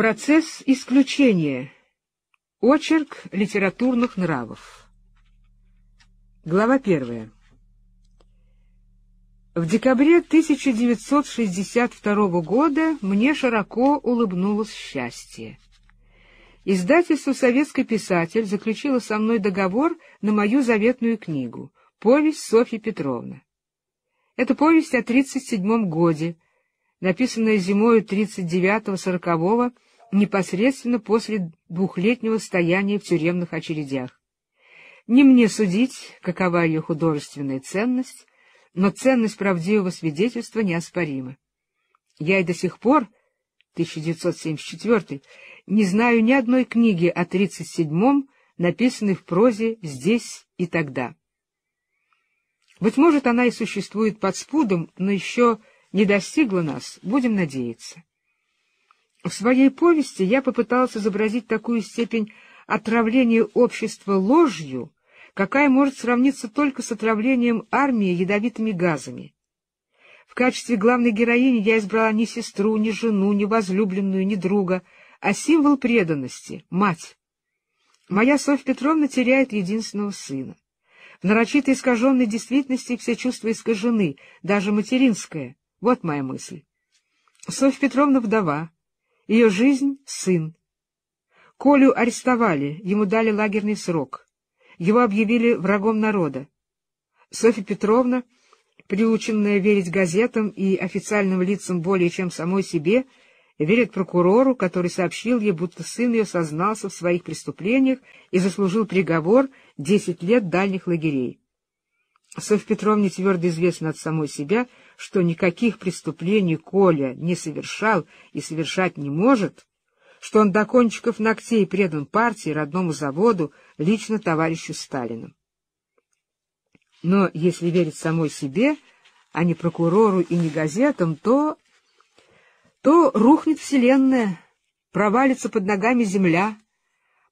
Процесс исключения. Очерк литературных нравов. Глава первая. В декабре 1962 года мне широко улыбнулось счастье. Издательство «Советский писатель» заключило со мной договор на мою заветную книгу «Повесть Софьи Петровны». Это повесть о 37-м годе, написанная зимою 39-40-го непосредственно после двухлетнего стояния в тюремных очередях. Не мне судить, какова ее художественная ценность, но ценность правдивого свидетельства неоспорима. Я и до сих пор, 1974, не знаю ни одной книги о 37-м, написанной в прозе «Здесь и тогда». Быть может, она и существует под спудом, но еще не достигла нас, будем надеяться. В своей повести я попытался изобразить такую степень отравления общества ложью, какая может сравниться только с отравлением армии ядовитыми газами. В качестве главной героини я избрала не сестру, не жену, не возлюбленную, не друга, а символ преданности — мать. Моя Софья Петровна теряет единственного сына. В нарочито искаженной действительности все чувства искажены, даже материнское. Вот моя мысль. Софья Петровна вдова, ее жизнь — сын. Колю арестовали, ему дали лагерный срок. Его объявили врагом народа. Софья Петровна, приученная верить газетам и официальным лицам более чем самой себе, верит прокурору, который сообщил ей, будто сын ее сознался в своих преступлениях и заслужил приговор десять лет дальних лагерей. Софья Петровне твердо известна от самой себя — что никаких преступлений Коля не совершал и совершать не может, что он до кончиков ногтей предан партии, родному заводу, лично товарищу Сталину. Но если верить самой себе, а не прокурору и не газетам, то... то рухнет вселенная, провалится под ногами земля,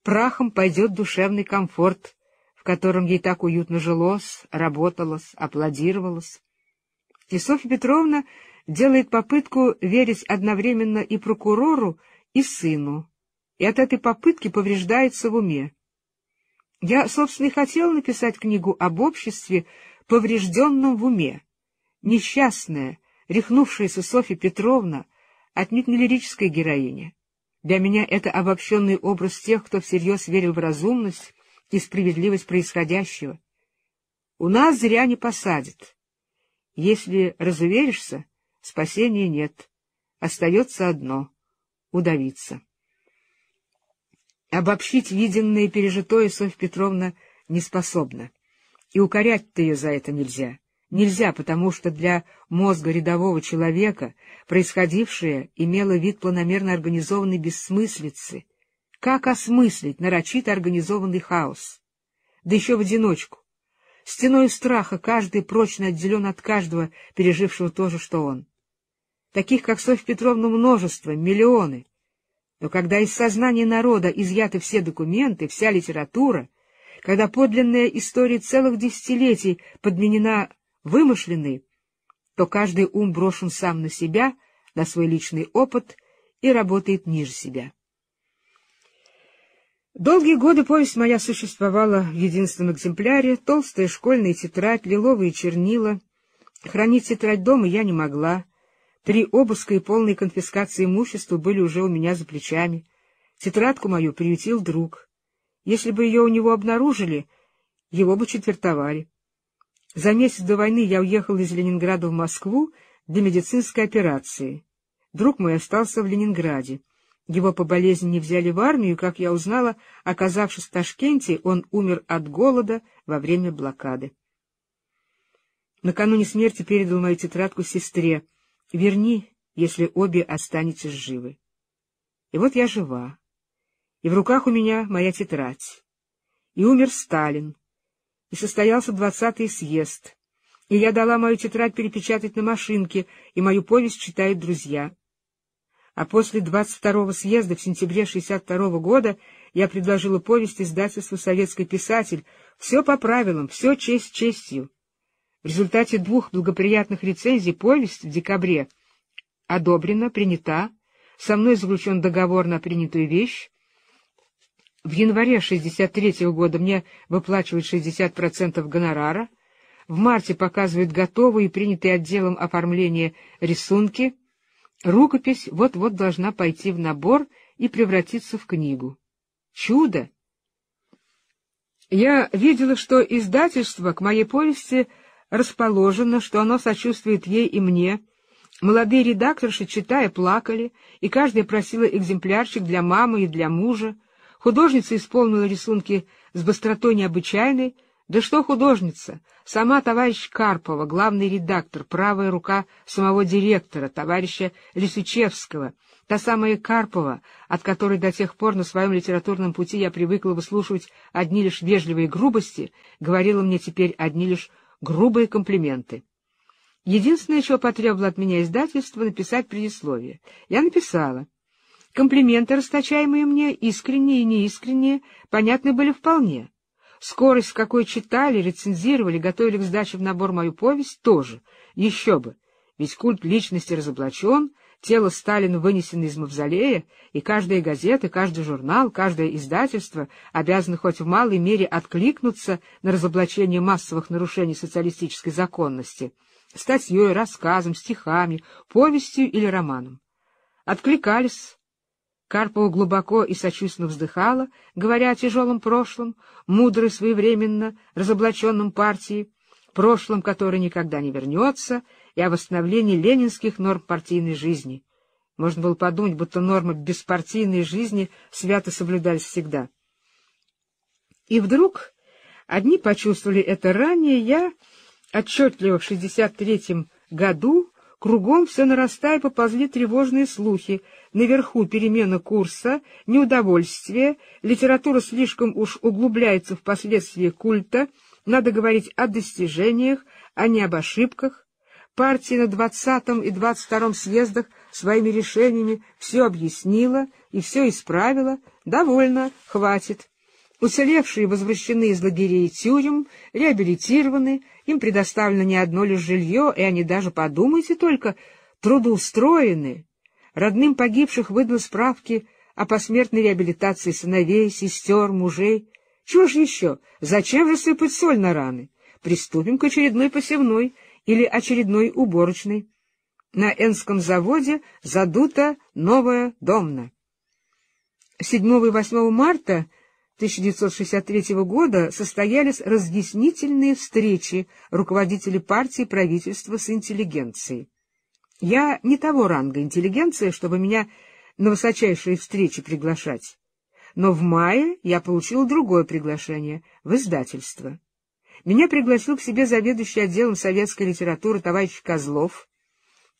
прахом пойдет душевный комфорт, в котором ей так уютно жилось, работалось, аплодировалось. И Софья Петровна делает попытку верить одновременно и прокурору, и сыну, и от этой попытки повреждается в уме. Я, собственно, и хотела написать книгу об обществе, поврежденном в уме. Несчастная, рехнувшаяся Софья Петровна, отнюдь не лирическая героиня. Для меня это обобщенный образ тех, кто всерьез верил в разумность и справедливость происходящего. У нас зря не посадят. Если разуверишься, спасения нет. Остается одно — удавиться. Обобщить виденное и пережитое Софья Петровна не способна. И укорять-то ее за это нельзя. Нельзя, потому что для мозга рядового человека происходившее имело вид планомерно организованной бессмыслицы. Как осмыслить нарочито организованный хаос? Да еще в одиночку, стеной страха, каждый прочно отделен от каждого, пережившего то же, что он. Таких, как Софья Петровна, множество, миллионы. Но когда из сознания народа изъяты все документы, вся литература, когда подлинная история целых десятилетий подменена вымышленной, то каждый ум брошен сам на себя, на свой личный опыт и работает ниже себя. Долгие годы повесть моя существовала в единственном экземпляре, толстая школьная тетрадь, лиловые чернила. Хранить тетрадь дома я не могла. Три обыска и полные конфискации имущества были уже у меня за плечами. Тетрадку мою приютил друг. Если бы ее у него обнаружили, его бы четвертовали. За месяц до войны я уехал из Ленинграда в Москву для медицинской операции. Друг мой остался в Ленинграде. Его по болезни не взяли в армию, и, как я узнала, оказавшись в Ташкенте, он умер от голода во время блокады. Накануне смерти передал мою тетрадку сестре. «Верни, если обе останетесь живы». И вот я жива. И в руках у меня моя тетрадь. И умер Сталин. И состоялся двадцатый съезд. И я дала мою тетрадь перепечатать на машинке, и мою повесть читают друзья а после 22-го съезда в сентябре 62-го года я предложила повесть издательству «Советский писатель». Все по правилам, все честь честью. В результате двух благоприятных рецензий повесть в декабре одобрена, принята, со мной заключен договор на принятую вещь. В январе 63 -го года мне выплачивают 60% гонорара, в марте показывают готовые и принятые отделом оформления рисунки, Рукопись вот-вот должна пойти в набор и превратиться в книгу. Чудо! Я видела, что издательство к моей повести расположено, что оно сочувствует ей и мне. Молодые редакторши, читая, плакали, и каждая просила экземплярчик для мамы и для мужа. Художница исполнила рисунки с быстротой необычайной, да что художница, сама товарищ Карпова, главный редактор, правая рука самого директора, товарища Лисичевского, та самая Карпова, от которой до тех пор на своем литературном пути я привыкла выслушивать одни лишь вежливые грубости, говорила мне теперь одни лишь грубые комплименты. Единственное, чего потребовало от меня издательство, написать предисловие. Я написала. Комплименты, расточаемые мне, искренние и неискренние, понятны были вполне. Скорость, с какой читали, рецензировали, готовили к сдаче в набор мою повесть, тоже. Еще бы, ведь культ личности разоблачен, тело Сталина вынесено из мавзолея, и каждая газета, каждый журнал, каждое издательство обязаны хоть в малой мере откликнуться на разоблачение массовых нарушений социалистической законности статьей, рассказом, стихами, повестью или романом. Откликались, Карпова глубоко и сочувственно вздыхала, говоря о тяжелом прошлом, мудро и своевременно разоблаченном партии, прошлом, которое никогда не вернется, и о восстановлении ленинских норм партийной жизни. Можно было подумать, будто нормы беспартийной жизни свято соблюдались всегда. И вдруг одни почувствовали это ранее, я отчетливо в 63-м году кругом все нарастая поползли тревожные слухи, наверху перемена курса, неудовольствие, литература слишком уж углубляется в последствия культа, надо говорить о достижениях, а не об ошибках. Партия на 20 и 22 съездах своими решениями все объяснила и все исправила. Довольно, хватит. Уцелевшие возвращены из лагерей тюрем, реабилитированы, им предоставлено не одно лишь жилье, и они даже, подумайте только, трудоустроены. Родным погибших выдал справки о посмертной реабилитации сыновей, сестер, мужей. Чего же еще? Зачем же сыпать соль на раны? Приступим к очередной посевной или очередной уборочной. На Энском заводе задута новая домна. 7 и 8 марта 1963 года состоялись разъяснительные встречи руководителей партии и правительства с интеллигенцией. Я не того ранга интеллигенция, чтобы меня на высочайшие встречи приглашать. Но в мае я получил другое приглашение — в издательство. Меня пригласил к себе заведующий отделом советской литературы товарищ Козлов,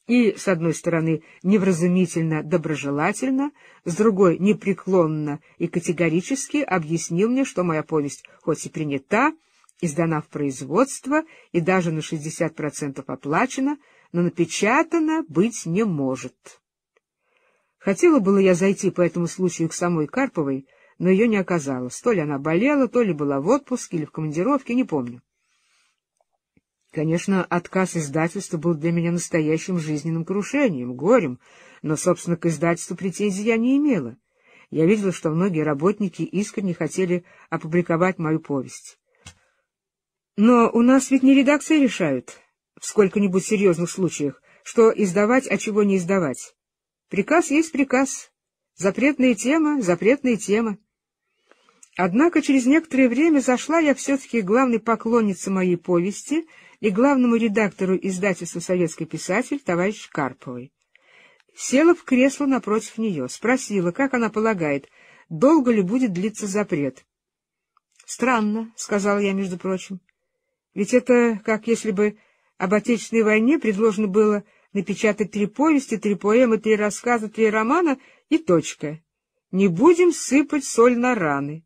и, с одной стороны, невразумительно доброжелательно, с другой — непреклонно и категорически объяснил мне, что моя повесть хоть и принята, издана в производство и даже на 60% оплачена — но напечатано быть не может. Хотела было я зайти по этому случаю к самой Карповой, но ее не оказалось. То ли она болела, то ли была в отпуске или в командировке, не помню. Конечно, отказ издательства был для меня настоящим жизненным крушением, горем, но, собственно, к издательству претензий я не имела. Я видела, что многие работники искренне хотели опубликовать мою повесть. Но у нас ведь не редакция решают в сколько-нибудь серьезных случаях, что издавать, а чего не издавать. Приказ есть приказ. Запретная тема, запретная тема. Однако через некоторое время зашла я все-таки главной поклоннице моей повести и главному редактору издательства «Советский писатель» товарищ Карповой. Села в кресло напротив нее, спросила, как она полагает, долго ли будет длиться запрет. «Странно», — сказала я, между прочим, — «ведь это как если бы об Отечественной войне предложено было напечатать три повести, три поэмы, три рассказа, три романа и точка. Не будем сыпать соль на раны,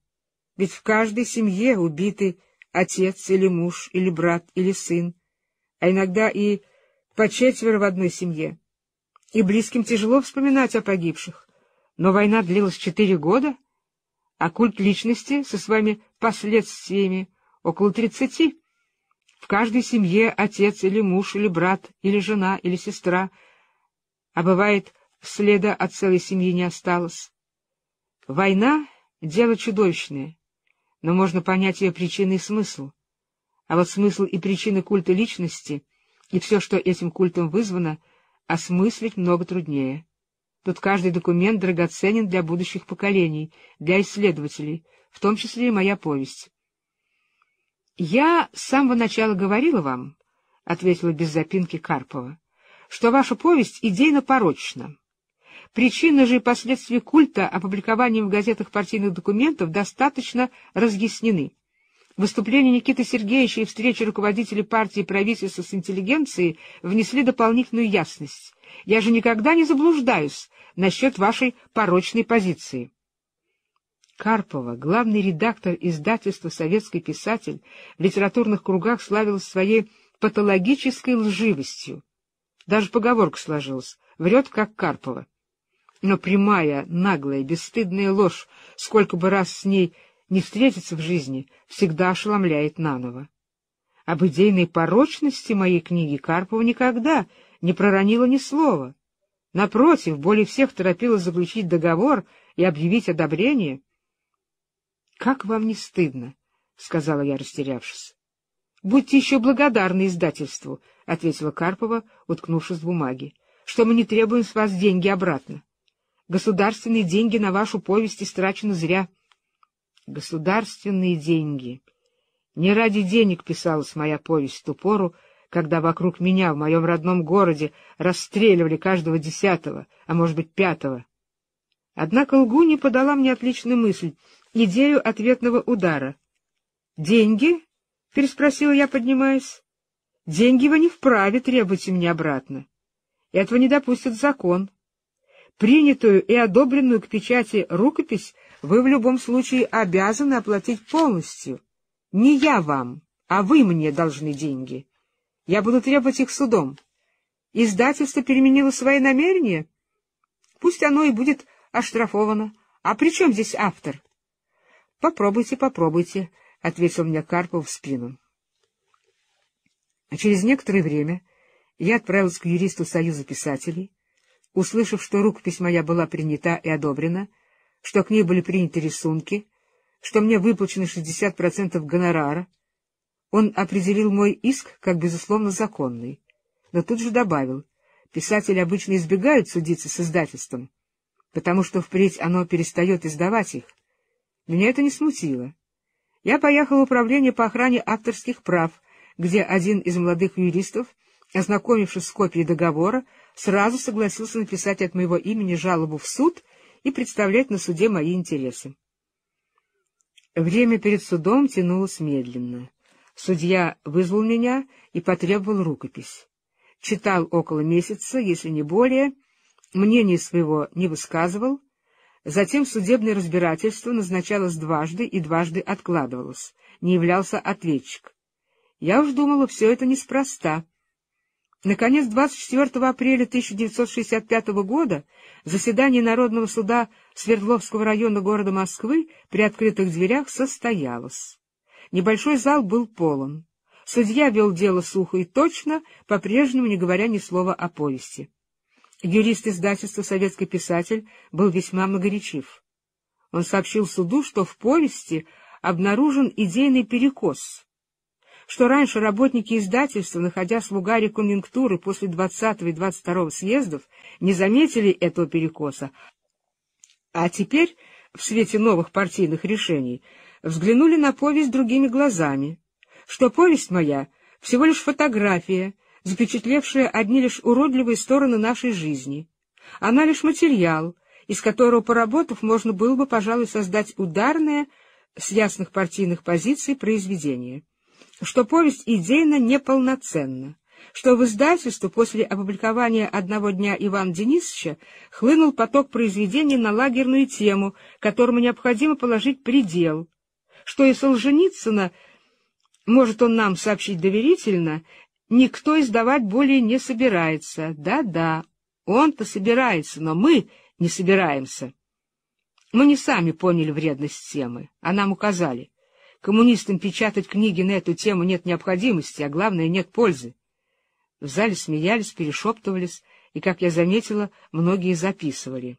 ведь в каждой семье убиты отец или муж, или брат, или сын, а иногда и по четверо в одной семье. И близким тяжело вспоминать о погибших. Но война длилась четыре года, а культ личности со своими последствиями около тридцати. В каждой семье отец или муж, или брат, или жена, или сестра. А бывает, следа от целой семьи не осталось. Война — дело чудовищное, но можно понять ее причины и смысл. А вот смысл и причины культа личности, и все, что этим культом вызвано, осмыслить много труднее. Тут каждый документ драгоценен для будущих поколений, для исследователей, в том числе и моя повесть. — Я с самого начала говорила вам, — ответила без запинки Карпова, — что ваша повесть идейно порочна. Причины же и последствия культа опубликованием в газетах партийных документов достаточно разъяснены. Выступления Никиты Сергеевича и встречи руководителей партии и правительства с интеллигенцией внесли дополнительную ясность. Я же никогда не заблуждаюсь насчет вашей порочной позиции. Карпова, главный редактор издательства «Советский писатель», в литературных кругах славился своей патологической лживостью. Даже поговорка сложилась «врет, как Карпова». Но прямая, наглая, бесстыдная ложь, сколько бы раз с ней не встретиться в жизни, всегда ошеломляет наново. Об идейной порочности моей книги Карпова никогда не проронила ни слова. Напротив, более всех торопилась заключить договор и объявить одобрение — как вам не стыдно? — сказала я, растерявшись. — Будьте еще благодарны издательству, — ответила Карпова, уткнувшись в бумаги, — что мы не требуем с вас деньги обратно. Государственные деньги на вашу повесть истрачены зря. Государственные деньги. Не ради денег писалась моя повесть в ту пору, когда вокруг меня в моем родном городе расстреливали каждого десятого, а может быть пятого. Однако лгу подала мне отличную мысль — идею ответного удара. «Деньги?» — переспросила я, поднимаясь. «Деньги вы не вправе требуйте мне обратно. Этого не допустит закон. Принятую и одобренную к печати рукопись вы в любом случае обязаны оплатить полностью. Не я вам, а вы мне должны деньги. Я буду требовать их судом. Издательство переменило свои намерения? Пусть оно и будет оштрафовано. А при чем здесь автор?» «Попробуйте, попробуйте», — ответил мне Карпов в спину. А через некоторое время я отправился к юристу Союза писателей, услышав, что рукопись моя была принята и одобрена, что к ней были приняты рисунки, что мне выплачено 60% гонорара, он определил мой иск как, безусловно, законный, но тут же добавил, писатели обычно избегают судиться с издательством, потому что впредь оно перестает издавать их. Меня это не смутило. Я поехал в управление по охране авторских прав, где один из молодых юристов, ознакомившись с копией договора, сразу согласился написать от моего имени жалобу в суд и представлять на суде мои интересы. Время перед судом тянулось медленно. Судья вызвал меня и потребовал рукопись. Читал около месяца, если не более, мнение своего не высказывал, Затем судебное разбирательство назначалось дважды и дважды откладывалось. Не являлся ответчик. Я уж думала, все это неспроста. Наконец, 24 апреля 1965 года заседание Народного суда Свердловского района города Москвы при открытых дверях состоялось. Небольшой зал был полон. Судья вел дело сухо и точно, по-прежнему не говоря ни слова о повести. Юрист издательства «Советский писатель» был весьма многоречив. Он сообщил суду, что в повести обнаружен идейный перекос, что раньше работники издательства, находясь в угаре конъюнктуры после 20 и 22 съездов, не заметили этого перекоса, а теперь, в свете новых партийных решений, взглянули на повесть другими глазами, что повесть моя — всего лишь фотография, запечатлевшая одни лишь уродливые стороны нашей жизни. Она лишь материал, из которого, поработав, можно было бы, пожалуй, создать ударное с ясных партийных позиций произведение. Что повесть идейно неполноценна, что в издательство после опубликования «Одного дня Ивана Денисовича» хлынул поток произведений на лагерную тему, которому необходимо положить предел, что и Солженицына может он нам сообщить доверительно, никто издавать более не собирается. Да-да, он-то собирается, но мы не собираемся. Мы не сами поняли вредность темы, а нам указали. Коммунистам печатать книги на эту тему нет необходимости, а главное, нет пользы. В зале смеялись, перешептывались, и, как я заметила, многие записывали.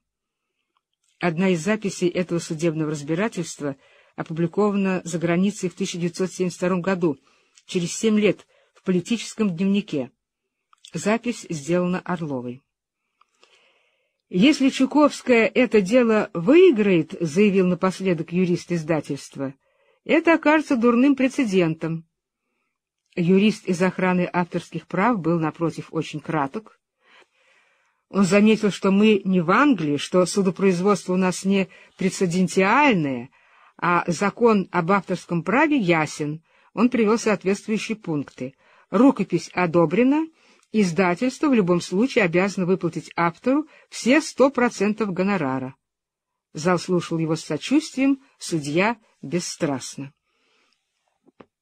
Одна из записей этого судебного разбирательства опубликована за границей в 1972 году, через семь лет — в политическом дневнике. Запись сделана Орловой. «Если Чуковская это дело выиграет, — заявил напоследок юрист издательства, — это окажется дурным прецедентом». Юрист из охраны авторских прав был, напротив, очень краток. Он заметил, что мы не в Англии, что судопроизводство у нас не прецедентиальное, а закон об авторском праве ясен. Он привел соответствующие пункты — Рукопись одобрена, издательство в любом случае обязано выплатить автору все сто процентов гонорара. Зал слушал его с сочувствием, судья бесстрастно.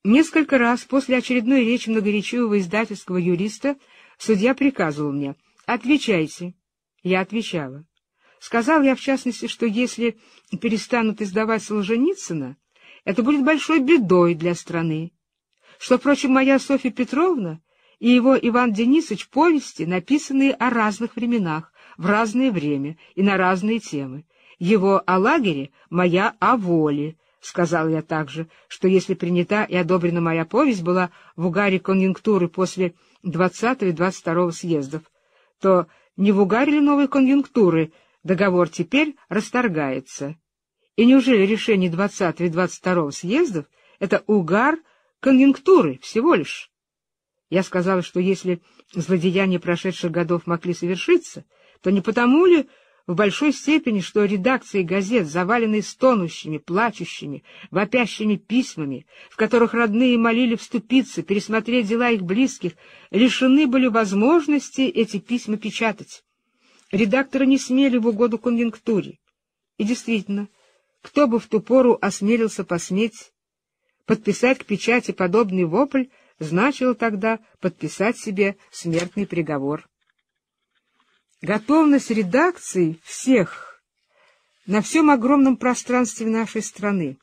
Несколько раз после очередной речи многоречивого издательского юриста судья приказывал мне «Отвечайте». Я отвечала. Сказал я, в частности, что если перестанут издавать Солженицына, это будет большой бедой для страны что, впрочем, моя Софья Петровна и его Иван Денисович повести, написанные о разных временах, в разное время и на разные темы. Его о лагере, моя о воле. Сказал я также, что если принята и одобрена моя повесть была в угаре конъюнктуры после 20 и 22 съездов, то не в угаре ли новой конъюнктуры договор теперь расторгается? И неужели решение 20 и 22 съездов — это угар — конъюнктуры всего лишь. Я сказала, что если злодеяния прошедших годов могли совершиться, то не потому ли в большой степени, что редакции газет, заваленные стонущими, плачущими, вопящими письмами, в которых родные молили вступиться, пересмотреть дела их близких, лишены были возможности эти письма печатать. Редакторы не смели в угоду конъюнктуре. И действительно, кто бы в ту пору осмелился посметь Подписать к печати подобный вопль значило тогда подписать себе смертный приговор. Готовность редакций всех на всем огромном пространстве нашей страны,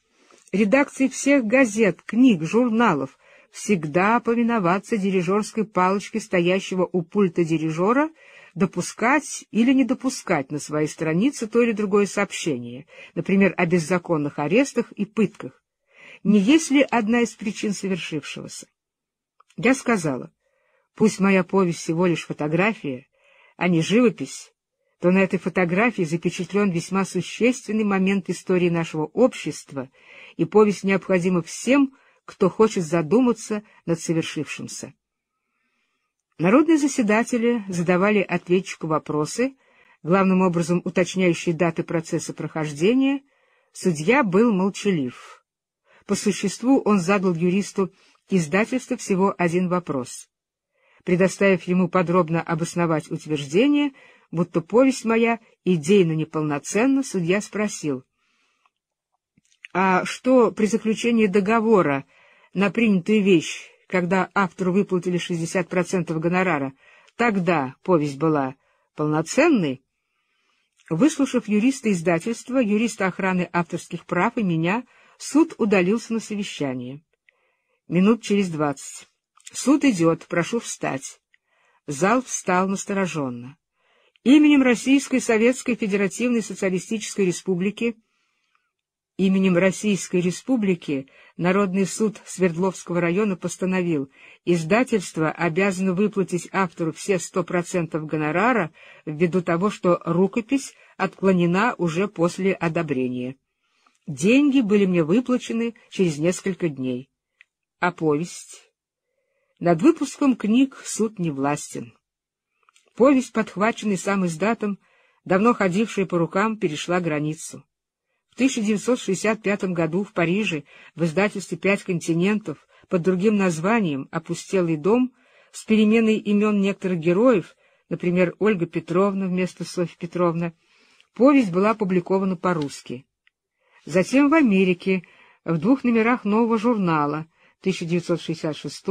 редакций всех газет, книг, журналов, всегда повиноваться дирижерской палочке стоящего у пульта дирижера, допускать или не допускать на своей странице то или другое сообщение, например, о беззаконных арестах и пытках, не есть ли одна из причин совершившегося? Я сказала, пусть моя повесть всего лишь фотография, а не живопись, то на этой фотографии запечатлен весьма существенный момент истории нашего общества, и повесть необходима всем, кто хочет задуматься над совершившимся. Народные заседатели задавали ответчику вопросы, главным образом уточняющие даты процесса прохождения, судья был молчалив. По существу он задал юристу издательства всего один вопрос, предоставив ему подробно обосновать утверждение, будто повесть моя идейно неполноценна, судья спросил, «А что при заключении договора на принятую вещь, когда автору выплатили 60% гонорара, тогда повесть была полноценной?» Выслушав юриста издательства, юриста охраны авторских прав и меня, — Суд удалился на совещание. Минут через двадцать. Суд идет, прошу встать. Зал встал настороженно. Именем Российской Советской Федеративной Социалистической Республики Именем Российской Республики Народный суд Свердловского района постановил, издательство обязано выплатить автору все 100% гонорара ввиду того, что рукопись отклонена уже после одобрения. Деньги были мне выплачены через несколько дней. А повесть? Над выпуском книг суд не властен. Повесть, подхваченная сам издатом, давно ходившая по рукам, перешла границу. В 1965 году в Париже в издательстве «Пять континентов» под другим названием «Опустелый дом» с переменой имен некоторых героев, например, Ольга Петровна вместо Софьи Петровна, повесть была опубликована по-русски — затем в Америке в двух номерах нового журнала 1966,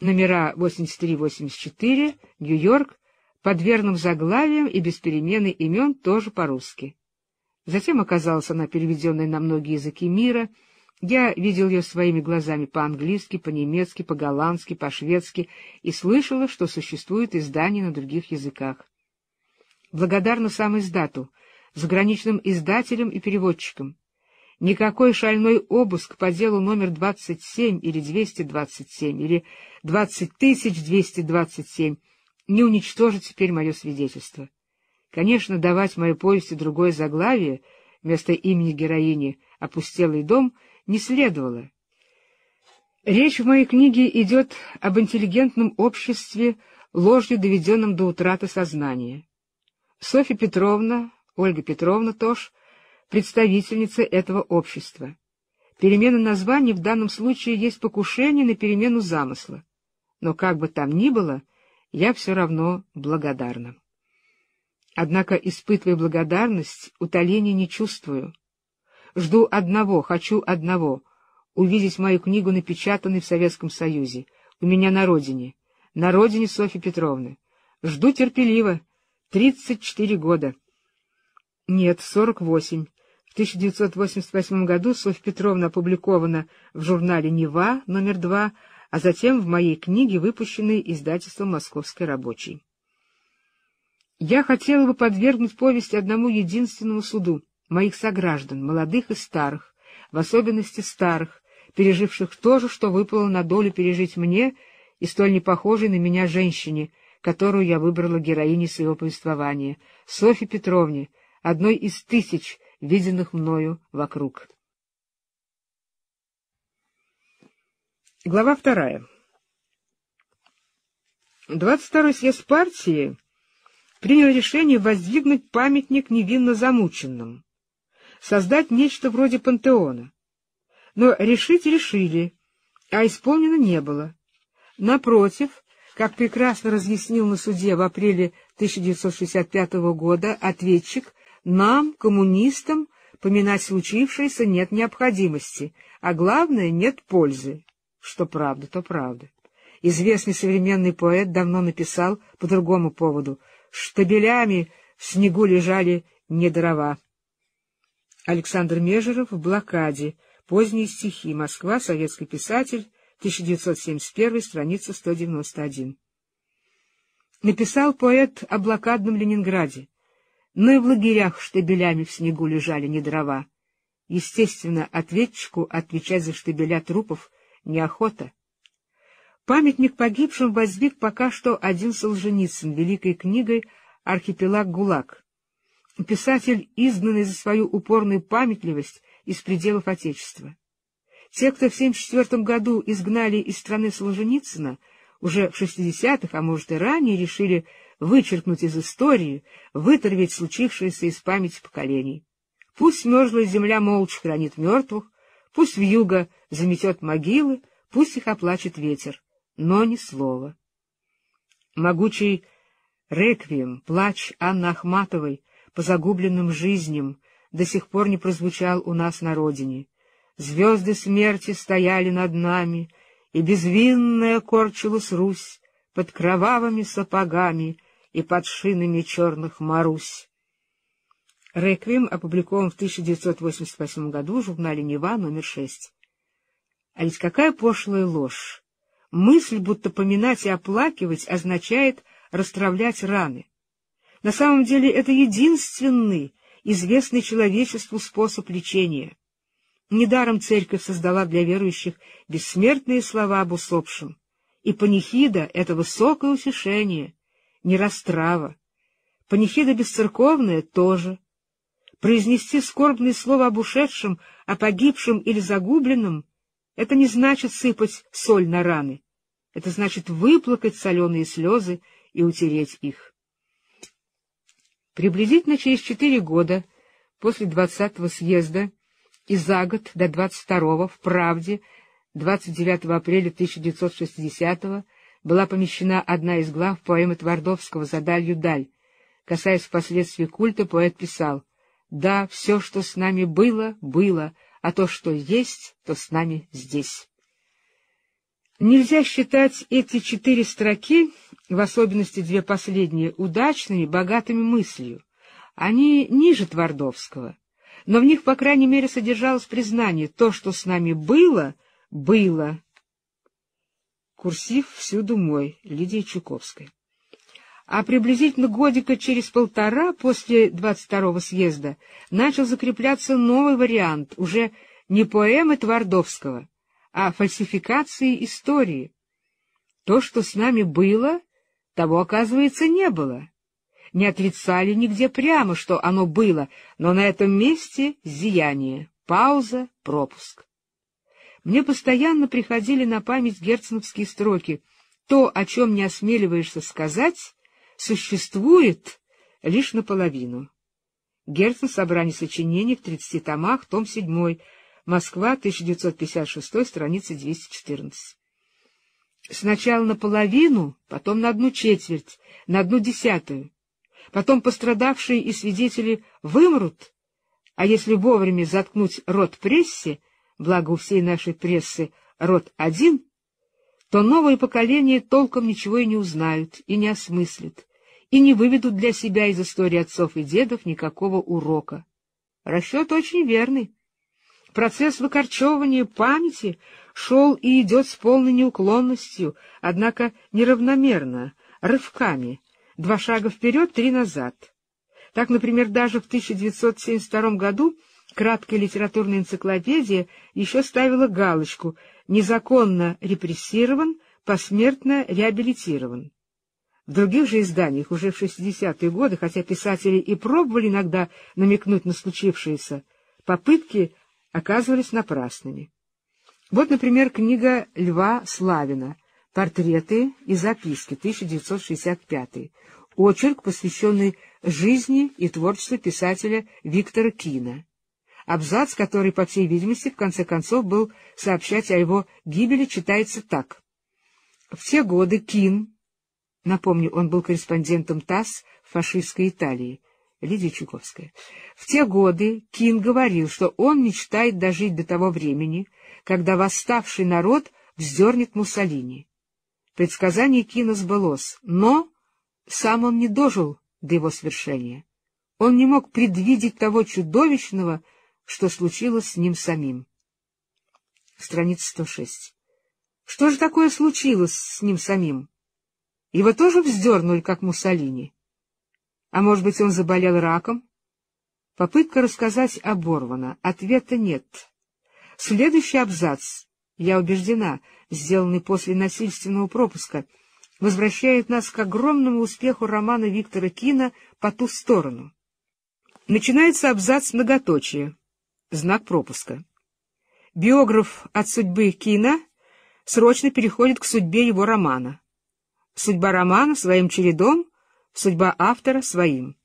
номера 83-84, Нью-Йорк, под верным заглавием и без перемены имен тоже по-русски. Затем оказалась она переведенной на многие языки мира. Я видел ее своими глазами по-английски, по-немецки, по-голландски, по-шведски и слышала, что существует издание на других языках. Благодарна сам издату — заграничным издателем и переводчиком. Никакой шальной обыск по делу номер 27 или 227 или 20227 не уничтожит теперь мое свидетельство. Конечно, давать моей повести другое заглавие вместо имени героини «Опустелый дом» не следовало. Речь в моей книге идет об интеллигентном обществе, ложью доведенном до утраты сознания. Софья Петровна, Ольга Петровна тоже представительница этого общества. Перемена названий в данном случае есть покушение на перемену замысла. Но как бы там ни было, я все равно благодарна. Однако, испытывая благодарность, утоления не чувствую. Жду одного, хочу одного — увидеть мою книгу, напечатанной в Советском Союзе, у меня на родине, на родине Софьи Петровны. Жду терпеливо, тридцать четыре года. Нет, 48. В 1988 году Софья Петровна опубликована в журнале «Нева» номер 2, а затем в моей книге, выпущенной издательством «Московской рабочей». Я хотела бы подвергнуть повесть одному единственному суду моих сограждан, молодых и старых, в особенности старых, переживших то же, что выпало на долю пережить мне и столь непохожей на меня женщине, которую я выбрала героиней своего повествования, Софье Петровне, одной из тысяч, виденных мною вокруг. Глава вторая. 22-й съезд партии принял решение воздвигнуть памятник невинно замученным, создать нечто вроде пантеона. Но решить решили, а исполнено не было. Напротив, как прекрасно разъяснил на суде в апреле 1965 года ответчик, нам, коммунистам, поминать случившееся нет необходимости, а главное — нет пользы. Что правда, то правда. Известный современный поэт давно написал по другому поводу «Штабелями в снегу лежали не дрова». Александр Межеров в блокаде. Поздние стихи. Москва. Советский писатель. 1971. Страница 191. Написал поэт о блокадном Ленинграде но и в лагерях штабелями в снегу лежали не дрова. Естественно, ответчику отвечать за штабеля трупов неохота. Памятник погибшим воздвиг пока что один Солженицын великой книгой «Архипелаг ГУЛАГ». Писатель, изгнанный за свою упорную памятливость из пределов Отечества. Те, кто в 1974 году изгнали из страны Солженицына, уже в 60-х, а может и ранее, решили, вычеркнуть из истории, вытравить случившееся из памяти поколений. Пусть мерзлая земля молча хранит мертвых, пусть вьюга заметет могилы, пусть их оплачет ветер, но ни слова. Могучий реквием, плач Анны Ахматовой по загубленным жизням до сих пор не прозвучал у нас на родине. Звезды смерти стояли над нами, и безвинная корчилась Русь под кровавыми сапогами — и под шинами черных Марусь. Реквим опубликован в 1988 году в журнале «Нева» номер 6. А ведь какая пошлая ложь! Мысль, будто поминать и оплакивать, означает расстравлять раны. На самом деле это единственный известный человечеству способ лечения. Недаром церковь создала для верующих бессмертные слова об усопшем, и панихида — это высокое утешение — не растрава. Панихида бесцерковная тоже. Произнести скорбные слова об ушедшем, о погибшем или загубленном — это не значит сыпать соль на раны. Это значит выплакать соленые слезы и утереть их. Приблизительно через четыре года после двадцатого съезда и за год до двадцать второго, в «Правде» 29 апреля 1960 года была помещена одна из глав поэмы Твардовского задалью даль». Касаясь впоследствии культа, поэт писал «Да, все, что с нами было, было, а то, что есть, то с нами здесь». Нельзя считать эти четыре строки, в особенности две последние, удачными, богатыми мыслью. Они ниже Твардовского, но в них, по крайней мере, содержалось признание «то, что с нами было, было, Курсив всюду мой, Лидии Чуковской. А приблизительно годика через полтора после 22-го съезда начал закрепляться новый вариант, уже не поэмы Твардовского, а фальсификации истории. То, что с нами было, того, оказывается, не было. Не отрицали нигде прямо, что оно было, но на этом месте зияние, пауза, пропуск мне постоянно приходили на память герценовские строки «То, о чем не осмеливаешься сказать, существует лишь наполовину». Герцен, собрание сочинений в 30 томах, том 7, Москва, 1956, страница 214. Сначала наполовину, потом на одну четверть, на одну десятую. Потом пострадавшие и свидетели вымрут, а если вовремя заткнуть рот прессе — благо у всей нашей прессы род один, то новое поколение толком ничего и не узнают, и не осмыслят, и не выведут для себя из истории отцов и дедов никакого урока. Расчет очень верный. Процесс выкорчевывания памяти шел и идет с полной неуклонностью, однако неравномерно, рывками, два шага вперед, три назад. Так, например, даже в 1972 году краткая литературная энциклопедия еще ставила галочку «незаконно репрессирован, посмертно реабилитирован». В других же изданиях уже в 60-е годы, хотя писатели и пробовали иногда намекнуть на случившееся, попытки оказывались напрасными. Вот, например, книга Льва Славина «Портреты и записки» 1965 очерк, посвященный жизни и творчеству писателя Виктора Кина. Абзац, который, по всей видимости, в конце концов был сообщать о его гибели, читается так. В те годы Кин, напомню, он был корреспондентом ТАСС в фашистской Италии, Лидия Чуковская. В те годы Кин говорил, что он мечтает дожить до того времени, когда восставший народ вздернет Муссолини. Предсказание Кина сбылось, но сам он не дожил до его свершения. Он не мог предвидеть того чудовищного, что случилось с ним самим. Страница 106. Что же такое случилось с ним самим? Его тоже вздернули, как Муссолини? А может быть, он заболел раком? Попытка рассказать оборвана. Ответа нет. Следующий абзац, я убеждена, сделанный после насильственного пропуска, возвращает нас к огромному успеху романа Виктора Кина «По ту сторону». Начинается абзац многоточия знак пропуска. Биограф от судьбы Кина срочно переходит к судьбе его романа. Судьба романа своим чередом, судьба автора своим.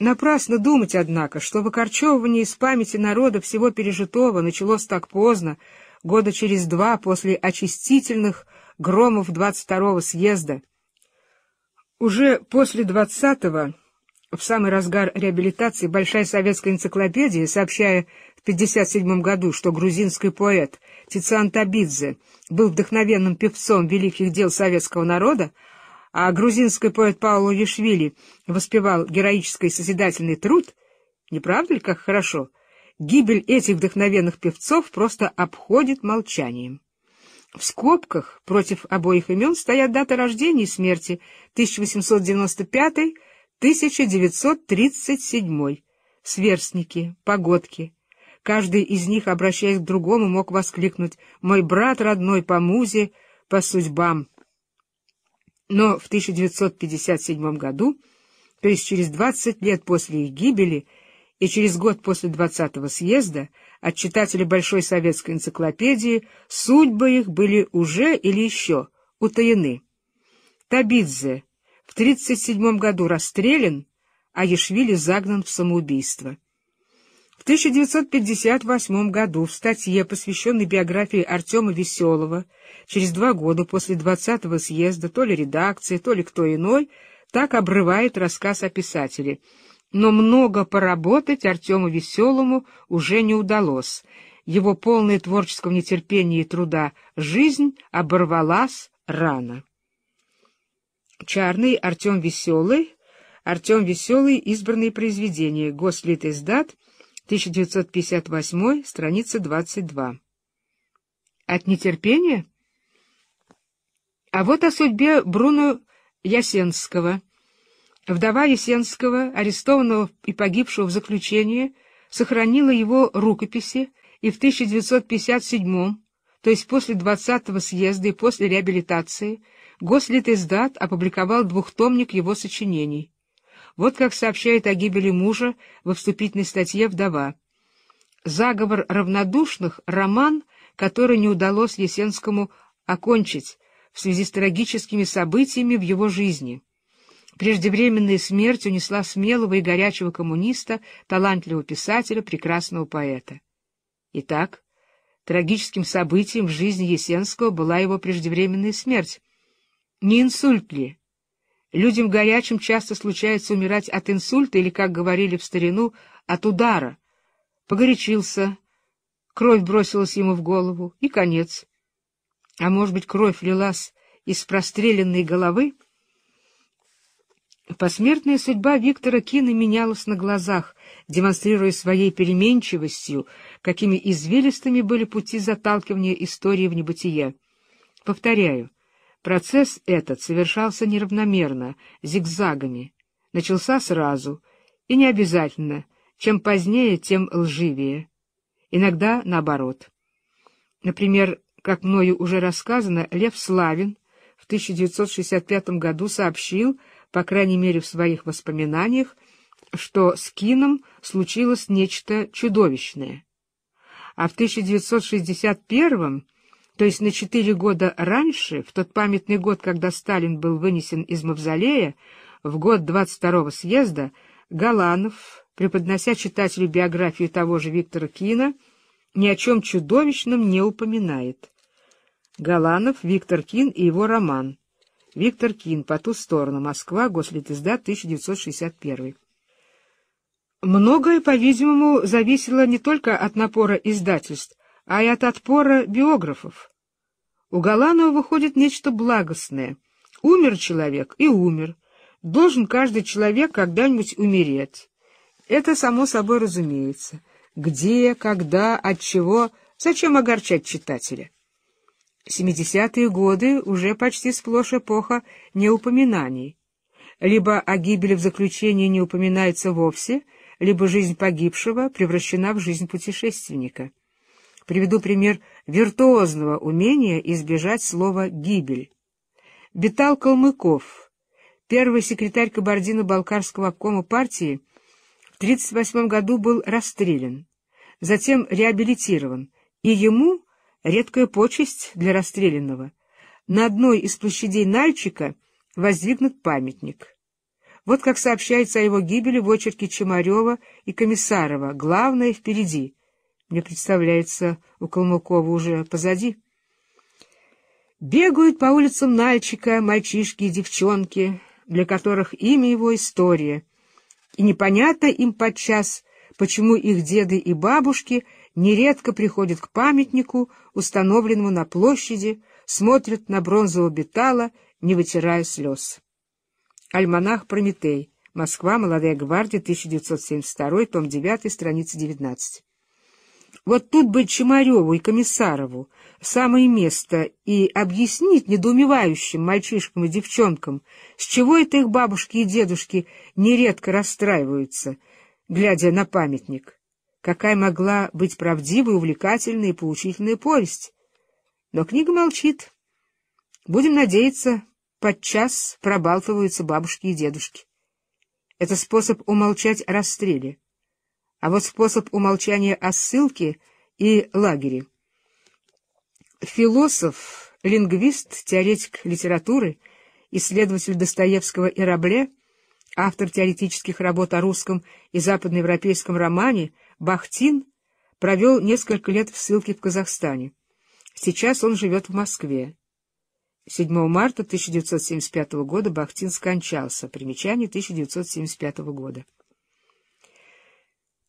Напрасно думать, однако, что выкорчевывание из памяти народа всего пережитого началось так поздно, года через два после очистительных громов 22-го съезда. Уже после 20-го в самый разгар реабилитации Большая советская энциклопедия, сообщая в 1957 году, что грузинский поэт Тициан Табидзе был вдохновенным певцом великих дел советского народа, а грузинский поэт Пауло Ешвили воспевал героический созидательный труд, не правда ли, как хорошо, гибель этих вдохновенных певцов просто обходит молчанием. В скобках против обоих имен стоят даты рождения и смерти 1895 1937. Сверстники, погодки. Каждый из них, обращаясь к другому, мог воскликнуть «Мой брат родной по музе, по судьбам». Но в 1957 году, то есть через 20 лет после их гибели и через год после 20-го съезда, от читателей Большой советской энциклопедии судьбы их были уже или еще утаены. Табидзе – в 1937 году расстрелян, а Ешвили загнан в самоубийство. В 1958 году в статье, посвященной биографии Артема Веселого, через два года после 20-го съезда то ли редакция, то ли кто иной, так обрывает рассказ о писателе. Но много поработать Артему Веселому уже не удалось. Его полное творческого нетерпения и труда жизнь оборвалась рано. Чарный, Артем Веселый, Артем Веселый, избранные произведения, Гослит издат, 1958, страница 22. От нетерпения? А вот о судьбе Бруно Ясенского. Вдова Ясенского, арестованного и погибшего в заключении, сохранила его рукописи и в 1957, то есть после 20-го съезда и после реабилитации, Гослитиздат опубликовал двухтомник его сочинений. Вот как сообщает о гибели мужа во вступительной статье «Вдова». «Заговор равнодушных» — роман, который не удалось Есенскому окончить в связи с трагическими событиями в его жизни. Преждевременная смерть унесла смелого и горячего коммуниста, талантливого писателя, прекрасного поэта. Итак, трагическим событием в жизни Есенского была его преждевременная смерть, не инсульт ли? Людям горячим часто случается умирать от инсульта или, как говорили в старину, от удара. Погорячился, кровь бросилась ему в голову, и конец. А может быть, кровь лилась из простреленной головы? Посмертная судьба Виктора Кина менялась на глазах, демонстрируя своей переменчивостью, какими извилистыми были пути заталкивания истории в небытие. Повторяю, Процесс этот совершался неравномерно, зигзагами. Начался сразу, и не обязательно, чем позднее, тем лживее. Иногда наоборот. Например, как мною уже рассказано, Лев Славин в 1965 году сообщил, по крайней мере в своих воспоминаниях, что с Кином случилось нечто чудовищное. А в 1961 году то есть на четыре года раньше, в тот памятный год, когда Сталин был вынесен из мавзолея, в год 22-го съезда, Галанов, преподнося читателю биографию того же Виктора Кина, ни о чем чудовищном не упоминает. Галанов, Виктор Кин и его роман. Виктор Кин «По ту сторону. Москва. Гослитизда. 1961». Многое, по-видимому, зависело не только от напора издательств, а и от отпора биографов. У Галанова выходит нечто благостное. Умер человек и умер. Должен каждый человек когда-нибудь умереть. Это само собой разумеется. Где, когда, от чего, зачем огорчать читателя? Семидесятые годы уже почти сплошь эпоха неупоминаний. Либо о гибели в заключении не упоминается вовсе, либо жизнь погибшего превращена в жизнь путешественника. Приведу пример виртуозного умения избежать слова «гибель». Бетал Калмыков, первый секретарь Кабардино-Балкарского обкома партии, в 1938 году был расстрелян, затем реабилитирован, и ему редкая почесть для расстрелянного. На одной из площадей Нальчика воздвигнут памятник. Вот как сообщается о его гибели в очерке Чемарева и Комиссарова «Главное впереди» мне представляется, у Калмыкова уже позади. Бегают по улицам Нальчика мальчишки и девчонки, для которых имя его — история, и непонятно им подчас, почему их деды и бабушки нередко приходят к памятнику, установленному на площади, смотрят на бронзового бетала, не вытирая слез. Альманах «Прометей», Москва, Молодая гвардия, 1972, том 9, страница 19. Вот тут бы Чемареву и Комиссарову самое место и объяснить недоумевающим мальчишкам и девчонкам, с чего это их бабушки и дедушки нередко расстраиваются, глядя на памятник. Какая могла быть правдивая, увлекательная и поучительная повесть? Но книга молчит. Будем надеяться, подчас пробалтываются бабушки и дедушки. Это способ умолчать о расстреле а вот способ умолчания о ссылке и лагере. Философ, лингвист, теоретик литературы, исследователь Достоевского и Рабле, автор теоретических работ о русском и западноевропейском романе Бахтин провел несколько лет в ссылке в Казахстане. Сейчас он живет в Москве. 7 марта 1975 года Бахтин скончался. Примечание 1975 года.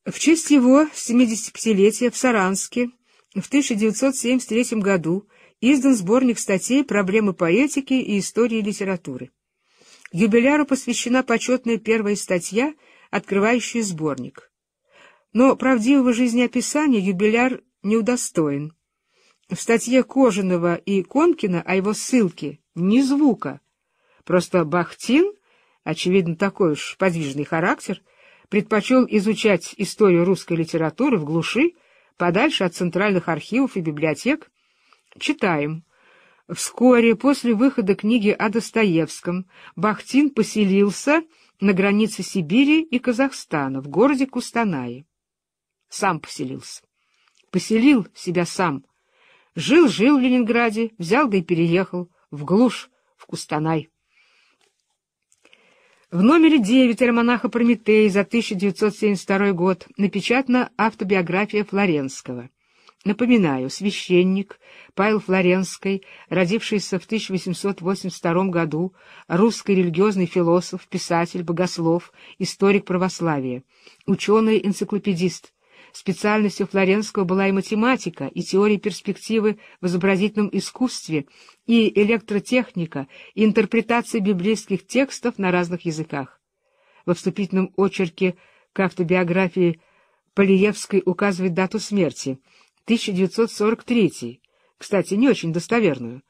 В честь его 75-летия в Саранске в 1973 году издан сборник статей «Проблемы поэтики и истории литературы». Юбиляру посвящена почетная первая статья, открывающая сборник. Но правдивого жизнеописания юбиляр не удостоен. В статье Кожаного и Конкина о его ссылке ни звука. Просто Бахтин, очевидно, такой уж подвижный характер — предпочел изучать историю русской литературы в глуши, подальше от центральных архивов и библиотек. Читаем. Вскоре после выхода книги о Достоевском Бахтин поселился на границе Сибири и Казахстана, в городе Кустанае. Сам поселился. Поселил себя сам. Жил-жил в Ленинграде, взял да и переехал в глушь, в Кустанай. В номере 9 альманаха «Прометей» за 1972 год напечатана автобиография Флоренского. Напоминаю, священник Павел Флоренский, родившийся в 1882 году, русский религиозный философ, писатель, богослов, историк православия, ученый-энциклопедист, Специальностью Флоренского была и математика, и теория перспективы в изобразительном искусстве, и электротехника, и интерпретация библейских текстов на разных языках. Во вступительном очерке к автобиографии Полиевской указывает дату смерти — 1943, кстати, не очень достоверную,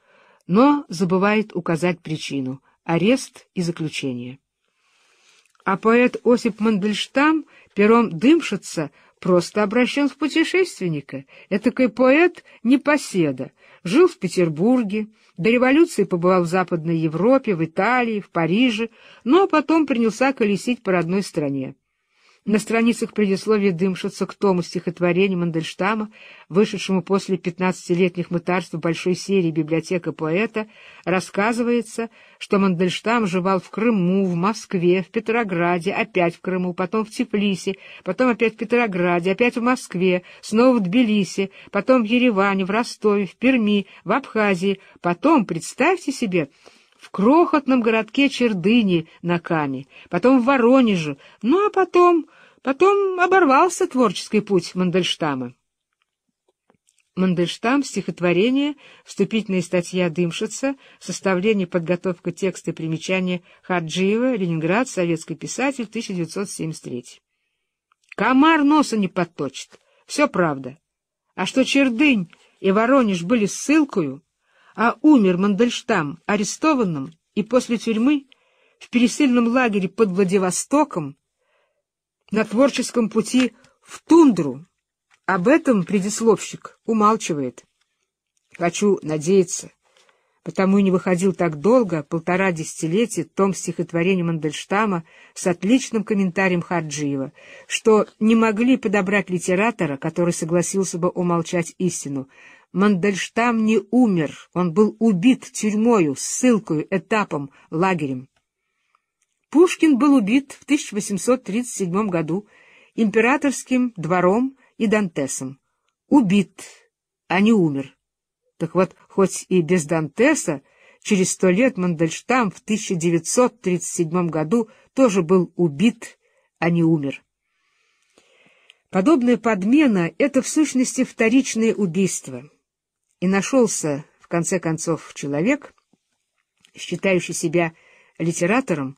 но забывает указать причину — арест и заключение. А поэт Осип Мандельштам пером дымшится — просто обращен в путешественника, этакой поэт-непоседа, жил в Петербурге, до революции побывал в Западной Европе, в Италии, в Париже, но потом принялся колесить по родной стране. На страницах предисловия дымшатся к тому стихотворению Мандельштама, вышедшему после пятнадцатилетних летних мытарств большой серии «Библиотека поэта», рассказывается, что Мандельштам жевал в Крыму, в Москве, в Петрограде, опять в Крыму, потом в Тифлисе, потом опять в Петрограде, опять в Москве, снова в Тбилиси, потом в Ереване, в Ростове, в Перми, в Абхазии, потом, представьте себе, в крохотном городке Чердыни на Каме, потом в Воронеже, ну а потом... Потом оборвался творческий путь Мандельштама. Мандельштам, стихотворение, вступительная статья Дымшица, составление, подготовка текста и примечания Хаджиева, Ленинград, советский писатель, 1973. Комар носа не подточит. Все правда. А что Чердынь и Воронеж были ссылкою, а умер Мандельштам арестованным и после тюрьмы в пересыльном лагере под Владивостоком на творческом пути в тундру. Об этом предисловщик умалчивает. Хочу надеяться, потому и не выходил так долго, полтора десятилетия, том стихотворения Мандельштама с отличным комментарием Харджиева, что не могли подобрать литератора, который согласился бы умолчать истину, Мандельштам не умер, он был убит тюрьмою, ссылкою, этапом, лагерем. Пушкин был убит в 1837 году императорским двором и Дантесом. Убит, а не умер. Так вот, хоть и без Дантеса, через сто лет Мандельштам в 1937 году тоже был убит, а не умер. Подобная подмена — это в сущности вторичное убийство. И нашелся, в конце концов, человек, считающий себя литератором,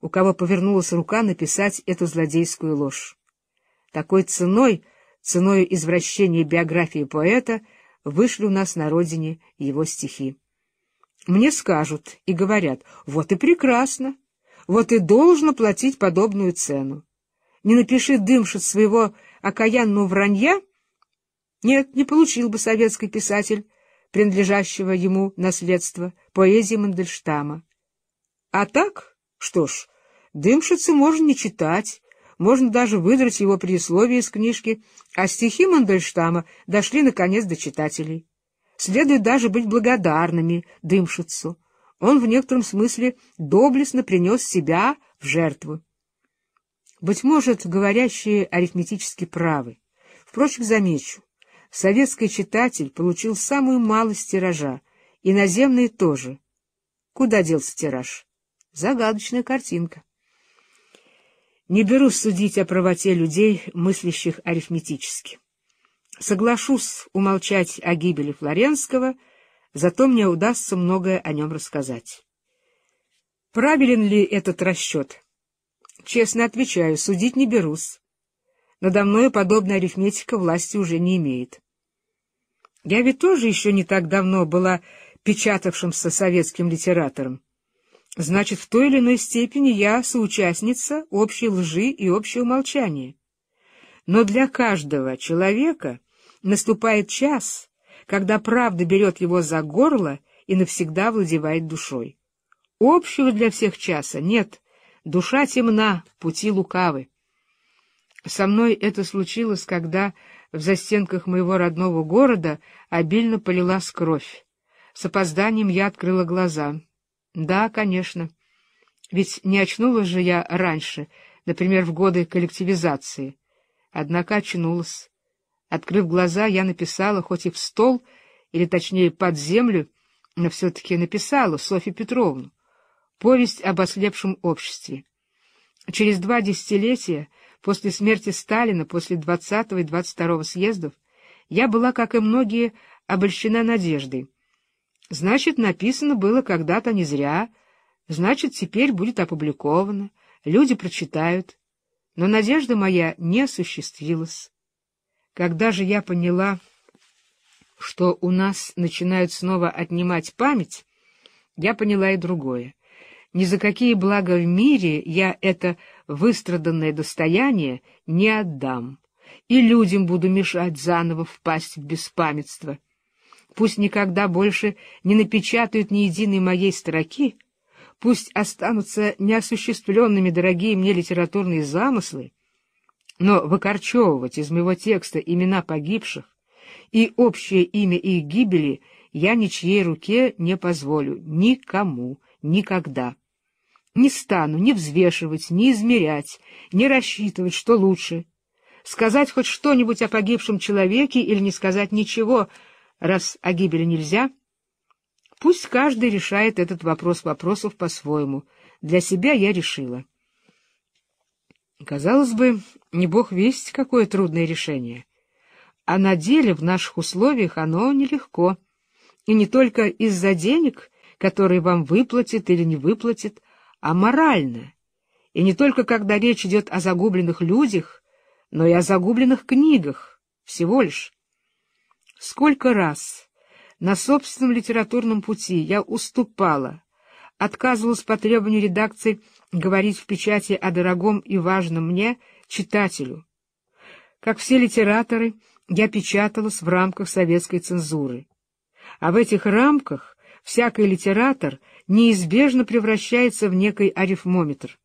у кого повернулась рука написать эту злодейскую ложь. Такой ценой, ценой извращения биографии поэта, вышли у нас на родине его стихи. Мне скажут и говорят, вот и прекрасно, вот и должно платить подобную цену. Не напиши дымшит своего окаянного вранья — нет, не получил бы советский писатель принадлежащего ему наследство поэзии Мандельштама. А так, что ж, Дымшицы можно не читать, можно даже выдрать его предисловие из книжки, а стихи Мандельштама дошли, наконец, до читателей. Следует даже быть благодарными Дымшицу. Он в некотором смысле доблестно принес себя в жертву. Быть может, говорящие арифметически правы. Впрочем, замечу, советский читатель получил самую малость тиража, иноземные тоже. Куда делся тираж? Загадочная картинка. Не берусь судить о правоте людей, мыслящих арифметически. Соглашусь умолчать о гибели Флоренского, зато мне удастся многое о нем рассказать. Правилен ли этот расчет? Честно отвечаю, судить не берусь. Надо мною подобная арифметика власти уже не имеет. Я ведь тоже еще не так давно была печатавшимся советским литератором. Значит, в той или иной степени я соучастница общей лжи и общего молчания. Но для каждого человека наступает час, когда правда берет его за горло и навсегда владевает душой. Общего для всех часа нет, душа темна, пути лукавы. Со мной это случилось, когда в застенках моего родного города обильно полилась кровь. С опозданием я открыла глаза. Да, конечно. Ведь не очнулась же я раньше, например, в годы коллективизации. Однако очнулась. Открыв глаза, я написала, хоть и в стол, или точнее под землю, но все-таки написала Софью Петровну. Повесть об ослепшем обществе. Через два десятилетия После смерти Сталина, после 20 и 22 съездов, я была, как и многие, обольщена надеждой. Значит, написано было когда-то не зря, значит, теперь будет опубликовано, люди прочитают. Но надежда моя не осуществилась. Когда же я поняла, что у нас начинают снова отнимать память, я поняла и другое. Ни за какие блага в мире я это выстраданное достояние не отдам, и людям буду мешать заново впасть в беспамятство. Пусть никогда больше не напечатают ни единой моей строки, пусть останутся неосуществленными дорогие мне литературные замыслы, но выкорчевывать из моего текста имена погибших и общее имя их гибели я ничьей руке не позволю, никому, никогда. Не стану ни взвешивать, ни измерять, ни рассчитывать, что лучше. Сказать хоть что-нибудь о погибшем человеке или не сказать ничего, раз о гибели нельзя. Пусть каждый решает этот вопрос вопросов по-своему. Для себя я решила. Казалось бы, не бог весть, какое трудное решение. А на деле в наших условиях оно нелегко. И не только из-за денег, которые вам выплатит или не выплатит, а морально, и не только когда речь идет о загубленных людях, но и о загубленных книгах, всего лишь. Сколько раз на собственном литературном пути я уступала, отказывалась по требованию редакции говорить в печати о дорогом и важном мне, читателю. Как все литераторы, я печаталась в рамках советской цензуры. А в этих рамках всякий литератор неизбежно превращается в некий арифмометр.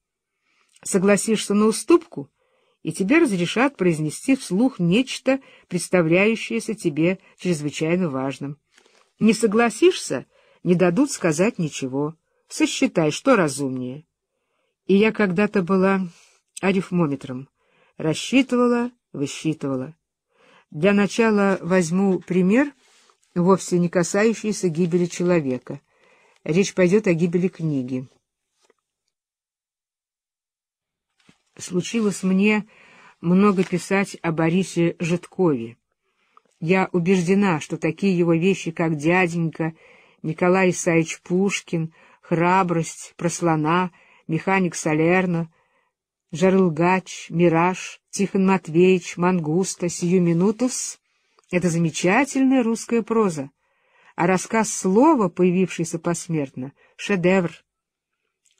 Согласишься на уступку, и тебе разрешат произнести вслух нечто, представляющееся тебе чрезвычайно важным. Не согласишься — не дадут сказать ничего. Сосчитай, что разумнее. И я когда-то была арифмометром. Рассчитывала, высчитывала. Для начала возьму пример, вовсе не касающийся гибели человека — речь пойдет о гибели книги. Случилось мне много писать о Борисе Житкове. Я убеждена, что такие его вещи, как «Дяденька», Николай Исаевич Пушкин, «Храбрость», «Прослона», «Механик Солерно», «Жарлгач», «Мираж», «Тихон Матвеевич», «Мангуста», «Сию минутус» — это замечательная русская проза а рассказ «Слово», появившийся посмертно, — шедевр.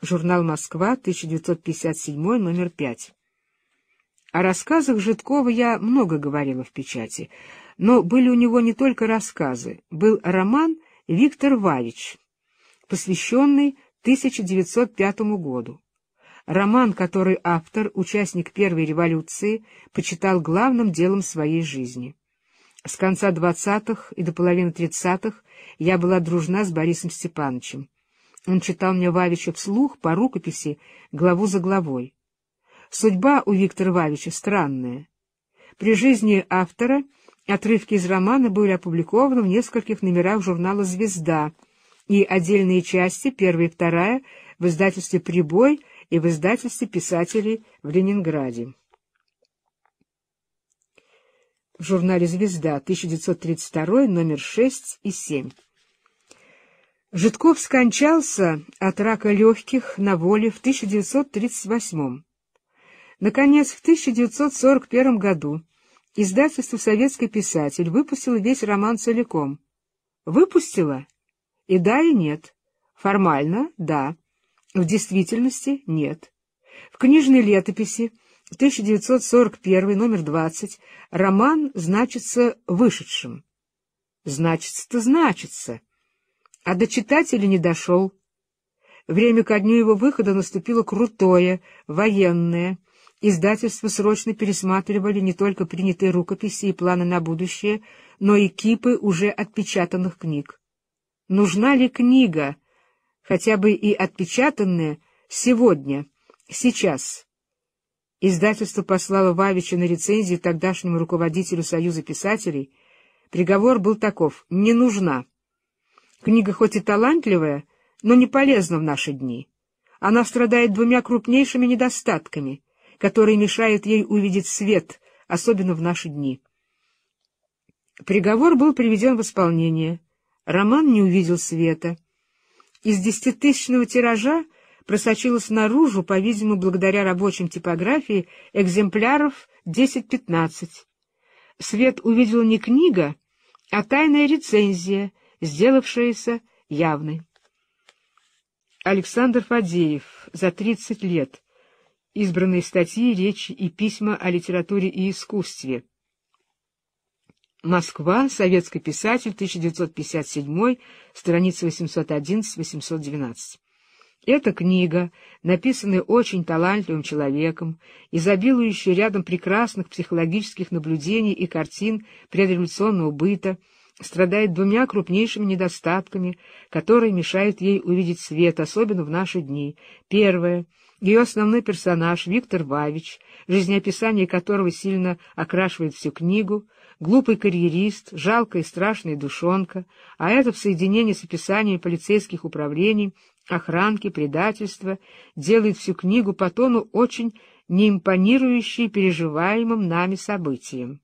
Журнал «Москва», 1957, номер 5. О рассказах Житкова я много говорила в печати, но были у него не только рассказы. Был роман «Виктор Вавич», посвященный 1905 году. Роман, который автор, участник Первой революции, почитал главным делом своей жизни. С конца двадцатых и до половины тридцатых я была дружна с Борисом Степановичем. Он читал мне Вавича вслух по рукописи, главу за главой. Судьба у Виктора Вавича странная. При жизни автора отрывки из романа были опубликованы в нескольких номерах журнала «Звезда» и отдельные части, первая и вторая, в издательстве «Прибой» и в издательстве писателей в Ленинграде в журнале «Звезда», 1932, номер 6 и 7. Житков скончался от рака легких на воле в 1938. Наконец, в 1941 году издательство «Советский писатель» выпустило весь роман целиком. Выпустило? И да, и нет. Формально — да. В действительности — нет. В книжной летописи — 1941 номер 20 роман значится вышедшим. Значится-то значится. А до читателя не дошел. Время ко дню его выхода наступило крутое, военное. Издательства срочно пересматривали не только принятые рукописи и планы на будущее, но и кипы уже отпечатанных книг. Нужна ли книга, хотя бы и отпечатанная, сегодня, сейчас? Издательство послало Вавича на рецензию тогдашнему руководителю Союза писателей. Приговор был таков — не нужна. Книга хоть и талантливая, но не полезна в наши дни. Она страдает двумя крупнейшими недостатками, которые мешают ей увидеть свет, особенно в наши дни. Приговор был приведен в исполнение. Роман не увидел света. Из десятитысячного тиража просочилось наружу, по-видимому, благодаря рабочим типографии, экземпляров 10-15. Свет увидел не книга, а тайная рецензия, сделавшаяся явной. Александр Фадеев за 30 лет. Избранные статьи, речи и письма о литературе и искусстве. Москва, советский писатель, 1957, страница 811-812. Эта книга, написанная очень талантливым человеком, изобилующая рядом прекрасных психологических наблюдений и картин предреволюционного быта, страдает двумя крупнейшими недостатками, которые мешают ей увидеть свет, особенно в наши дни. Первое. Ее основной персонаж Виктор Вавич, жизнеописание которого сильно окрашивает всю книгу, глупый карьерист, жалкая и страшная душонка, а это в соединении с описанием полицейских управлений охранки, предательства делает всю книгу по тону очень неимпонирующей переживаемым нами событием.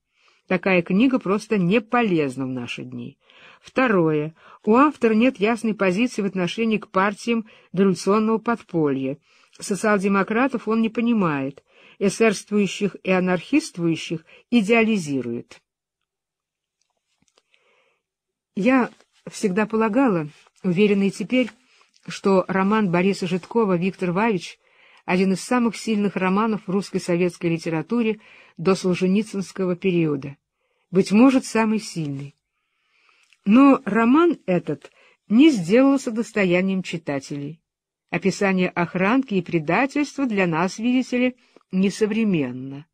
Такая книга просто не полезна в наши дни. Второе. У автора нет ясной позиции в отношении к партиям дореволюционного подполья. Социал-демократов он не понимает, эсерствующих и анархистствующих идеализирует. Я всегда полагала, уверена и теперь, что роман Бориса Житкова «Виктор Вавич» — один из самых сильных романов в русской советской литературе до Солженицынского периода, быть может, самый сильный. Но роман этот не сделался достоянием читателей. Описание охранки и предательства для нас, видите ли, несовременно.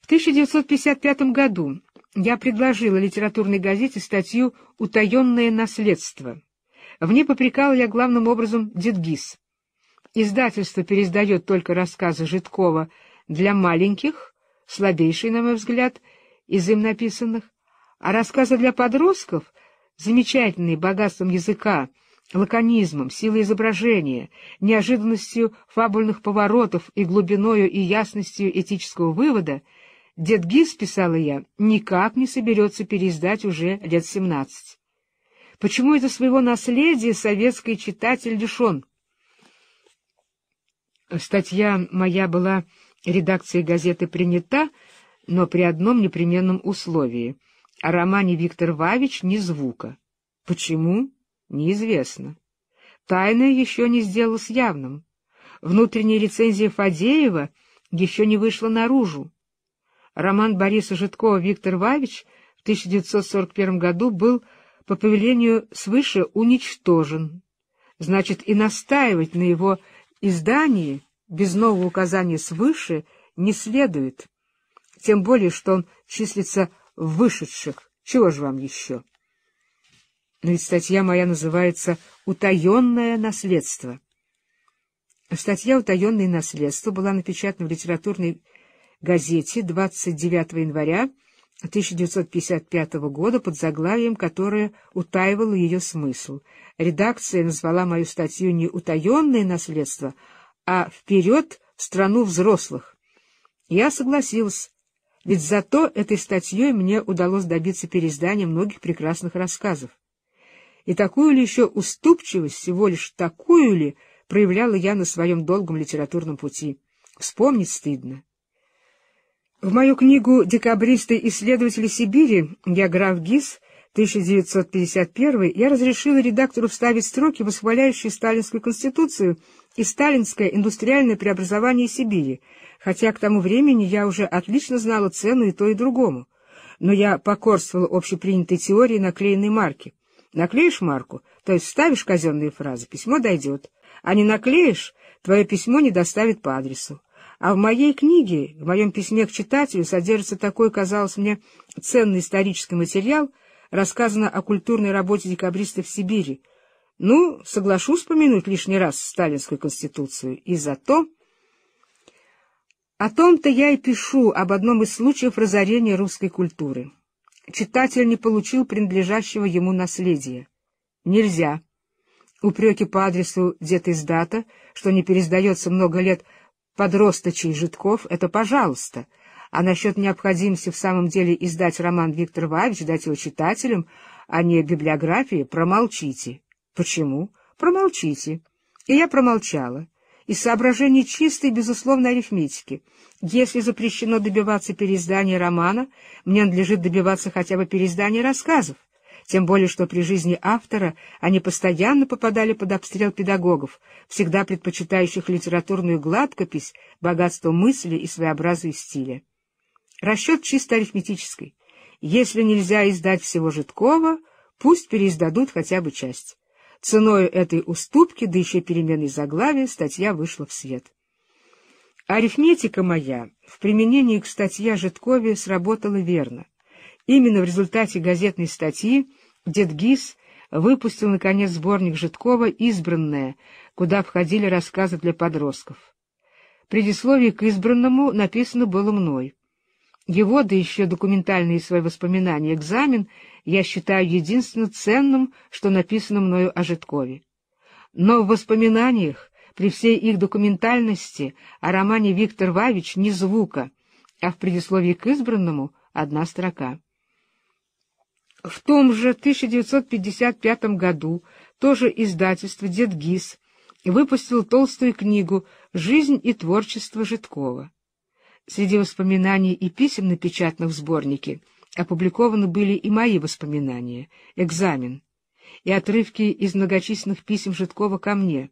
В 1955 году я предложила литературной газете статью «Утаенное наследство» В ней попрекала я главным образом Дедгиз. Издательство переиздает только рассказы Житкова для маленьких, слабейшие, на мой взгляд, из им написанных, а рассказы для подростков, замечательные богатством языка, лаконизмом, силой изображения, неожиданностью фабульных поворотов и глубиною и ясностью этического вывода, Дед Гиз, писала я, никак не соберется переиздать уже лет семнадцать. Почему это своего наследия советский читатель лишен? Статья моя была редакцией газеты принята, но при одном непременном условии. О романе Виктор Вавич ни звука. Почему? Неизвестно. Тайное еще не сделалось явным. Внутренняя рецензия Фадеева еще не вышла наружу. Роман Бориса Житкова «Виктор Вавич» в 1941 году был по повелению свыше уничтожен. Значит, и настаивать на его издании без нового указания свыше не следует, тем более, что он числится в вышедших. Чего же вам еще? Но ведь статья моя называется «Утаенное наследство». Статья «Утаенное наследство» была напечатана в литературной газете 29 января 1955 года под заглавием, которое утаивало ее смысл. Редакция назвала мою статью не «Утаенное наследство», а «Вперед в страну взрослых». Я согласился, ведь зато этой статьей мне удалось добиться переиздания многих прекрасных рассказов. И такую ли еще уступчивость, всего лишь такую ли, проявляла я на своем долгом литературном пути. Вспомнить стыдно. В мою книгу «Декабристы-исследователи Сибири» я, Гис, 1951, я разрешила редактору вставить строки, восхваляющие сталинскую конституцию и сталинское индустриальное преобразование Сибири, хотя к тому времени я уже отлично знала цену и то, и другому. Но я покорствовала общепринятой теории наклеенной марки. Наклеишь марку, то есть вставишь казенные фразы, письмо дойдет. А не наклеишь, твое письмо не доставит по адресу. А в моей книге, в моем письме к читателю содержится такой, казалось мне, ценный исторический материал, рассказано о культурной работе декабристов в Сибири. Ну, соглашусь помянуть лишний раз сталинскую конституцию. И за то... О том-то я и пишу об одном из случаев разорения русской культуры. Читатель не получил принадлежащего ему наследия. Нельзя. Упреки по адресу детиздата, что не пересдается много лет, — подросточей Житков — это пожалуйста. А насчет необходимости в самом деле издать роман Виктора Ваевича, дать его читателям, а не библиографии, промолчите. Почему? Промолчите. И я промолчала. Из соображений чистой, безусловно, арифметики. Если запрещено добиваться переиздания романа, мне надлежит добиваться хотя бы переиздания рассказов тем более что при жизни автора они постоянно попадали под обстрел педагогов, всегда предпочитающих литературную гладкопись, богатство мысли и своеобразие стиля. Расчет чисто арифметический. Если нельзя издать всего Житкова, пусть переиздадут хотя бы часть. Ценою этой уступки, да еще переменной заглавия, статья вышла в свет. Арифметика моя в применении к статье о Житкове сработала верно. Именно в результате газетной статьи Дед Гис выпустил, наконец, сборник Житкова «Избранное», куда входили рассказы для подростков. Предисловие к «Избранному» написано было мной. Его, да еще документальные свои воспоминания «Экзамен» я считаю единственно ценным, что написано мною о Житкове. Но в воспоминаниях, при всей их документальности, о романе Виктор Вавич ни звука, а в предисловии к «Избранному» одна строка. В том же 1955 году тоже издательство «Дедгиз» выпустил толстую книгу «Жизнь и творчество Житкова». Среди воспоминаний и писем, на в сборнике, опубликованы были и мои воспоминания, экзамен, и отрывки из многочисленных писем Житкова ко мне.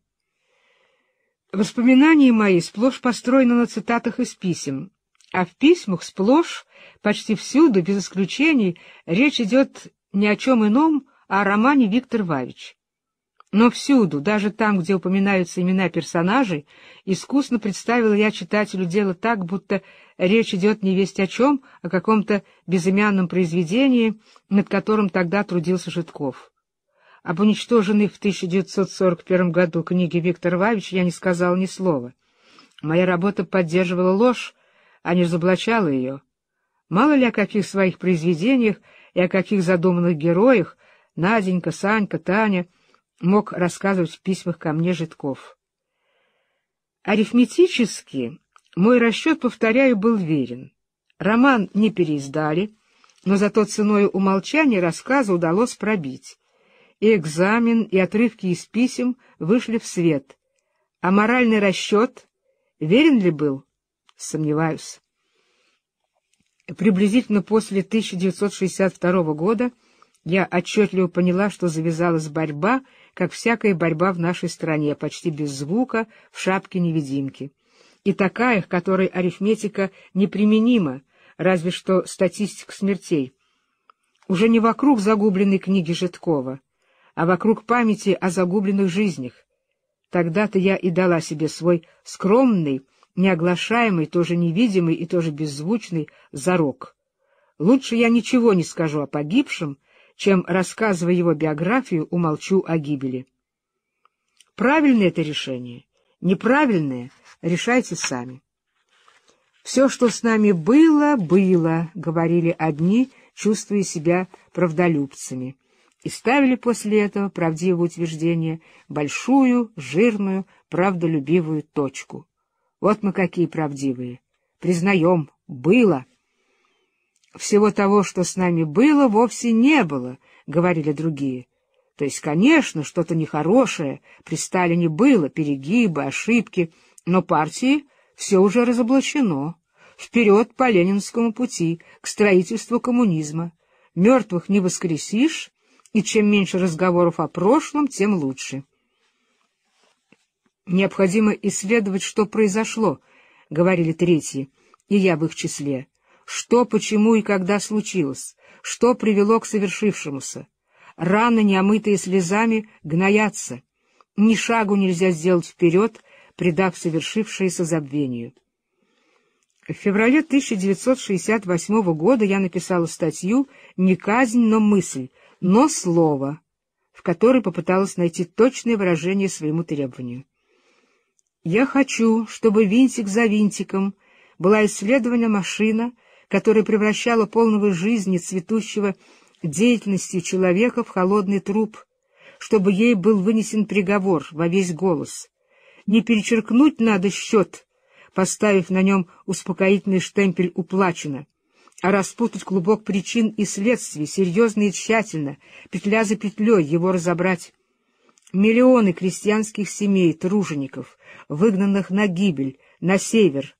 Воспоминания мои сплошь построены на цитатах из писем, а в письмах сплошь, почти всюду, без исключений, речь идет ни о чем ином, а о романе Виктор Вавич. Но всюду, даже там, где упоминаются имена персонажей, искусно представила я читателю дело так, будто речь идет не весть о чем, а о каком-то безымянном произведении, над которым тогда трудился Житков. Об уничтоженной в 1941 году книге Виктор Вавич я не сказал ни слова. Моя работа поддерживала ложь, а не разоблачала ее. Мало ли о каких своих произведениях и о каких задуманных героях Наденька, Санька, Таня мог рассказывать в письмах ко мне Житков. Арифметически мой расчет, повторяю, был верен. Роман не переиздали, но зато ценой умолчания рассказа удалось пробить. И экзамен, и отрывки из писем вышли в свет. А моральный расчет верен ли был? Сомневаюсь. Приблизительно после 1962 года я отчетливо поняла, что завязалась борьба, как всякая борьба в нашей стране, почти без звука, в шапке-невидимке. И такая, к которой арифметика неприменима, разве что статистик смертей. Уже не вокруг загубленной книги Житкова, а вокруг памяти о загубленных жизнях. Тогда-то я и дала себе свой скромный, неоглашаемый, тоже невидимый и тоже беззвучный зарок. Лучше я ничего не скажу о погибшем, чем, рассказывая его биографию, умолчу о гибели. Правильное это решение, неправильное — решайте сами. «Все, что с нами было, было», — говорили одни, чувствуя себя правдолюбцами, и ставили после этого правдивое утверждение большую, жирную, правдолюбивую точку. Вот мы какие правдивые. Признаем, было. Всего того, что с нами было, вовсе не было, — говорили другие. То есть, конечно, что-то нехорошее при Сталине было, перегибы, ошибки, но партии все уже разоблачено. Вперед по ленинскому пути, к строительству коммунизма. Мертвых не воскресишь, и чем меньше разговоров о прошлом, тем лучше. Необходимо исследовать, что произошло, — говорили третьи, и я в их числе. Что, почему и когда случилось, что привело к совершившемуся. Раны, неомытые слезами, гноятся. Ни шагу нельзя сделать вперед, предав совершившееся забвению. В феврале 1968 года я написала статью «Не казнь, но мысль, но слово», в которой попыталась найти точное выражение своему требованию. Я хочу, чтобы винтик за винтиком была исследована машина, которая превращала полного жизни цветущего деятельности человека в холодный труп, чтобы ей был вынесен приговор во весь голос. Не перечеркнуть надо счет, поставив на нем успокоительный штемпель «уплачено», а распутать клубок причин и следствий, серьезно и тщательно, петля за петлей его разобрать. Миллионы крестьянских семей, тружеников, выгнанных на гибель, на север,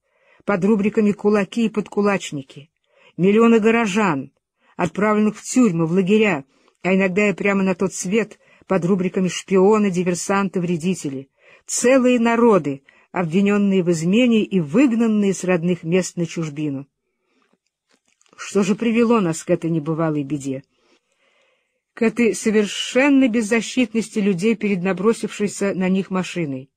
под рубриками «кулаки» и «подкулачники». Миллионы горожан, отправленных в тюрьмы, в лагеря, а иногда и прямо на тот свет, под рубриками «шпионы», «диверсанты», «вредители». Целые народы, обвиненные в измене и выгнанные с родных мест на чужбину. Что же привело нас к этой небывалой беде? к этой совершенной беззащитности людей перед набросившейся на них машиной,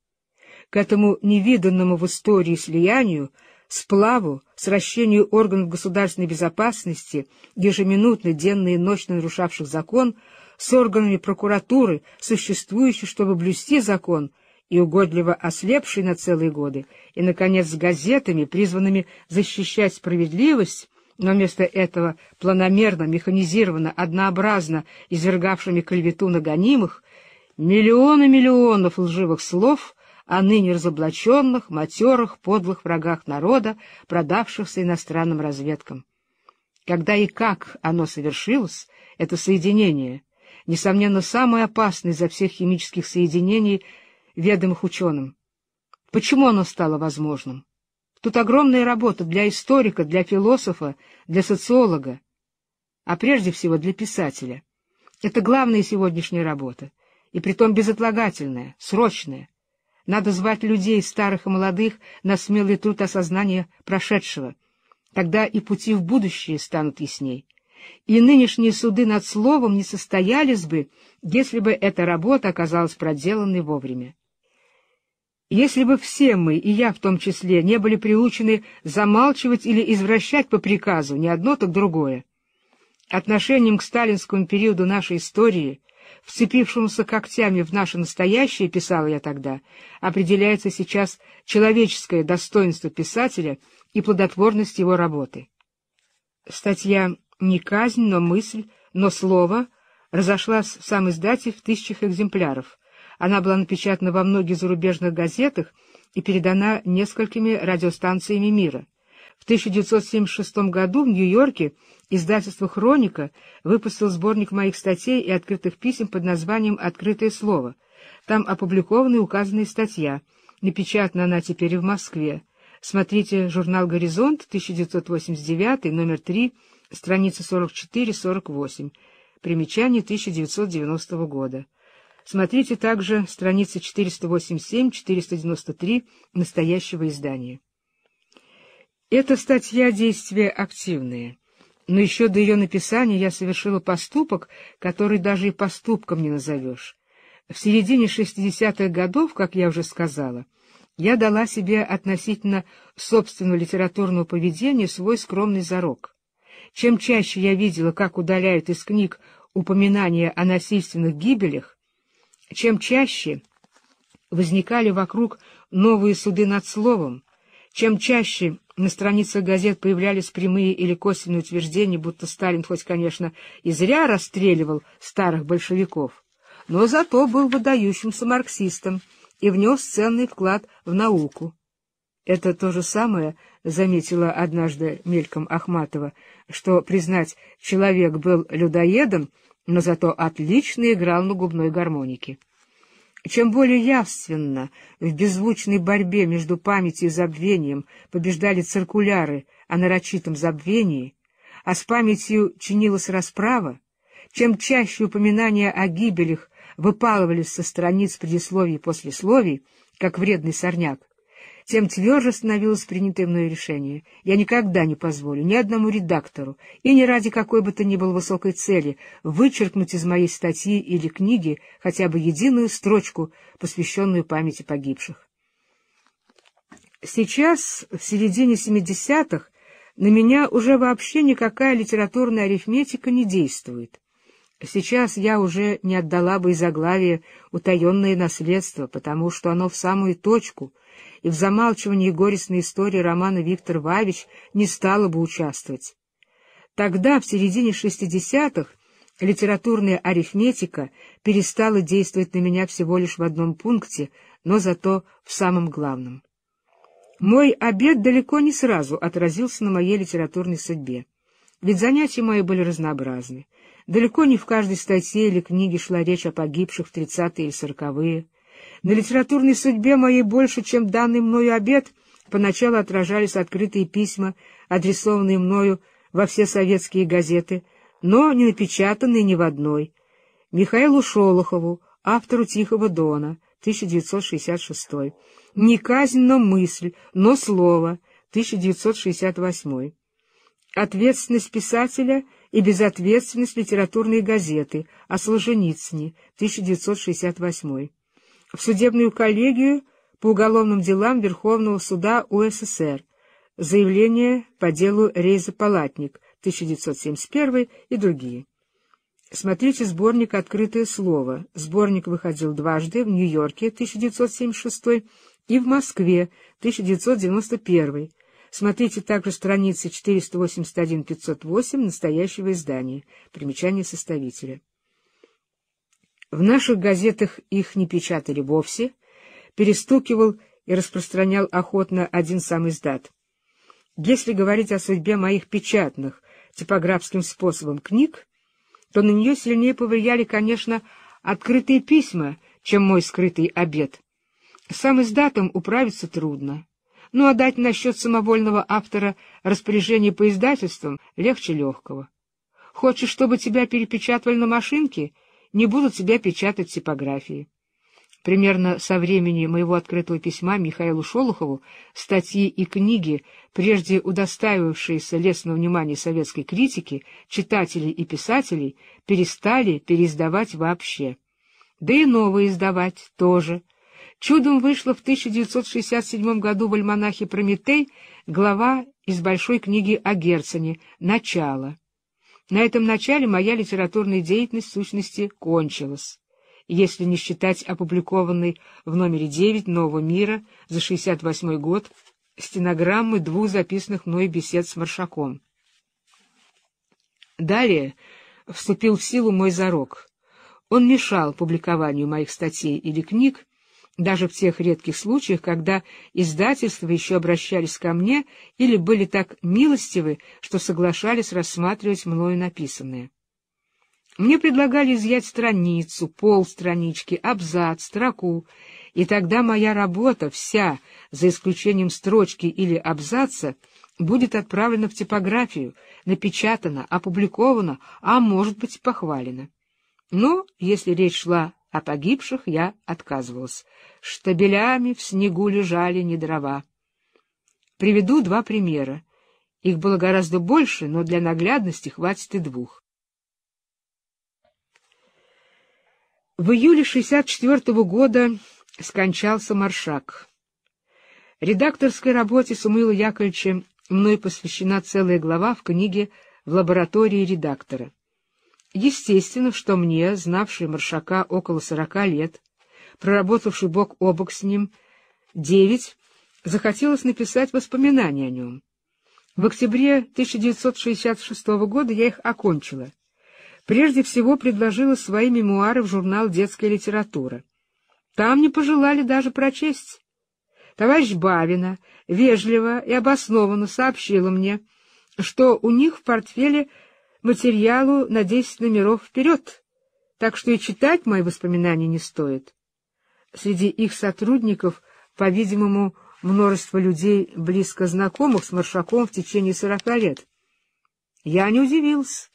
к этому невиданному в истории слиянию, сплаву, сращению органов государственной безопасности, ежеминутно, денно и ночно нарушавших закон, с органами прокуратуры, существующей, чтобы блюсти закон, и угодливо ослепшей на целые годы, и, наконец, с газетами, призванными защищать справедливость, но вместо этого планомерно, механизированно, однообразно извергавшими клевету на гонимых, миллионы миллионов лживых слов о ныне разоблаченных, матерых, подлых врагах народа, продавшихся иностранным разведкам. Когда и как оно совершилось, это соединение, несомненно, самое опасное из всех химических соединений, ведомых ученым. Почему оно стало возможным? Тут огромная работа для историка, для философа, для социолога, а прежде всего для писателя. Это главная сегодняшняя работа, и притом безотлагательная, срочная. Надо звать людей, старых и молодых, на смелый труд осознания прошедшего. Тогда и пути в будущее станут ясней. И нынешние суды над словом не состоялись бы, если бы эта работа оказалась проделанной вовремя. Если бы все мы, и я в том числе, не были приучены замалчивать или извращать по приказу ни одно, так другое, отношением к сталинскому периоду нашей истории, вцепившемуся когтями в наше настоящее, писала я тогда, определяется сейчас человеческое достоинство писателя и плодотворность его работы. Статья «Не казнь, но мысль, но слово» разошлась в сам издате в тысячах экземпляров — она была напечатана во многих зарубежных газетах и передана несколькими радиостанциями мира. В 1976 году в Нью-Йорке издательство «Хроника» выпустил сборник моих статей и открытых писем под названием «Открытое слово». Там опубликована и указанная статья. Напечатана она теперь и в Москве. Смотрите журнал «Горизонт», 1989, номер 3, страница 44-48, примечание 1990 года. Смотрите также страницы 487-493 настоящего издания. Эта статья действия активные, но еще до ее написания я совершила поступок, который даже и поступком не назовешь. В середине 60-х годов, как я уже сказала, я дала себе относительно собственного литературного поведения свой скромный зарок. Чем чаще я видела, как удаляют из книг упоминания о насильственных гибелях, чем чаще возникали вокруг новые суды над словом, чем чаще на страницах газет появлялись прямые или косвенные утверждения, будто Сталин хоть, конечно, и зря расстреливал старых большевиков, но зато был выдающимся марксистом и внес ценный вклад в науку. Это то же самое, заметила однажды мельком Ахматова, что признать «человек был людоедом» но зато отлично играл на губной гармонике. Чем более явственно в беззвучной борьбе между памятью и забвением побеждали циркуляры о нарочитом забвении, а с памятью чинилась расправа, чем чаще упоминания о гибелях выпалывались со страниц предисловий и послесловий, как вредный сорняк, тем тверже становилось принятое мною решение. Я никогда не позволю ни одному редактору, и ни ради какой бы то ни было высокой цели, вычеркнуть из моей статьи или книги хотя бы единую строчку, посвященную памяти погибших. Сейчас, в середине 70-х, на меня уже вообще никакая литературная арифметика не действует. Сейчас я уже не отдала бы и заглавие «Утаенное наследство», потому что оно в самую точку — и в замалчивании горестной истории романа Виктор Вавич не стала бы участвовать. Тогда, в середине 60-х, литературная арифметика перестала действовать на меня всего лишь в одном пункте, но зато в самом главном. Мой обед далеко не сразу отразился на моей литературной судьбе, ведь занятия мои были разнообразны. Далеко не в каждой статье или книге шла речь о погибших в 30-е или 40-е, на литературной судьбе моей больше, чем данный мною обед, поначалу отражались открытые письма, адресованные мною во все советские газеты, но не напечатанные ни в одной. Михаилу Шолохову, автору «Тихого дона», 1966. «Не казнь, но мысль, но слово», 1968. «Ответственность писателя» и «Безответственность литературной газеты» о Солженицыне, 1968 в судебную коллегию по уголовным делам Верховного суда УССР. Заявление по делу Рейза Палатник, 1971 и другие. Смотрите сборник «Открытое слово». Сборник выходил дважды в Нью-Йорке 1976 и в Москве 1991. Смотрите также страницы 481-508 настоящего издания. Примечание составителя. В наших газетах их не печатали вовсе, перестукивал и распространял охотно один сам издат. Если говорить о судьбе моих печатных, типографским способом книг, то на нее сильнее повлияли, конечно, открытые письма, чем мой скрытый обед. Сам издатом управиться трудно. Ну а дать насчет самовольного автора распоряжение по издательствам легче легкого. Хочешь, чтобы тебя перепечатывали на машинке — не будут себя печатать типографии. Примерно со времени моего открытого письма Михаилу Шолохову статьи и книги, прежде удостаивавшиеся лестного внимания советской критики, читателей и писателей, перестали переиздавать вообще. Да и новые издавать тоже. Чудом вышла в 1967 году в альманахе «Прометей» глава из большой книги о Герцене «Начало». На этом начале моя литературная деятельность в сущности кончилась, если не считать опубликованной в номере 9 «Нового мира» за 68 год стенограммы двух записанных мной бесед с Маршаком. Далее вступил в силу мой зарок. Он мешал публикованию моих статей или книг, даже в тех редких случаях, когда издательства еще обращались ко мне или были так милостивы, что соглашались рассматривать мною написанное. Мне предлагали изъять страницу, полстранички, абзац, строку, и тогда моя работа вся, за исключением строчки или абзаца, будет отправлена в типографию, напечатана, опубликована, а может быть похвалена. Но если речь шла о погибших я отказывалась. Штабелями в снегу лежали не дрова. Приведу два примера. Их было гораздо больше, но для наглядности хватит и двух. В июле 64 -го года скончался Маршак. Редакторской работе Сумыла Яковлевича мной посвящена целая глава в книге «В лаборатории редактора». Естественно, что мне, знавший Маршака около сорока лет, проработавший бок о бок с ним, девять, захотелось написать воспоминания о нем. В октябре 1966 года я их окончила. Прежде всего предложила свои мемуары в журнал «Детская литература». Там не пожелали даже прочесть. Товарищ Бавина вежливо и обоснованно сообщила мне, что у них в портфеле материалу на десять номеров вперед, так что и читать мои воспоминания не стоит. Среди их сотрудников, по-видимому, множество людей, близко знакомых с Маршаком в течение сорока лет. Я не удивился.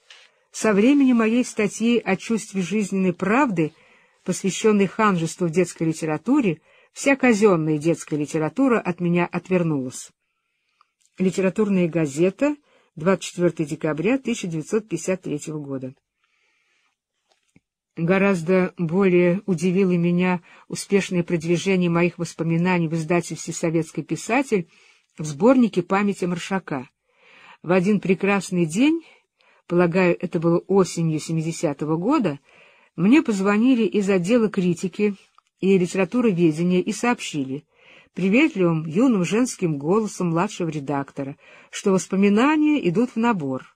Со времени моей статьи о чувстве жизненной правды, посвященной ханжеству в детской литературе, вся казенная детская литература от меня отвернулась. Литературная газета — 24 декабря 1953 года. Гораздо более удивило меня успешное продвижение моих воспоминаний в издательстве «Советский писатель» в сборнике «Памяти Маршака». В один прекрасный день, полагаю, это было осенью 70-го года, мне позвонили из отдела критики и литературоведения и сообщили — приветливым юным женским голосом младшего редактора, что воспоминания идут в набор.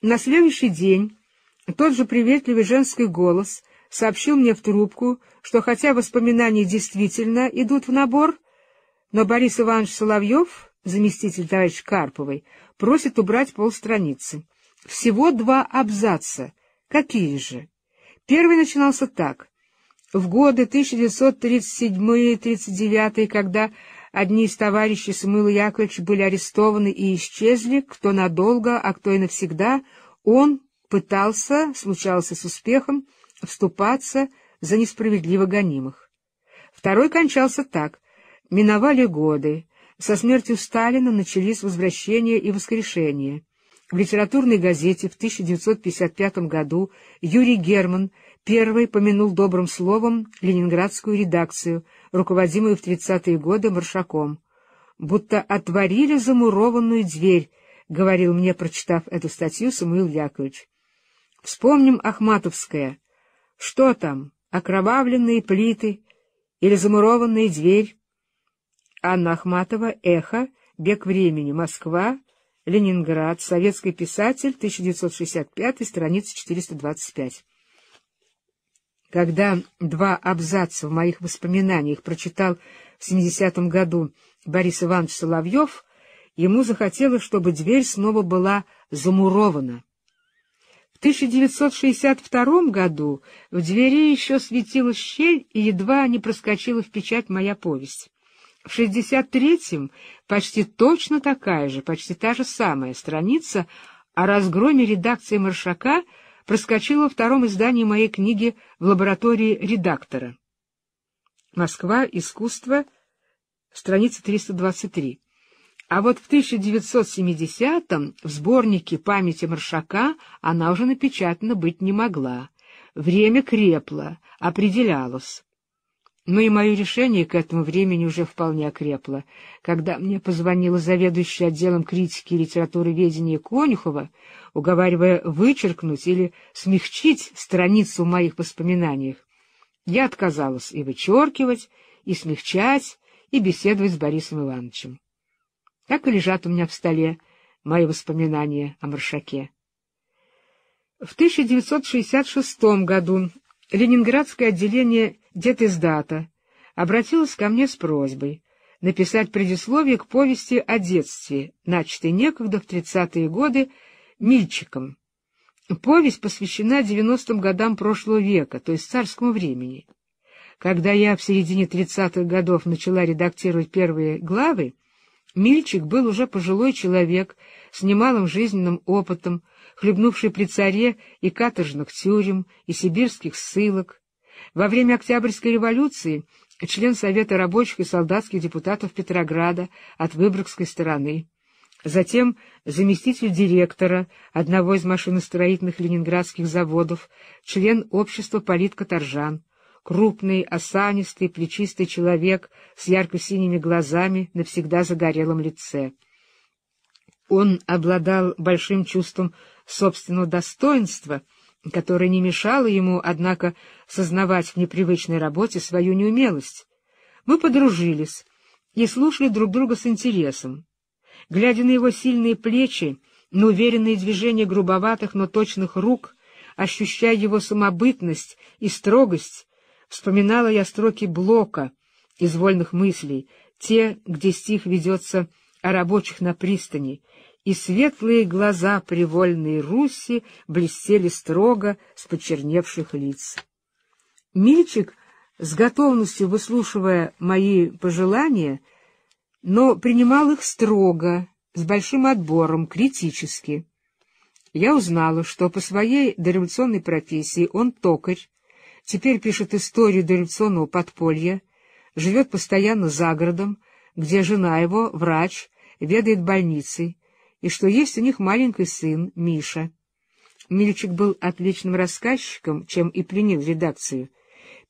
На следующий день тот же приветливый женский голос сообщил мне в трубку, что хотя воспоминания действительно идут в набор, но Борис Иванович Соловьев, заместитель товарища Карповой, просит убрать полстраницы. Всего два абзаца. Какие же? Первый начинался так. В годы 1937-39, когда одни из товарищей Смыла Яковлевича были арестованы и исчезли, кто надолго, а кто и навсегда, он пытался, случался с успехом, вступаться за несправедливо гонимых. Второй кончался так. Миновали годы. Со смертью Сталина начались возвращения и воскрешения. В литературной газете в 1955 году Юрий Герман – Первый помянул добрым словом ленинградскую редакцию, руководимую в 30-е годы Маршаком. «Будто отворили замурованную дверь», — говорил мне, прочитав эту статью Самуил Яковлевич. «Вспомним Ахматовское. Что там, окровавленные плиты или замурованная дверь?» Анна Ахматова, «Эхо», «Бег времени», «Москва», «Ленинград», «Советский писатель», 1965, страница 425. Когда два абзаца в моих воспоминаниях прочитал в 70-м году Борис Иванович Соловьев, ему захотелось, чтобы дверь снова была замурована. В 1962 году в двери еще светилась щель, и едва не проскочила в печать моя повесть. В 63-м почти точно такая же, почти та же самая страница о разгроме редакции «Маршака» проскочил во втором издании моей книги в лаборатории редактора. Москва, искусство, страница 323. А вот в 1970-м в сборнике «Памяти Маршака» она уже напечатана быть не могла. Время крепло, определялось но ну и мое решение к этому времени уже вполне окрепло. Когда мне позвонила заведующая отделом критики и литературы ведения Конюхова, уговаривая вычеркнуть или смягчить страницу в моих воспоминаниях, я отказалась и вычеркивать, и смягчать, и беседовать с Борисом Ивановичем. Так и лежат у меня в столе мои воспоминания о Маршаке. В 1966 году Ленинградское отделение дед издата, обратилась ко мне с просьбой написать предисловие к повести о детстве, начатой некогда в тридцатые годы Мильчиком. Повесть посвящена девяностым годам прошлого века, то есть царскому времени. Когда я в середине тридцатых годов начала редактировать первые главы, Мильчик был уже пожилой человек с немалым жизненным опытом, хлебнувший при царе и каторжных тюрем, и сибирских ссылок, во время Октябрьской революции член Совета рабочих и солдатских депутатов Петрограда от Выборгской стороны, затем заместитель директора одного из машиностроительных ленинградских заводов, член общества политкоторжан, крупный, осанистый, плечистый человек с ярко-синими глазами на всегда загорелом лице. Он обладал большим чувством собственного достоинства — которое не мешало ему, однако, сознавать в непривычной работе свою неумелость. Мы подружились и слушали друг друга с интересом. Глядя на его сильные плечи, на уверенные движения грубоватых, но точных рук, ощущая его самобытность и строгость, вспоминала я строки Блока из «Вольных мыслей», те, где стих ведется о рабочих на пристани, и светлые глаза привольной Руси блестели строго с почерневших лиц. Мильчик, с готовностью выслушивая мои пожелания, но принимал их строго, с большим отбором, критически. Я узнала, что по своей дореволюционной профессии он токарь, теперь пишет историю дореволюционного подполья, живет постоянно за городом, где жена его, врач, ведает больницей, и что есть у них маленький сын, Миша. Мильчик был отличным рассказчиком, чем и пленил редакцию.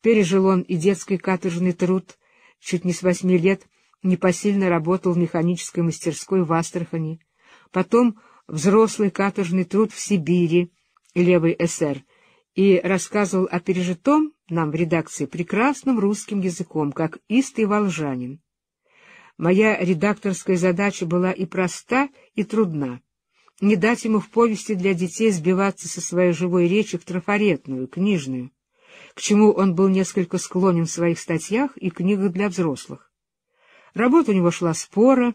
Пережил он и детский каторжный труд, чуть не с восьми лет непосильно работал в механической мастерской в Астрахани, потом взрослый каторжный труд в Сибири, и Левой СР, и рассказывал о пережитом нам в редакции прекрасным русским языком, как истый волжанин. Моя редакторская задача была и проста, и трудна. Не дать ему в повести для детей сбиваться со своей живой речи в трафаретную, книжную, к чему он был несколько склонен в своих статьях и книгах для взрослых. Работа у него шла спора,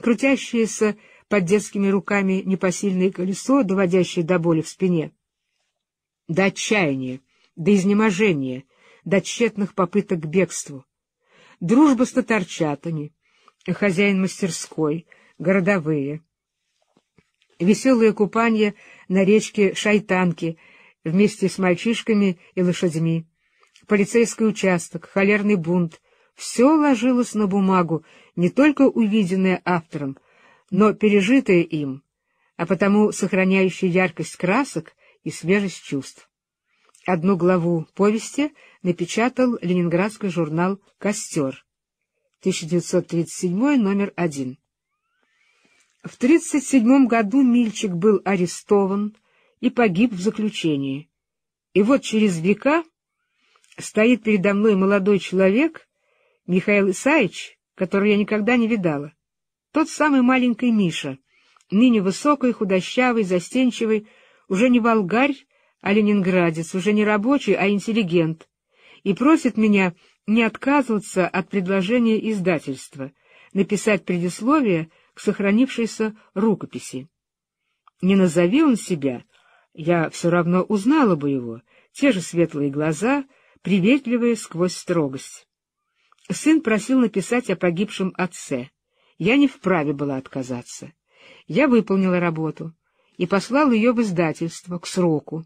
крутящаяся под детскими руками непосильное колесо, доводящее до боли в спине, до отчаяния, до изнеможения, до тщетных попыток к бегству. Дружба с татарчатами, хозяин мастерской, городовые — веселое купание на речке Шайтанки вместе с мальчишками и лошадьми, полицейский участок, холерный бунт — все ложилось на бумагу, не только увиденное автором, но пережитое им, а потому сохраняющее яркость красок и свежесть чувств. Одну главу повести напечатал ленинградский журнал «Костер», 1937, номер 1. В 1937 году Мильчик был арестован и погиб в заключении. И вот через века стоит передо мной молодой человек, Михаил Исаевич, которого я никогда не видала. Тот самый маленький Миша, ныне высокий, худощавый, застенчивый, уже не волгарь, а ленинградец, уже не рабочий, а интеллигент, и просит меня не отказываться от предложения издательства, написать предисловие — к сохранившейся рукописи. Не назови он себя, я все равно узнала бы его, те же светлые глаза, приветливые сквозь строгость. Сын просил написать о погибшем отце. Я не вправе была отказаться. Я выполнила работу и послал ее в издательство к сроку.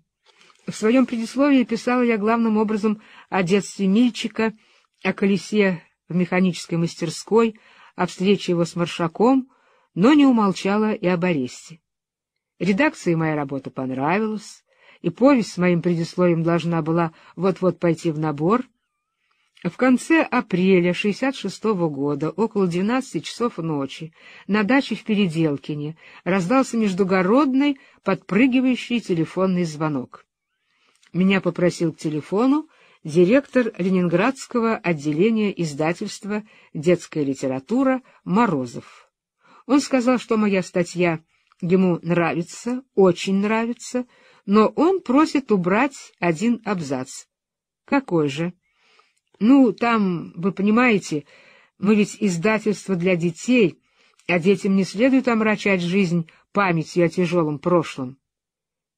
В своем предисловии писала я главным образом о детстве Мильчика, о колесе в механической мастерской, о встрече его с Маршаком, но не умолчала и об аресте. Редакции моя работа понравилась, и повесть с моим предисловием должна была вот-вот пойти в набор. В конце апреля 66 -го года, около 12 часов ночи, на даче в Переделкине раздался междугородный подпрыгивающий телефонный звонок. Меня попросил к телефону директор Ленинградского отделения издательства «Детская литература» Морозов. Он сказал, что моя статья ему нравится, очень нравится, но он просит убрать один абзац. Какой же? Ну, там, вы понимаете, мы ведь издательство для детей, а детям не следует омрачать жизнь памятью о тяжелом прошлом.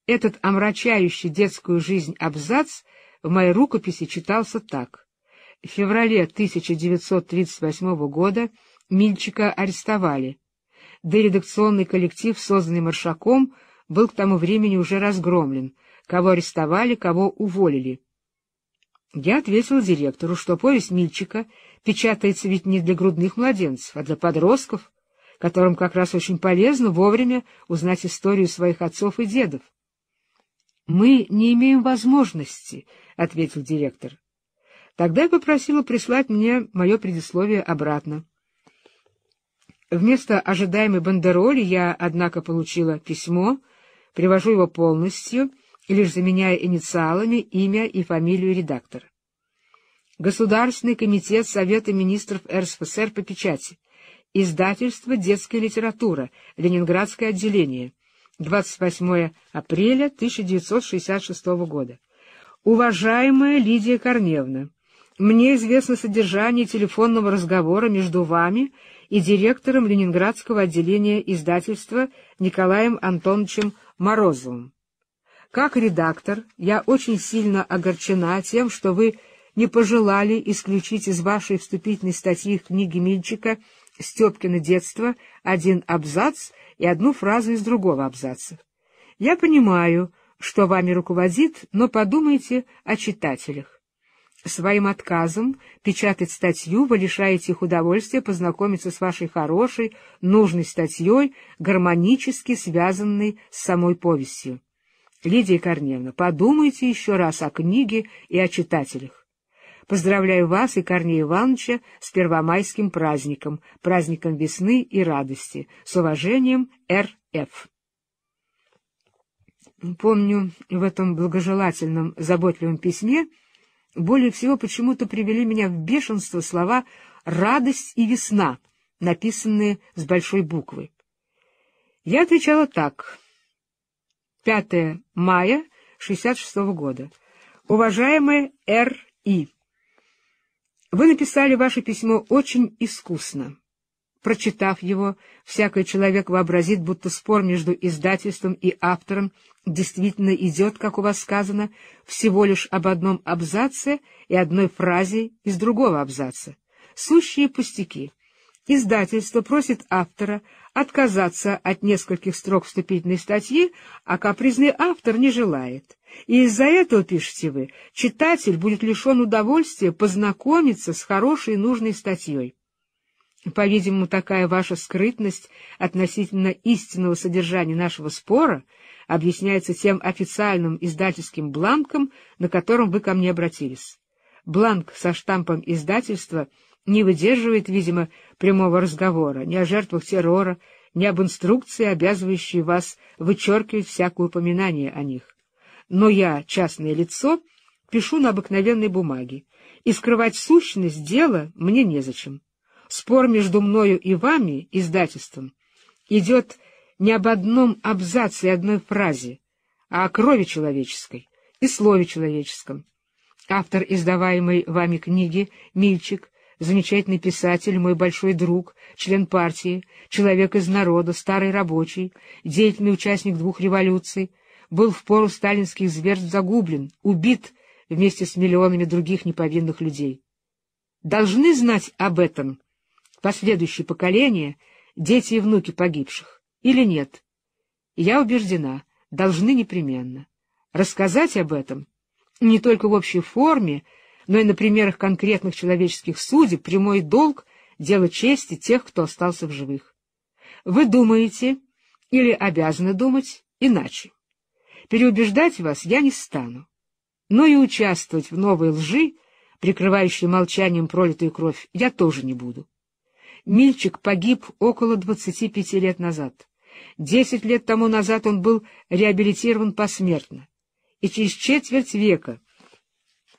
Этот омрачающий детскую жизнь абзац в моей рукописи читался так. В феврале 1938 года Мильчика арестовали да редакционный коллектив, созданный Маршаком, был к тому времени уже разгромлен, кого арестовали, кого уволили. Я ответил директору, что повесть Мильчика печатается ведь не для грудных младенцев, а для подростков, которым как раз очень полезно вовремя узнать историю своих отцов и дедов. «Мы не имеем возможности», — ответил директор. Тогда я попросила прислать мне мое предисловие обратно. Вместо ожидаемой бандероли я, однако, получила письмо, привожу его полностью, лишь заменяя инициалами имя и фамилию редактора. Государственный комитет Совета министров РСФСР по печати. Издательство «Детская литература», Ленинградское отделение, 28 апреля 1966 года. Уважаемая Лидия Корневна, мне известно содержание телефонного разговора между вами и и директором Ленинградского отделения издательства Николаем Антоновичем Морозовым. Как редактор я очень сильно огорчена тем, что вы не пожелали исключить из вашей вступительной статьи книги Мильчика «Степкино детство» один абзац и одну фразу из другого абзаца. Я понимаю, что вами руководит, но подумайте о читателях. Своим отказом печатать статью вы лишаете их удовольствия познакомиться с вашей хорошей, нужной статьей, гармонически связанной с самой повестью. Лидия Корнеевна, подумайте еще раз о книге и о читателях. Поздравляю вас и Корнея Ивановича с первомайским праздником, праздником весны и радости. С уважением, Р.Ф. Помню, в этом благожелательном, заботливом письме более всего почему-то привели меня в бешенство слова «радость» и «весна», написанные с большой буквы. Я отвечала так. 5 мая 66 -го года. Уважаемая Р.И., вы написали ваше письмо очень искусно. Прочитав его, всякий человек вообразит, будто спор между издательством и автором действительно идет, как у вас сказано, всего лишь об одном абзаце и одной фразе из другого абзаца. Сущие пустяки. Издательство просит автора отказаться от нескольких строк вступительной статьи, а капризный автор не желает. И из-за этого, пишете вы, читатель будет лишен удовольствия познакомиться с хорошей и нужной статьей. По-видимому, такая ваша скрытность относительно истинного содержания нашего спора объясняется тем официальным издательским бланком, на котором вы ко мне обратились. Бланк со штампом издательства не выдерживает, видимо, прямого разговора ни о жертвах террора, ни об инструкции, обязывающей вас вычеркивать всякое упоминание о них. Но я, частное лицо, пишу на обыкновенной бумаге, и скрывать сущность дела мне незачем. Спор между мною и вами, издательством, идет не об одном абзаце и одной фразе, а о крови человеческой и слове человеческом. Автор издаваемой вами книги «Мильчик» замечательный писатель, мой большой друг, член партии, человек из народа, старый рабочий, деятельный участник двух революций, был в пору сталинских зверств загублен, убит вместе с миллионами других неповинных людей. Должны знать об этом последующие поколения, дети и внуки погибших, или нет? Я убеждена, должны непременно. Рассказать об этом не только в общей форме, но и на примерах конкретных человеческих судеб прямой долг — дело чести тех, кто остался в живых. Вы думаете или обязаны думать иначе. Переубеждать вас я не стану. Но и участвовать в новой лжи, прикрывающей молчанием пролитую кровь, я тоже не буду. Мильчик погиб около 25 лет назад. Десять лет тому назад он был реабилитирован посмертно. И через четверть века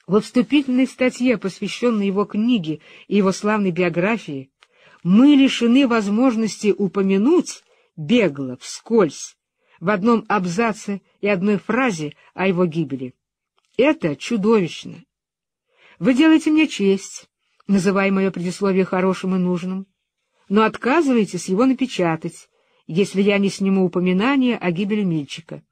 во вступительной статье, посвященной его книге и его славной биографии, мы лишены возможности упомянуть бегло, вскользь, в одном абзаце и одной фразе о его гибели. Это чудовищно. Вы делаете мне честь, называя мое предисловие хорошим и нужным но отказываетесь его напечатать, если я не сниму упоминание о гибели Мильчика.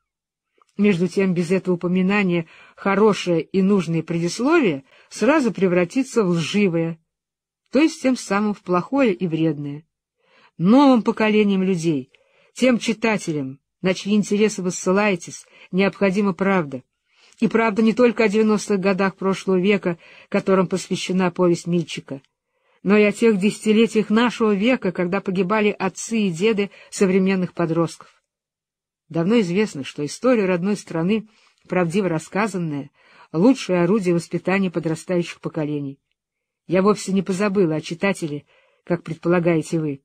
Между тем, без этого упоминания хорошее и нужное предисловие сразу превратится в лживое, то есть тем самым в плохое и вредное. Новым поколением людей, тем читателям, на чьи интересы вы ссылаетесь, необходима правда. И правда не только о 90-х годах прошлого века, которым посвящена повесть Мильчика, но и о тех десятилетиях нашего века, когда погибали отцы и деды современных подростков. Давно известно, что история родной страны, правдиво рассказанная, лучшее орудие воспитания подрастающих поколений. Я вовсе не позабыла о читателе, как предполагаете вы.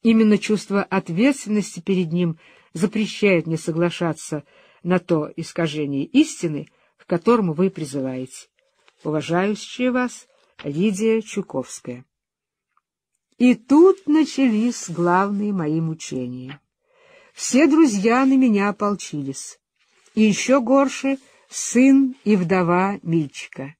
Именно чувство ответственности перед ним запрещает мне соглашаться на то искажение истины, к которому вы призываете. Уважающие вас Лидия Чуковская. И тут начались главные мои мучения. Все друзья на меня ополчились. И еще горше — сын и вдова Мильчика.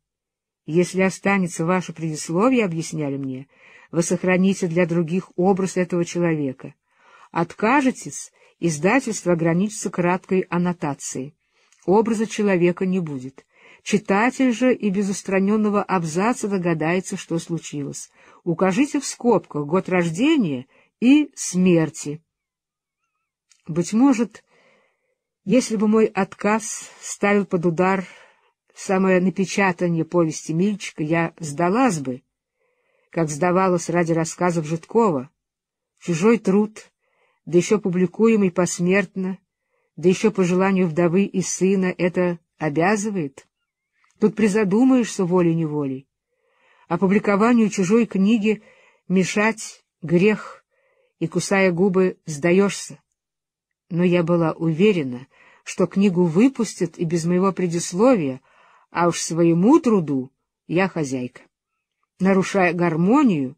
Если останется ваше предисловие, — объясняли мне, — вы сохраните для других образ этого человека. Откажетесь, издательство ограничится краткой аннотацией. Образа человека не будет. Читатель же и без устраненного абзаца догадается, что случилось. Укажите в скобках год рождения и смерти. Быть может, если бы мой отказ ставил под удар самое напечатание повести Мильчика, я сдалась бы, как сдавалась ради рассказов Житкова. Чужой труд, да еще публикуемый посмертно, да еще по желанию вдовы и сына, это обязывает — Тут призадумаешься волей-неволей. А публикованию чужой книги мешать грех, и, кусая губы, сдаешься. Но я была уверена, что книгу выпустят и без моего предисловия, а уж своему труду я хозяйка. Нарушая гармонию,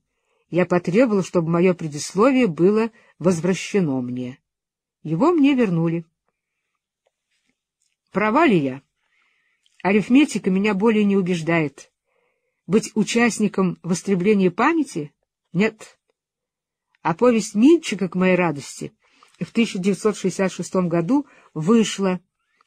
я потребовала, чтобы мое предисловие было возвращено мне. Его мне вернули. Права ли я? Арифметика меня более не убеждает. Быть участником востребления памяти? Нет. А повесть Минчика, к моей радости, в 1966 году вышла.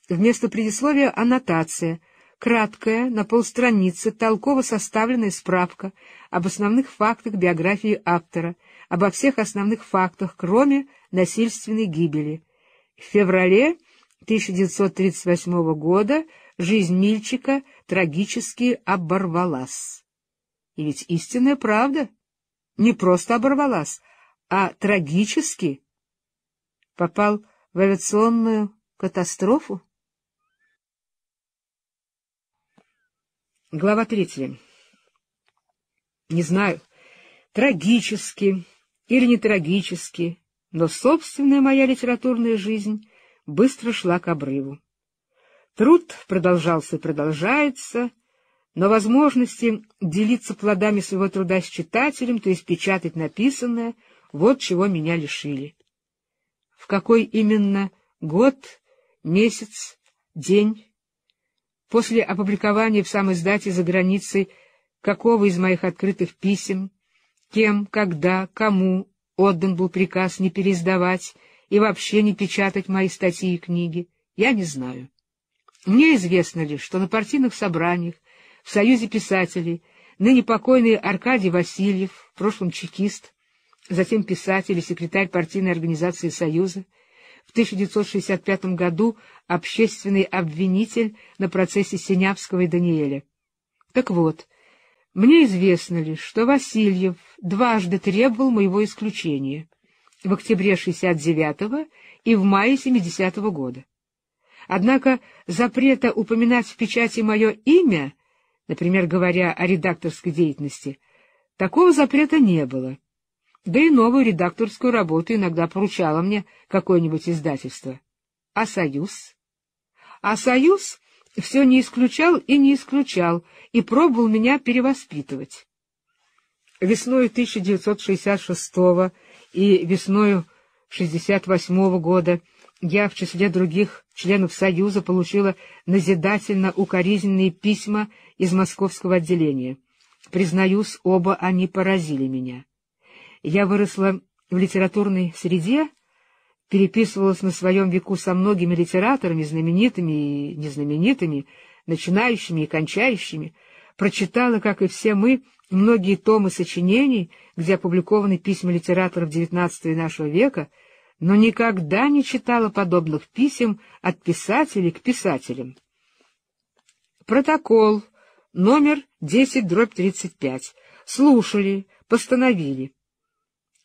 Вместо предисловия аннотация, краткая, на полстраницы, толково составленная справка об основных фактах биографии автора, обо всех основных фактах, кроме насильственной гибели. В феврале 1938 года жизнь Мильчика трагически оборвалась. И ведь истинная правда не просто оборвалась, а трагически попал в авиационную катастрофу. Глава третья. Не знаю, трагически или не трагически, но собственная моя литературная жизнь быстро шла к обрыву. Труд продолжался и продолжается, но возможности делиться плодами своего труда с читателем, то есть печатать написанное, вот чего меня лишили. В какой именно год, месяц, день? После опубликования в самой издате за границей какого из моих открытых писем, кем, когда, кому отдан был приказ не переиздавать и вообще не печатать мои статьи и книги, я не знаю. Мне известно лишь, что на партийных собраниях в Союзе писателей ныне покойный Аркадий Васильев, в прошлом чекист, затем писатель и секретарь партийной организации Союза, в 1965 году общественный обвинитель на процессе Синявского и Даниэля. Так вот, мне известно лишь, что Васильев дважды требовал моего исключения в октябре 69 и в мае 70 года. Однако запрета упоминать в печати мое имя, например, говоря о редакторской деятельности, такого запрета не было. Да и новую редакторскую работу иногда поручало мне какое-нибудь издательство. А «Союз»? А «Союз» все не исключал и не исключал, и пробовал меня перевоспитывать. Весной 1966 и весной 1968 года я в числе других членов Союза получила назидательно-укоризненные письма из московского отделения. Признаюсь, оба они поразили меня. Я выросла в литературной среде, переписывалась на своем веку со многими литераторами, знаменитыми и незнаменитыми, начинающими и кончающими, прочитала, как и все мы, многие томы сочинений, где опубликованы письма литераторов XIX нашего века — но никогда не читала подобных писем от писателей к писателям. Протокол номер 10-35. Слушали, постановили.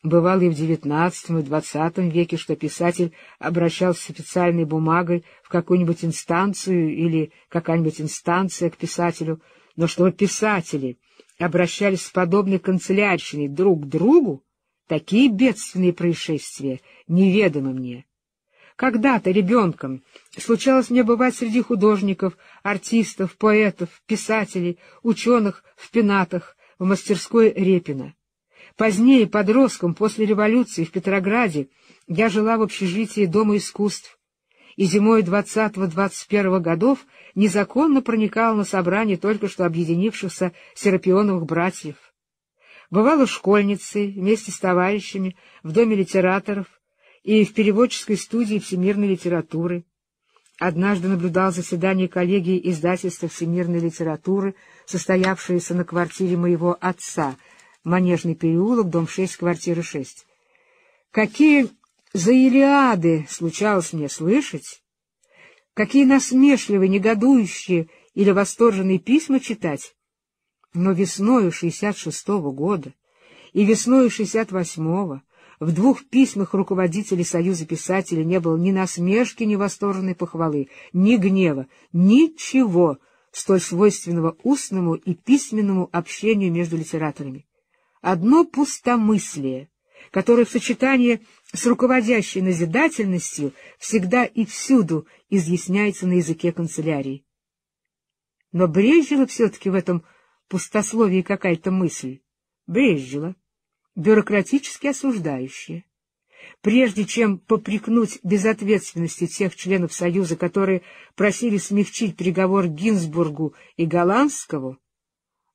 Бывало и в XIX, и XX веке, что писатель обращался с официальной бумагой в какую-нибудь инстанцию или какая-нибудь инстанция к писателю, но чтобы писатели обращались с подобной канцелярщиной друг к другу, Такие бедственные происшествия неведомы мне. Когда-то, ребенком, случалось мне бывать среди художников, артистов, поэтов, писателей, ученых в пенатах, в мастерской Репина. Позднее, подростком, после революции в Петрограде, я жила в общежитии Дома искусств, и зимой 20-21 годов незаконно проникала на собрание только что объединившихся серапионовых братьев. Бывала школьницей вместе с товарищами в Доме литераторов и в переводческой студии всемирной литературы. Однажды наблюдал заседание коллегии издательства всемирной литературы, состоявшееся на квартире моего отца, Манежный переулок, дом 6, квартира 6. Какие заилиады случалось мне слышать, какие насмешливые, негодующие или восторженные письма читать, но весною 66-го года и весною 68-го в двух письмах руководителей Союза писателей не было ни насмешки, ни восторженной похвалы, ни гнева, ничего столь свойственного устному и письменному общению между литераторами. Одно пустомыслие, которое в сочетании с руководящей назидательностью всегда и всюду изъясняется на языке канцелярии. Но брежило все-таки в этом пустословие какая-то мысль, брезжила, бюрократически осуждающая. Прежде чем попрекнуть безответственности тех членов Союза, которые просили смягчить приговор Гинзбургу и Голландскому,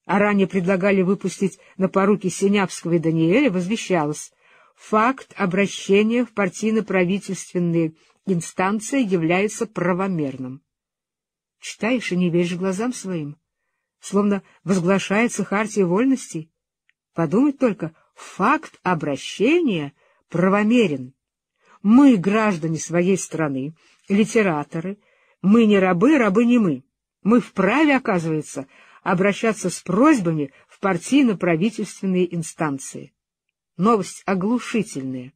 а ранее предлагали выпустить на поруки Синявского и Даниэля, возвещалось, факт обращения в партийно-правительственные инстанции является правомерным. Читаешь и не веришь глазам своим словно возглашается хартия вольностей. Подумать только, факт обращения правомерен. Мы, граждане своей страны, литераторы, мы не рабы, рабы не мы. Мы вправе, оказывается, обращаться с просьбами в партийно-правительственные инстанции. Новость оглушительная.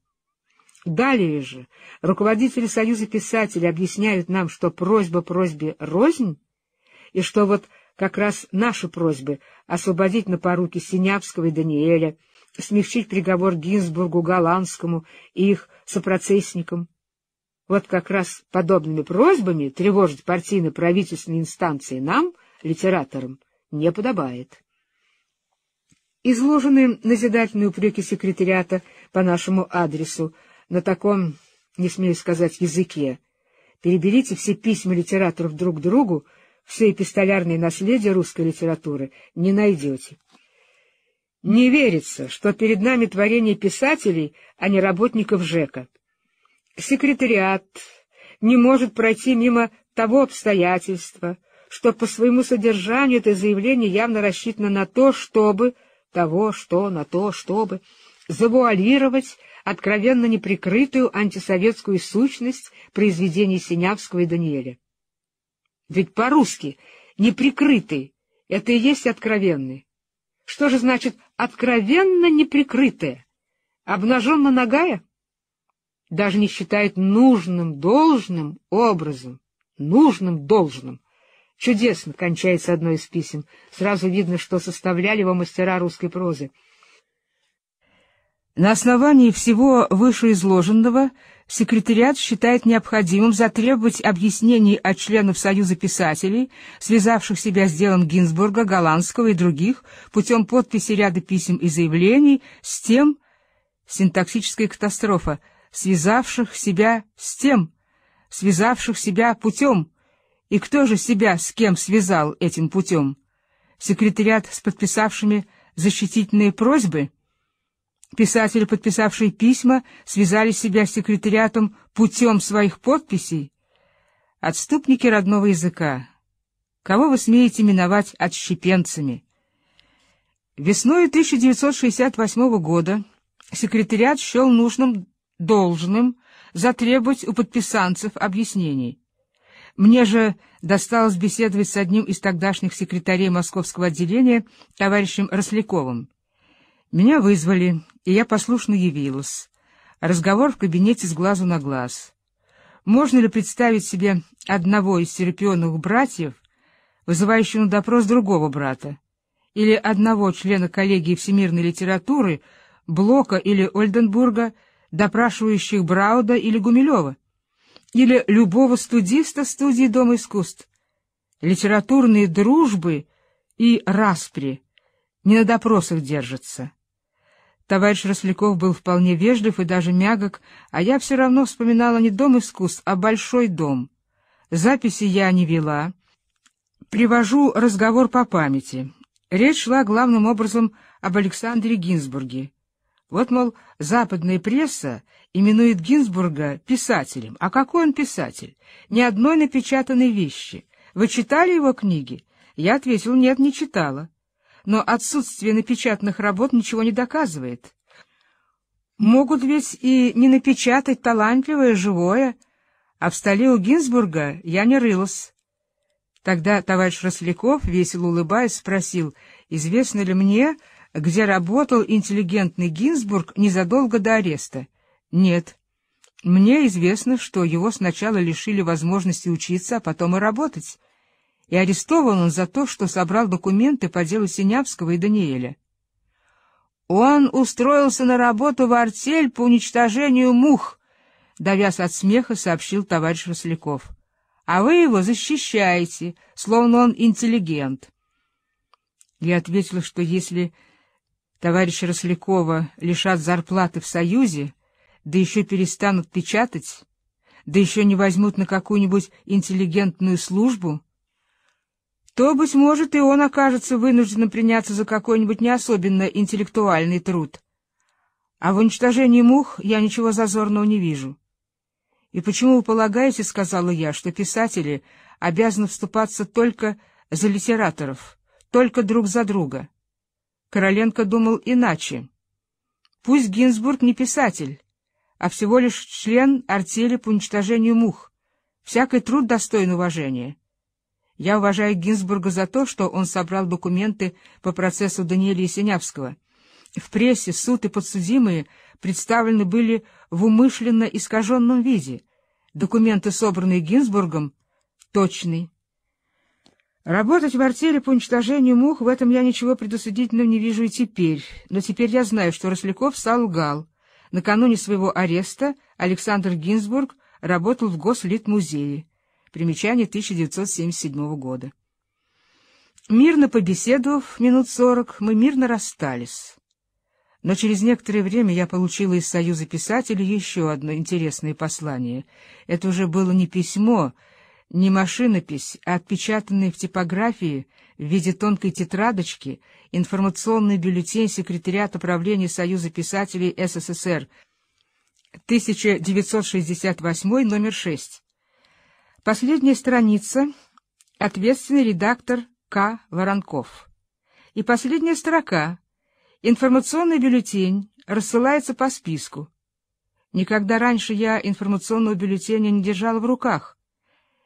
Далее же руководители Союза писателей объясняют нам, что просьба просьбе рознь, и что вот как раз наши просьбы освободить на поруки Синявского и Даниэля, смягчить приговор Гинзбургу, Голландскому и их сопроцессникам. Вот как раз подобными просьбами тревожить партийно-правительственные инстанции нам, литераторам, не подобает. Изложенные назидательные упреки секретариата по нашему адресу на таком, не смею сказать, языке. Переберите все письма литераторов друг к другу, все эпистолярное наследие русской литературы не найдете. Не верится, что перед нами творение писателей, а не работников ЖЭКа. Секретариат не может пройти мимо того обстоятельства, что по своему содержанию это заявление явно рассчитано на то, чтобы, того, что, на то, чтобы, завуалировать откровенно неприкрытую антисоветскую сущность произведений Синявского и Даниэля. Ведь по-русски «неприкрытый» — это и есть «откровенный». Что же значит «откровенно неприкрытая»? Обнаженно ногая? Даже не считает нужным, должным образом. Нужным, должным. Чудесно кончается одно из писем. Сразу видно, что составляли его мастера русской прозы. На основании всего вышеизложенного секретариат считает необходимым затребовать объяснений от членов Союза писателей, связавших себя с делом Гинзбурга, Голландского и других, путем подписи ряда писем и заявлений с тем синтаксическая катастрофа, связавших себя с тем, связавших себя путем. И кто же себя с кем связал этим путем? Секретариат с подписавшими защитительные просьбы — Писатели, подписавшие письма, связали себя с секретариатом путем своих подписей. Отступники родного языка. Кого вы смеете именовать отщепенцами? Весной 1968 года секретариат счел нужным должным затребовать у подписанцев объяснений. Мне же досталось беседовать с одним из тогдашних секретарей московского отделения, товарищем Росляковым. Меня вызвали, и я послушно явилась. Разговор в кабинете с глазу на глаз. Можно ли представить себе одного из терпионных братьев, вызывающего на допрос другого брата, или одного члена коллегии всемирной литературы, Блока или Ольденбурга, допрашивающих Брауда или Гумилева, или любого студиста студии Дома искусств? Литературные дружбы и распри не на допросах держатся Товарищ Росляков был вполне вежлив и даже мягок, а я все равно вспоминала не дом искусств, а большой дом. Записи я не вела. Привожу разговор по памяти. Речь шла главным образом об Александре Гинзбурге. Вот, мол, западная пресса именует Гинзбурга писателем. А какой он писатель? Ни одной напечатанной вещи. Вы читали его книги? Я ответил, нет, не читала но отсутствие напечатанных работ ничего не доказывает. Могут ведь и не напечатать талантливое, живое, а в столе у Гинзбурга я не рылась. Тогда товарищ Росляков, весело улыбаясь, спросил, известно ли мне, где работал интеллигентный Гинзбург незадолго до ареста. Нет. Мне известно, что его сначала лишили возможности учиться, а потом и работать и арестован он за то, что собрал документы по делу Синявского и Даниэля. «Он устроился на работу в артель по уничтожению мух», — давясь от смеха, сообщил товарищ Росляков. «А вы его защищаете, словно он интеллигент». Я ответил, что если товарища Рослякова лишат зарплаты в Союзе, да еще перестанут печатать, да еще не возьмут на какую-нибудь интеллигентную службу, то, быть может, и он окажется вынужден приняться за какой-нибудь не особенно интеллектуальный труд. А в уничтожении мух я ничего зазорного не вижу. И почему вы полагаете, — сказала я, — что писатели обязаны вступаться только за литераторов, только друг за друга? Короленко думал иначе. Пусть Гинзбург не писатель, а всего лишь член артели по уничтожению мух. Всякий труд достоин уважения. Я уважаю Гинзбурга за то, что он собрал документы по процессу Даниэля Есенявского. В прессе суд и подсудимые представлены были в умышленно искаженном виде. Документы, собранные Гинзбургом, точны. Работать в артели по уничтожению мух, в этом я ничего предосудительного не вижу и теперь. Но теперь я знаю, что Росляков солгал. Накануне своего ареста Александр Гинзбург работал в Гослитмузее. Примечание 1977 года. Мирно побеседовав минут сорок, мы мирно расстались. Но через некоторое время я получила из Союза писателей еще одно интересное послание. Это уже было не письмо, не машинопись, а отпечатанные в типографии в виде тонкой тетрадочки информационный бюллетень секретариата правления Союза писателей СССР 1968 номер 6. Последняя страница — ответственный редактор К. Воронков. И последняя строка — информационный бюллетень рассылается по списку. Никогда раньше я информационного бюллетеня не держал в руках.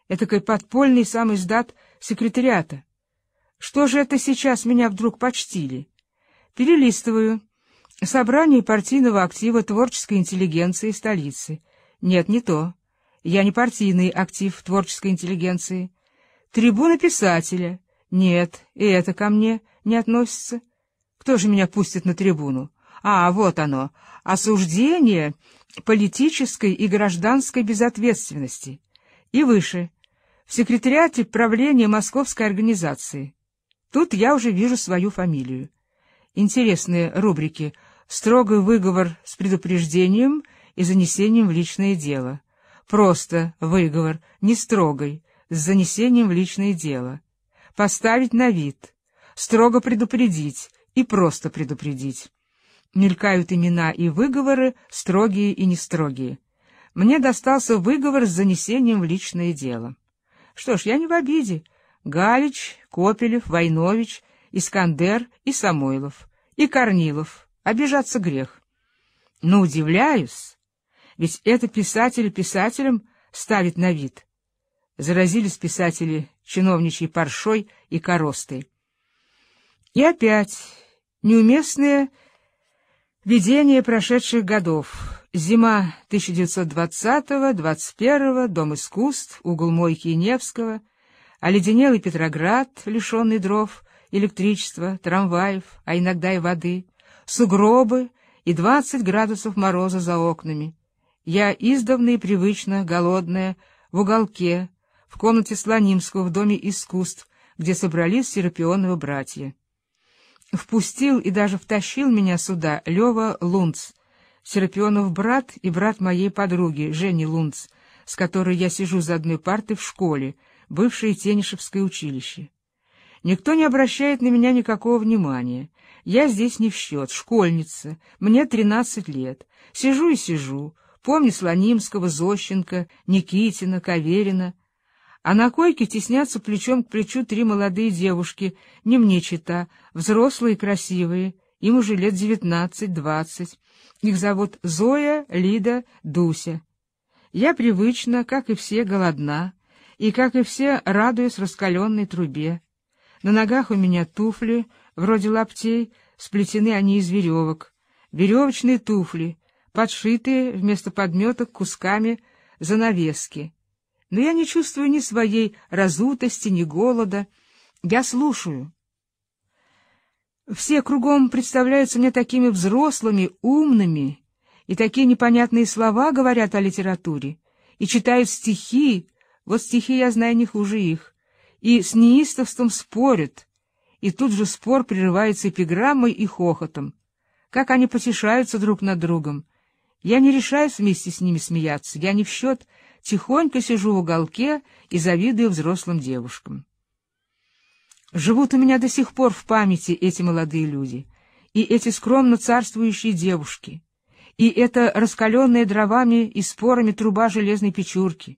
Этакой подпольный сам издат секретариата. Что же это сейчас меня вдруг почтили? Перелистываю. Собрание партийного актива творческой интеллигенции столицы. Нет, не то. Я не партийный актив творческой интеллигенции. Трибуна писателя. Нет, и это ко мне не относится. Кто же меня пустит на трибуну? А, вот оно. Осуждение политической и гражданской безответственности. И выше. В секретариате правления Московской организации. Тут я уже вижу свою фамилию. Интересные рубрики «Строгий выговор с предупреждением» и «Занесением в личное дело». Просто выговор, не строгой, с занесением в личное дело. Поставить на вид, строго предупредить и просто предупредить. Мелькают имена и выговоры, строгие и нестрогие. Мне достался выговор с занесением в личное дело. Что ж, я не в обиде. Галич, Копелев, Войнович, Искандер и Самойлов, и Корнилов. Обижаться грех. Но удивляюсь, ведь это писатель писателям ставит на вид. Заразились писатели чиновничьей паршой и коростой. И опять неуместное видение прошедших годов. Зима 1920-21, Дом искусств, угол Мойки и Невского, оледенелый Петроград, лишенный дров, электричества, трамваев, а иногда и воды, сугробы и 20 градусов мороза за окнами. Я издавна и привычно, голодная, в уголке, в комнате Слонимского, в Доме искусств, где собрались Серапионовы братья. Впустил и даже втащил меня сюда Лева Лунц, Серапионов брат и брат моей подруги, Жени Лунц, с которой я сижу за одной партой в школе, бывшей Тенишевское училище. Никто не обращает на меня никакого внимания. Я здесь не в счет, школьница, мне тринадцать лет. Сижу и сижу, Помни Слонимского, Зощенко, Никитина, Каверина. А на койке теснятся плечом к плечу три молодые девушки, не мне чита, взрослые и красивые, им уже лет девятнадцать-двадцать. Их зовут Зоя, Лида, Дуся. Я привычно, как и все, голодна, и, как и все, радуюсь раскаленной трубе. На ногах у меня туфли, вроде лаптей, сплетены они из веревок. Веревочные туфли — подшитые вместо подметок кусками занавески. Но я не чувствую ни своей разутости, ни голода. Я слушаю. Все кругом представляются мне такими взрослыми, умными, и такие непонятные слова говорят о литературе, и читают стихи, вот стихи я знаю не хуже их, и с неистовством спорят, и тут же спор прерывается эпиграммой и хохотом. Как они потешаются друг над другом, я не решаюсь вместе с ними смеяться, я не в счет, тихонько сижу в уголке и завидую взрослым девушкам. Живут у меня до сих пор в памяти эти молодые люди, и эти скромно царствующие девушки, и эта раскаленная дровами и спорами труба железной печурки.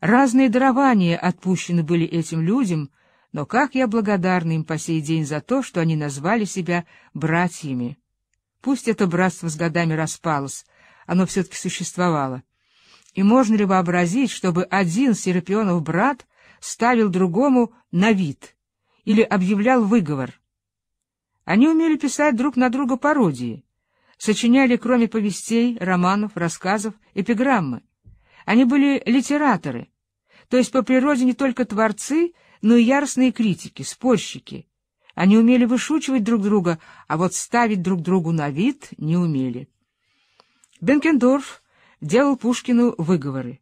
Разные дарования отпущены были этим людям, но как я благодарна им по сей день за то, что они назвали себя братьями. Пусть это братство с годами распалось, оно все-таки существовало. И можно ли вообразить, чтобы один Серапионов брат ставил другому на вид или объявлял выговор? Они умели писать друг на друга пародии, сочиняли, кроме повестей, романов, рассказов, эпиграммы. Они были литераторы, то есть по природе не только творцы, но и яростные критики, спорщики. Они умели вышучивать друг друга, а вот ставить друг другу на вид не умели. Бенкендорф делал Пушкину выговоры.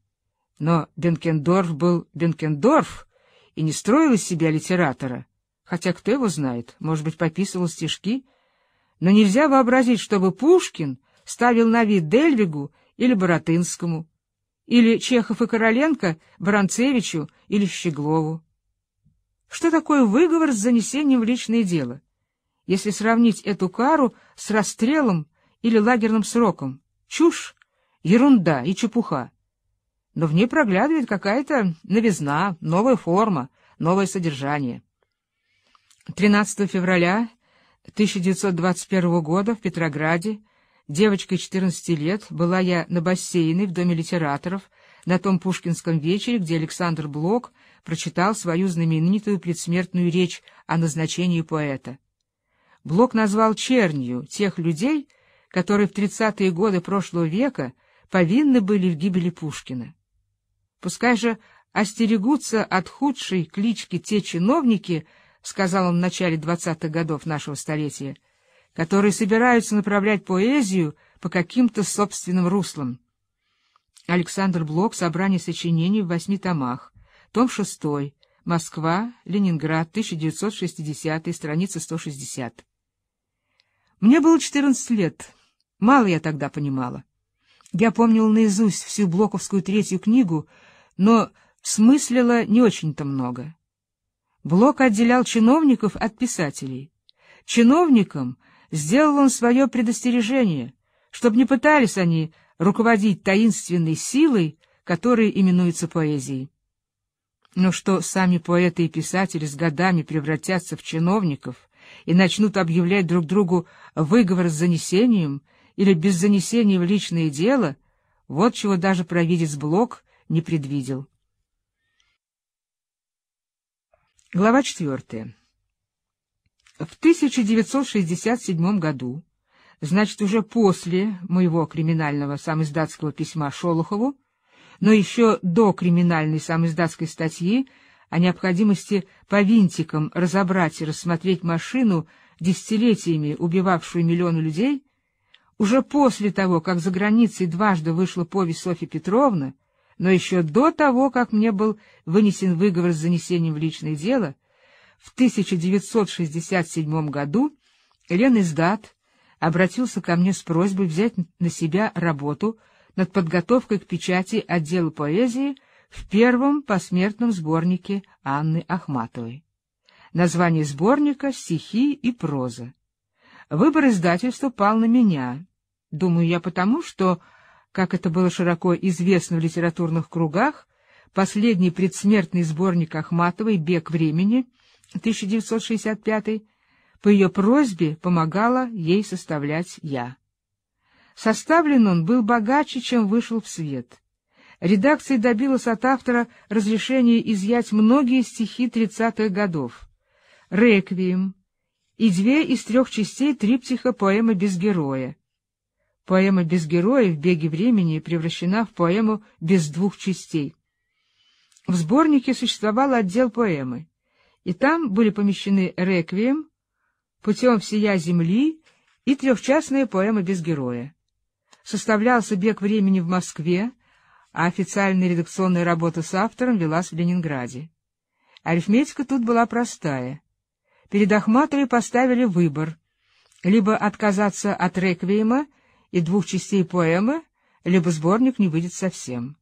Но Бенкендорф был Бенкендорф и не строил из себя литератора. Хотя кто его знает, может быть, пописывал стишки. Но нельзя вообразить, чтобы Пушкин ставил на вид Дельвигу или Боротынскому, или Чехов и Короленко Баранцевичу или Щеглову. Что такое выговор с занесением в личное дело, если сравнить эту кару с расстрелом или лагерным сроком? Чушь, ерунда и чепуха. Но в ней проглядывает какая-то новизна, новая форма, новое содержание. 13 февраля 1921 года в Петрограде девочкой 14 лет была я на бассейне в Доме литераторов на том пушкинском вечере, где Александр Блок прочитал свою знаменитую предсмертную речь о назначении поэта. Блок назвал чернью тех людей, которые в 30-е годы прошлого века повинны были в гибели Пушкина. Пускай же остерегутся от худшей клички те чиновники, сказал он в начале 20-х годов нашего столетия, которые собираются направлять поэзию по каким-то собственным руслам. Александр Блок, собрание сочинений в восьми томах, том 6, Москва, Ленинград, 1960, страница 160. Мне было 14 лет, Мало я тогда понимала. Я помнила наизусть всю Блоковскую третью книгу, но смыслила не очень-то много. Блок отделял чиновников от писателей. Чиновникам сделал он свое предостережение, чтобы не пытались они руководить таинственной силой, которая именуется поэзией. Но что сами поэты и писатели с годами превратятся в чиновников и начнут объявлять друг другу выговор с занесением — или без занесения в личное дело, вот чего даже провидец Блок не предвидел. Глава 4. В 1967 году, значит, уже после моего криминального самоиздатского письма Шолохову, но еще до криминальной самоиздатской статьи о необходимости по винтикам разобрать и рассмотреть машину, десятилетиями убивавшую миллионы людей, уже после того, как за границей дважды вышла повесть Софьи Петровны, но еще до того, как мне был вынесен выговор с занесением в личное дело, в 1967 году Лен Издат обратился ко мне с просьбой взять на себя работу над подготовкой к печати отдела поэзии в первом посмертном сборнике Анны Ахматовой. Название сборника «Стихи и проза». Выбор издательства пал на меня. Думаю я потому, что, как это было широко известно в литературных кругах, последний предсмертный сборник Ахматовой «Бег времени» 1965 по ее просьбе помогала ей составлять я. Составлен он был богаче, чем вышел в свет. Редакция добилась от автора разрешения изъять многие стихи 30-х годов. «Реквием», и две из трех частей триптиха поэмы «Без героя». Поэма «Без героя» в беге времени превращена в поэму «Без двух частей». В сборнике существовал отдел поэмы, и там были помещены «Реквием», «Путем всея земли» и трехчастная поэма «Без героя». Составлялся бег времени в Москве, а официальная редакционная работа с автором велась в Ленинграде. Арифметика тут была простая — перед Ахматовой поставили выбор — либо отказаться от реквиема и двух частей поэмы, либо сборник не выйдет совсем.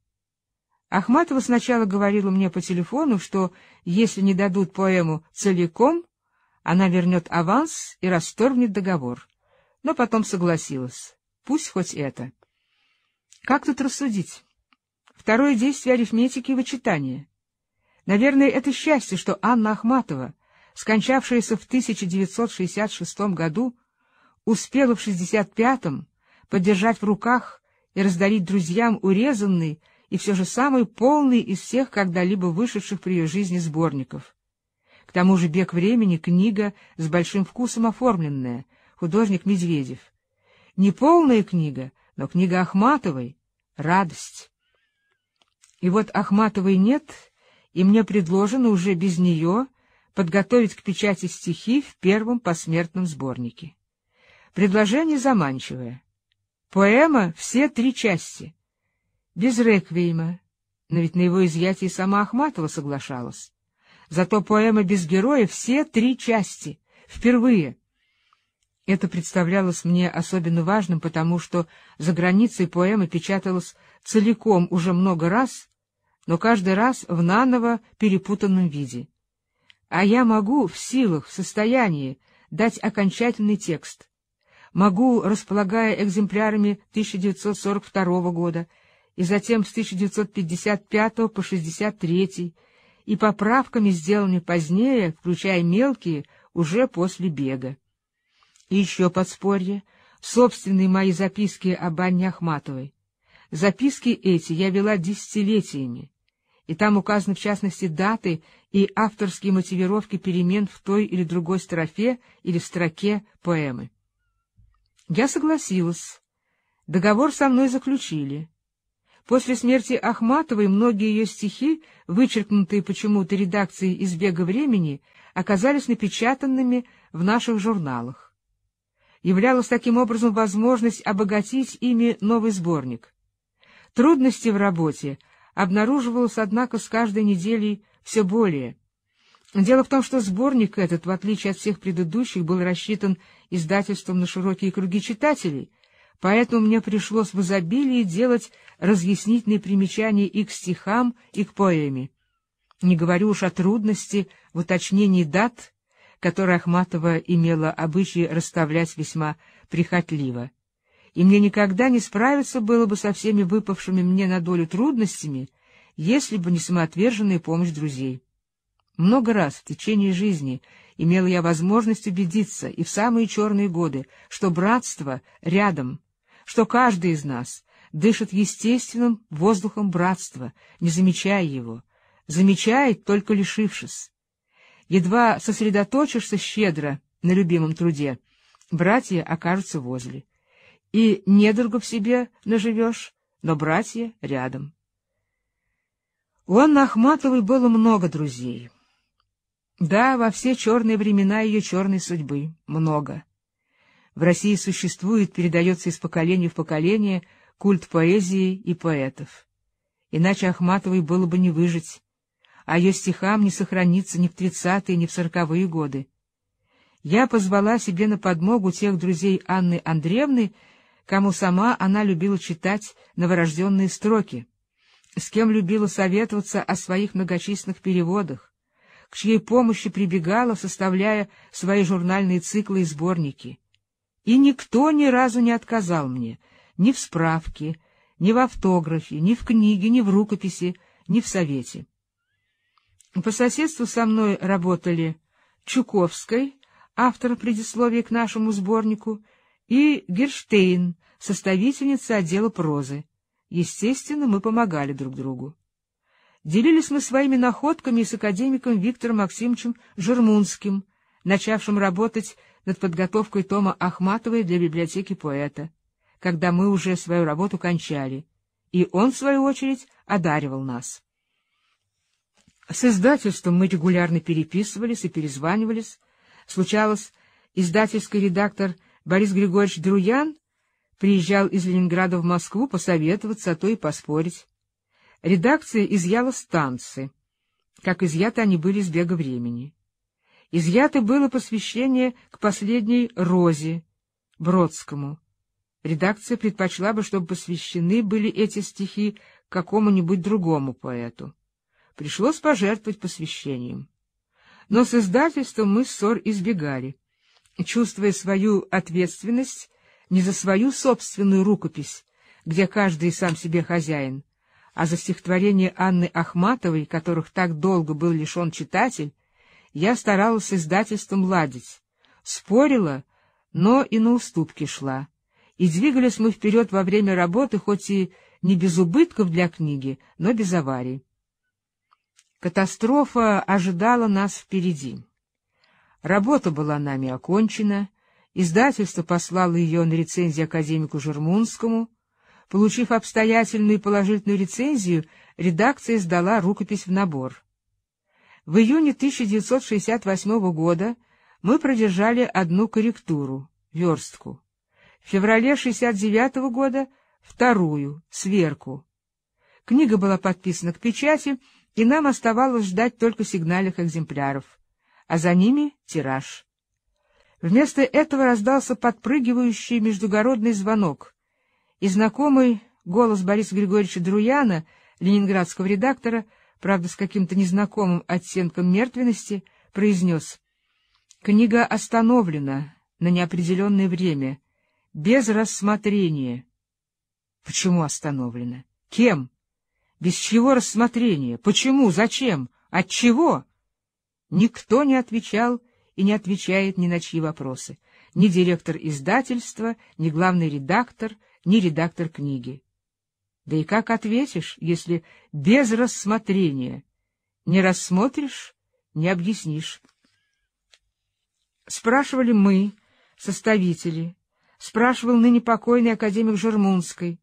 Ахматова сначала говорила мне по телефону, что если не дадут поэму целиком, она вернет аванс и расторгнет договор, но потом согласилась. Пусть хоть это. Как тут рассудить? Второе действие арифметики — вычитание. Наверное, это счастье, что Анна Ахматова — скончавшаяся в 1966 году, успела в 65-м подержать в руках и раздарить друзьям урезанный и все же самый полный из всех когда-либо вышедших при ее жизни сборников. К тому же «Бег времени» — книга с большим вкусом оформленная, художник Медведев. Не полная книга, но книга Ахматовой — радость. И вот Ахматовой нет, и мне предложено уже без нее подготовить к печати стихи в первом посмертном сборнике. Предложение заманчивое. Поэма — все три части. Без реквиема, но ведь на его изъятие сама Ахматова соглашалась. Зато поэма без героя — все три части, впервые. Это представлялось мне особенно важным, потому что за границей поэма печаталась целиком уже много раз, но каждый раз в наново перепутанном виде — а я могу в силах, в состоянии дать окончательный текст. Могу, располагая экземплярами 1942 года и затем с 1955 по 1963 и поправками, сделанными позднее, включая мелкие, уже после бега. И еще подспорье — собственные мои записки об Анне Ахматовой. Записки эти я вела десятилетиями и там указаны в частности даты и авторские мотивировки перемен в той или другой строфе или в строке поэмы. Я согласилась. Договор со мной заключили. После смерти Ахматовой многие ее стихи, вычеркнутые почему-то редакцией «Избега времени», оказались напечатанными в наших журналах. Являлась таким образом возможность обогатить ими новый сборник. Трудности в работе — обнаруживалось, однако, с каждой неделей все более. Дело в том, что сборник этот, в отличие от всех предыдущих, был рассчитан издательством на широкие круги читателей, поэтому мне пришлось в изобилии делать разъяснительные примечания и к стихам, и к поэме. Не говорю уж о трудности в уточнении дат, которые Ахматова имела обычай расставлять весьма прихотливо и мне никогда не справиться было бы со всеми выпавшими мне на долю трудностями, если бы не самоотверженная помощь друзей. Много раз в течение жизни имела я возможность убедиться и в самые черные годы, что братство рядом, что каждый из нас дышит естественным воздухом братства, не замечая его, замечает, только лишившись. Едва сосредоточишься щедро на любимом труде, братья окажутся возле и недругов себе наживешь, но братья рядом. У Анны Ахматовой было много друзей. Да, во все черные времена ее черной судьбы много. В России существует, передается из поколения в поколение, культ поэзии и поэтов. Иначе Ахматовой было бы не выжить, а ее стихам не сохранится ни в тридцатые, ни в сороковые годы. Я позвала себе на подмогу тех друзей Анны Андреевны, кому сама она любила читать новорожденные строки, с кем любила советоваться о своих многочисленных переводах, к чьей помощи прибегала, составляя свои журнальные циклы и сборники. И никто ни разу не отказал мне ни в справке, ни в автографе, ни в книге, ни в рукописи, ни в совете. По соседству со мной работали Чуковской, автор предисловия к нашему сборнику, и Герштейн, составительница отдела прозы. Естественно, мы помогали друг другу. Делились мы своими находками с академиком Виктором Максимовичем Жермунским, начавшим работать над подготовкой тома Ахматовой для библиотеки поэта, когда мы уже свою работу кончали, и он, в свою очередь, одаривал нас. С издательством мы регулярно переписывались и перезванивались. Случалось, издательский редактор Борис Григорьевич Друян приезжал из Ленинграда в Москву посоветоваться, а то и поспорить. Редакция изъяла станции, как изъяты они были из бега времени. Изъято было посвящение к последней Розе, Бродскому. Редакция предпочла бы, чтобы посвящены были эти стихи какому-нибудь другому поэту. Пришлось пожертвовать посвящением. Но с издательством мы ссор избегали чувствуя свою ответственность не за свою собственную рукопись, где каждый сам себе хозяин, а за стихотворение Анны Ахматовой, которых так долго был лишен читатель, я старалась с издательством ладить, спорила, но и на уступки шла. И двигались мы вперед во время работы, хоть и не без убытков для книги, но без аварий. Катастрофа ожидала нас впереди. Работа была нами окончена, издательство послало ее на рецензию академику Жермунскому. Получив обстоятельную и положительную рецензию, редакция сдала рукопись в набор. В июне 1968 года мы продержали одну корректуру, верстку. В феврале 1969 года — вторую, сверку. Книга была подписана к печати, и нам оставалось ждать только сигнальных экземпляров — а за ними тираж. Вместо этого раздался подпрыгивающий междугородный звонок, и знакомый голос Бориса Григорьевича Друяна, ленинградского редактора, правда, с каким-то незнакомым оттенком мертвенности, произнес «Книга остановлена на неопределенное время, без рассмотрения». «Почему остановлена? Кем? Без чего рассмотрения? Почему? Зачем? От чего?» Никто не отвечал и не отвечает ни на чьи вопросы. Ни директор издательства, ни главный редактор, ни редактор книги. Да и как ответишь, если без рассмотрения? Не рассмотришь, не объяснишь. Спрашивали мы, составители, спрашивал ныне покойный академик Жермунской,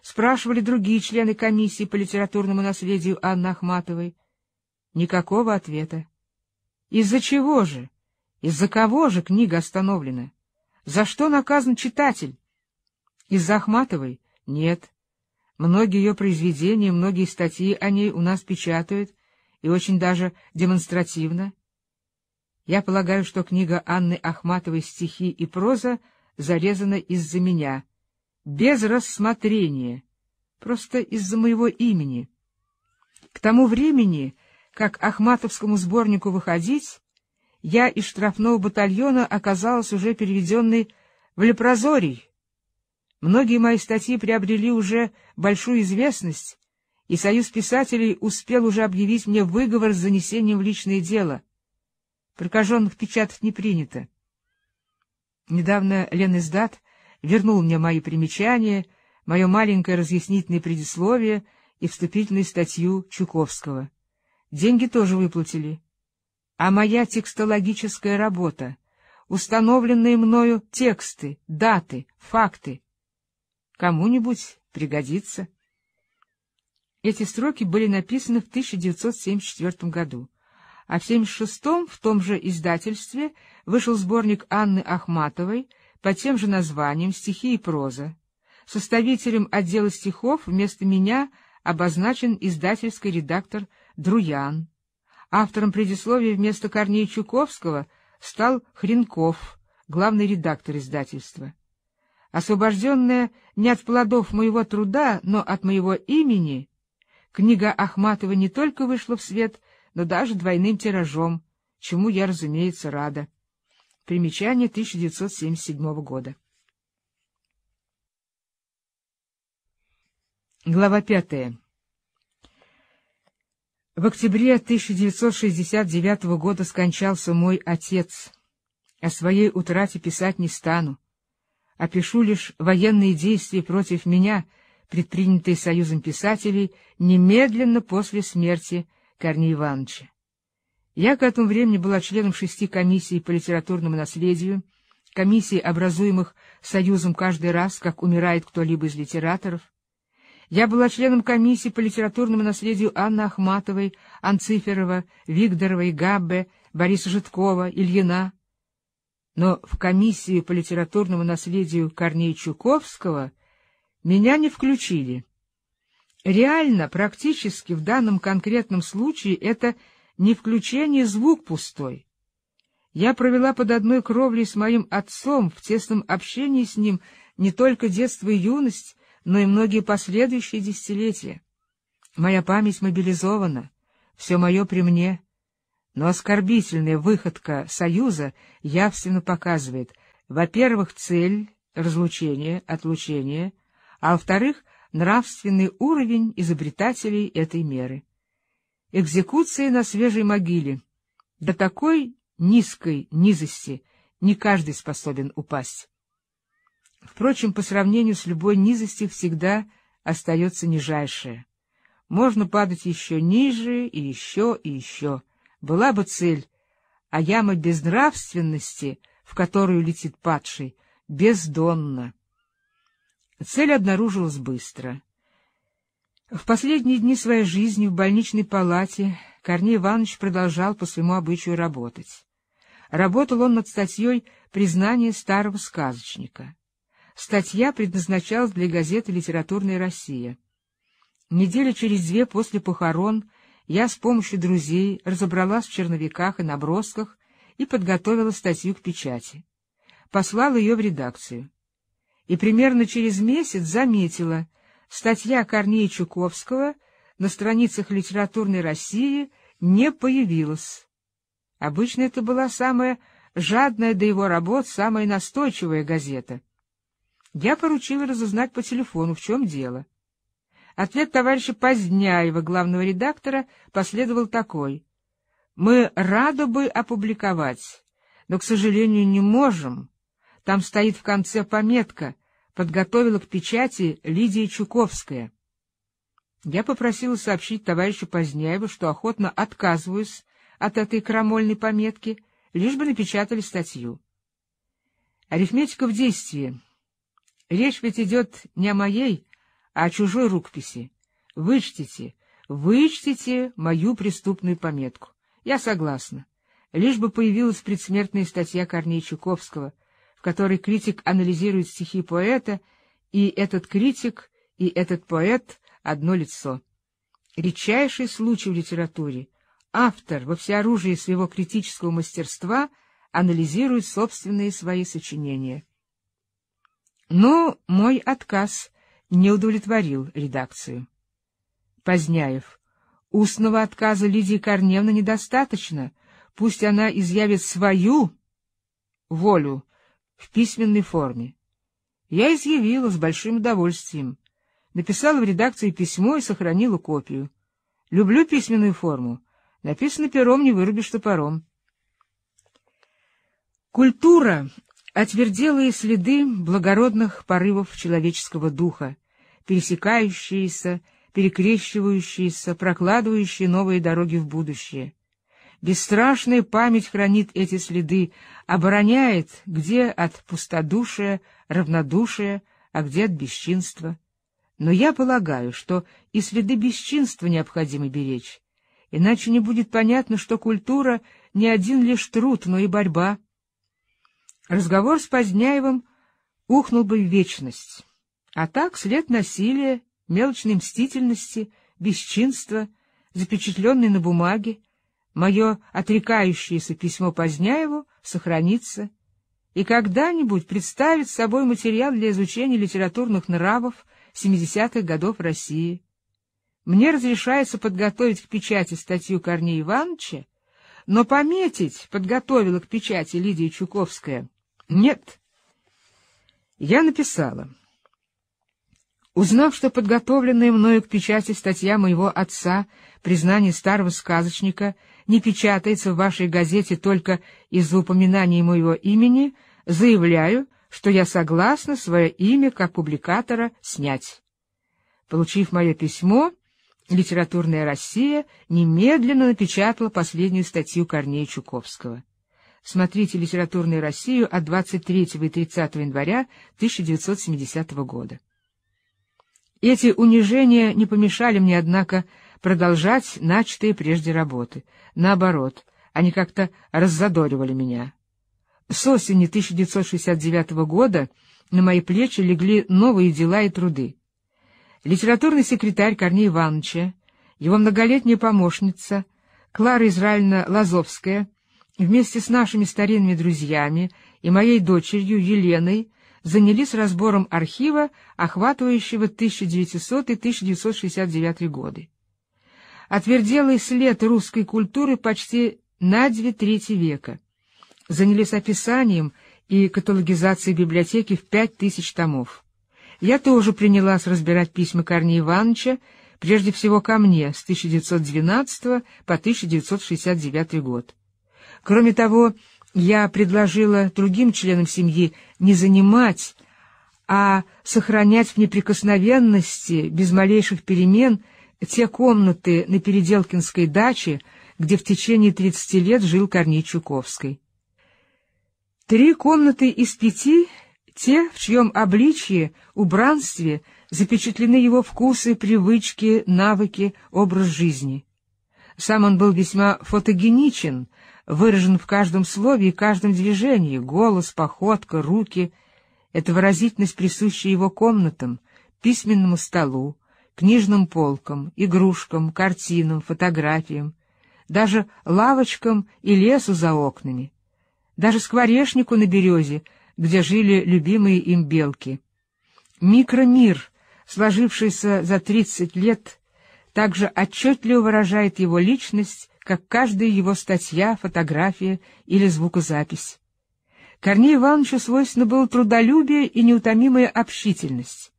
спрашивали другие члены комиссии по литературному наследию Анны Ахматовой. Никакого ответа. Из-за чего же? Из-за кого же книга остановлена? За что наказан читатель? Из-за Ахматовой? Нет. Многие ее произведения, многие статьи о ней у нас печатают, и очень даже демонстративно. Я полагаю, что книга Анны Ахматовой «Стихи и проза» зарезана из-за меня, без рассмотрения, просто из-за моего имени. К тому времени как Ахматовскому сборнику выходить, я из штрафного батальона оказалась уже переведенной в Лепрозорий. Многие мои статьи приобрели уже большую известность, и Союз писателей успел уже объявить мне выговор с занесением в личное дело. Прокаженных печатать не принято. Недавно Лен Издат вернул мне мои примечания, мое маленькое разъяснительное предисловие и вступительную статью Чуковского. Деньги тоже выплатили. А моя текстологическая работа, установленные мною тексты, даты, факты, кому-нибудь пригодится. Эти строки были написаны в 1974 году, а в 1976 в том же издательстве вышел сборник Анны Ахматовой по тем же названиям «Стихи и проза». Составителем отдела стихов вместо меня обозначен издательский редактор Павел Друян. Автором предисловия вместо Корнея Чуковского стал Хренков, главный редактор издательства. Освобожденная не от плодов моего труда, но от моего имени, книга Ахматова не только вышла в свет, но даже двойным тиражом, чему я, разумеется, рада. Примечание 1977 года. Глава пятая. В октябре 1969 года скончался мой отец. О своей утрате писать не стану. Опишу лишь военные действия против меня, предпринятые Союзом писателей немедленно после смерти Корнея Ивановича. Я к этому времени была членом шести комиссий по литературному наследию, комиссий, образуемых Союзом каждый раз, как умирает кто-либо из литераторов, я была членом комиссии по литературному наследию Анны Ахматовой, Анциферова, Вигдоровой, Габбе, Бориса Житкова, Ильина. Но в комиссию по литературному наследию Корнея Чуковского меня не включили. Реально, практически в данном конкретном случае это не включение звук пустой. Я провела под одной кровлей с моим отцом в тесном общении с ним не только детство и юность, но и многие последующие десятилетия. Моя память мобилизована, все мое при мне. Но оскорбительная выходка Союза явственно показывает, во-первых, цель разлучения, отлучения, а во-вторых, нравственный уровень изобретателей этой меры. Экзекуции на свежей могиле. До такой низкой низости не каждый способен упасть. Впрочем, по сравнению с любой низостью всегда остается нижайшая. Можно падать еще ниже и еще и еще. Была бы цель, а яма безнравственности, в которую летит падший, бездонна. Цель обнаружилась быстро. В последние дни своей жизни в больничной палате Корней Иванович продолжал по своему обычаю работать. Работал он над статьей «Признание старого сказочника». Статья предназначалась для газеты «Литературная Россия». Неделю через две после похорон я с помощью друзей разобралась в черновиках и набросках и подготовила статью к печати. Послала ее в редакцию. И примерно через месяц заметила, статья Корнея Чуковского на страницах «Литературной России» не появилась. Обычно это была самая жадная до его работ, самая настойчивая газета — я поручила разузнать по телефону, в чем дело. Ответ товарища Поздняева, главного редактора, последовал такой. «Мы рады бы опубликовать, но, к сожалению, не можем. Там стоит в конце пометка «Подготовила к печати Лидия Чуковская». Я попросила сообщить товарищу Поздняеву, что охотно отказываюсь от этой крамольной пометки, лишь бы напечатали статью. Арифметика в действии. Речь ведь идет не о моей, а о чужой рукописи. Вычтите, вычтите мою преступную пометку. Я согласна. Лишь бы появилась предсмертная статья Корней Чуковского, в которой критик анализирует стихи поэта, и этот критик, и этот поэт — одно лицо. Редчайший случай в литературе. Автор во всеоружии своего критического мастерства анализирует собственные свои сочинения — но мой отказ не удовлетворил редакцию. Поздняев. Устного отказа Лидии Корневны недостаточно. Пусть она изъявит свою волю в письменной форме. Я изъявила с большим удовольствием. Написала в редакции письмо и сохранила копию. Люблю письменную форму. Написано пером, не вырубишь топором. Культура отверделые следы благородных порывов человеческого духа, пересекающиеся, перекрещивающиеся, прокладывающие новые дороги в будущее. Бесстрашная память хранит эти следы, обороняет, где от пустодушия, равнодушия, а где от бесчинства. Но я полагаю, что и следы бесчинства необходимо беречь, иначе не будет понятно, что культура — не один лишь труд, но и борьба — Разговор с Поздняевым ухнул бы в вечность, а так след насилия, мелочной мстительности, бесчинства, запечатленный на бумаге, мое отрекающееся письмо Поздняеву сохранится и когда-нибудь представит собой материал для изучения литературных нравов 70-х годов России. Мне разрешается подготовить к печати статью Корнея Ивановича, но пометить подготовила к печати Лидия Чуковская — нет. Я написала. Узнав, что подготовленная мною к печати статья моего отца «Признание старого сказочника» не печатается в вашей газете только из-за упоминания моего имени, заявляю, что я согласна свое имя как публикатора снять. Получив мое письмо, «Литературная Россия» немедленно напечатала последнюю статью Корнея Чуковского. Смотрите «Литературную Россию» от 23 и 30 января 1970 года. Эти унижения не помешали мне, однако, продолжать начатые прежде работы. Наоборот, они как-то раззадоривали меня. С осени 1969 года на мои плечи легли новые дела и труды. Литературный секретарь Корней Ивановича, его многолетняя помощница Клара Израильна Лазовская — вместе с нашими старинными друзьями и моей дочерью Еленой занялись разбором архива, охватывающего 1900-1969 годы. Отверделый след русской культуры почти на две трети века. Занялись описанием и каталогизацией библиотеки в пять тысяч томов. Я тоже принялась разбирать письма Корнея Ивановича, прежде всего ко мне, с 1912 по 1969 год. Кроме того, я предложила другим членам семьи не занимать, а сохранять в неприкосновенности, без малейших перемен, те комнаты на Переделкинской даче, где в течение 30 лет жил Корней Чуковский. Три комнаты из пяти — те, в чьем обличье, убранстве запечатлены его вкусы, привычки, навыки, образ жизни. Сам он был весьма фотогеничен — выражен в каждом слове и каждом движении, голос, походка, руки. Эта выразительность присуща его комнатам, письменному столу, книжным полкам, игрушкам, картинам, фотографиям, даже лавочкам и лесу за окнами, даже скворечнику на березе, где жили любимые им белки. Микромир, сложившийся за тридцать лет, также отчетливо выражает его личность как каждая его статья, фотография или звукозапись. Корнею Ивановичу свойственно было трудолюбие и неутомимая общительность.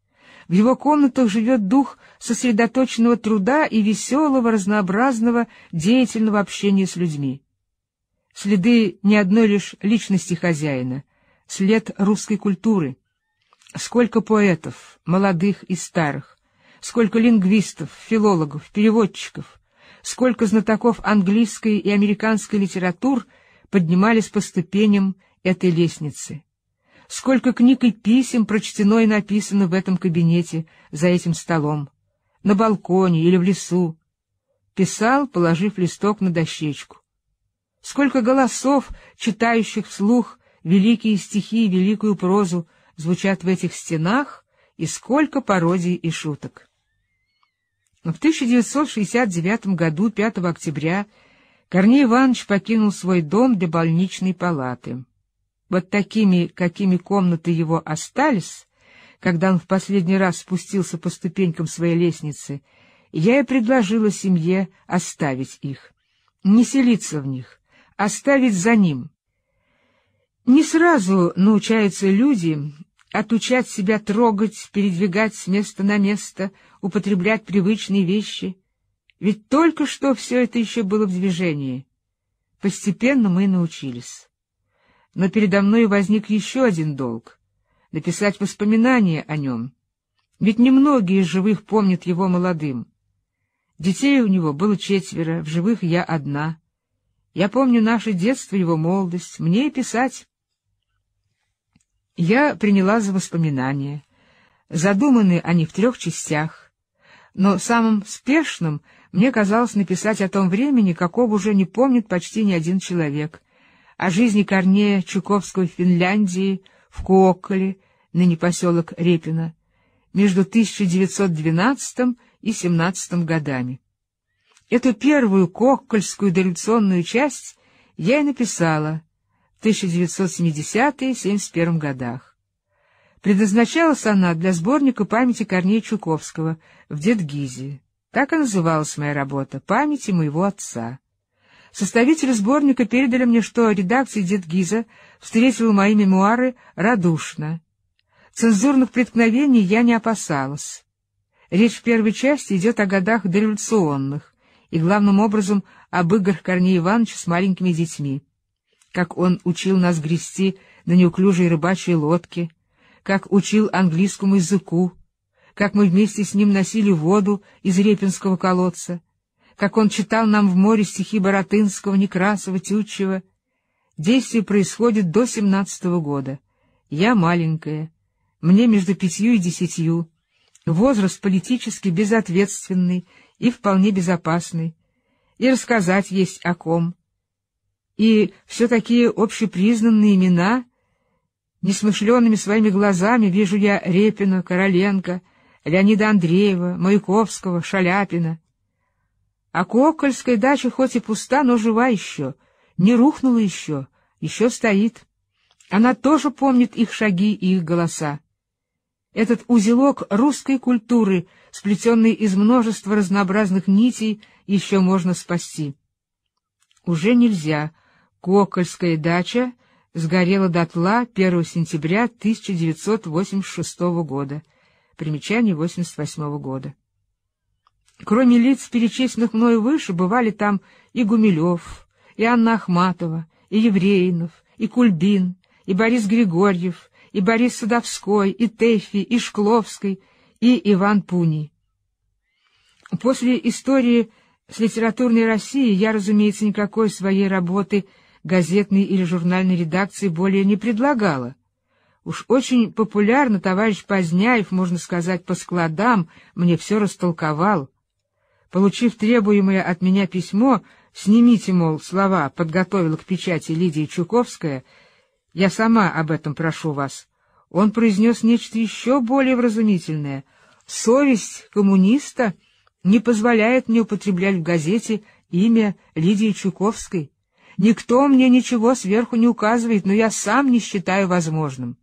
В его комнатах живет дух сосредоточенного труда и веселого, разнообразного, деятельного общения с людьми. Следы не одной лишь личности хозяина, след русской культуры. Сколько поэтов, молодых и старых, сколько лингвистов, филологов, переводчиков, сколько знатоков английской и американской литератур поднимались по ступеням этой лестницы. Сколько книг и писем прочтено и написано в этом кабинете, за этим столом, на балконе или в лесу. Писал, положив листок на дощечку. Сколько голосов, читающих вслух великие стихи и великую прозу, звучат в этих стенах, и сколько пародий и шуток. В 1969 году, 5 октября, Корней Иванович покинул свой дом для больничной палаты. Вот такими, какими комнаты его остались, когда он в последний раз спустился по ступенькам своей лестницы, я и предложила семье оставить их, не селиться в них, оставить за ним. Не сразу научаются люди отучать себя трогать, передвигать с места на место, употреблять привычные вещи. Ведь только что все это еще было в движении. Постепенно мы научились. Но передо мной возник еще один долг — написать воспоминания о нем. Ведь немногие из живых помнят его молодым. Детей у него было четверо, в живых я одна. Я помню наше детство, его молодость, мне и писать. Я приняла за воспоминания. Задуманы они в трех частях, но самым спешным мне казалось написать о том времени, какого уже не помнит почти ни один человек, о жизни Корнея Чуковского в Финляндии, в Куокколе, ныне поселок Репино, между 1912 и 17 годами. Эту первую коккольскую дореволюционную часть я и написала, 1970-71 годах. Предназначалась она для сборника памяти Корнея Чуковского в Дедгизе. Так и называлась моя работа «Памяти моего отца». Составители сборника передали мне, что редакция Дедгиза встретила мои мемуары радушно. Цензурных преткновений я не опасалась. Речь в первой части идет о годах дореволюционных и, главным образом, об играх Корнея Ивановича с маленькими детьми как он учил нас грести на неуклюжей рыбачьей лодке, как учил английскому языку, как мы вместе с ним носили воду из Репинского колодца, как он читал нам в море стихи Боротынского, Некрасова, Тютчева. Действие происходит до семнадцатого года. Я маленькая, мне между пятью и десятью, возраст политически безответственный и вполне безопасный, и рассказать есть о ком, и все такие общепризнанные имена. Несмышленными своими глазами вижу я Репина, Короленко, Леонида Андреева, Маяковского, Шаляпина. А Кокольская дача хоть и пуста, но жива еще, не рухнула еще, еще стоит. Она тоже помнит их шаги и их голоса. Этот узелок русской культуры, сплетенный из множества разнообразных нитей, еще можно спасти. Уже нельзя — Кокольская дача сгорела дотла 1 сентября 1986 года. Примечание 88 года. Кроме лиц, перечисленных мною выше, бывали там и Гумилев, и Анна Ахматова, и Евреинов, и Кульбин, и Борис Григорьев, и Борис Садовской, и Тэфи, и Шкловской, и Иван Пуни. После истории с литературной Россией я, разумеется, никакой своей работы не газетной или журнальной редакции более не предлагала. Уж очень популярно товарищ Поздняев, можно сказать, по складам, мне все растолковал. Получив требуемое от меня письмо, снимите, мол, слова, подготовила к печати Лидия Чуковская, я сама об этом прошу вас. Он произнес нечто еще более вразумительное. Совесть коммуниста не позволяет мне употреблять в газете имя Лидии Чуковской. Никто мне ничего сверху не указывает, но я сам не считаю возможным.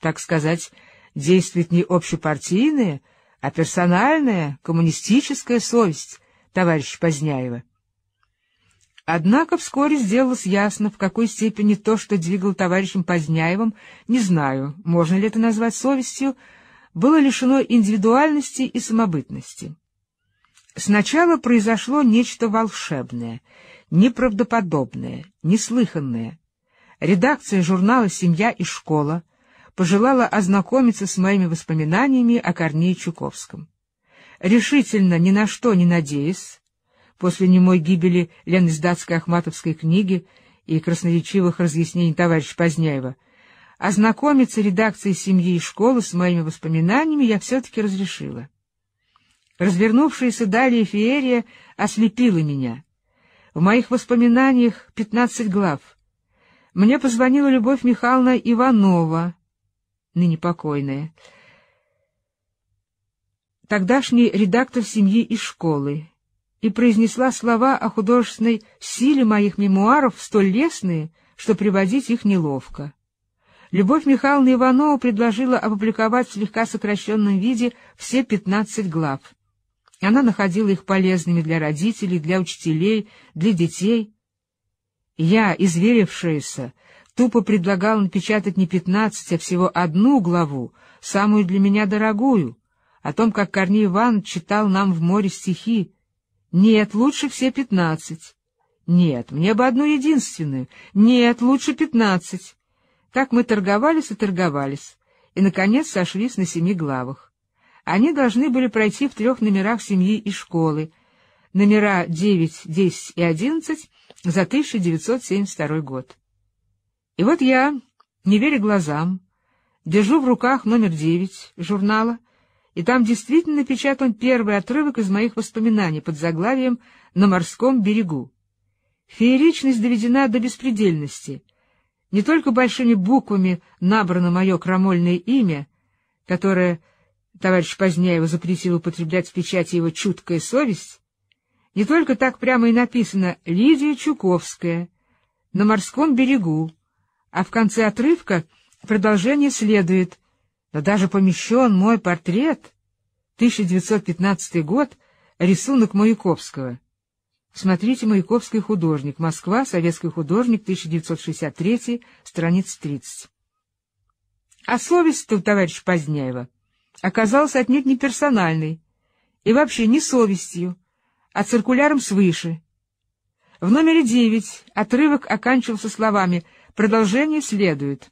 Так сказать, действует не общепартийная, а персональная коммунистическая совесть, товарищ Поздняева. Однако вскоре сделалось ясно, в какой степени то, что двигало товарищем Поздняевым, не знаю, можно ли это назвать совестью, было лишено индивидуальности и самобытности. Сначала произошло нечто волшебное — неправдоподобное, неслыханное. Редакция журнала «Семья и школа» пожелала ознакомиться с моими воспоминаниями о Корнее Чуковском. Решительно, ни на что не надеясь, после немой гибели Лениздатской Ахматовской книги и красноречивых разъяснений товарища Поздняева, ознакомиться редакцией семьи и школы с моими воспоминаниями я все-таки разрешила. Развернувшаяся далее феерия ослепила меня — в моих воспоминаниях пятнадцать глав. Мне позвонила Любовь Михайловна Иванова, ныне покойная, тогдашний редактор семьи и школы, и произнесла слова о художественной силе моих мемуаров столь лестные, что приводить их неловко. Любовь Михайловна Иванова предложила опубликовать в слегка сокращенном виде все пятнадцать глав — она находила их полезными для родителей, для учителей, для детей. Я, изверившаяся, тупо предлагала напечатать не пятнадцать, а всего одну главу, самую для меня дорогую, о том, как Корней Иван читал нам в море стихи. Нет, лучше все пятнадцать. Нет, мне бы одну единственную. Нет, лучше пятнадцать. Так мы торговались и торговались, и, наконец, сошлись на семи главах. Они должны были пройти в трех номерах семьи и школы, номера 9, 10 и 11 за 1972 год. И вот я, не веря глазам, держу в руках номер 9 журнала, и там действительно печатан первый отрывок из моих воспоминаний под заглавием «На морском берегу». Фееричность доведена до беспредельности. Не только большими буквами набрано мое крамольное имя, которое товарищ Поздняева запретил употреблять в печати его чуткая совесть, не только так прямо и написано «Лидия Чуковская» на морском берегу, а в конце отрывка продолжение следует, но даже помещен мой портрет, 1915 год, рисунок Маяковского. Смотрите «Маяковский художник», Москва, советский художник, 1963, страница 30. А совесть-то, товарищ Поздняева, — оказался отнюдь не персональной и вообще не совестью, а циркуляром свыше. В номере девять отрывок оканчивался словами «Продолжение следует».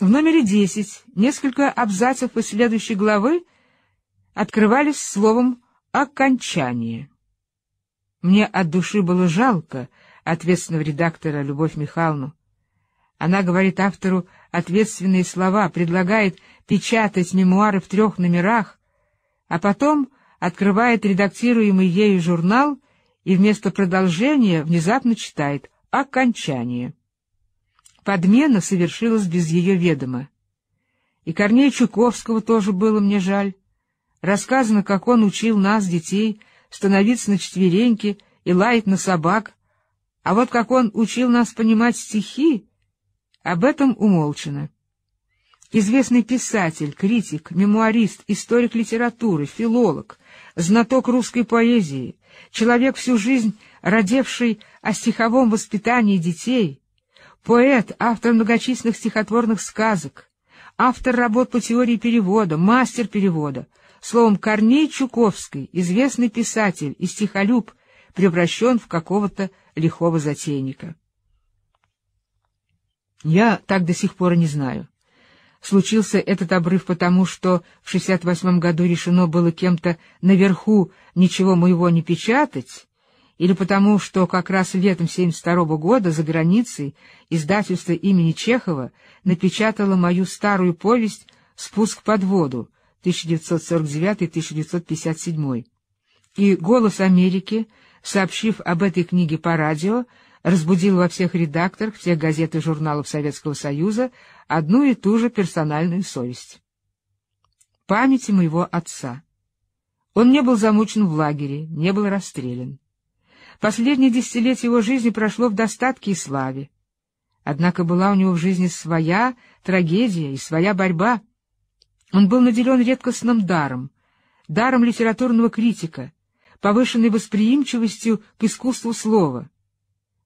В номере десять несколько абзацев из следующей главы открывались словом «окончание». Мне от души было жалко ответственного редактора Любовь Михайловну, она говорит автору ответственные слова, предлагает печатать мемуары в трех номерах, а потом открывает редактируемый ею журнал и вместо продолжения внезапно читает «Окончание». Подмена совершилась без ее ведома. И Корнея Чуковского тоже было мне жаль. Рассказано, как он учил нас, детей, становиться на четвереньки и лаять на собак, а вот как он учил нас понимать стихи, об этом умолчено. Известный писатель, критик, мемуарист, историк литературы, филолог, знаток русской поэзии, человек всю жизнь родевший о стиховом воспитании детей, поэт, автор многочисленных стихотворных сказок, автор работ по теории перевода, мастер перевода, словом, Корней Чуковский, известный писатель и стихолюб, превращен в какого-то лихого затейника. Я так до сих пор не знаю. Случился этот обрыв потому, что в 68 году решено было кем-то наверху ничего моего не печатать, или потому, что как раз летом 72 -го года за границей издательство имени Чехова напечатало мою старую повесть «Спуск под воду» 1949-1957. И «Голос Америки», сообщив об этой книге по радио, разбудил во всех редакторах всех газет и журналов Советского Союза одну и ту же персональную совесть. Памяти моего отца. Он не был замучен в лагере, не был расстрелян. Последние десятилетия его жизни прошло в достатке и славе. Однако была у него в жизни своя трагедия и своя борьба. Он был наделен редкостным даром, даром литературного критика, повышенной восприимчивостью к искусству слова —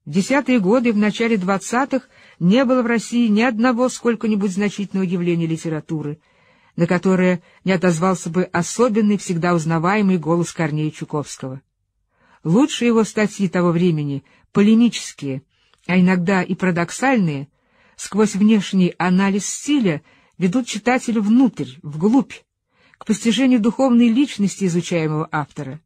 в десятые годы и в начале двадцатых не было в России ни одного сколько-нибудь значительного явления литературы, на которое не отозвался бы особенный, всегда узнаваемый голос Корнея Чуковского. Лучшие его статьи того времени, полемические, а иногда и парадоксальные, сквозь внешний анализ стиля ведут читателя внутрь, вглубь, к постижению духовной личности изучаемого автора.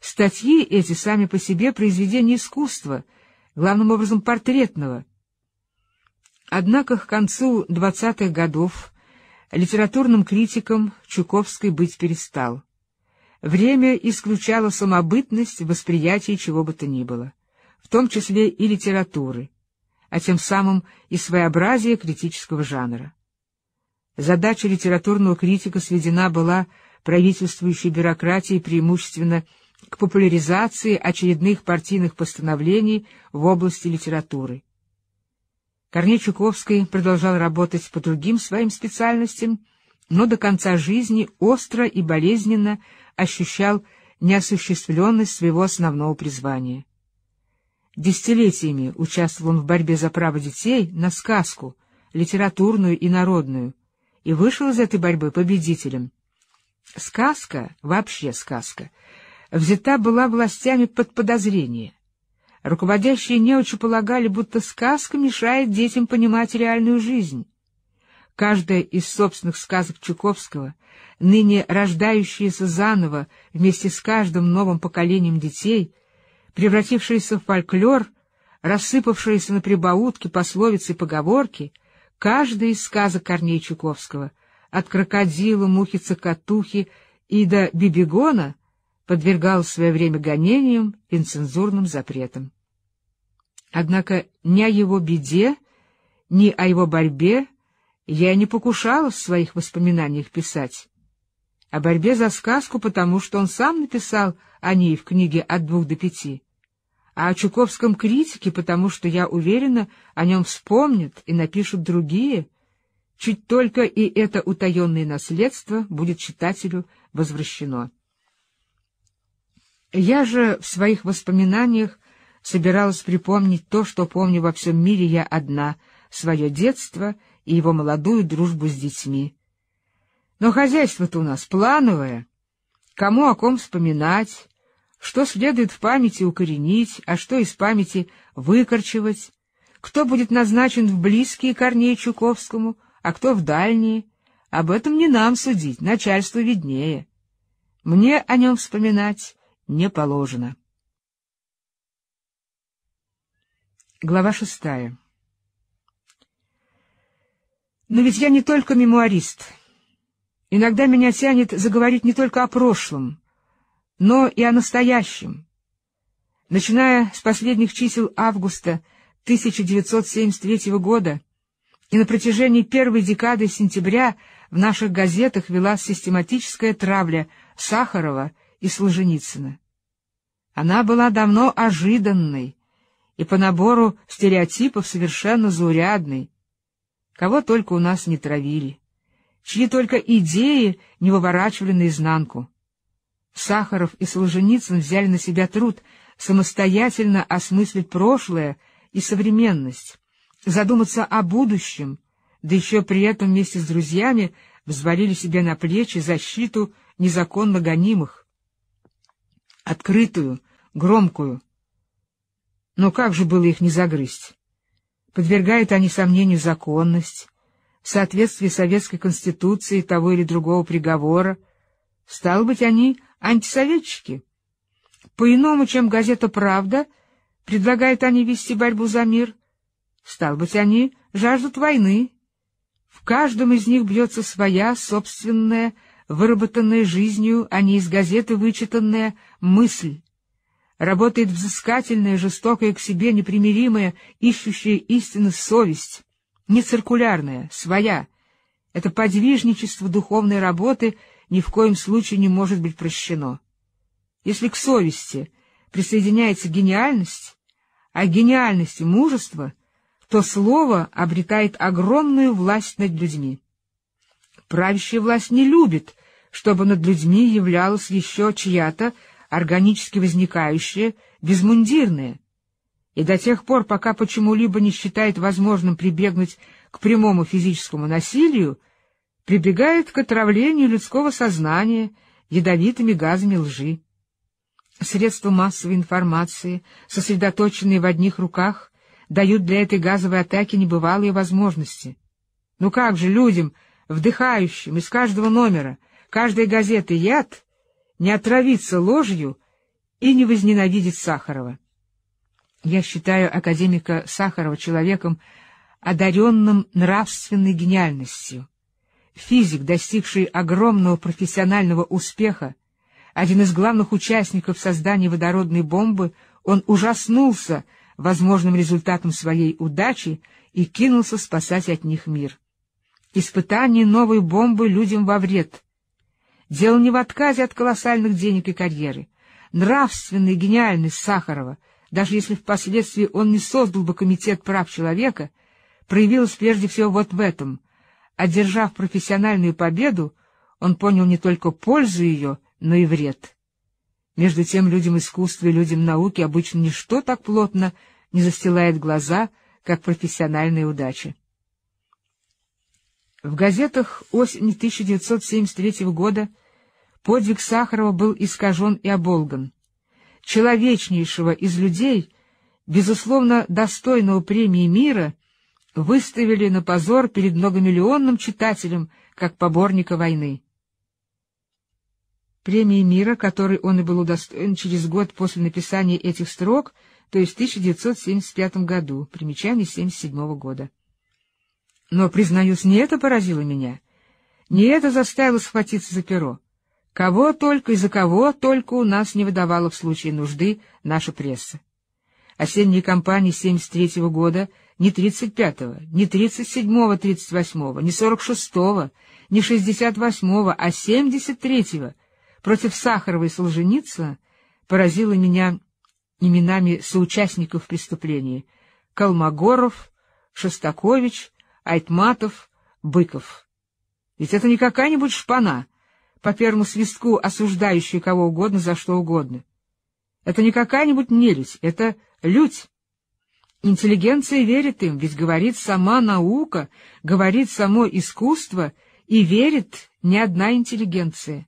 Статьи эти сами по себе произведения искусства — главным образом портретного. Однако к концу 20-х годов литературным критиком Чуковский быть перестал. Время исключало самобытность в восприятии чего бы то ни было, в том числе и литературы, а тем самым и своеобразие критического жанра. Задача литературного критика сведена была правительствующей бюрократии преимущественно к популяризации очередных партийных постановлений в области литературы. Корней Чуковский продолжал работать по другим своим специальностям, но до конца жизни остро и болезненно ощущал неосуществленность своего основного призвания. Десятилетиями участвовал он в борьбе за право детей на сказку, литературную и народную, и вышел из этой борьбы победителем. Сказка, вообще сказка, взята была властями под подозрение. Руководящие неучи полагали, будто сказка мешает детям понимать реальную жизнь. Каждая из собственных сказок Чуковского, ныне рождающаяся заново вместе с каждым новым поколением детей, превратившаяся в фольклор, рассыпавшаяся на прибаутки, пословицы и поговорки, каждая из сказок Корней Чуковского, от крокодила, мухи-цокотухи и до бибигона — подвергал в свое время гонениям и цензурным запретам. Однако ни о его беде, ни о его борьбе я не покушалась в своих воспоминаниях писать. О борьбе за сказку, потому что он сам написал о ней в книге «От двух до пяти», а о Чуковском критике, потому что, я уверена, о нем вспомнят и напишут другие, чуть только и это утаенное наследство будет читателю возвращено. Я же в своих воспоминаниях собиралась припомнить то, что помню во всем мире я одна, свое детство и его молодую дружбу с детьми. Но хозяйство-то у нас плановое. Кому о ком вспоминать, что следует в памяти укоренить, а что из памяти выкорчевать, кто будет назначен в близкие корней Чуковскому, а кто в дальние. Об этом не нам судить, начальству виднее. Мне о нем вспоминать не положено. Глава шестая. Но ведь я не только мемуарист. Иногда меня тянет заговорить не только о прошлом, но и о настоящем. Начиная с последних чисел августа 1973 года и на протяжении первой декады сентября в наших газетах велась систематическая травля Сахарова и Солженицына. Она была давно ожиданной и по набору стереотипов совершенно заурядной. Кого только у нас не травили, чьи только идеи не выворачивали наизнанку. Сахаров и Солженицын взяли на себя труд самостоятельно осмыслить прошлое и современность, задуматься о будущем, да еще при этом вместе с друзьями взвалили себе на плечи защиту незаконно гонимых открытую, громкую. Но как же было их не загрызть? Подвергают они сомнению законность, соответствие советской конституции того или другого приговора. Стало быть, они антисоветчики. По-иному, чем газета «Правда», предлагают они вести борьбу за мир. Стало быть, они жаждут войны. В каждом из них бьется своя собственная выработанная жизнью, а не из газеты вычитанная мысль. Работает взыскательная, жестокая к себе, непримиримая, ищущая истину совесть, не циркулярная, своя. Это подвижничество духовной работы ни в коем случае не может быть прощено. Если к совести присоединяется гениальность, а гениальность — мужество, то слово обретает огромную власть над людьми. Правящая власть не любит — чтобы над людьми являлась еще чья-то органически возникающая, безмундирная. И до тех пор, пока почему-либо не считает возможным прибегнуть к прямому физическому насилию, прибегает к отравлению людского сознания ядовитыми газами лжи. Средства массовой информации, сосредоточенные в одних руках, дают для этой газовой атаки небывалые возможности. Ну как же людям, вдыхающим из каждого номера, каждой газеты яд, не отравиться ложью и не возненавидеть Сахарова. Я считаю академика Сахарова человеком, одаренным нравственной гениальностью. Физик, достигший огромного профессионального успеха, один из главных участников создания водородной бомбы, он ужаснулся возможным результатом своей удачи и кинулся спасать от них мир. Испытание новой бомбы людям во вред — Дело не в отказе от колоссальных денег и карьеры. Нравственная гениальность Сахарова, даже если впоследствии он не создал бы комитет прав человека, проявилась прежде всего вот в этом. Одержав профессиональную победу, он понял не только пользу ее, но и вред. Между тем, людям искусства и людям науки обычно ничто так плотно не застилает глаза, как профессиональная удача. В газетах осени 1973 года Подвиг Сахарова был искажен и оболган. Человечнейшего из людей, безусловно достойного премии мира, выставили на позор перед многомиллионным читателем как поборника войны. Премии мира, которой он и был удостоен через год после написания этих строк, то есть в 1975 году, примечание 1977 года. Но, признаюсь, не это поразило меня, не это заставило схватиться за перо. Кого только и за кого только у нас не выдавала в случае нужды наша пресса. Осенние кампании 73 -го года ни 35-го, ни 37-го, 38-го, ни 46-го, ни 68-го, а 73-го против Сахарова и Солженицына поразила меня именами соучастников преступления — Колмогоров, Шостакович, Айтматов, Быков. Ведь это не какая-нибудь шпана — по первому свистку осуждающую кого угодно за что угодно. Это не какая-нибудь нелюдь, это людь. Интеллигенция верит им, ведь говорит сама наука, говорит само искусство, и верит не одна интеллигенция.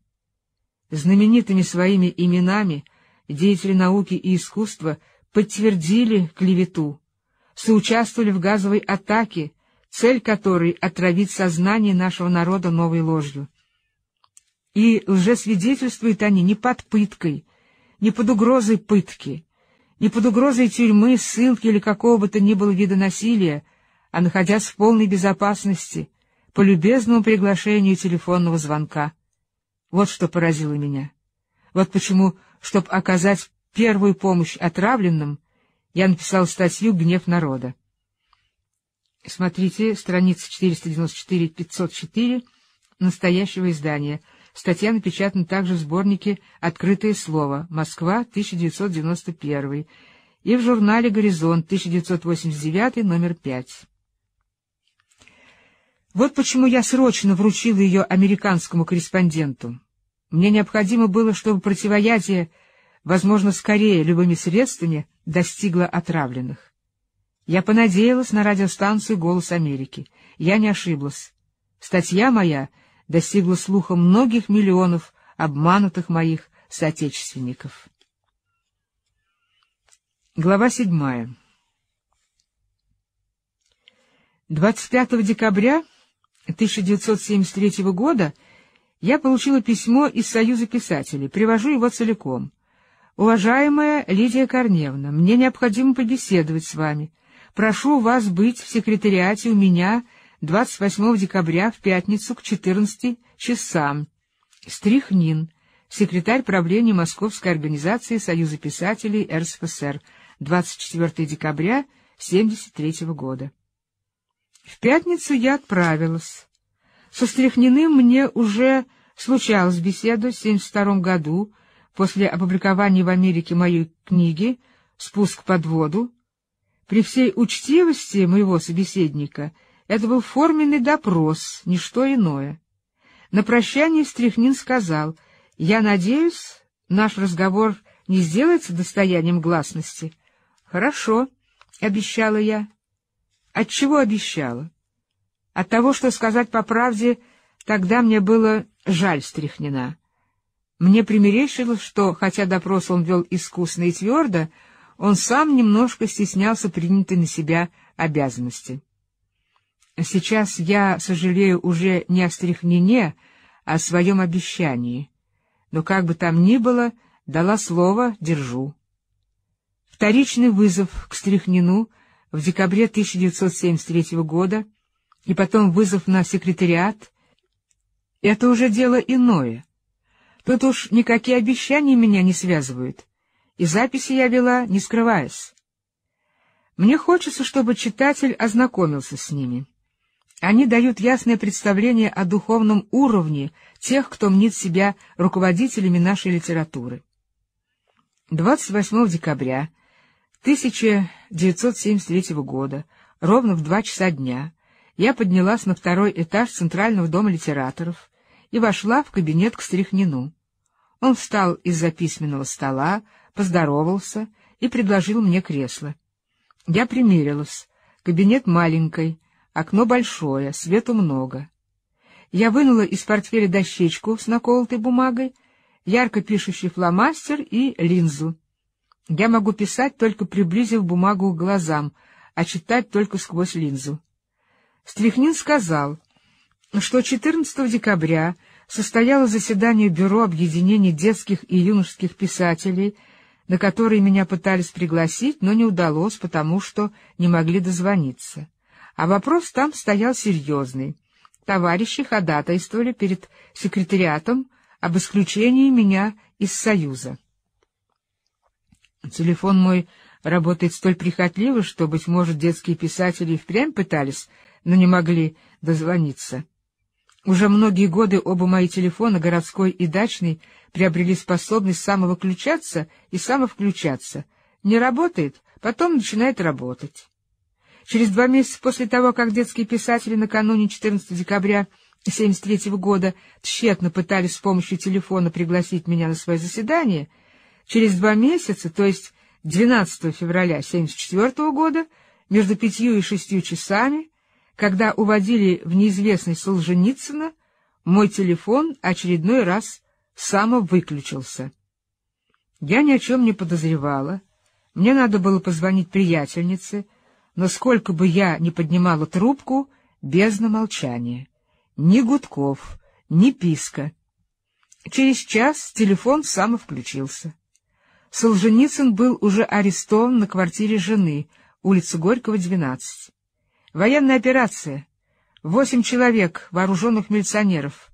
Знаменитыми своими именами деятели науки и искусства подтвердили клевету, соучаствовали в газовой атаке, цель которой — отравить сознание нашего народа новой ложью. И лжесвидетельствуют они не под пыткой, не под угрозой пытки, не под угрозой тюрьмы, ссылки или какого бы то ни было вида насилия, а находясь в полной безопасности, по любезному приглашению телефонного звонка. Вот что поразило меня. Вот почему, чтобы оказать первую помощь отравленным, я написал статью «Гнев народа». Смотрите, страница 494-504 настоящего издания — Статья напечатана также в сборнике «Открытое слово. Москва, 1991» и в журнале «Горизонт», 1989, номер 5. Вот почему я срочно вручил ее американскому корреспонденту. Мне необходимо было, чтобы противоядие, возможно, скорее любыми средствами, достигло отравленных. Я понадеялась на радиостанцию «Голос Америки». Я не ошиблась. Статья моя — достигло слуха многих миллионов обманутых моих соотечественников. Глава седьмая. 25 декабря 1973 года я получила письмо из Союза писателей. Привожу его целиком. «Уважаемая Лидия Корневна, мне необходимо побеседовать с вами. Прошу вас быть в секретариате у меня 28 декабря в пятницу к 14 часам. Стрихнин, секретарь правления Московской организации Союза писателей РСФСР, 24 декабря 1973 года. В пятницу я отправилась. Со Стрихниным мне уже случалась беседу в 1972 году, после опубликования в Америке моей книги «Спуск под воду». При всей учтивости моего собеседника — это был форменный допрос, ничто иное. На прощание Стряхнин сказал, «Я надеюсь, наш разговор не сделается достоянием гласности?» «Хорошо», — обещала я. От чего обещала? От того, что сказать по правде, тогда мне было жаль Стряхнина. Мне примерещилось, что, хотя допрос он вел искусно и твердо, он сам немножко стеснялся принятой на себя обязанности. Сейчас я сожалею уже не о стряхнине, а о своем обещании. Но как бы там ни было, дала слово, держу. Вторичный вызов к стряхнину в декабре 1973 года и потом вызов на секретариат — это уже дело иное. Тут уж никакие обещания меня не связывают, и записи я вела, не скрываясь. Мне хочется, чтобы читатель ознакомился с ними. Они дают ясное представление о духовном уровне тех, кто мнит себя руководителями нашей литературы. 28 декабря 1973 года, ровно в два часа дня, я поднялась на второй этаж Центрального дома литераторов и вошла в кабинет к Стряхнину. Он встал из-за письменного стола, поздоровался и предложил мне кресло. Я примерилась. Кабинет маленький, Окно большое, свету много. Я вынула из портфеля дощечку с наколотой бумагой, ярко пишущий фломастер и линзу. Я могу писать, только приблизив бумагу к глазам, а читать только сквозь линзу. Стряхнин сказал, что 14 декабря состояло заседание Бюро объединения детских и юношеских писателей, на которое меня пытались пригласить, но не удалось, потому что не могли дозвониться. А вопрос там стоял серьезный. Товарищи ходатайствовали перед секретариатом об исключении меня из Союза. Телефон мой работает столь прихотливо, что, быть может, детские писатели впрямь пытались, но не могли дозвониться. Уже многие годы оба мои телефона, городской и дачный, приобрели способность самовыключаться и самовключаться. Не работает, потом начинает работать. Через два месяца после того, как детские писатели накануне 14 декабря 1973 года тщетно пытались с помощью телефона пригласить меня на свое заседание, через два месяца, то есть 12 февраля 1974 года, между пятью и шестью часами, когда уводили в неизвестность Солженицына, мой телефон очередной раз самовыключился. Я ни о чем не подозревала. Мне надо было позвонить приятельнице — но сколько бы я ни поднимала трубку, без намолчания, Ни гудков, ни писка. Через час телефон самовключился. Солженицын был уже арестован на квартире жены, улица Горького, 12. Военная операция. Восемь человек, вооруженных милиционеров.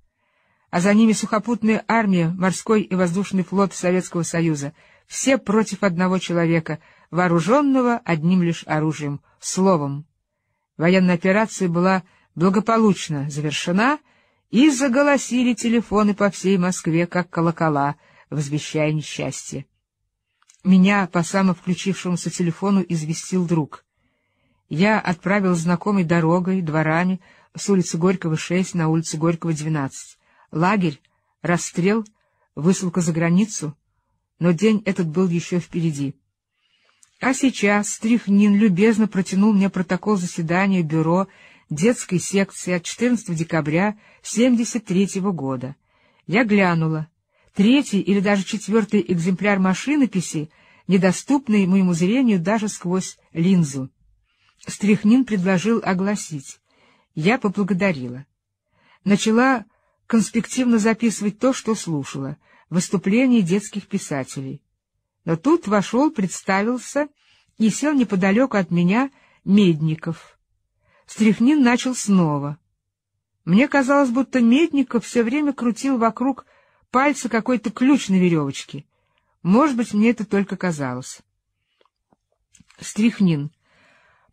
А за ними сухопутная армия, морской и воздушный флот Советского Союза. Все против одного человека — вооруженного одним лишь оружием, словом. Военная операция была благополучно завершена, и заголосили телефоны по всей Москве, как колокола, возвещая несчастье. Меня по самовключившемуся телефону известил друг. Я отправил знакомой дорогой, дворами, с улицы Горького 6 на улицу Горького 12. Лагерь, расстрел, высылка за границу, но день этот был еще впереди. А сейчас Стрихнин любезно протянул мне протокол заседания бюро детской секции от 14 декабря 1973 года. Я глянула. Третий или даже четвертый экземпляр машинописи, недоступный моему зрению даже сквозь линзу. Стрихнин предложил огласить. Я поблагодарила. Начала конспективно записывать то, что слушала, выступления детских писателей. Но тут вошел, представился и сел неподалеку от меня Медников. Стряхнин начал снова. Мне казалось, будто Медников все время крутил вокруг пальца какой-то ключ на веревочке. Может быть, мне это только казалось. Стряхнин.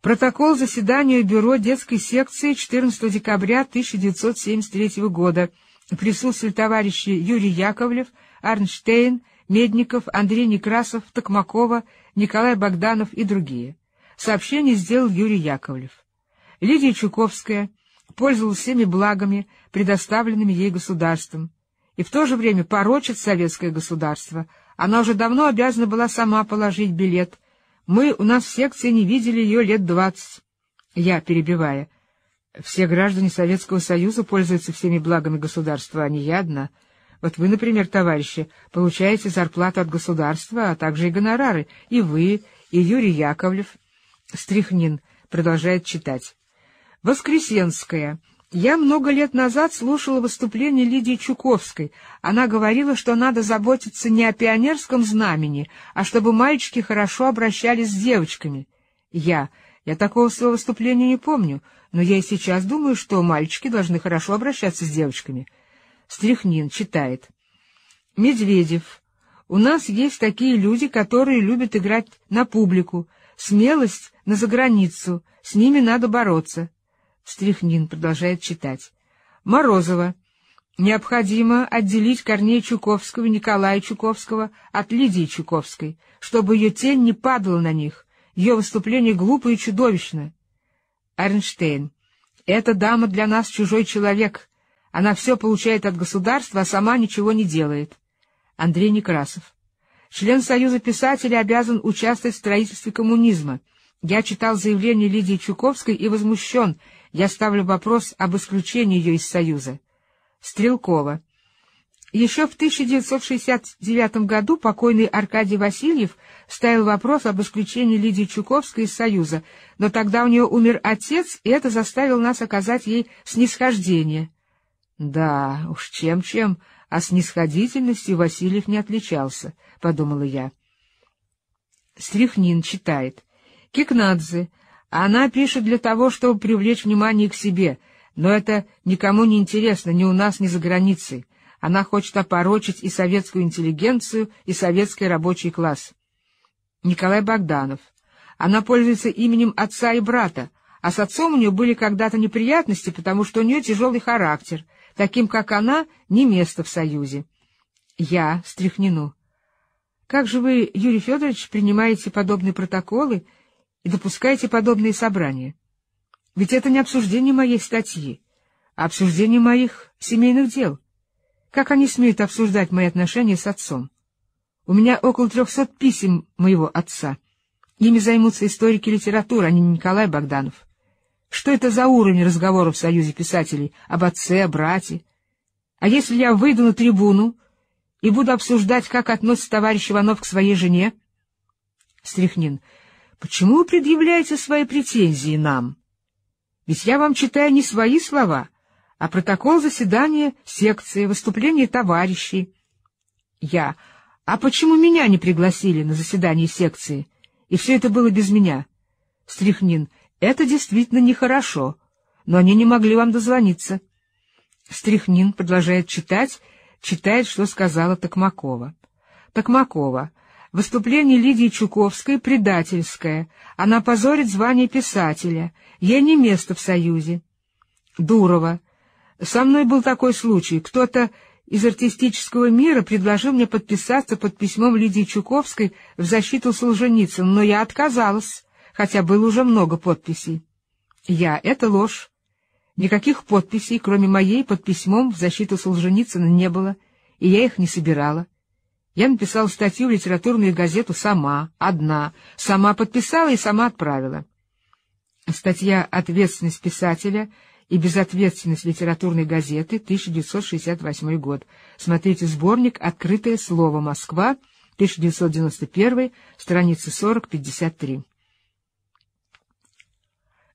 Протокол заседания Бюро детской секции 14 декабря 1973 года. Присутствовали товарищи Юрий Яковлев, Арнштейн, Медников, Андрей Некрасов, Токмакова, Николай Богданов и другие. Сообщение сделал Юрий Яковлев. Лидия Чуковская пользовалась всеми благами, предоставленными ей государством, и в то же время порочит советское государство. Она уже давно обязана была сама положить билет. Мы у нас в секции не видели ее лет двадцать. Я, перебивая, все граждане Советского Союза пользуются всеми благами государства, а не я одна — вот вы, например, товарищи, получаете зарплату от государства, а также и гонорары. И вы, и Юрий Яковлев. Стрихнин продолжает читать. Воскресенская. Я много лет назад слушала выступление Лидии Чуковской. Она говорила, что надо заботиться не о пионерском знамени, а чтобы мальчики хорошо обращались с девочками. Я. Я такого своего выступления не помню, но я и сейчас думаю, что мальчики должны хорошо обращаться с девочками. Стрихнин читает. Медведев. У нас есть такие люди, которые любят играть на публику. Смелость на заграницу. С ними надо бороться. Стрихнин продолжает читать. Морозова. Необходимо отделить корней Чуковского, Николая Чуковского от Лидии Чуковской, чтобы ее тень не падала на них. Ее выступление глупо и чудовищно. Эрнштейн. Эта дама для нас чужой человек. Она все получает от государства, а сама ничего не делает. Андрей Некрасов. Член Союза писателей обязан участвовать в строительстве коммунизма. Я читал заявление Лидии Чуковской и возмущен. Я ставлю вопрос об исключении ее из Союза. Стрелкова. Еще в 1969 году покойный Аркадий Васильев ставил вопрос об исключении Лидии Чуковской из Союза, но тогда у нее умер отец, и это заставило нас оказать ей снисхождение. Да, уж чем-чем, а снисходительностью Васильев не отличался, — подумала я. Стрихнин читает. Кикнадзе. Она пишет для того, чтобы привлечь внимание к себе, но это никому не интересно, ни у нас, ни за границей. Она хочет опорочить и советскую интеллигенцию, и советский рабочий класс. Николай Богданов. Она пользуется именем отца и брата, а с отцом у нее были когда-то неприятности, потому что у нее тяжелый характер — Таким, как она, не место в Союзе. Я стряхнину. Как же вы, Юрий Федорович, принимаете подобные протоколы и допускаете подобные собрания? Ведь это не обсуждение моей статьи, а обсуждение моих семейных дел. Как они смеют обсуждать мои отношения с отцом? У меня около трехсот писем моего отца. Ими займутся историки литературы, а не Николай Богданов. Что это за уровень разговоров в Союзе писателей об отце, брате? А если я выйду на трибуну и буду обсуждать, как относится товарищ Иванов к своей жене? Стряхнин, почему вы предъявляете свои претензии нам? Ведь я вам читаю не свои слова, а протокол заседания секции, выступления товарищей. Я. А почему меня не пригласили на заседание секции? И все это было без меня? Стряхнин. Это действительно нехорошо, но они не могли вам дозвониться. Стряхнин продолжает читать, читает, что сказала Токмакова. Токмакова. Выступление Лидии Чуковской предательское. Она позорит звание писателя. Ей не место в Союзе. Дурова. Со мной был такой случай. Кто-то из артистического мира предложил мне подписаться под письмом Лидии Чуковской в защиту Солженицына, но я отказалась хотя было уже много подписей. Я — это ложь. Никаких подписей, кроме моей, под письмом в защиту Солженицына не было, и я их не собирала. Я написала статью в литературную газету сама, одна, сама подписала и сама отправила. Статья «Ответственность писателя» и «Безответственность литературной газеты» 1968 год. Смотрите сборник «Открытое слово. Москва», 1991, страница 40-53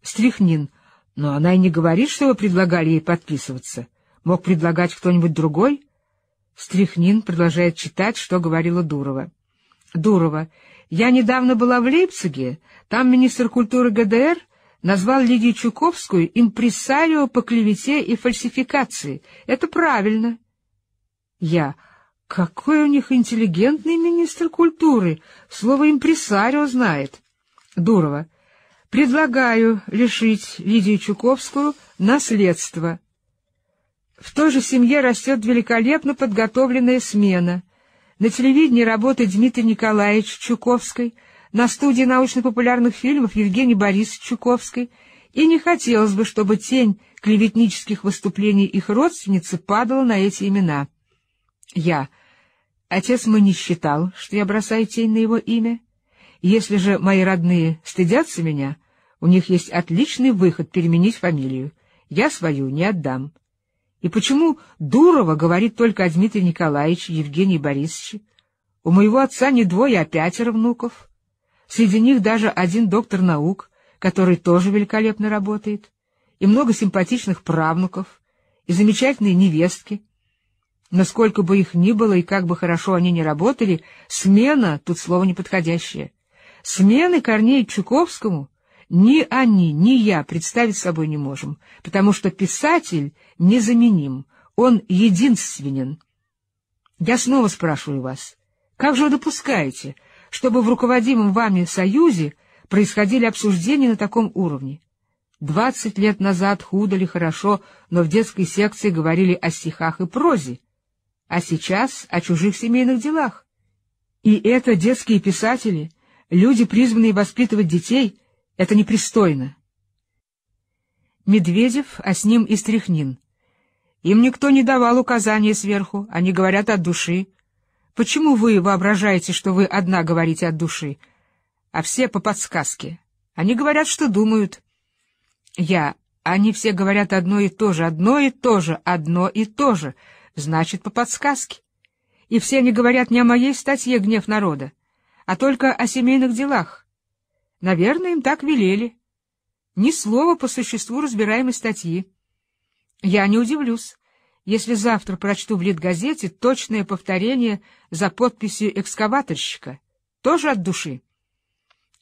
стряхнин, но она и не говорит, что вы предлагали ей подписываться. Мог предлагать кто-нибудь другой? Стряхнин продолжает читать, что говорила Дурова. Дурова. Я недавно была в Лейпциге, там министр культуры ГДР назвал Лидию Чуковскую импрессарио по клевете и фальсификации. Это правильно. Я. Какой у них интеллигентный министр культуры, слово импрессарио знает. Дурова. Предлагаю лишить Лидию Чуковскую наследство. В той же семье растет великолепно подготовленная смена. На телевидении работает Дмитрий Николаевич Чуковский, на студии научно-популярных фильмов Евгений Борисович Чуковский, и не хотелось бы, чтобы тень клеветнических выступлений их родственницы падала на эти имена. Я. Отец мой не считал, что я бросаю тень на его имя. Если же мои родные стыдятся меня, у них есть отличный выход переменить фамилию. Я свою не отдам. И почему Дурова говорит только о Дмитрии Николаевиче, Евгении Борисовиче? У моего отца не двое, а пятеро внуков. Среди них даже один доктор наук, который тоже великолепно работает, и много симпатичных правнуков, и замечательные невестки. Насколько бы их ни было, и как бы хорошо они ни работали, смена — тут слово неподходящее. Смены Корнею Чуковскому — ни они, ни я представить собой не можем, потому что писатель незаменим, он единственен. Я снова спрашиваю вас, как же вы допускаете, чтобы в руководимом вами союзе происходили обсуждения на таком уровне? Двадцать лет назад худо ли хорошо, но в детской секции говорили о стихах и прозе, а сейчас о чужих семейных делах. И это детские писатели, люди, призванные воспитывать детей — это непристойно. Медведев, а с ним и Стряхнин. Им никто не давал указания сверху, они говорят от души. Почему вы воображаете, что вы одна говорите от души, а все по подсказке? Они говорят, что думают. Я. Они все говорят одно и то же, одно и то же, одно и то же, значит, по подсказке. И все они говорят не о моей статье «Гнев народа», а только о семейных делах. Наверное, им так велели. Ни слова по существу разбираемой статьи. Я не удивлюсь, если завтра прочту в Литгазете точное повторение за подписью экскаваторщика, тоже от души.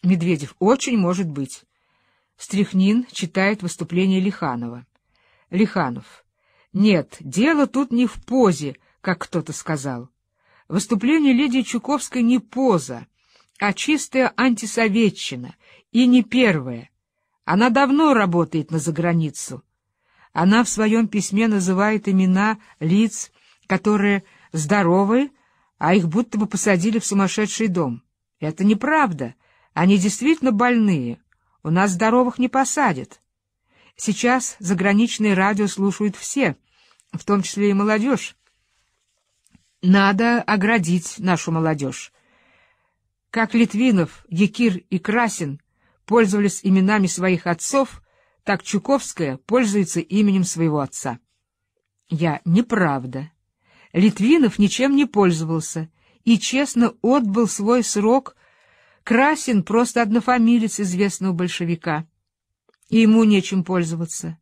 Медведев очень может быть. Стрихнин читает выступление Лиханова. Лиханов. Нет, дело тут не в позе, как кто-то сказал. Выступление леди Чуковской не поза, а чистая антисоветчина, и не первая. Она давно работает на заграницу. Она в своем письме называет имена лиц, которые здоровы, а их будто бы посадили в сумасшедший дом. Это неправда. Они действительно больные. У нас здоровых не посадят. Сейчас заграничное радио слушают все, в том числе и молодежь. Надо оградить нашу молодежь. Как Литвинов, Якир и Красин пользовались именами своих отцов, так Чуковская пользуется именем своего отца. Я неправда. Литвинов ничем не пользовался и честно отбыл свой срок. Красин просто однофамилец известного большевика. И ему нечем пользоваться.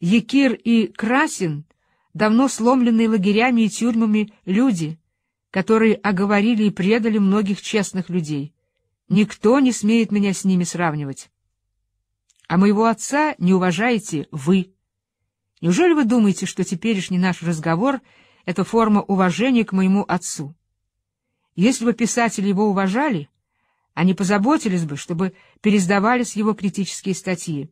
Якир и Красин — давно сломленные лагерями и тюрьмами люди — которые оговорили и предали многих честных людей. Никто не смеет меня с ними сравнивать. А моего отца не уважаете вы. Неужели вы думаете, что теперешний наш разговор — это форма уважения к моему отцу? Если бы писатели его уважали, они позаботились бы, чтобы пересдавались его критические статьи.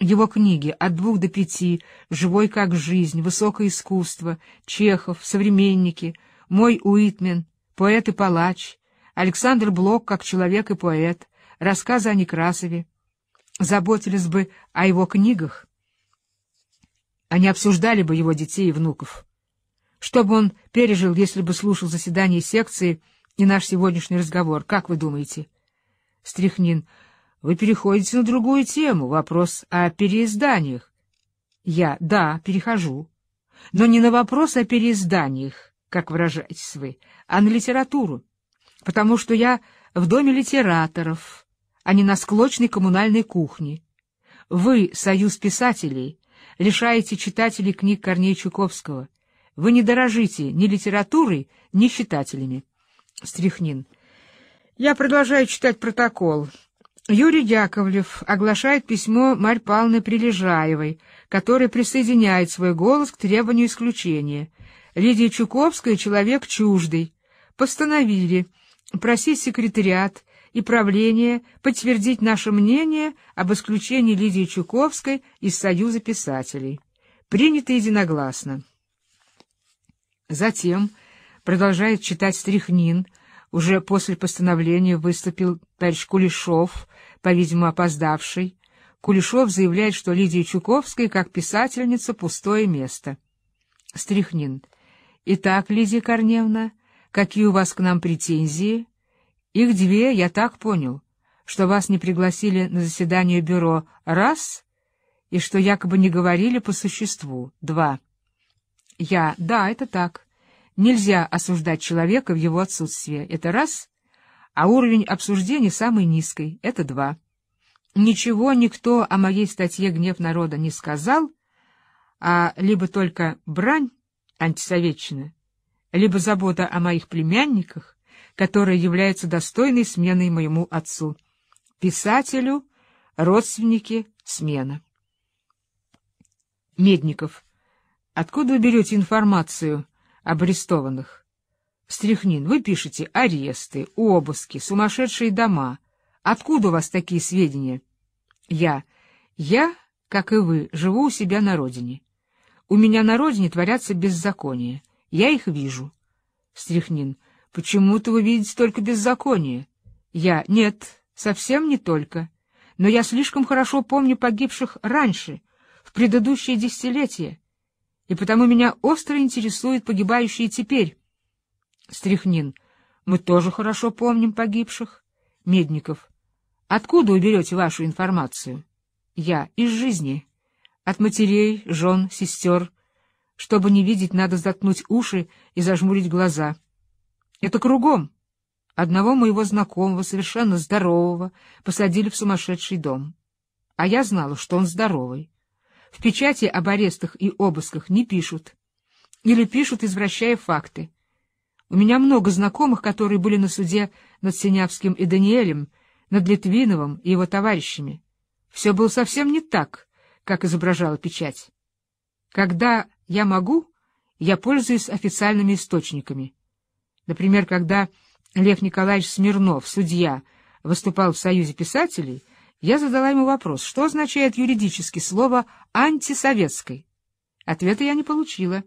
Его книги «От двух до пяти», «Живой как жизнь», «Высокое искусство», «Чехов», «Современники», мой Уитмен, поэт и палач, Александр Блок как человек и поэт, рассказы о Некрасове, заботились бы о его книгах, они обсуждали бы его детей и внуков. Что бы он пережил, если бы слушал заседание секции и наш сегодняшний разговор, как вы думаете? Стряхнин, вы переходите на другую тему, вопрос о переизданиях. Я, да, перехожу, но не на вопрос о переизданиях, как выражаетесь вы, а на литературу, потому что я в доме литераторов, а не на склочной коммунальной кухне. Вы, союз писателей, лишаете читателей книг Корнея Чуковского. Вы не дорожите ни литературой, ни читателями. Стряхнин. Я продолжаю читать протокол. Юрий Яковлев оглашает письмо Марь Павловны Прилежаевой, которая присоединяет свой голос к требованию исключения — Лидия Чуковская — человек чуждый. Постановили просить секретариат и правление подтвердить наше мнение об исключении Лидии Чуковской из Союза писателей. Принято единогласно. Затем, продолжает читать Стряхнин, уже после постановления выступил товарищ Кулешов, по-видимому, опоздавший. Кулешов заявляет, что Лидия Чуковская, как писательница, пустое место. Стряхнин. Итак, Лизия Корневна, какие у вас к нам претензии? Их две, я так понял, что вас не пригласили на заседание бюро — раз, и что якобы не говорили по существу — два. Я — да, это так. Нельзя осуждать человека в его отсутствие — это раз, а уровень обсуждения самый низкий — это два. Ничего никто о моей статье «Гнев народа» не сказал, а либо только брань, антисоветчина, либо забота о моих племянниках, которая является достойной сменой моему отцу. Писателю, родственнике смена. Медников. Откуда вы берете информацию об арестованных? Стряхнин, вы пишете аресты, обыски, сумасшедшие дома. Откуда у вас такие сведения? Я. Я, как и вы, живу у себя на родине. У меня на родине творятся беззакония. Я их вижу. Стряхнин. Почему-то вы видите только беззаконие. Я. Нет, совсем не только. Но я слишком хорошо помню погибших раньше, в предыдущие десятилетия. И потому меня остро интересуют погибающие теперь. Стряхнин. Мы тоже хорошо помним погибших. Медников. Откуда уберете вашу информацию? Я. Из жизни. От матерей, жен, сестер. Чтобы не видеть, надо заткнуть уши и зажмурить глаза. Это кругом. Одного моего знакомого, совершенно здорового, посадили в сумасшедший дом. А я знала, что он здоровый. В печати об арестах и обысках не пишут. Или пишут, извращая факты. У меня много знакомых, которые были на суде над Синявским и Даниэлем, над Литвиновым и его товарищами. Все было совсем не так — как изображала печать. Когда я могу, я пользуюсь официальными источниками. Например, когда Лев Николаевич Смирнов, судья, выступал в Союзе писателей, я задала ему вопрос, что означает юридически слово «антисоветской». Ответа я не получила.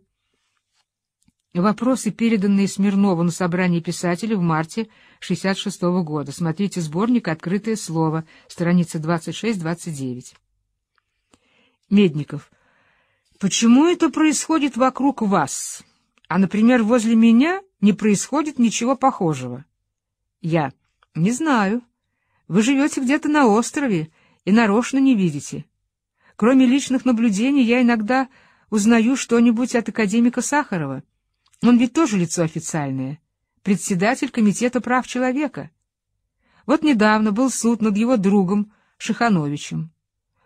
Вопросы, переданные Смирнову на собрании писателей в марте 1966 года. Смотрите сборник «Открытое слово», страница 26-29. Медников. Почему это происходит вокруг вас? А, например, возле меня не происходит ничего похожего. Я. Не знаю. Вы живете где-то на острове и нарочно не видите. Кроме личных наблюдений, я иногда узнаю что-нибудь от академика Сахарова. Он ведь тоже лицо официальное, председатель Комитета прав человека. Вот недавно был суд над его другом Шихановичем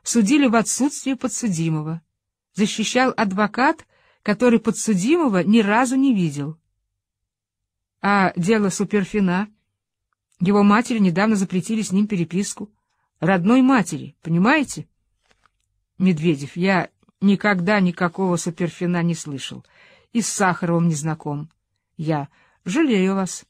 судили в отсутствие подсудимого. Защищал адвокат, который подсудимого ни разу не видел. А дело Суперфина. Его матери недавно запретили с ним переписку. Родной матери, понимаете? Медведев, я никогда никакого Суперфина не слышал. И с Сахаровым не знаком. Я жалею вас.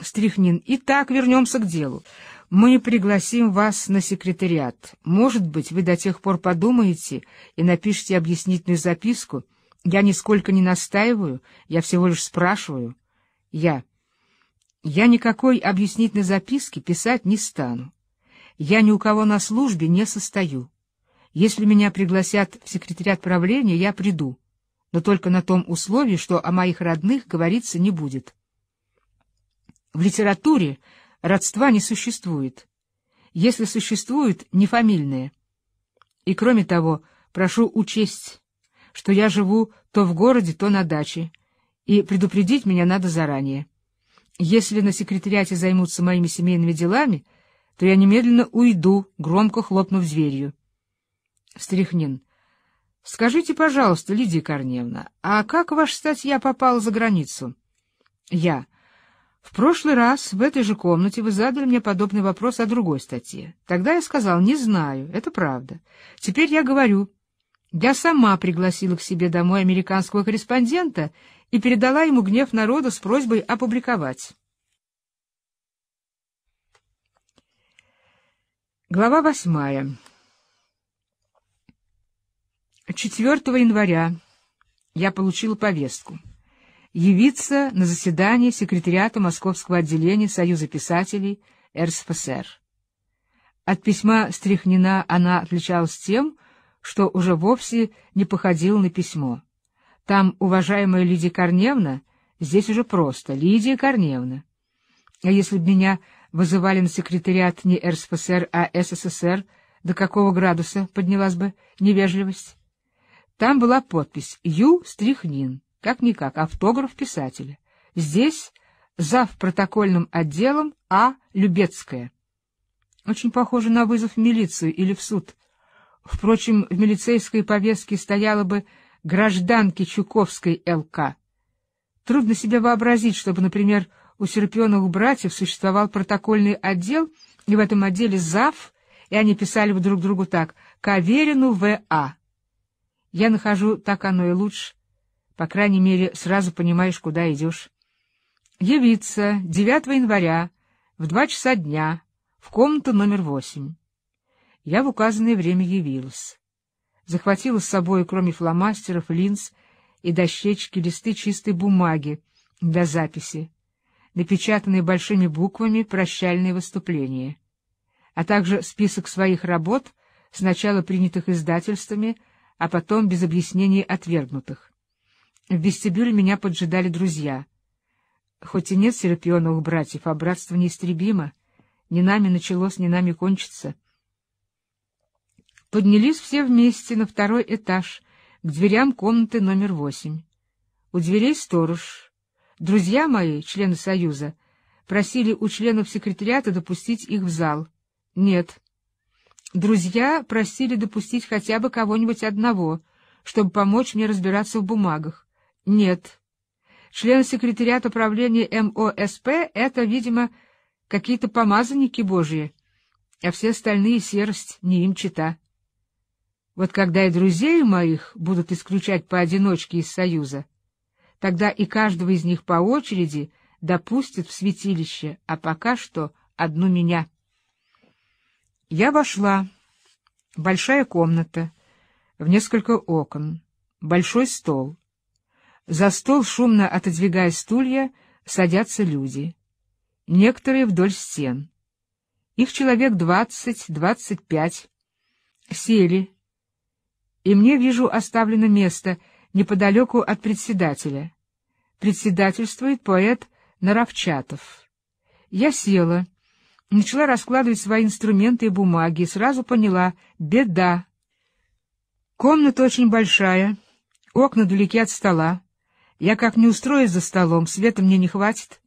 Стрихнин. и так вернемся к делу мы пригласим вас на секретариат. Может быть, вы до тех пор подумаете и напишите объяснительную записку. Я нисколько не настаиваю, я всего лишь спрашиваю. Я. Я никакой объяснительной записки писать не стану. Я ни у кого на службе не состою. Если меня пригласят в секретариат правления, я приду, но только на том условии, что о моих родных говориться не будет. В литературе родства не существует. Если существует, не фамильное. И кроме того, прошу учесть, что я живу то в городе, то на даче, и предупредить меня надо заранее. Если на секретариате займутся моими семейными делами, то я немедленно уйду, громко хлопнув дверью. Стряхнин. Скажите, пожалуйста, Лидия Корнеевна, а как ваша статья попала за границу? Я. В прошлый раз в этой же комнате вы задали мне подобный вопрос о другой статье. Тогда я сказал, не знаю, это правда. Теперь я говорю, я сама пригласила к себе домой американского корреспондента и передала ему гнев народа с просьбой опубликовать. Глава восьмая. 4 января я получила повестку явиться на заседание секретариата Московского отделения Союза писателей РСФСР. От письма Стряхнина она отличалась тем, что уже вовсе не походило на письмо. Там уважаемая Лидия Корневна, здесь уже просто Лидия Корневна. А если бы меня вызывали на секретариат не РСФСР, а СССР, до какого градуса поднялась бы невежливость? Там была подпись «Ю. Стряхнин». Как-никак, автограф писателя. Здесь зав протокольным отделом А. Любецкая. Очень похоже на вызов в милицию или в суд. Впрочем, в милицейской повестке стояло бы гражданки Чуковской ЛК. Трудно себе вообразить, чтобы, например, у Серпионовых братьев существовал протокольный отдел, и в этом отделе зав, и они писали бы друг другу так «Каверину В.А». Я нахожу, так оно и лучше. По крайней мере, сразу понимаешь, куда идешь. Явиться 9 января в 2 часа дня в комнату номер 8. Я в указанное время явилась. Захватила с собой, кроме фломастеров, линз и дощечки, листы чистой бумаги для записи, напечатанные большими буквами прощальные выступления, а также список своих работ, сначала принятых издательствами, а потом без объяснений отвергнутых. В вестибюле меня поджидали друзья. Хоть и нет серпионовых братьев, а братство неистребимо. Ни нами началось, ни нами кончится. Поднялись все вместе на второй этаж, к дверям комнаты номер восемь. У дверей сторож. Друзья мои, члены Союза, просили у членов секретариата допустить их в зал. Нет. Друзья просили допустить хотя бы кого-нибудь одного, чтобы помочь мне разбираться в бумагах. Нет. Члены секретариата правления МОСП — это, видимо, какие-то помазанники божьи, а все остальные серость не им чита. Вот когда и друзей моих будут исключать поодиночке из Союза, тогда и каждого из них по очереди допустят в святилище, а пока что одну меня. Я вошла. Большая комната, в несколько окон, большой стол — за стол, шумно отодвигая стулья, садятся люди. Некоторые вдоль стен. Их человек двадцать-двадцать пять. Сели. И мне, вижу, оставлено место неподалеку от председателя. Председательствует поэт Наровчатов. Я села, начала раскладывать свои инструменты и бумаги, и сразу поняла — беда. Комната очень большая, окна далеки от стола. Я как не устроюсь за столом, света мне не хватит.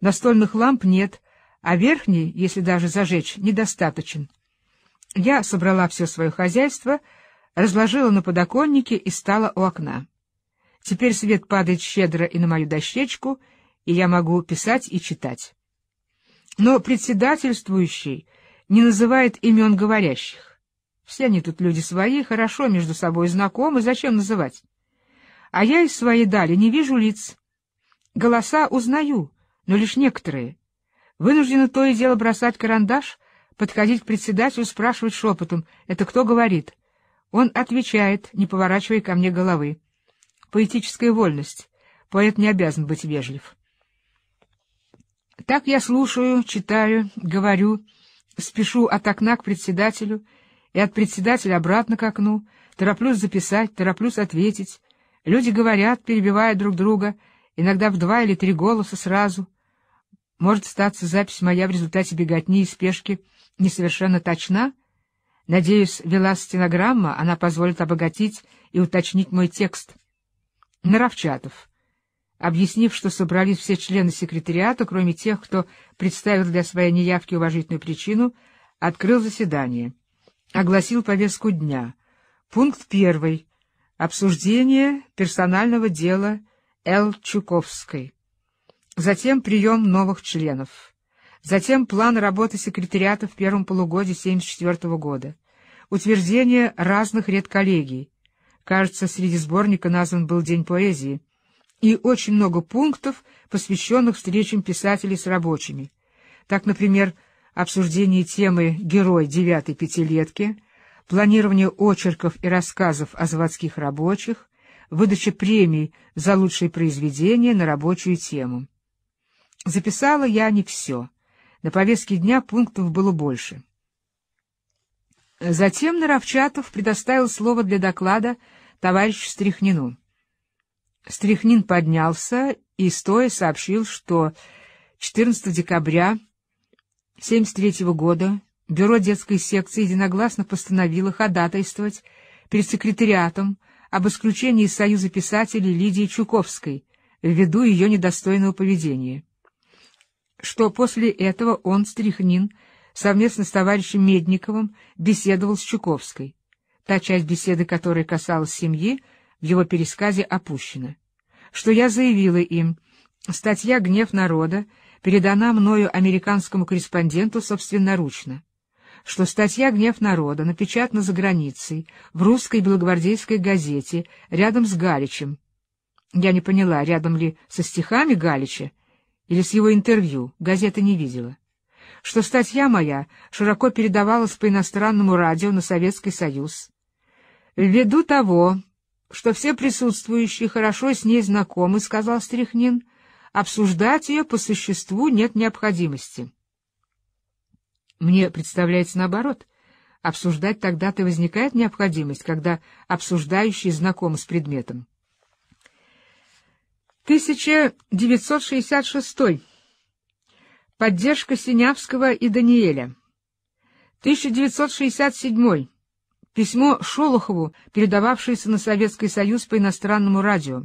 Настольных ламп нет, а верхний, если даже зажечь, недостаточен. Я собрала все свое хозяйство, разложила на подоконнике и стала у окна. Теперь свет падает щедро и на мою дощечку, и я могу писать и читать. Но председательствующий не называет имен говорящих. Все они тут люди свои, хорошо между собой знакомы, зачем называть? а я из своей дали не вижу лиц. Голоса узнаю, но лишь некоторые. Вынуждены то и дело бросать карандаш, подходить к председателю, спрашивать шепотом, это кто говорит? Он отвечает, не поворачивая ко мне головы. Поэтическая вольность. Поэт не обязан быть вежлив. Так я слушаю, читаю, говорю, спешу от окна к председателю и от председателя обратно к окну, тороплюсь записать, тороплюсь ответить, Люди говорят, перебивая друг друга, иногда в два или три голоса сразу. Может, статься запись моя в результате беготни и спешки несовершенно точна? Надеюсь, вела стенограмма, она позволит обогатить и уточнить мой текст. Наровчатов, объяснив, что собрались все члены секретариата, кроме тех, кто представил для своей неявки уважительную причину, открыл заседание. Огласил повестку дня. Пункт первый — обсуждение персонального дела Л. Чуковской, затем прием новых членов, затем план работы секретариата в первом полугодии 1974 года, утверждение разных редколлегий, кажется, среди сборника назван был День поэзии, и очень много пунктов, посвященных встречам писателей с рабочими. Так, например, обсуждение темы «Герой девятой пятилетки», планирование очерков и рассказов о заводских рабочих, выдача премий за лучшие произведения на рабочую тему. Записала я не все. На повестке дня пунктов было больше. Затем Наровчатов предоставил слово для доклада товарищу Стряхнину. Стряхнин поднялся и стоя сообщил, что 14 декабря 1973 года Бюро детской секции единогласно постановило ходатайствовать перед секретариатом об исключении из Союза писателей Лидии Чуковской ввиду ее недостойного поведения. Что после этого он, Стрихнин совместно с товарищем Медниковым беседовал с Чуковской. Та часть беседы, которая касалась семьи, в его пересказе опущена. Что я заявила им, статья «Гнев народа» передана мною американскому корреспонденту собственноручно что статья «Гнев народа» напечатана за границей, в русской белогвардейской газете, рядом с Галичем. Я не поняла, рядом ли со стихами Галича или с его интервью, газеты не видела. Что статья моя широко передавалась по иностранному радио на Советский Союз. «Ввиду того, что все присутствующие хорошо с ней знакомы, — сказал Стряхнин, — обсуждать ее по существу нет необходимости». Мне представляется наоборот. Обсуждать тогда-то возникает необходимость, когда обсуждающий знаком с предметом. 1966. Поддержка Синявского и Даниэля. 1967. Письмо Шолохову, передававшееся на Советский Союз по иностранному радио.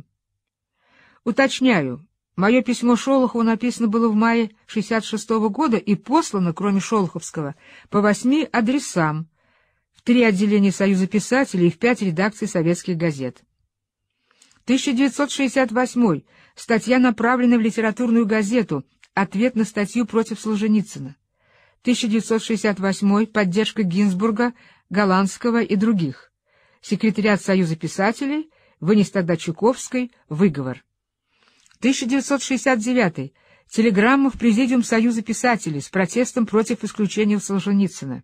Уточняю, Мое письмо Шолохову написано было в мае 66 года и послано, кроме Шолоховского, по восьми адресам, в три отделения Союза писателей и в пять редакций советских газет. 1968. Статья направлена в литературную газету «Ответ на статью против Солженицына». 1968. Поддержка Гинзбурга, Голландского и других. Секретариат Союза писателей вынес тогда Чуковской выговор. 1969. Телеграмма в Президиум Союза писателей с протестом против исключения Солженицына.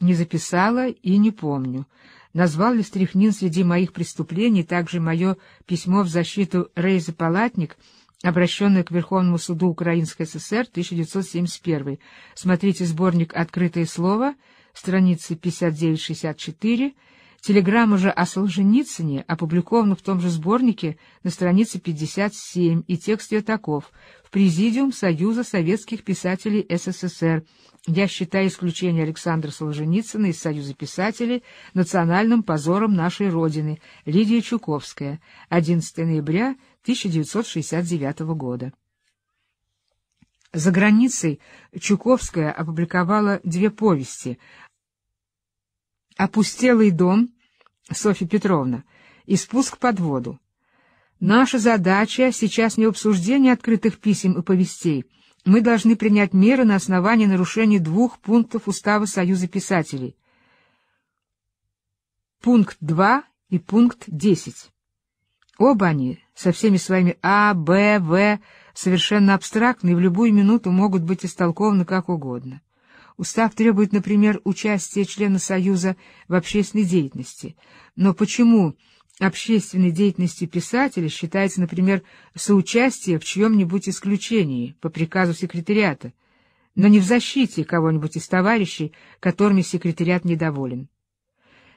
Не записала и не помню. Назвал ли Стряхнин среди моих преступлений также мое письмо в защиту Рейза Палатник, обращенное к Верховному суду Украинской ССР, 1971. Смотрите сборник «Открытое слово», страницы 59-64 Телеграмма же о Солженицыне опубликована в том же сборнике на странице 57, и текст ее таков. «В Президиум Союза Советских Писателей СССР. Я считаю исключение Александра Солженицына из Союза писателей национальным позором нашей Родины. Лидия Чуковская. 11 ноября 1969 года». За границей Чуковская опубликовала две повести «Опустелый дом». Софья Петровна, и спуск под воду. Наша задача сейчас не обсуждение открытых писем и повестей. Мы должны принять меры на основании нарушения двух пунктов Устава Союза писателей. Пункт 2 и пункт 10. Оба они со всеми своими А, Б, В совершенно абстрактны и в любую минуту могут быть истолкованы как угодно. Устав требует, например, участия члена Союза в общественной деятельности. Но почему общественной деятельности писателя считается, например, соучастие в чьем-нибудь исключении по приказу секретариата, но не в защите кого-нибудь из товарищей, которыми секретариат недоволен?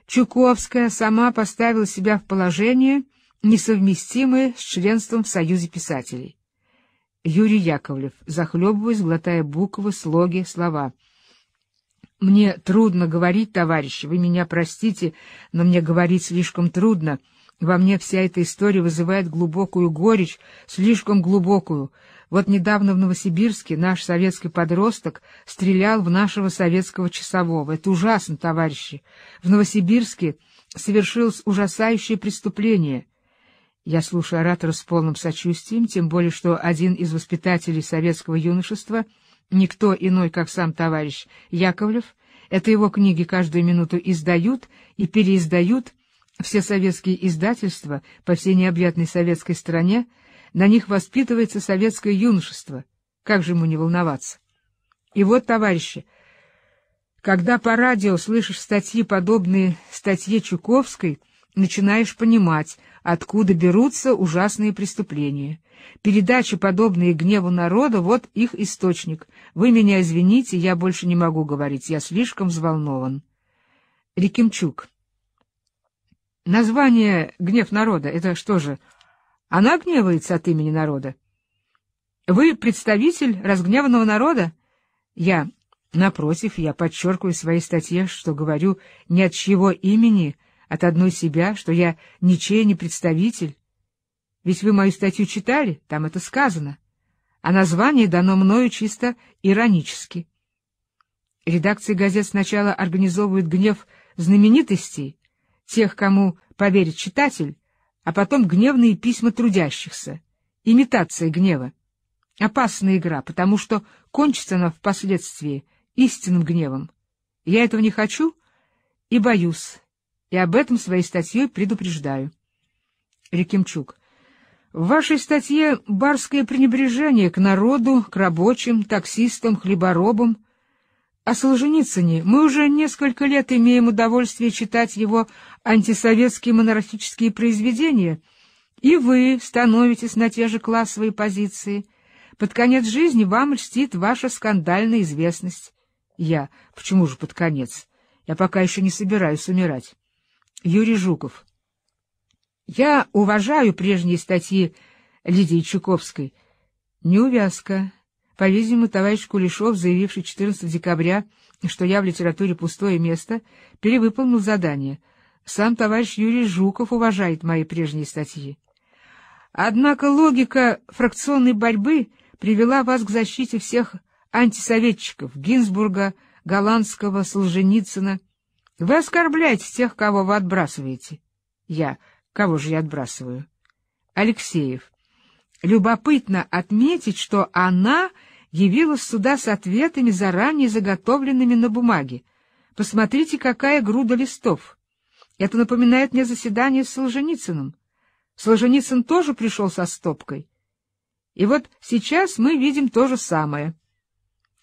Чуковская сама поставила себя в положение, несовместимое с членством в Союзе писателей. Юрий Яковлев, захлебываясь, глотая буквы, слоги, слова — мне трудно говорить, товарищи, вы меня простите, но мне говорить слишком трудно. Во мне вся эта история вызывает глубокую горечь, слишком глубокую. Вот недавно в Новосибирске наш советский подросток стрелял в нашего советского часового. Это ужасно, товарищи. В Новосибирске совершилось ужасающее преступление. Я слушаю оратора с полным сочувствием, тем более что один из воспитателей советского юношества — Никто иной, как сам товарищ Яковлев, это его книги каждую минуту издают и переиздают все советские издательства по всей необъятной советской стране, на них воспитывается советское юношество. Как же ему не волноваться? И вот, товарищи, когда по радио слышишь статьи, подобные статье Чуковской — начинаешь понимать, откуда берутся ужасные преступления. Передачи, подобные гневу народа, вот их источник. Вы меня извините, я больше не могу говорить, я слишком взволнован. Рикимчук. Название «Гнев народа» — это что же? Она гневается от имени народа? Вы представитель разгневанного народа? Я, напротив, я подчеркиваю в своей статье, что говорю не от чьего имени — от одной себя, что я ничей не представитель. Ведь вы мою статью читали, там это сказано, а название дано мною чисто иронически. Редакции газет сначала организовывают гнев знаменитостей, тех, кому поверит читатель, а потом гневные письма трудящихся, имитация гнева. Опасная игра, потому что кончится она впоследствии истинным гневом. Я этого не хочу и боюсь, и об этом своей статьей предупреждаю. Рекимчук. В вашей статье барское пренебрежение к народу, к рабочим, таксистам, хлеборобам. О Солженицыне мы уже несколько лет имеем удовольствие читать его антисоветские монархические произведения, и вы становитесь на те же классовые позиции. Под конец жизни вам льстит ваша скандальная известность. Я. Почему же под конец? Я пока еще не собираюсь умирать. Юрий Жуков. Я уважаю прежние статьи Лидии Чуковской. Неувязка. По-видимому, товарищ Кулешов, заявивший 14 декабря, что я в литературе пустое место, перевыполнил задание. Сам товарищ Юрий Жуков уважает мои прежние статьи. Однако логика фракционной борьбы привела вас к защите всех антисоветчиков Гинзбурга, Голландского, Солженицына, вы оскорбляете тех, кого вы отбрасываете. Я. Кого же я отбрасываю? Алексеев. Любопытно отметить, что она явилась сюда с ответами, заранее заготовленными на бумаге. Посмотрите, какая груда листов. Это напоминает мне заседание с Солженицыным. Солженицын тоже пришел со стопкой. И вот сейчас мы видим то же самое.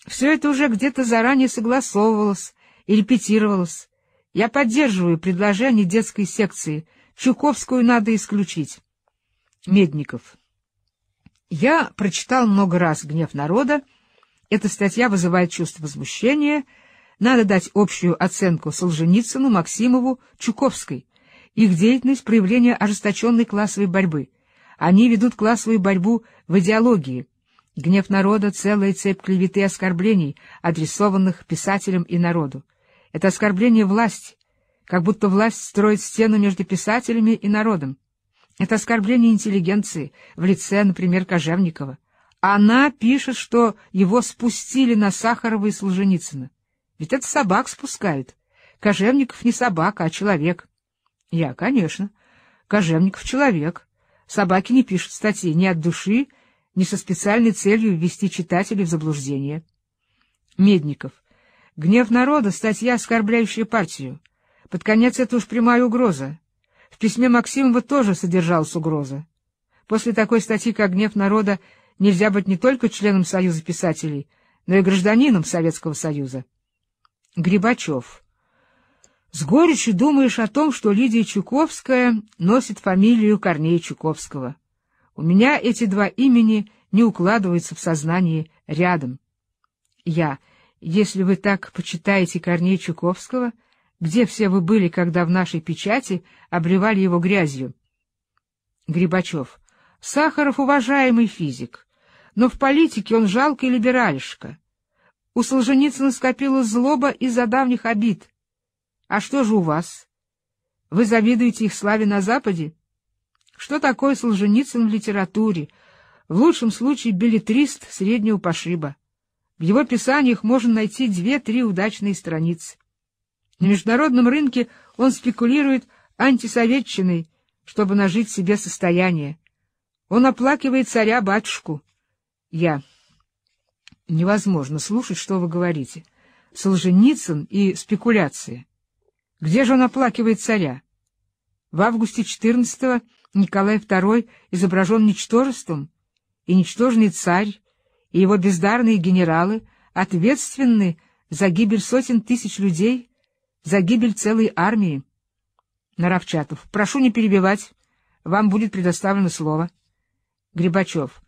Все это уже где-то заранее согласовывалось и репетировалось. Я поддерживаю предложение детской секции. Чуковскую надо исключить. Медников. Я прочитал много раз «Гнев народа». Эта статья вызывает чувство возмущения. Надо дать общую оценку Солженицыну, Максимову, Чуковской. Их деятельность — проявление ожесточенной классовой борьбы. Они ведут классовую борьбу в идеологии. Гнев народа — целая цепь клеветы и оскорблений, адресованных писателям и народу. Это оскорбление власти, как будто власть строит стену между писателями и народом. Это оскорбление интеллигенции в лице, например, Кожевникова. Она пишет, что его спустили на Сахарова и Солженицына. Ведь это собак спускают. Кожевников не собака, а человек. Я, конечно. Кожевников — человек. Собаки не пишут статьи ни от души, ни со специальной целью ввести читателей в заблуждение. Медников — Гнев народа — статья, оскорбляющая партию. Под конец это уж прямая угроза. В письме Максимова тоже содержалась угроза. После такой статьи, как «Гнев народа», нельзя быть не только членом Союза писателей, но и гражданином Советского Союза. Грибачев. С горечью думаешь о том, что Лидия Чуковская носит фамилию Корнея Чуковского. У меня эти два имени не укладываются в сознании рядом. Я — если вы так почитаете Корней Чуковского, где все вы были, когда в нашей печати обливали его грязью? Грибачев. Сахаров — уважаемый физик, но в политике он жалкий либеральшка. У Солженицына скопила злоба из-за давних обид. А что же у вас? Вы завидуете их славе на Западе? Что такое Солженицын в литературе? В лучшем случае билетрист среднего пошиба. В его писаниях можно найти две-три удачные страницы. На международном рынке он спекулирует антисоветчиной, чтобы нажить себе состояние. Он оплакивает царя-батюшку. Я. Невозможно слушать, что вы говорите. Солженицын и спекуляции. Где же он оплакивает царя? В августе 14-го Николай II изображен ничтожеством, и ничтожный царь и его бездарные генералы ответственны за гибель сотен тысяч людей, за гибель целой армии. Наровчатов, прошу не перебивать, вам будет предоставлено слово. Грибачев,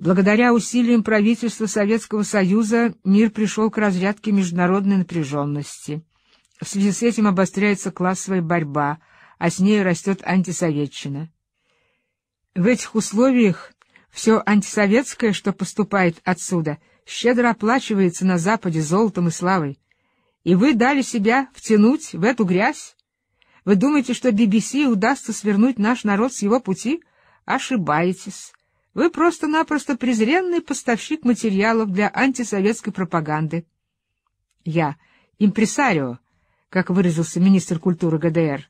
благодаря усилиям правительства Советского Союза мир пришел к разрядке международной напряженности. В связи с этим обостряется классовая борьба, а с ней растет антисоветчина. В этих условиях все антисоветское, что поступает отсюда, щедро оплачивается на Западе золотом и славой. И вы дали себя втянуть в эту грязь? Вы думаете, что BBC удастся свернуть наш народ с его пути? Ошибаетесь. Вы просто-напросто презренный поставщик материалов для антисоветской пропаганды. Я — импресарио, как выразился министр культуры ГДР.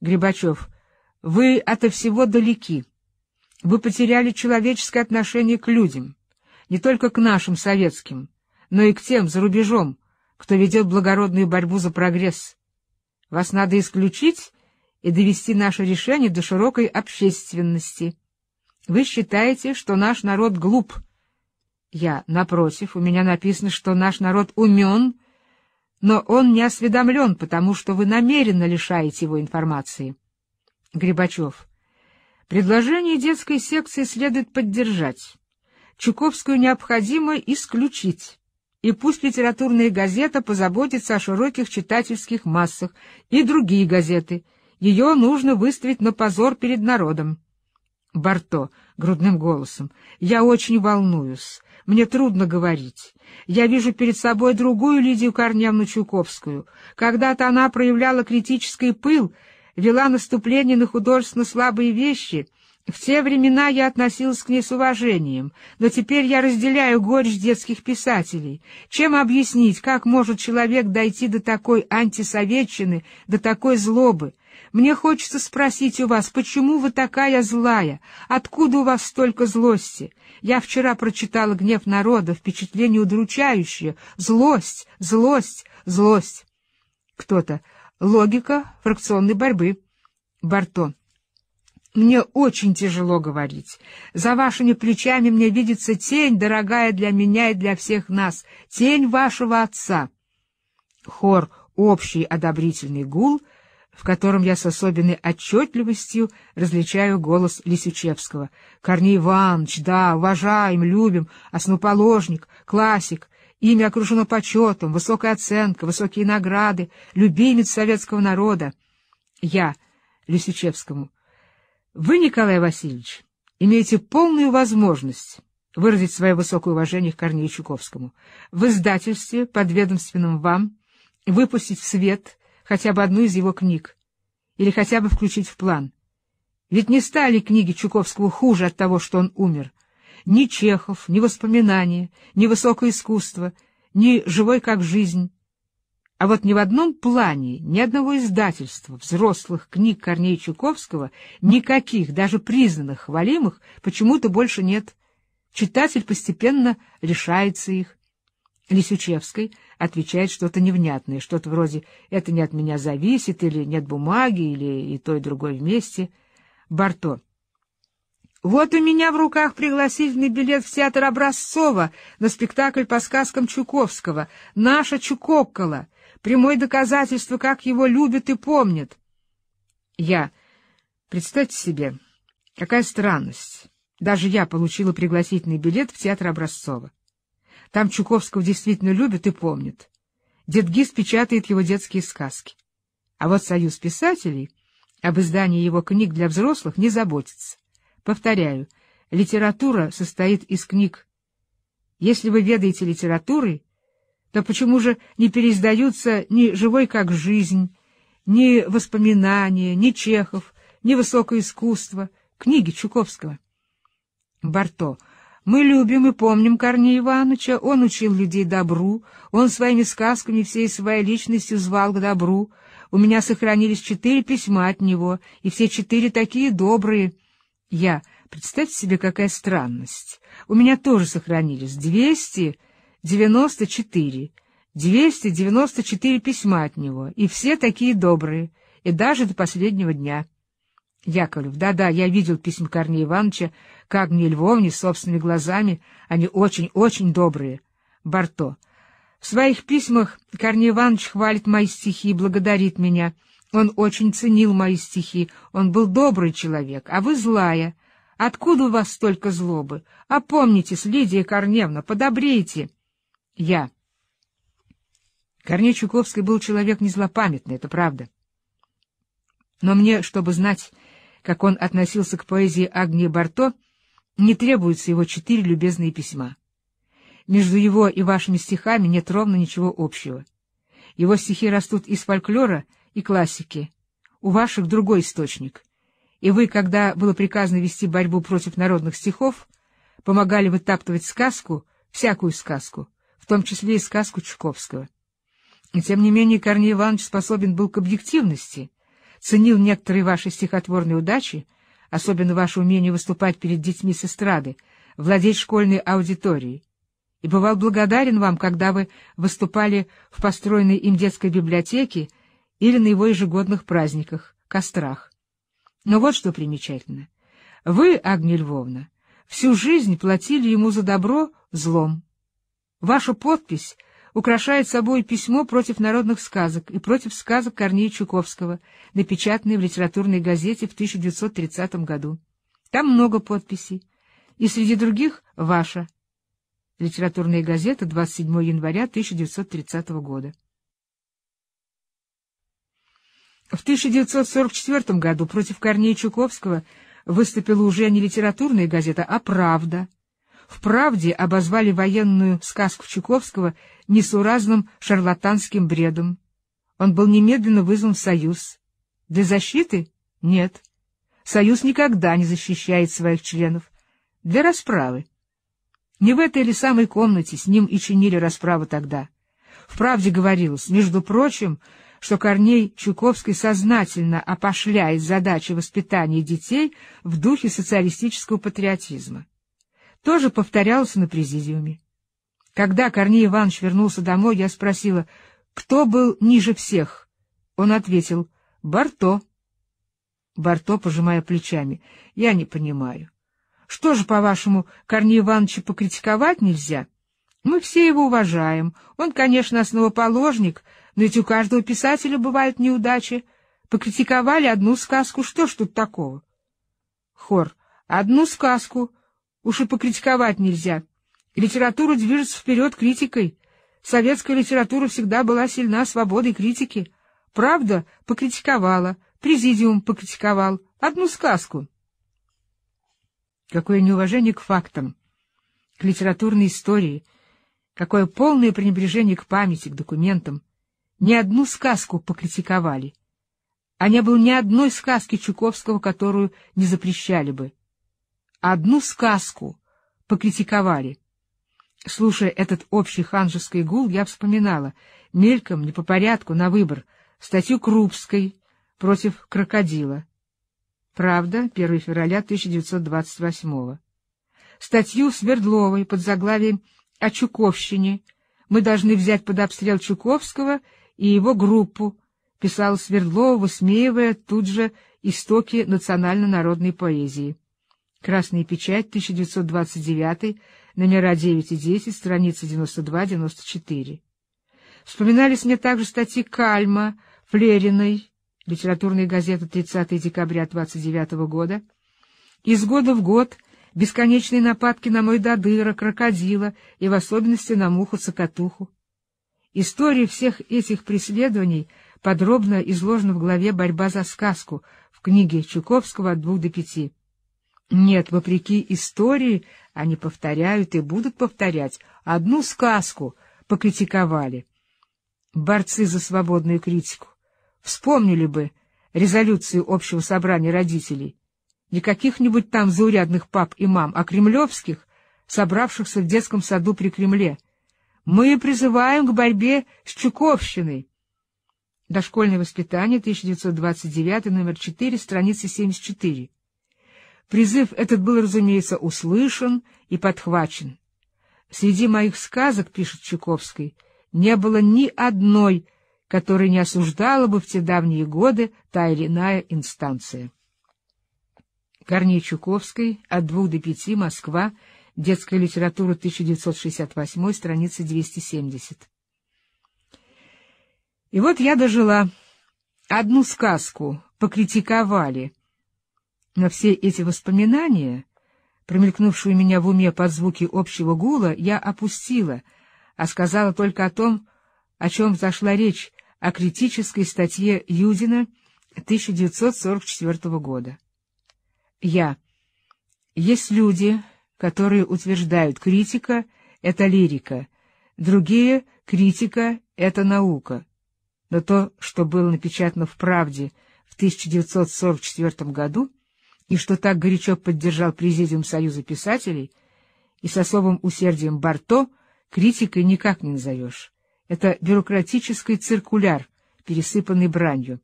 Грибачев, вы ото всего далеки. Вы потеряли человеческое отношение к людям, не только к нашим советским, но и к тем за рубежом, кто ведет благородную борьбу за прогресс. Вас надо исключить и довести наше решение до широкой общественности. Вы считаете, что наш народ глуп. Я, напротив, у меня написано, что наш народ умен, но он не осведомлен, потому что вы намеренно лишаете его информации. Грибачев. Предложение детской секции следует поддержать. Чуковскую необходимо исключить. И пусть литературная газета позаботится о широких читательских массах и другие газеты. Ее нужно выставить на позор перед народом. Барто грудным голосом. «Я очень волнуюсь. Мне трудно говорить. Я вижу перед собой другую Лидию Корневну Чуковскую. Когда-то она проявляла критический пыл, вела наступление на художественно слабые вещи, в те времена я относилась к ней с уважением, но теперь я разделяю горечь детских писателей. Чем объяснить, как может человек дойти до такой антисоветчины, до такой злобы? Мне хочется спросить у вас, почему вы такая злая? Откуда у вас столько злости? Я вчера прочитала «Гнев народа», впечатление удручающее. Злость, злость, злость. Кто-то. Логика фракционной борьбы. Барто. Мне очень тяжело говорить. За вашими плечами мне видится тень, дорогая для меня и для всех нас, тень вашего отца. Хор — общий одобрительный гул, в котором я с особенной отчетливостью различаю голос Лисючевского. Корней Иванович, да, уважаем, любим, основоположник, классик, Имя окружено почетом, высокая оценка, высокие награды, любимец советского народа. Я, Лисичевскому, вы, Николай Васильевич, имеете полную возможность выразить свое высокое уважение к Корнею Чуковскому, в издательстве, подведомственном вам, выпустить в свет хотя бы одну из его книг или хотя бы включить в план. Ведь не стали книги Чуковского хуже от того, что он умер ни Чехов, ни воспоминания, ни высокое искусство, ни живой как жизнь. А вот ни в одном плане, ни одного издательства взрослых книг Корнея Чуковского, никаких, даже признанных хвалимых, почему-то больше нет. Читатель постепенно лишается их. Лисючевской отвечает что-то невнятное, что-то вроде «это не от меня зависит» или «нет бумаги» или «и то, и другое вместе». Барто. Вот у меня в руках пригласительный билет в театр Образцова на спектакль по сказкам Чуковского «Наша Чукоккола», прямое доказательство, как его любят и помнят. Я. Представьте себе, какая странность. Даже я получила пригласительный билет в театр Образцова. Там Чуковского действительно любят и помнят. Дед Гис печатает его детские сказки. А вот Союз писателей об издании его книг для взрослых не заботится. Повторяю, литература состоит из книг. Если вы ведаете литературой, то почему же не переиздаются ни «Живой как жизнь», ни «Воспоминания», ни «Чехов», ни «Высокое искусство», книги Чуковского? Барто. Мы любим и помним Корнея Ивановича, он учил людей добру, он своими сказками всей своей личностью звал к добру. У меня сохранились четыре письма от него, и все четыре такие добрые. Я. Представьте себе, какая странность. У меня тоже сохранились 294. 294 письма от него, и все такие добрые, и даже до последнего дня. Яковлев, да-да, я видел письма Корнея Ивановича, как мне Львовне, собственными глазами, они очень-очень добрые. Барто, в своих письмах Корней Иванович хвалит мои стихи и благодарит меня — он очень ценил мои стихи, он был добрый человек, а вы злая. Откуда у вас столько злобы? Опомнитесь, Лидия Корневна, подобрейте. Я. Корней Чуковский был человек незлопамятный, это правда. Но мне, чтобы знать, как он относился к поэзии Агнии Барто, не требуются его четыре любезные письма. Между его и вашими стихами нет ровно ничего общего. Его стихи растут из фольклора — и классики. У ваших другой источник. И вы, когда было приказано вести борьбу против народных стихов, помогали вытаптывать сказку, всякую сказку, в том числе и сказку Чуковского. И тем не менее Корней Иванович способен был к объективности, ценил некоторые ваши стихотворные удачи, особенно ваше умение выступать перед детьми с эстрады, владеть школьной аудиторией, и бывал благодарен вам, когда вы выступали в построенной им детской библиотеке или на его ежегодных праздниках, кострах. Но вот что примечательно. Вы, Агния Львовна, всю жизнь платили ему за добро злом. Ваша подпись украшает собой письмо против народных сказок и против сказок Корнея Чуковского, напечатанное в литературной газете в 1930 году. Там много подписей, и среди других ваша. Литературная газета, 27 января 1930 года. В 1944 году против Корнея Чуковского выступила уже не литературная газета, а «Правда». В «Правде» обозвали военную сказку Чуковского несуразным шарлатанским бредом. Он был немедленно вызван в Союз. Для защиты? Нет. Союз никогда не защищает своих членов. Для расправы. Не в этой ли самой комнате с ним и чинили расправу тогда. В правде говорилось, между прочим, что Корней Чуковский сознательно опошляет задачи воспитания детей в духе социалистического патриотизма. Тоже повторялось на президиуме. Когда Корней Иванович вернулся домой, я спросила, кто был ниже всех? Он ответил, Барто. Барто, пожимая плечами, я не понимаю. Что же, по-вашему, Корней Ивановича покритиковать нельзя? Мы все его уважаем. Он, конечно, основоположник, но ведь у каждого писателя бывают неудачи. Покритиковали одну сказку, что ж тут такого? Хор. Одну сказку. Уж и покритиковать нельзя. Литература движется вперед критикой. Советская литература всегда была сильна свободой критики. Правда покритиковала, президиум покритиковал. Одну сказку. Какое неуважение к фактам, к литературной истории, какое полное пренебрежение к памяти, к документам ни одну сказку покритиковали, а не было ни одной сказки Чуковского, которую не запрещали бы. Одну сказку покритиковали. Слушая этот общий ханжеский гул, я вспоминала, мельком, не по порядку, на выбор, статью Крупской против крокодила. Правда, 1 февраля 1928 -го. Статью Свердловой под заглавием «О Чуковщине» мы должны взять под обстрел Чуковского и его группу, писал Свердлов, высмеивая тут же истоки национально-народной поэзии. Красная печать, 1929, номера 9 и 10, страницы 92-94. Вспоминались мне также статьи Кальма, Флериной, литературная газета 30 декабря 29 года. Из года в год бесконечные нападки на мой додыра, крокодила и в особенности на муху-цокотуху. История всех этих преследований подробно изложена в главе «Борьба за сказку» в книге Чуковского «От двух до пяти». Нет, вопреки истории они повторяют и будут повторять. Одну сказку покритиковали. Борцы за свободную критику. Вспомнили бы резолюцию общего собрания родителей. Не каких-нибудь там заурядных пап и мам, а кремлевских, собравшихся в детском саду при Кремле — мы призываем к борьбе с Чуковщиной. Дошкольное воспитание, 1929, номер 4, страница 74. Призыв этот был, разумеется, услышан и подхвачен. Среди моих сказок, пишет Чуковский, не было ни одной, которая не осуждала бы в те давние годы та или иная инстанция. Корней Чуковской, от двух до пяти, Москва, Детская литература, 1968, страница 270. И вот я дожила. Одну сказку покритиковали. Но все эти воспоминания, промелькнувшие у меня в уме под звуки общего гула, я опустила, а сказала только о том, о чем зашла речь, о критической статье Юдина 1944 года. Я. Есть люди, которые утверждают критика — это лирика, другие — критика — это наука. Но то, что было напечатано в «Правде» в 1944 году и что так горячо поддержал Президиум Союза писателей, и с особым усердием Барто критикой никак не назовешь. Это бюрократический циркуляр, пересыпанный бранью.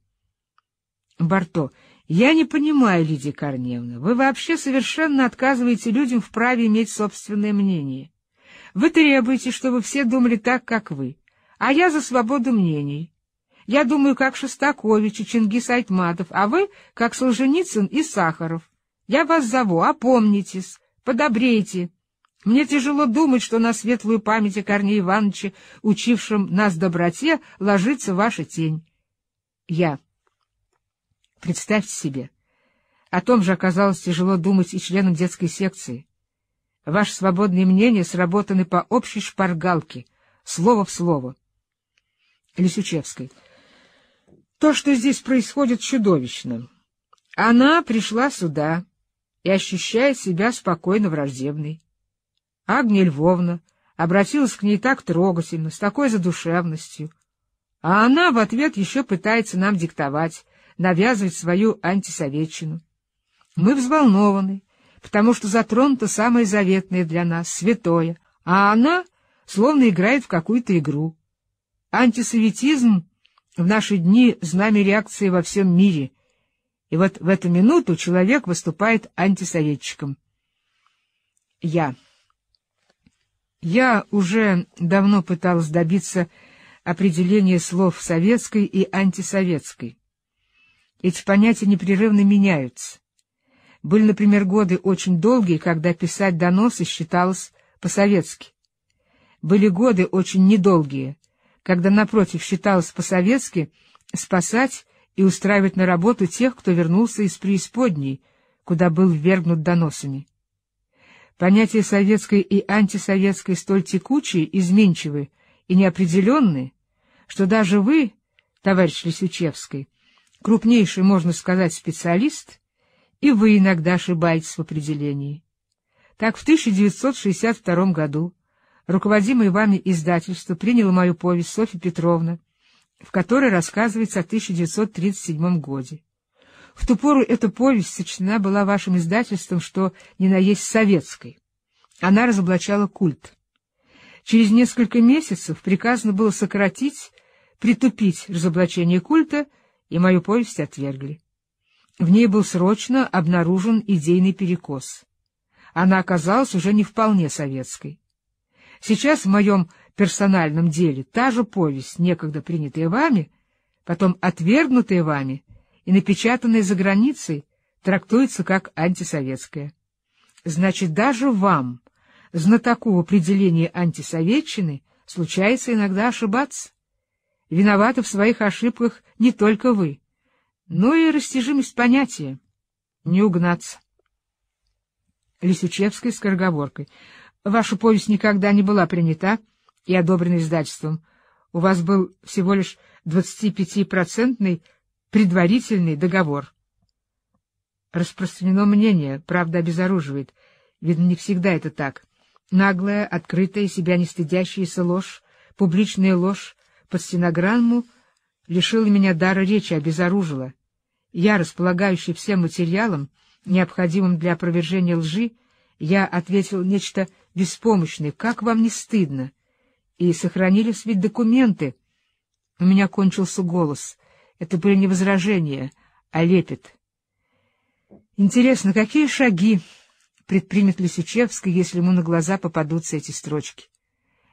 Барто — я не понимаю, Лидия Корнеевна, вы вообще совершенно отказываете людям в праве иметь собственное мнение. Вы требуете, чтобы все думали так, как вы, а я за свободу мнений. Я думаю, как Шостакович и Чингис Айтматов, а вы, как Солженицын и Сахаров. Я вас зову, опомнитесь, подобрейте. Мне тяжело думать, что на светлую память о Корне Ивановиче, учившем нас доброте, ложится ваша тень. Я. Представьте себе. О том же оказалось тяжело думать и членам детской секции. Ваши свободные мнения сработаны по общей шпаргалке, слово в слово. Лисючевской. То, что здесь происходит, чудовищно. Она пришла сюда и ощущает себя спокойно враждебной. Агния Львовна обратилась к ней так трогательно, с такой задушевностью, а она в ответ еще пытается нам диктовать, навязывать свою антисоветчину. Мы взволнованы, потому что затронуто самое заветное для нас, святое, а она словно играет в какую-то игру. Антисоветизм в наши дни знамя реакции во всем мире, и вот в эту минуту человек выступает антисоветчиком. Я. Я уже давно пыталась добиться определения слов «советской» и «антисоветской». Эти понятия непрерывно меняются. Были, например, годы очень долгие, когда писать доносы считалось по-советски. Были годы очень недолгие, когда, напротив, считалось по-советски спасать и устраивать на работу тех, кто вернулся из преисподней, куда был ввергнут доносами. Понятия советской и антисоветской столь текучие, изменчивы и неопределенные, что даже вы, товарищ Лисючевский, крупнейший, можно сказать, специалист, и вы иногда ошибаетесь в определении. Так в 1962 году руководимое вами издательство приняло мою повесть Софья Петровна, в которой рассказывается о 1937 годе. В ту пору эта повесть сочтена была вашим издательством, что не на есть советской. Она разоблачала культ. Через несколько месяцев приказано было сократить, притупить разоблачение культа — и мою повесть отвергли. В ней был срочно обнаружен идейный перекос. Она оказалась уже не вполне советской. Сейчас в моем персональном деле та же повесть, некогда принятая вами, потом отвергнутая вами и напечатанная за границей, трактуется как антисоветская. Значит, даже вам, знатоку в определении антисоветчины, случается иногда ошибаться виноваты в своих ошибках не только вы, но и растяжимость понятия. Не угнаться. с скороговоркой. Ваша повесть никогда не была принята и одобрена издательством. У вас был всего лишь 25-процентный предварительный договор. Распространено мнение, правда обезоруживает. Видно, не всегда это так. Наглая, открытая, себя не стыдящаяся ложь, публичная ложь, под стенограмму лишила меня дара речи, обезоружила. Я, располагающий всем материалом, необходимым для опровержения лжи, я ответил нечто беспомощное, как вам не стыдно? И сохранились ведь документы. У меня кончился голос. Это были не возражения, а лепет. Интересно, какие шаги предпримет Лисичевский, если ему на глаза попадутся эти строчки?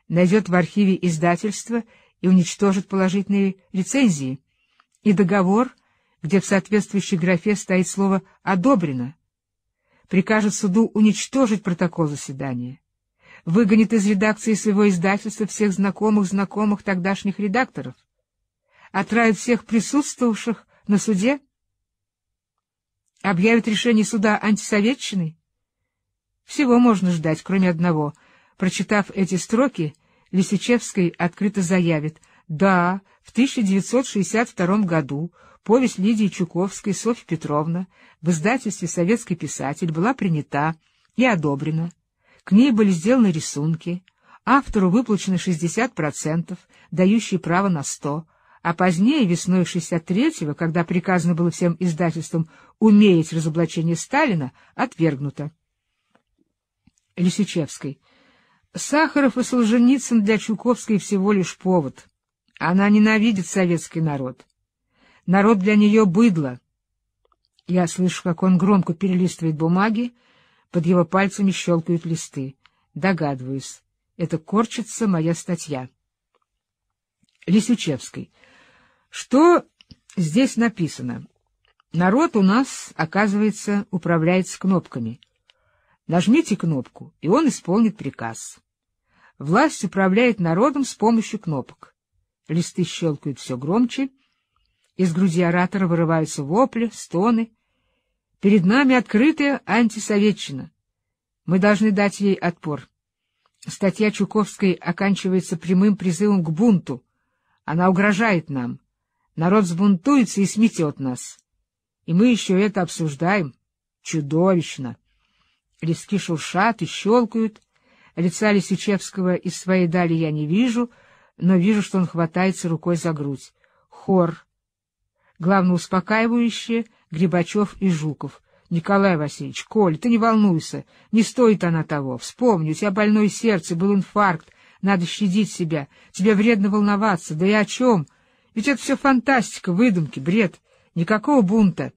Найдет в архиве издательства и уничтожит положительные рецензии, и договор, где в соответствующей графе стоит слово «одобрено», прикажет суду уничтожить протокол заседания, выгонит из редакции своего издательства всех знакомых знакомых тогдашних редакторов, отравит всех присутствовавших на суде, объявит решение суда антисоветчиной? Всего можно ждать, кроме одного. Прочитав эти строки — Лисичевский открыто заявит «Да, в 1962 году повесть Лидии Чуковской Софьи Петровна» в издательстве «Советский писатель» была принята и одобрена. К ней были сделаны рисунки, автору выплачено 60%, дающие право на 100%, а позднее, весной 63-го, когда приказано было всем издательствам уметь разоблачение Сталина, отвергнуто. Лисичевский. Сахаров и Солженицын для Чуковской всего лишь повод. Она ненавидит советский народ. Народ для нее быдло. Я слышу, как он громко перелистывает бумаги, под его пальцами щелкают листы. Догадываюсь, это корчится моя статья. Лисючевский. Что здесь написано? Народ у нас, оказывается, управляется кнопками. Нажмите кнопку, и он исполнит приказ власть управляет народом с помощью кнопок. Листы щелкают все громче, из груди оратора вырываются вопли, стоны. Перед нами открытая антисоветчина. Мы должны дать ей отпор. Статья Чуковской оканчивается прямым призывом к бунту. Она угрожает нам. Народ сбунтуется и сметет нас. И мы еще это обсуждаем. Чудовищно. Листки шуршат и щелкают, Лица Лисичевского из своей дали я не вижу, но вижу, что он хватается рукой за грудь. Хор. Главное успокаивающее — Грибачев и Жуков. Николай Васильевич, Коль, ты не волнуйся, не стоит она того. Вспомни, у тебя больное сердце, был инфаркт, надо щадить себя, тебе вредно волноваться, да и о чем? Ведь это все фантастика, выдумки, бред, никакого бунта.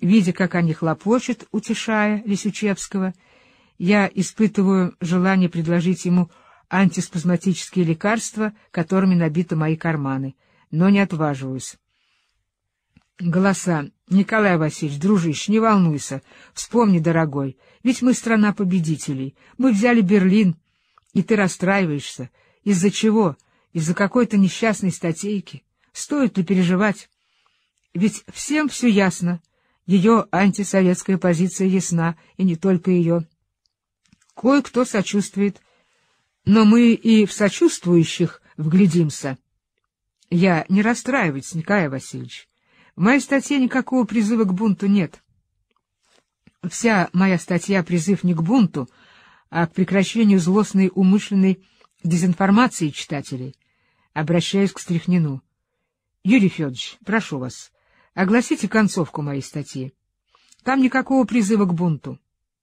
Видя, как они хлопочут, утешая Лисючевского, — я испытываю желание предложить ему антиспазматические лекарства, которыми набиты мои карманы, но не отваживаюсь. Голоса. «Николай Васильевич, дружище, не волнуйся. Вспомни, дорогой, ведь мы страна победителей. Мы взяли Берлин, и ты расстраиваешься. Из-за чего? Из-за какой-то несчастной статейки. Стоит ли переживать? Ведь всем все ясно. Ее антисоветская позиция ясна, и не только ее». Кое-кто сочувствует, но мы и в сочувствующих вглядимся. Я не расстраиваюсь, Николай Васильевич. В моей статье никакого призыва к бунту нет. Вся моя статья — призыв не к бунту, а к прекращению злостной умышленной дезинформации читателей. Обращаюсь к Стряхнину. Юрий Федорович, прошу вас, огласите концовку моей статьи. Там никакого призыва к бунту.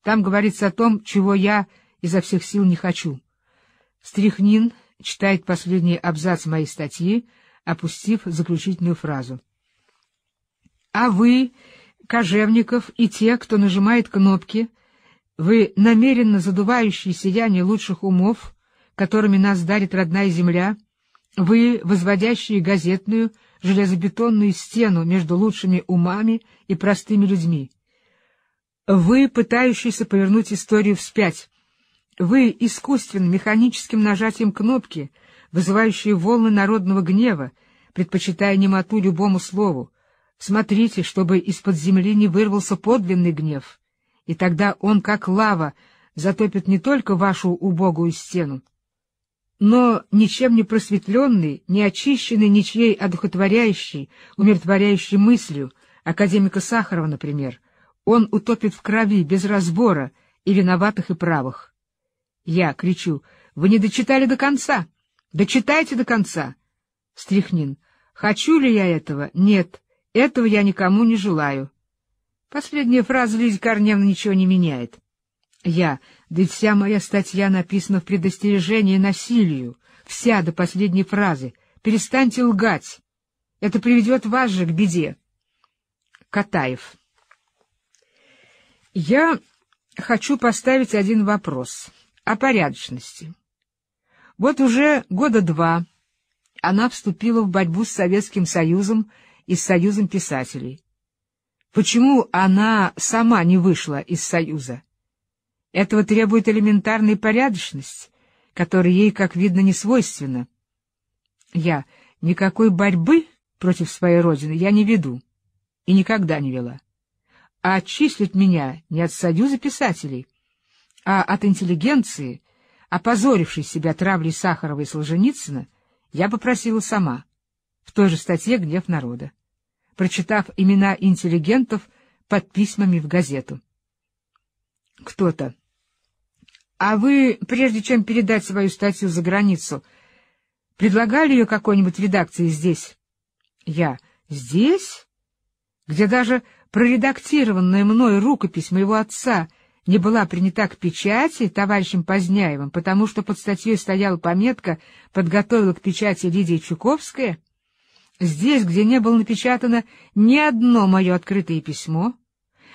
Там говорится о том, чего я изо всех сил не хочу. Стрихнин читает последний абзац моей статьи, опустив заключительную фразу. «А вы, Кожевников и те, кто нажимает кнопки, вы намеренно задувающие сияние лучших умов, которыми нас дарит родная земля, вы, возводящие газетную, железобетонную стену между лучшими умами и простыми людьми, вы, пытающийся повернуть историю вспять. Вы искусственным механическим нажатием кнопки, вызывающие волны народного гнева, предпочитая немоту любому слову. Смотрите, чтобы из-под земли не вырвался подлинный гнев, и тогда он, как лава, затопит не только вашу убогую стену, но ничем не просветленный, не очищенный ничьей одухотворяющей, умиротворяющей мыслью, академика Сахарова, например — он утопит в крови, без разбора, и виноватых, и правых. Я кричу, вы не дочитали до конца. Дочитайте до конца. Стряхнин, хочу ли я этого? Нет, этого я никому не желаю. Последняя фраза Лиза Корневна ничего не меняет. Я, да ведь вся моя статья написана в предостережении насилию, вся до последней фразы. Перестаньте лгать. Это приведет вас же к беде. Катаев. Я хочу поставить один вопрос о порядочности. Вот уже года два она вступила в борьбу с Советским Союзом и с Союзом писателей. Почему она сама не вышла из Союза? Этого требует элементарной порядочность, которая ей, как видно, не свойственна. Я никакой борьбы против своей родины я не веду и никогда не вела а отчислят меня не от союза писателей, а от интеллигенции, опозорившей себя травлей Сахарова и Солженицына, я попросила сама, в той же статье «Гнев народа», прочитав имена интеллигентов под письмами в газету. Кто-то. А вы, прежде чем передать свою статью за границу, предлагали ее какой-нибудь редакции здесь? Я. Здесь? Где даже проредактированная мной рукопись моего отца не была принята к печати товарищем Поздняевым, потому что под статьей стояла пометка «Подготовила к печати Лидия Чуковская», здесь, где не было напечатано ни одно мое открытое письмо,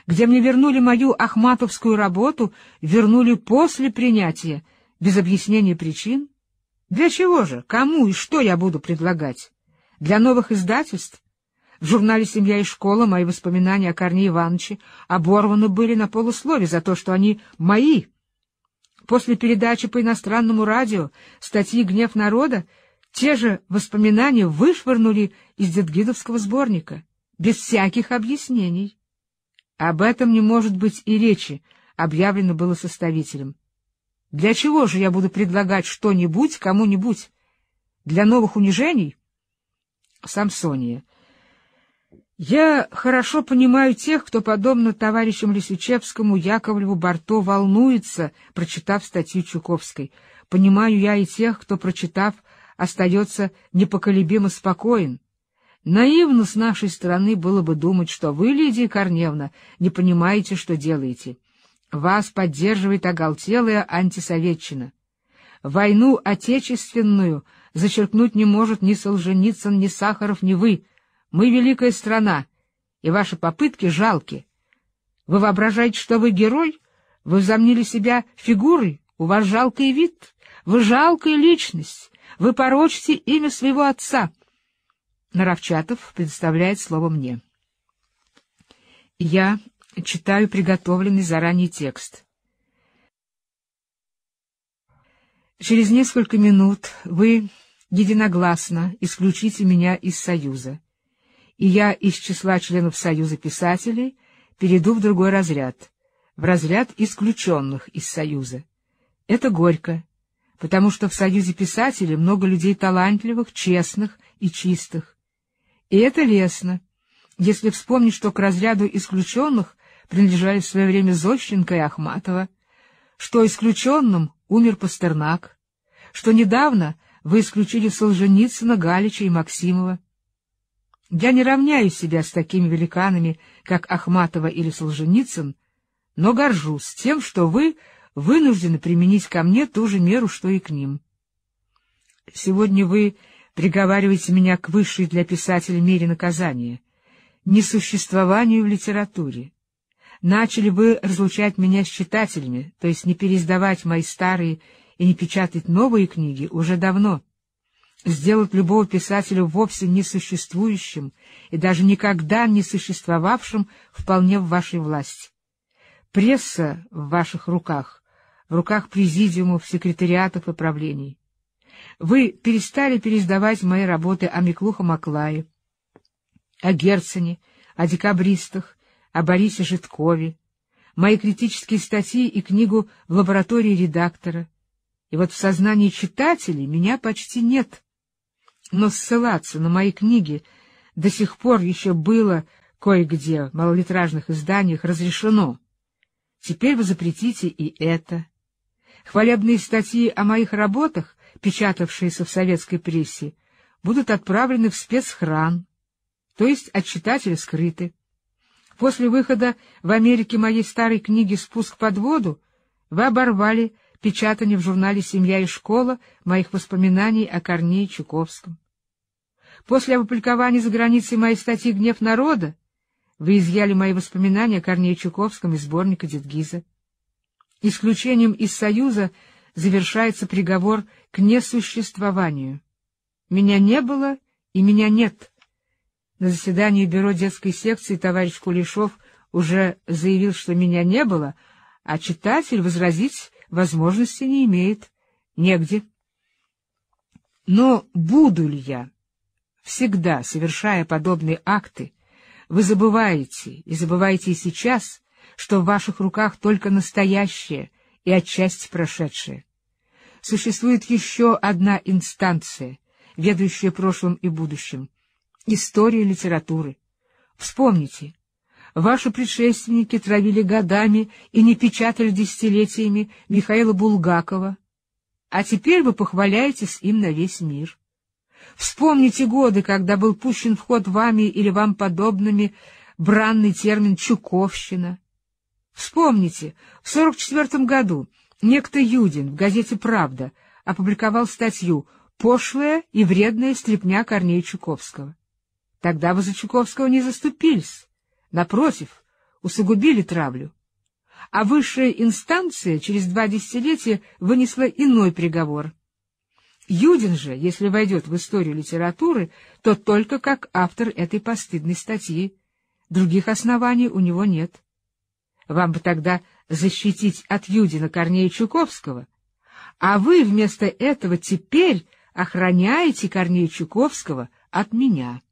где мне вернули мою ахматовскую работу, вернули после принятия, без объяснения причин? Для чего же? Кому и что я буду предлагать? Для новых издательств? В журнале «Семья и школа» мои воспоминания о Корне Ивановиче оборваны были на полуслове за то, что они мои. После передачи по иностранному радио статьи «Гнев народа» те же воспоминания вышвырнули из детгидовского сборника, без всяких объяснений. Об этом не может быть и речи, объявлено было составителем. Для чего же я буду предлагать что-нибудь кому-нибудь? Для новых унижений? Самсония. Я хорошо понимаю тех, кто, подобно товарищам Лисючевскому, Яковлеву, Барто, волнуется, прочитав статью Чуковской. Понимаю я и тех, кто, прочитав, остается непоколебимо спокоен. Наивно с нашей стороны было бы думать, что вы, Лидия Корневна, не понимаете, что делаете. Вас поддерживает оголтелая антисоветчина. Войну отечественную зачеркнуть не может ни Солженицын, ни Сахаров, ни вы — мы великая страна, и ваши попытки жалки. Вы воображаете, что вы герой? Вы взомнили себя фигурой? У вас жалкий вид? Вы жалкая личность? Вы порочите имя своего отца?» Наровчатов предоставляет слово мне. Я читаю приготовленный заранее текст. Через несколько минут вы единогласно исключите меня из Союза и я из числа членов Союза писателей перейду в другой разряд, в разряд исключенных из Союза. Это горько, потому что в Союзе писателей много людей талантливых, честных и чистых. И это лестно, если вспомнить, что к разряду исключенных принадлежали в свое время Зощенко и Ахматова, что исключенным умер Пастернак, что недавно вы исключили Солженицына, Галича и Максимова. Я не равняю себя с такими великанами, как Ахматова или Солженицын, но горжусь тем, что вы вынуждены применить ко мне ту же меру, что и к ним. Сегодня вы приговариваете меня к высшей для писателя мере наказания, несуществованию в литературе. Начали бы разлучать меня с читателями, то есть не переиздавать мои старые и не печатать новые книги уже давно сделать любого писателя вовсе несуществующим и даже никогда не существовавшим вполне в вашей власти. Пресса в ваших руках, в руках президиумов, секретариатов и правлений. Вы перестали пересдавать мои работы о Миклуха Маклае, о Герцене, о декабристах, о Борисе Житкове, мои критические статьи и книгу в лаборатории редактора. И вот в сознании читателей меня почти нет но ссылаться на мои книги до сих пор еще было кое-где в малолитражных изданиях разрешено. Теперь вы запретите и это. Хвалебные статьи о моих работах, печатавшиеся в советской прессе, будут отправлены в спецхран, то есть от читателя скрыты. После выхода в Америке моей старой книги «Спуск под воду» вы оборвали печатание в журнале «Семья и школа» моих воспоминаний о Корнее Чуковском. После опубликования за границей моей статьи «Гнев народа» вы изъяли мои воспоминания о Корнее Чуковском из сборника Дедгиза. Исключением из Союза завершается приговор к несуществованию. Меня не было и меня нет. На заседании бюро детской секции товарищ Кулешов уже заявил, что меня не было, а читатель возразить возможности не имеет. Негде. Но буду ли я? Всегда, совершая подобные акты, вы забываете, и забываете и сейчас, что в ваших руках только настоящее и отчасти прошедшее. Существует еще одна инстанция, ведущая прошлым и будущим — история литературы. Вспомните, ваши предшественники травили годами и не печатали десятилетиями Михаила Булгакова, а теперь вы похваляетесь им на весь мир. Вспомните годы, когда был пущен в ход вами или вам подобными бранный термин «чуковщина». Вспомните, в 44 году некто Юдин в газете «Правда» опубликовал статью «Пошлая и вредная стрепня Корнея Чуковского». Тогда вы за Чуковского не заступились. Напротив, усугубили травлю. А высшая инстанция через два десятилетия вынесла иной приговор — Юдин же, если войдет в историю литературы, то только как автор этой постыдной статьи. Других оснований у него нет. Вам бы тогда защитить от Юдина Корнея Чуковского, а вы вместо этого теперь охраняете Корнея Чуковского от меня.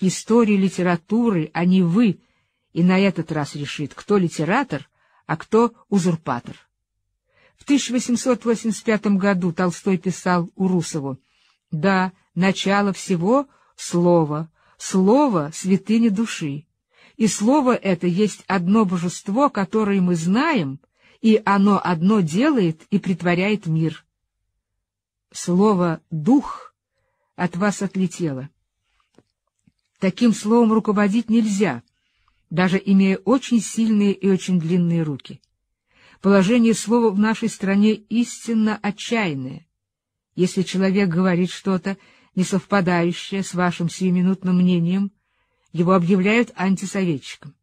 Истории литературы, а не вы, и на этот раз решит, кто литератор, а кто узурпатор. В 1885 году Толстой писал Урусову «Да, начало всего — слово, слово — святыни души, и слово это есть одно божество, которое мы знаем, и оно одно делает и притворяет мир». Слово «дух» от вас отлетело. Таким словом руководить нельзя, даже имея очень сильные и очень длинные руки. Положение слова в нашей стране истинно отчаянное. Если человек говорит что-то, не совпадающее с вашим сиюминутным мнением, его объявляют антисоветчиком.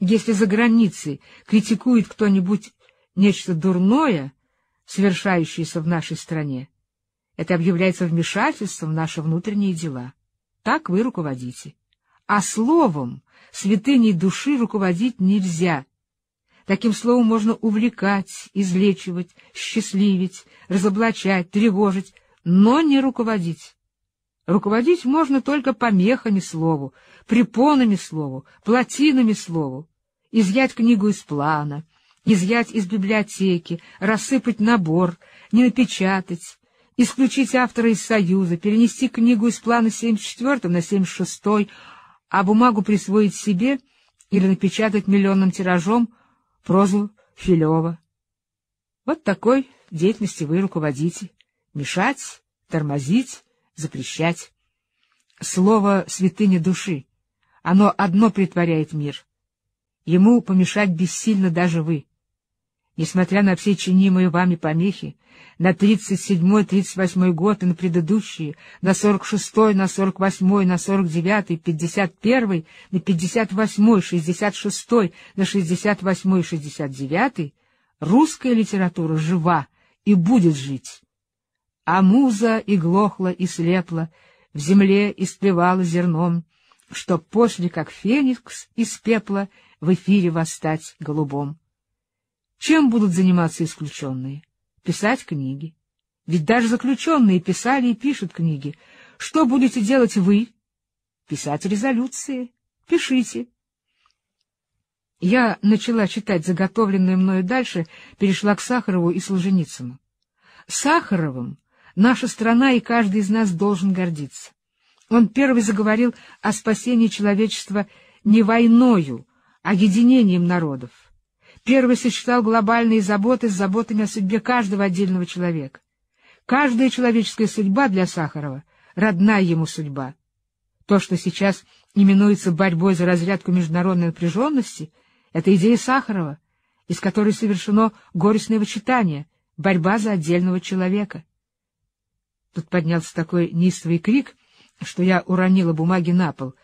Если за границей критикует кто-нибудь нечто дурное, совершающееся в нашей стране, это объявляется вмешательством в наши внутренние дела. Так вы руководите. А словом, святыней души руководить нельзя, Таким словом можно увлекать, излечивать, счастливить, разоблачать, тревожить, но не руководить. Руководить можно только помехами слову, препонами слову, плотинами слову. Изъять книгу из плана, изъять из библиотеки, рассыпать набор, не напечатать, исключить автора из Союза, перенести книгу из плана 74 на 76, а бумагу присвоить себе или напечатать миллионным тиражом — прозу Филева. Вот такой деятельности вы руководите. Мешать, тормозить, запрещать. Слово «святыня души». Оно одно притворяет мир. Ему помешать бессильно даже вы. Несмотря на все чинимые вами помехи, на 37-38 год и на предыдущие, на 46-й, на 48-й, на 49-й, 51-й, на 58-й, 66-й, на 68-й, 69-й, русская литература жива и будет жить. А муза и глохла, и слепла, в земле исплевала зерном, чтоб после, как феникс из пепла, в эфире восстать голубом. Чем будут заниматься исключенные? Писать книги. Ведь даже заключенные писали и пишут книги. Что будете делать вы? Писать резолюции. Пишите. Я начала читать заготовленную мною дальше, перешла к Сахарову и Солженицыну. Сахаровым наша страна и каждый из нас должен гордиться. Он первый заговорил о спасении человечества не войною, а единением народов. Первый сочетал глобальные заботы с заботами о судьбе каждого отдельного человека. Каждая человеческая судьба для Сахарова — родная ему судьба. То, что сейчас именуется борьбой за разрядку международной напряженности, это идея Сахарова, из которой совершено горестное вычитание, борьба за отдельного человека. Тут поднялся такой неистовый крик, что я уронила бумаги на пол,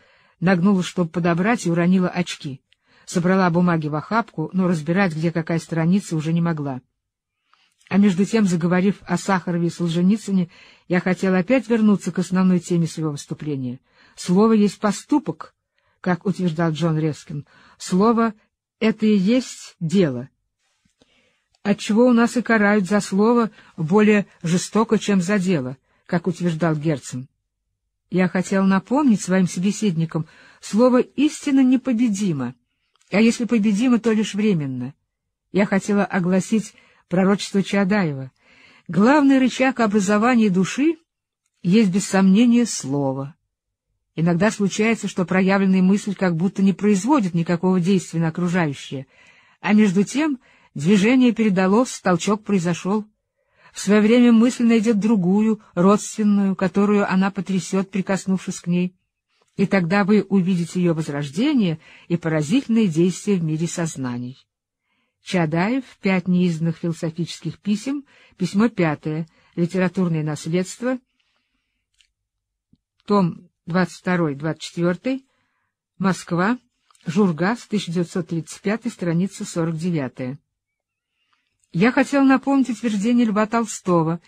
нагнулась, чтобы подобрать, и уронила очки собрала бумаги в охапку, но разбирать, где какая страница, уже не могла. А между тем, заговорив о Сахарове и Солженицыне, я хотела опять вернуться к основной теме своего выступления. «Слово есть поступок», как утверждал Джон Рескин. «Слово — это и есть дело» отчего у нас и карают за слово более жестоко, чем за дело, как утверждал Герцен. Я хотел напомнить своим собеседникам, слово «истина» непобедимо — а если победима, то лишь временно. Я хотела огласить пророчество Чадаева. Главный рычаг образования души есть, без сомнения, слово. Иногда случается, что проявленная мысль как будто не производит никакого действия на окружающее, а между тем движение передалось, толчок произошел. В свое время мысль найдет другую, родственную, которую она потрясет, прикоснувшись к ней и тогда вы увидите ее возрождение и поразительные действия в мире сознаний. Чадаев, пять неизданных философических писем, письмо пятое, литературное наследство, том 22-24, Москва, Жургас, 1935, страница 49. Я хотел напомнить утверждение Льва Толстого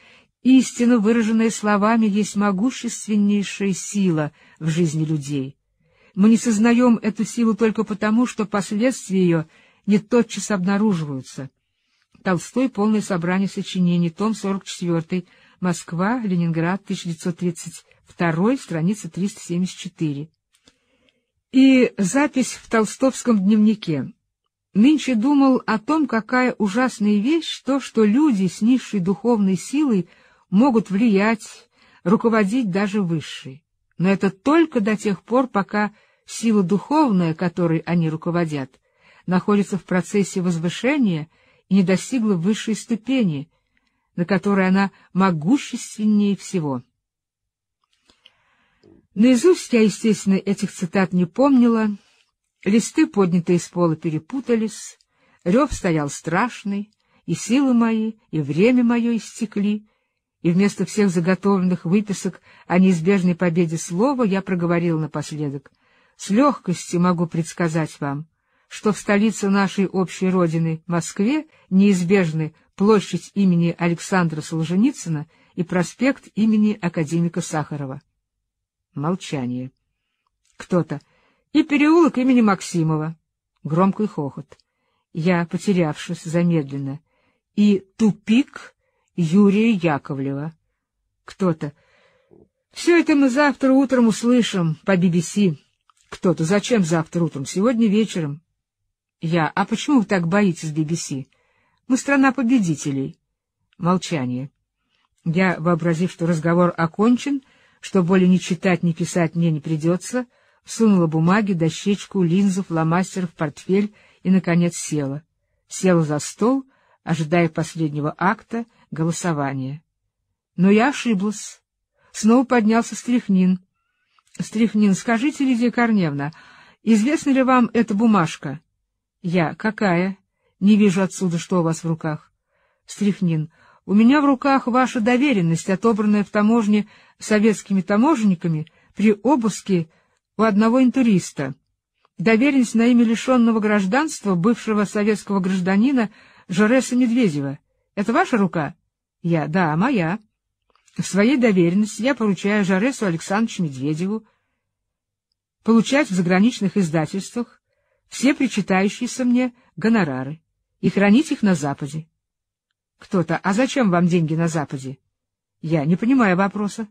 Истина, выраженная словами, есть могущественнейшая сила в жизни людей. Мы не сознаем эту силу только потому, что последствия ее не тотчас обнаруживаются. Толстой, полное собрание сочинений, том 44, Москва, Ленинград, 1932, страница 374. И запись в толстовском дневнике. Нынче думал о том, какая ужасная вещь то, что люди с низшей духовной силой — могут влиять, руководить даже высшей, но это только до тех пор, пока сила духовная, которой они руководят, находится в процессе возвышения и не достигла высшей ступени, на которой она могущественнее всего. Наизусть я, естественно, этих цитат не помнила, листы, поднятые с пола, перепутались, рев стоял страшный, и силы мои, и время мое истекли, и вместо всех заготовленных выписок о неизбежной победе слова я проговорил напоследок. С легкостью могу предсказать вам, что в столице нашей общей родины, Москве, неизбежны площадь имени Александра Солженицына и проспект имени академика Сахарова. Молчание. Кто-то. И переулок имени Максимова. Громкий хохот. Я, потерявшись, замедленно. И тупик Юрия Яковлева. Кто-то. Все это мы завтра утром услышим по BBC. Кто-то. Зачем завтра утром? Сегодня вечером. Я. А почему вы так боитесь BBC? Мы страна победителей. Молчание. Я, вообразив, что разговор окончен, что более ни читать, ни писать мне не придется, сунула бумаги, дощечку, линзу, фломастер в портфель и, наконец, села. Села за стол, ожидая последнего акта, Голосование. Но я ошиблась. Снова поднялся Стряхнин. — Стряхнин, скажите, Лидия Корневна, известна ли вам эта бумажка? — Я. — Какая? — Не вижу отсюда, что у вас в руках. — Стряхнин. — У меня в руках ваша доверенность, отобранная в таможне советскими таможенниками при обыске у одного интуриста. Доверенность на имя лишенного гражданства бывшего советского гражданина Жореса Медведева — это ваша рука? Я. Да, моя. В своей доверенности я поручаю Жаресу Александровичу Медведеву получать в заграничных издательствах все причитающиеся мне гонорары и хранить их на Западе. Кто-то, а зачем вам деньги на Западе? Я не понимаю вопроса.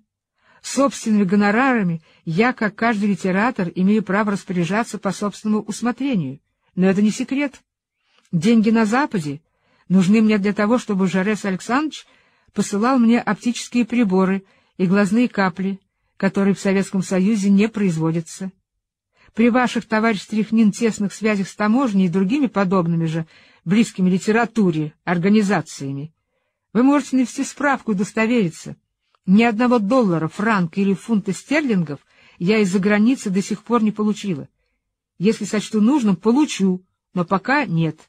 Собственными гонорарами я, как каждый литератор, имею право распоряжаться по собственному усмотрению, но это не секрет. Деньги на Западе нужны мне для того, чтобы Жарес Александрович посылал мне оптические приборы и глазные капли, которые в Советском Союзе не производятся. При ваших, товарищ Стряхнин, тесных связях с таможней и другими подобными же, близкими литературе, организациями, вы можете навести справку и удостовериться. Ни одного доллара, франка или фунта стерлингов я из-за границы до сих пор не получила. Если сочту нужным, получу, но пока нет.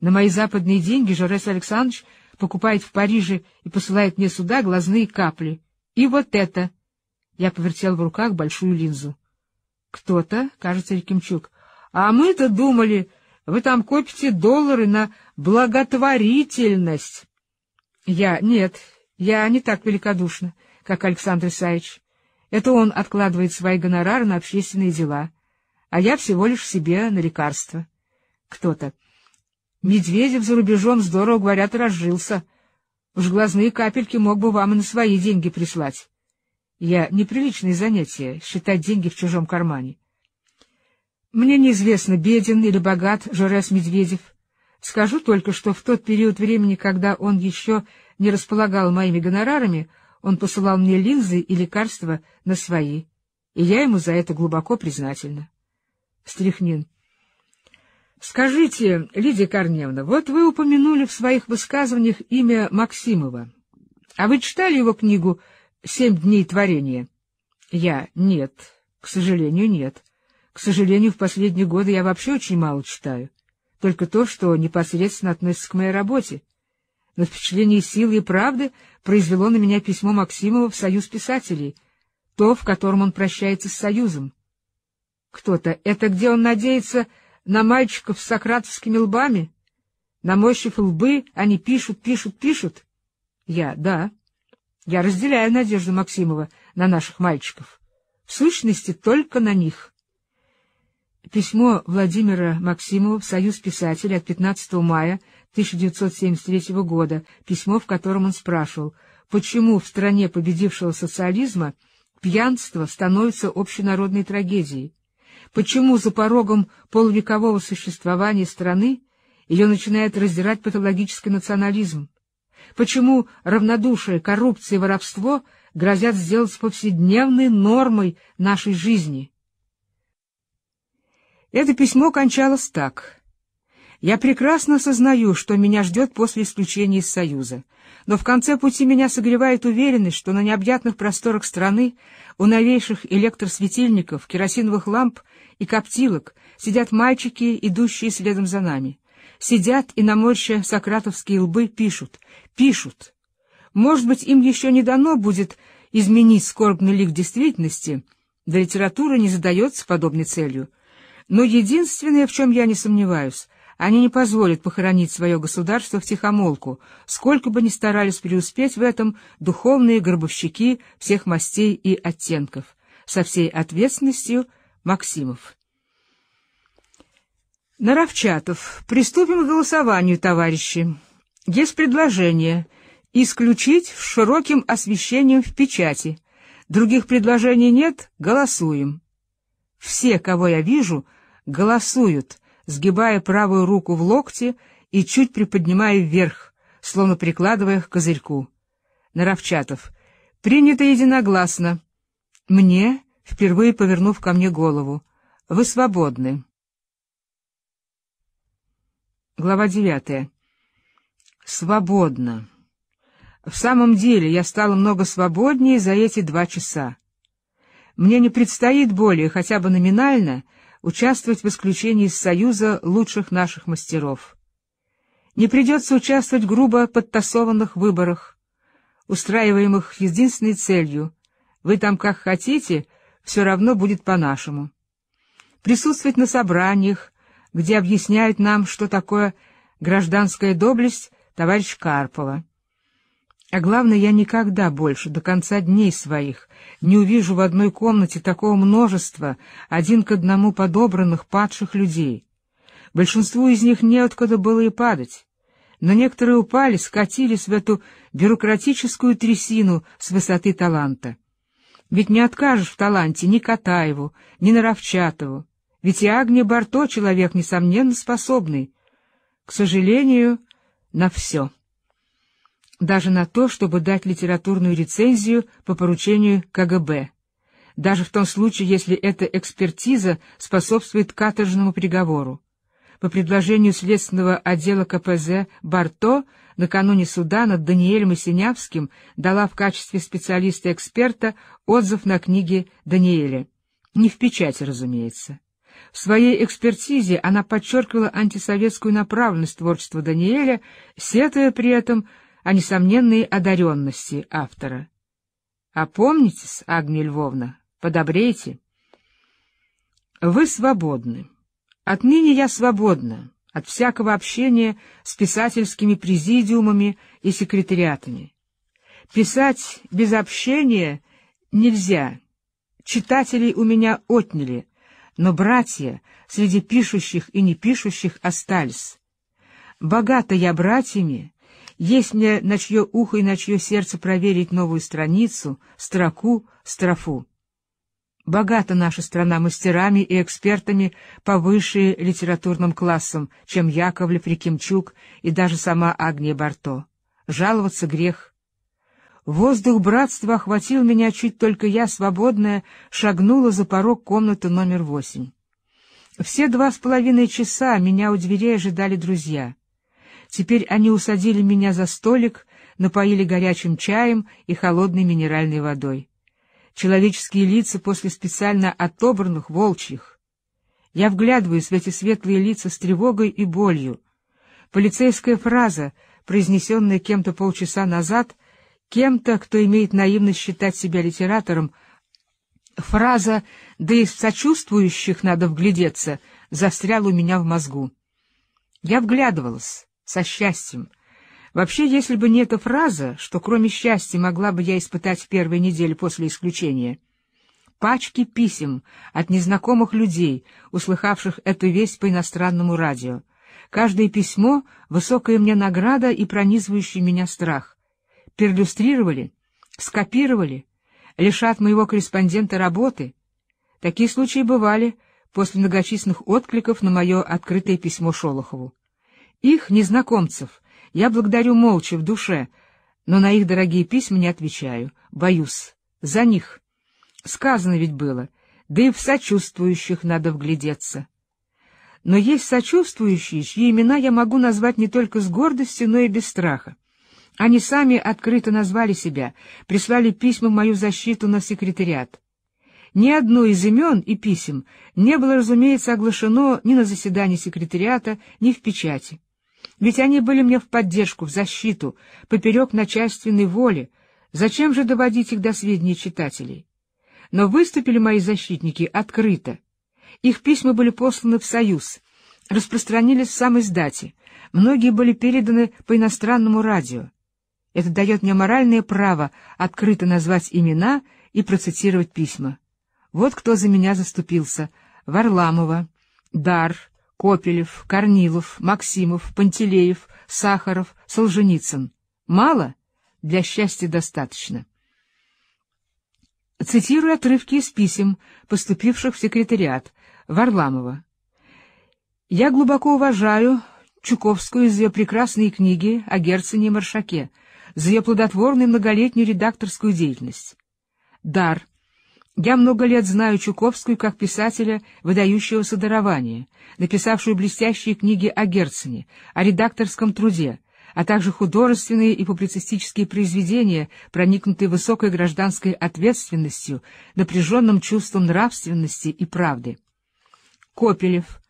На мои западные деньги Жорес Александрович покупает в Париже и посылает мне сюда глазные капли. И вот это! Я повертел в руках большую линзу. Кто-то, кажется, Якимчук. А мы-то думали, вы там копите доллары на благотворительность. Я, нет, я не так великодушна, как Александр Исаевич. Это он откладывает свои гонорары на общественные дела, а я всего лишь себе на лекарства. Кто-то. Медведев за рубежом здорово, говорят, разжился. Уж глазные капельки мог бы вам и на свои деньги прислать. Я неприличное занятие — считать деньги в чужом кармане. Мне неизвестно, беден или богат Жорес Медведев. Скажу только, что в тот период времени, когда он еще не располагал моими гонорарами, он посылал мне линзы и лекарства на свои, и я ему за это глубоко признательна. Стряхнин. Скажите, Лидия Корневна, вот вы упомянули в своих высказываниях имя Максимова. А вы читали его книгу «Семь дней творения»? Я — нет. К сожалению, нет. К сожалению, в последние годы я вообще очень мало читаю. Только то, что непосредственно относится к моей работе. Но впечатление силы и правды произвело на меня письмо Максимова в «Союз писателей», то, в котором он прощается с Союзом. Кто-то — это где он надеется на мальчиков с сократовскими лбами? Намощив лбы, они пишут, пишут, пишут. Я, да. Я разделяю надежду Максимова на наших мальчиков. В сущности, только на них. Письмо Владимира Максимова в Союз писателей от 15 мая 1973 года, письмо, в котором он спрашивал, почему в стране победившего социализма пьянство становится общенародной трагедией. Почему за порогом полувекового существования страны ее начинает раздирать патологический национализм? Почему равнодушие, коррупция и воровство грозят сделать повседневной нормой нашей жизни? Это письмо кончалось так. «Я прекрасно сознаю, что меня ждет после исключения из Союза». Но в конце пути меня согревает уверенность, что на необъятных просторах страны у новейших электросветильников, керосиновых ламп и коптилок сидят мальчики, идущие следом за нами. Сидят и, наморща сократовские лбы, пишут, пишут. Может быть, им еще не дано будет изменить скорбный лик действительности, да литература не задается подобной целью. Но единственное, в чем я не сомневаюсь, они не позволят похоронить свое государство в тихомолку, сколько бы ни старались преуспеть в этом духовные гробовщики всех мастей и оттенков. Со всей ответственностью Максимов. Наровчатов. Приступим к голосованию, товарищи. Есть предложение исключить с широким освещением в печати. Других предложений нет, голосуем. Все, кого я вижу, голосуют сгибая правую руку в локте и чуть приподнимая вверх, словно прикладывая к козырьку. Наровчатов. «Принято единогласно. Мне, впервые повернув ко мне голову, вы свободны». Глава девятая. «Свободно». В самом деле я стала много свободнее за эти два часа. Мне не предстоит более, хотя бы номинально, участвовать в исключении из Союза лучших наших мастеров. Не придется участвовать в грубо подтасованных выборах, устраиваемых единственной целью «Вы там как хотите, все равно будет по-нашему». Присутствовать на собраниях, где объясняют нам, что такое гражданская доблесть товарищ Карпова. А главное, я никогда больше, до конца дней своих, не увижу в одной комнате такого множества один к одному подобранных падших людей. Большинству из них неоткуда было и падать, но некоторые упали, скатились в эту бюрократическую трясину с высоты таланта. Ведь не откажешь в таланте ни Катаеву, ни Наровчатову, ведь и Агния Барто человек, несомненно, способный, к сожалению, на все даже на то, чтобы дать литературную рецензию по поручению КГБ, даже в том случае, если эта экспертиза способствует каторжному приговору. По предложению следственного отдела КПЗ Барто накануне суда над Даниэлем и Синявским дала в качестве специалиста-эксперта отзыв на книги Даниэля. Не в печати, разумеется. В своей экспертизе она подчеркивала антисоветскую направленность творчества Даниэля, сетуя при этом о несомненной одаренности автора. Опомнитесь, а Агния Львовна, подобрейте. Вы свободны. Отныне я свободна от всякого общения с писательскими президиумами и секретариатами. Писать без общения нельзя. Читателей у меня отняли, но братья среди пишущих и не пишущих остались. Богата я братьями, есть мне на чье ухо и на чье сердце проверить новую страницу, строку, строфу. Богата наша страна мастерами и экспертами повыше литературным классом, чем Яковлев, Рекимчук и даже сама Агния Барто. Жаловаться грех. Воздух братства охватил меня, чуть только я, свободная, шагнула за порог комнаты номер восемь. Все два с половиной часа меня у дверей ожидали друзья — Теперь они усадили меня за столик, напоили горячим чаем и холодной минеральной водой. Человеческие лица после специально отобранных волчьих. Я вглядываюсь в эти светлые лица с тревогой и болью. Полицейская фраза, произнесенная кем-то полчаса назад, кем-то, кто имеет наивность считать себя литератором, фраза «да из сочувствующих надо вглядеться» застряла у меня в мозгу. Я вглядывалась, со счастьем. Вообще, если бы не эта фраза, что кроме счастья могла бы я испытать в первой неделе после исключения, пачки писем от незнакомых людей, услыхавших эту весть по иностранному радио. Каждое письмо — высокая мне награда и пронизывающий меня страх. Перлюстрировали, скопировали, лишат моего корреспондента работы. Такие случаи бывали после многочисленных откликов на мое открытое письмо Шолохову. Их, незнакомцев, я благодарю молча в душе, но на их дорогие письма не отвечаю, боюсь. За них. Сказано ведь было, да и в сочувствующих надо вглядеться. Но есть сочувствующие, чьи имена я могу назвать не только с гордостью, но и без страха. Они сами открыто назвали себя, прислали письма в мою защиту на секретариат. Ни одно из имен и писем не было, разумеется, оглашено ни на заседании секретариата, ни в печати. Ведь они были мне в поддержку, в защиту, поперек начальственной воли. Зачем же доводить их до сведения читателей? Но выступили мои защитники открыто. Их письма были посланы в Союз, распространились в самой сдате. Многие были переданы по иностранному радио. Это дает мне моральное право открыто назвать имена и процитировать письма. Вот кто за меня заступился. Варламова, Дар, Копелев, Корнилов, Максимов, Пантелеев, Сахаров, Солженицын. Мало? Для счастья достаточно. Цитирую отрывки из писем, поступивших в секретариат Варламова. «Я глубоко уважаю Чуковскую за ее прекрасные книги о Герцене и Маршаке, за ее плодотворную многолетнюю редакторскую деятельность. Дар, я много лет знаю Чуковскую как писателя выдающегося дарования, написавшую блестящие книги о Герцене, о редакторском труде, а также художественные и публицистические произведения, проникнутые высокой гражданской ответственностью, напряженным чувством нравственности и правды. Копелев.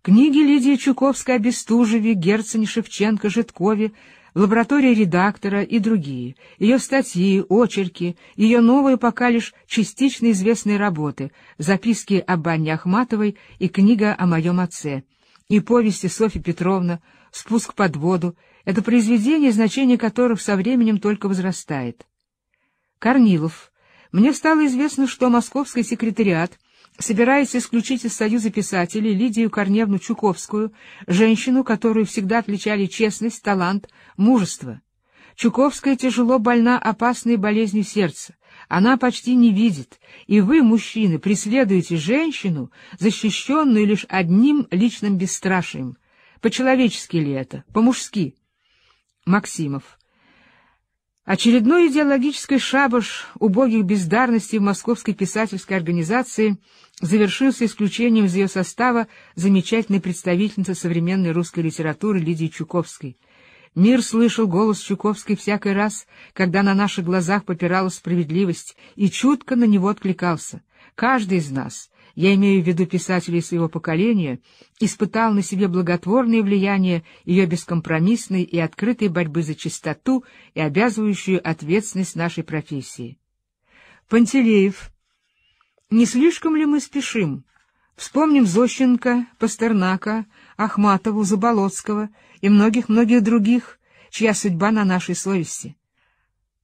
Книги Лидии Чуковской о Бестужеве, Герцене, Шевченко, Житкове, лаборатория редактора и другие, ее статьи, очерки, ее новые пока лишь частично известные работы, записки об Анне Ахматовой и книга о моем отце, и повести Софьи Петровна «Спуск под воду» — это произведения, значение которых со временем только возрастает. Корнилов. Мне стало известно, что московский секретариат — собираясь исключить из Союза писателей Лидию Корневну Чуковскую, женщину, которую всегда отличали честность, талант, мужество. Чуковская тяжело больна опасной болезнью сердца. Она почти не видит, и вы, мужчины, преследуете женщину, защищенную лишь одним личным бесстрашием. По-человечески ли это? По-мужски? Максимов. Очередной идеологический шабаш убогих бездарностей в московской писательской организации – завершился исключением из ее состава замечательной представительницы современной русской литературы Лидии Чуковской. Мир слышал голос Чуковской всякий раз, когда на наших глазах попирала справедливость, и чутко на него откликался. Каждый из нас, я имею в виду писателей своего поколения, испытал на себе благотворное влияние ее бескомпромиссной и открытой борьбы за чистоту и обязывающую ответственность нашей профессии. Пантелеев не слишком ли мы спешим? Вспомним Зощенко, Пастернака, Ахматову, Заболоцкого и многих-многих других, чья судьба на нашей совести.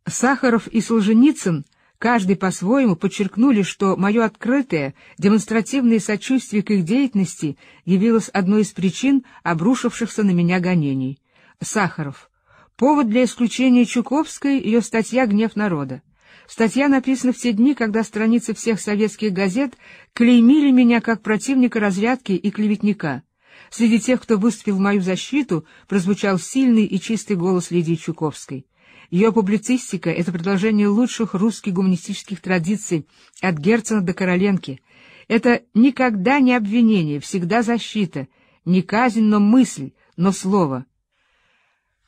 Сахаров и Солженицын каждый по-своему подчеркнули, что мое открытое, демонстративное сочувствие к их деятельности явилось одной из причин обрушившихся на меня гонений. Сахаров. Повод для исключения Чуковской — ее статья «Гнев народа». Статья написана в те дни, когда страницы всех советских газет клеймили меня как противника разрядки и клеветника. Среди тех, кто выступил в мою защиту, прозвучал сильный и чистый голос Лидии Чуковской. Ее публицистика — это продолжение лучших русских гуманистических традиций от Герцена до Короленки. Это никогда не обвинение, всегда защита, не казнь, но мысль, но слово.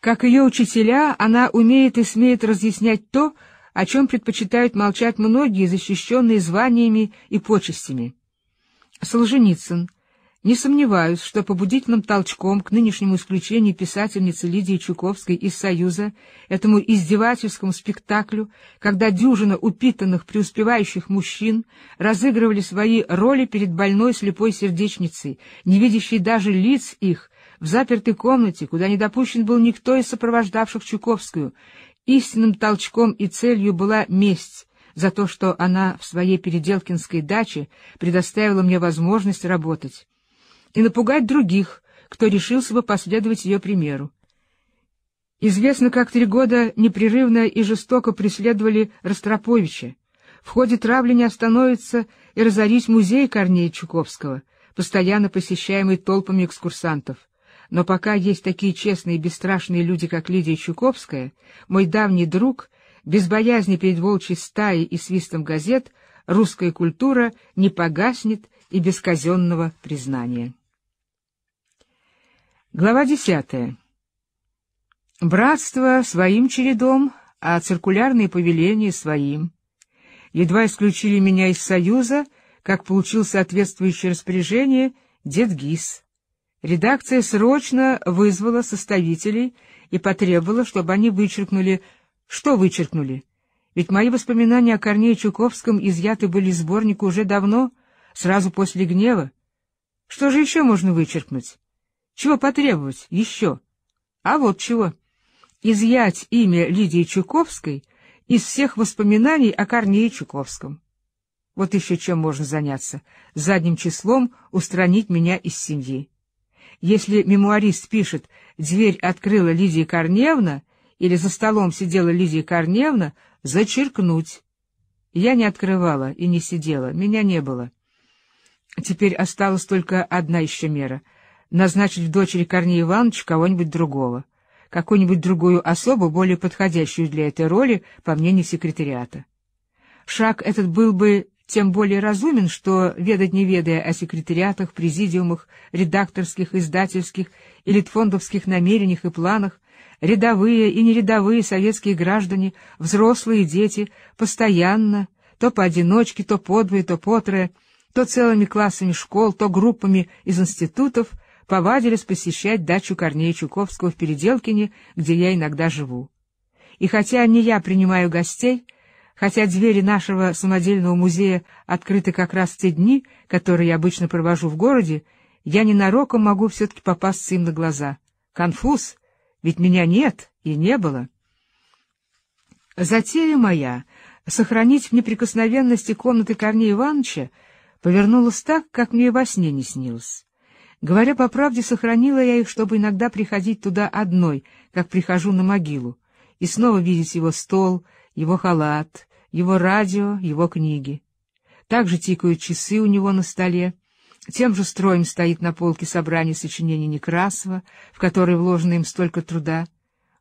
Как ее учителя, она умеет и смеет разъяснять то, о чем предпочитают молчать многие, защищенные званиями и почестями. Солженицын. Не сомневаюсь, что побудительным толчком к нынешнему исключению писательницы Лидии Чуковской из Союза, этому издевательскому спектаклю, когда дюжина упитанных, преуспевающих мужчин разыгрывали свои роли перед больной слепой сердечницей, не видящей даже лиц их, в запертой комнате, куда не допущен был никто из сопровождавших Чуковскую, Истинным толчком и целью была месть за то, что она в своей переделкинской даче предоставила мне возможность работать, и напугать других, кто решился бы последовать ее примеру. Известно, как три года непрерывно и жестоко преследовали Ростроповича. В ходе травли не остановится и разорить музей Корнея Чуковского, постоянно посещаемый толпами экскурсантов. Но пока есть такие честные и бесстрашные люди, как Лидия Чуковская, мой давний друг, без боязни перед волчьей стаей и свистом газет, русская культура не погаснет и без казенного признания. Глава десятая. Братство своим чередом, а циркулярные повеления своим. Едва исключили меня из Союза, как получил соответствующее распоряжение дед Гис. Редакция срочно вызвала составителей и потребовала, чтобы они вычеркнули... Что вычеркнули? Ведь мои воспоминания о Корнее Чуковском изъяты были из сборника уже давно, сразу после гнева. Что же еще можно вычеркнуть? Чего потребовать еще? А вот чего. Изъять имя Лидии Чуковской из всех воспоминаний о Корнее Чуковском. Вот еще чем можно заняться. Задним числом устранить меня из семьи. Если мемуарист пишет «дверь открыла Лидия Корневна» или «за столом сидела Лидия Корневна», зачеркнуть. Я не открывала и не сидела, меня не было. Теперь осталась только одна еще мера — назначить в дочери Корнея Ивановича кого-нибудь другого, какую-нибудь другую особу, более подходящую для этой роли, по мнению секретариата. Шаг этот был бы тем более разумен, что, ведать не ведая о секретариатах, президиумах, редакторских, издательских и литфондовских намерениях и планах, рядовые и нерядовые советские граждане, взрослые дети, постоянно, то поодиночке, то подвое, то потрое, то целыми классами школ, то группами из институтов повадились посещать дачу Корнея Чуковского в Переделкине, где я иногда живу. И хотя не я принимаю гостей, Хотя двери нашего самодельного музея открыты как раз в те дни, которые я обычно провожу в городе, я ненароком могу все-таки попасться им на глаза. Конфуз, ведь меня нет и не было. Затея моя — сохранить в неприкосновенности комнаты Корнея Ивановича повернулась так, как мне и во сне не снилось. Говоря по правде, сохранила я их, чтобы иногда приходить туда одной, как прихожу на могилу, и снова видеть его стол — его халат, его радио, его книги. Также тикают часы у него на столе. Тем же строем стоит на полке собрание сочинений Некрасова, в которое вложено им столько труда.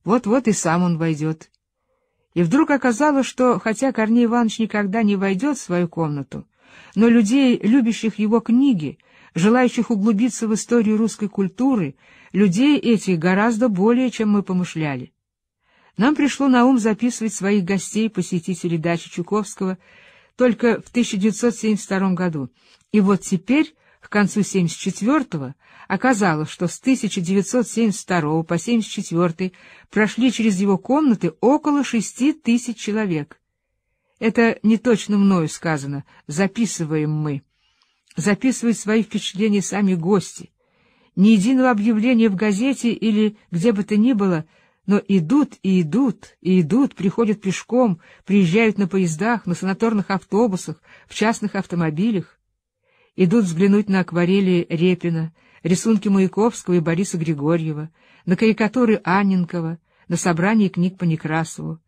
Вот-вот и сам он войдет. И вдруг оказалось, что, хотя Корней Иванович никогда не войдет в свою комнату, но людей, любящих его книги, желающих углубиться в историю русской культуры, людей этих гораздо более, чем мы помышляли. Нам пришло на ум записывать своих гостей, посетителей дачи Чуковского, только в 1972 году. И вот теперь, к концу 1974-го, оказалось, что с 1972 по 1974 прошли через его комнаты около 6 тысяч человек. Это не точно мною сказано, записываем мы. Записывают свои впечатления сами гости. Ни единого объявления в газете или где бы то ни было — но идут и идут, и идут, приходят пешком, приезжают на поездах, на санаторных автобусах, в частных автомобилях. Идут взглянуть на акварели Репина, рисунки Маяковского и Бориса Григорьева, на карикатуры Анненкова, на собрание книг по Некрасову,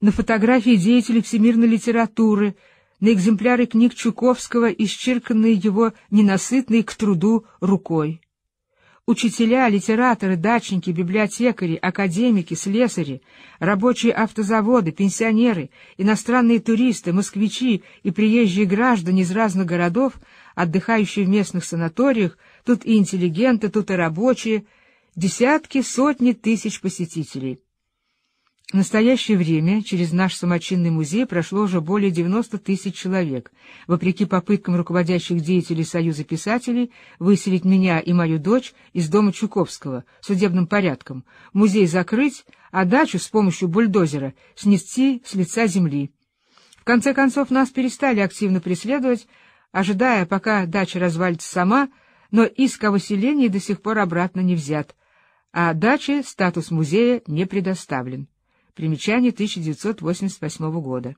на фотографии деятелей всемирной литературы, на экземпляры книг Чуковского, исчерканные его ненасытной к труду рукой. Учителя, литераторы, дачники, библиотекари, академики, слесари, рабочие автозаводы, пенсионеры, иностранные туристы, москвичи и приезжие граждане из разных городов, отдыхающие в местных санаториях, тут и интеллигенты, тут и рабочие, десятки, сотни тысяч посетителей. В настоящее время через наш самочинный музей прошло уже более 90 тысяч человек, вопреки попыткам руководящих деятелей Союза писателей выселить меня и мою дочь из дома Чуковского судебным порядком, музей закрыть, а дачу с помощью бульдозера снести с лица земли. В конце концов, нас перестали активно преследовать, ожидая, пока дача развалится сама, но иск о выселении до сих пор обратно не взят, а даче статус музея не предоставлен. Примечание 1988 года.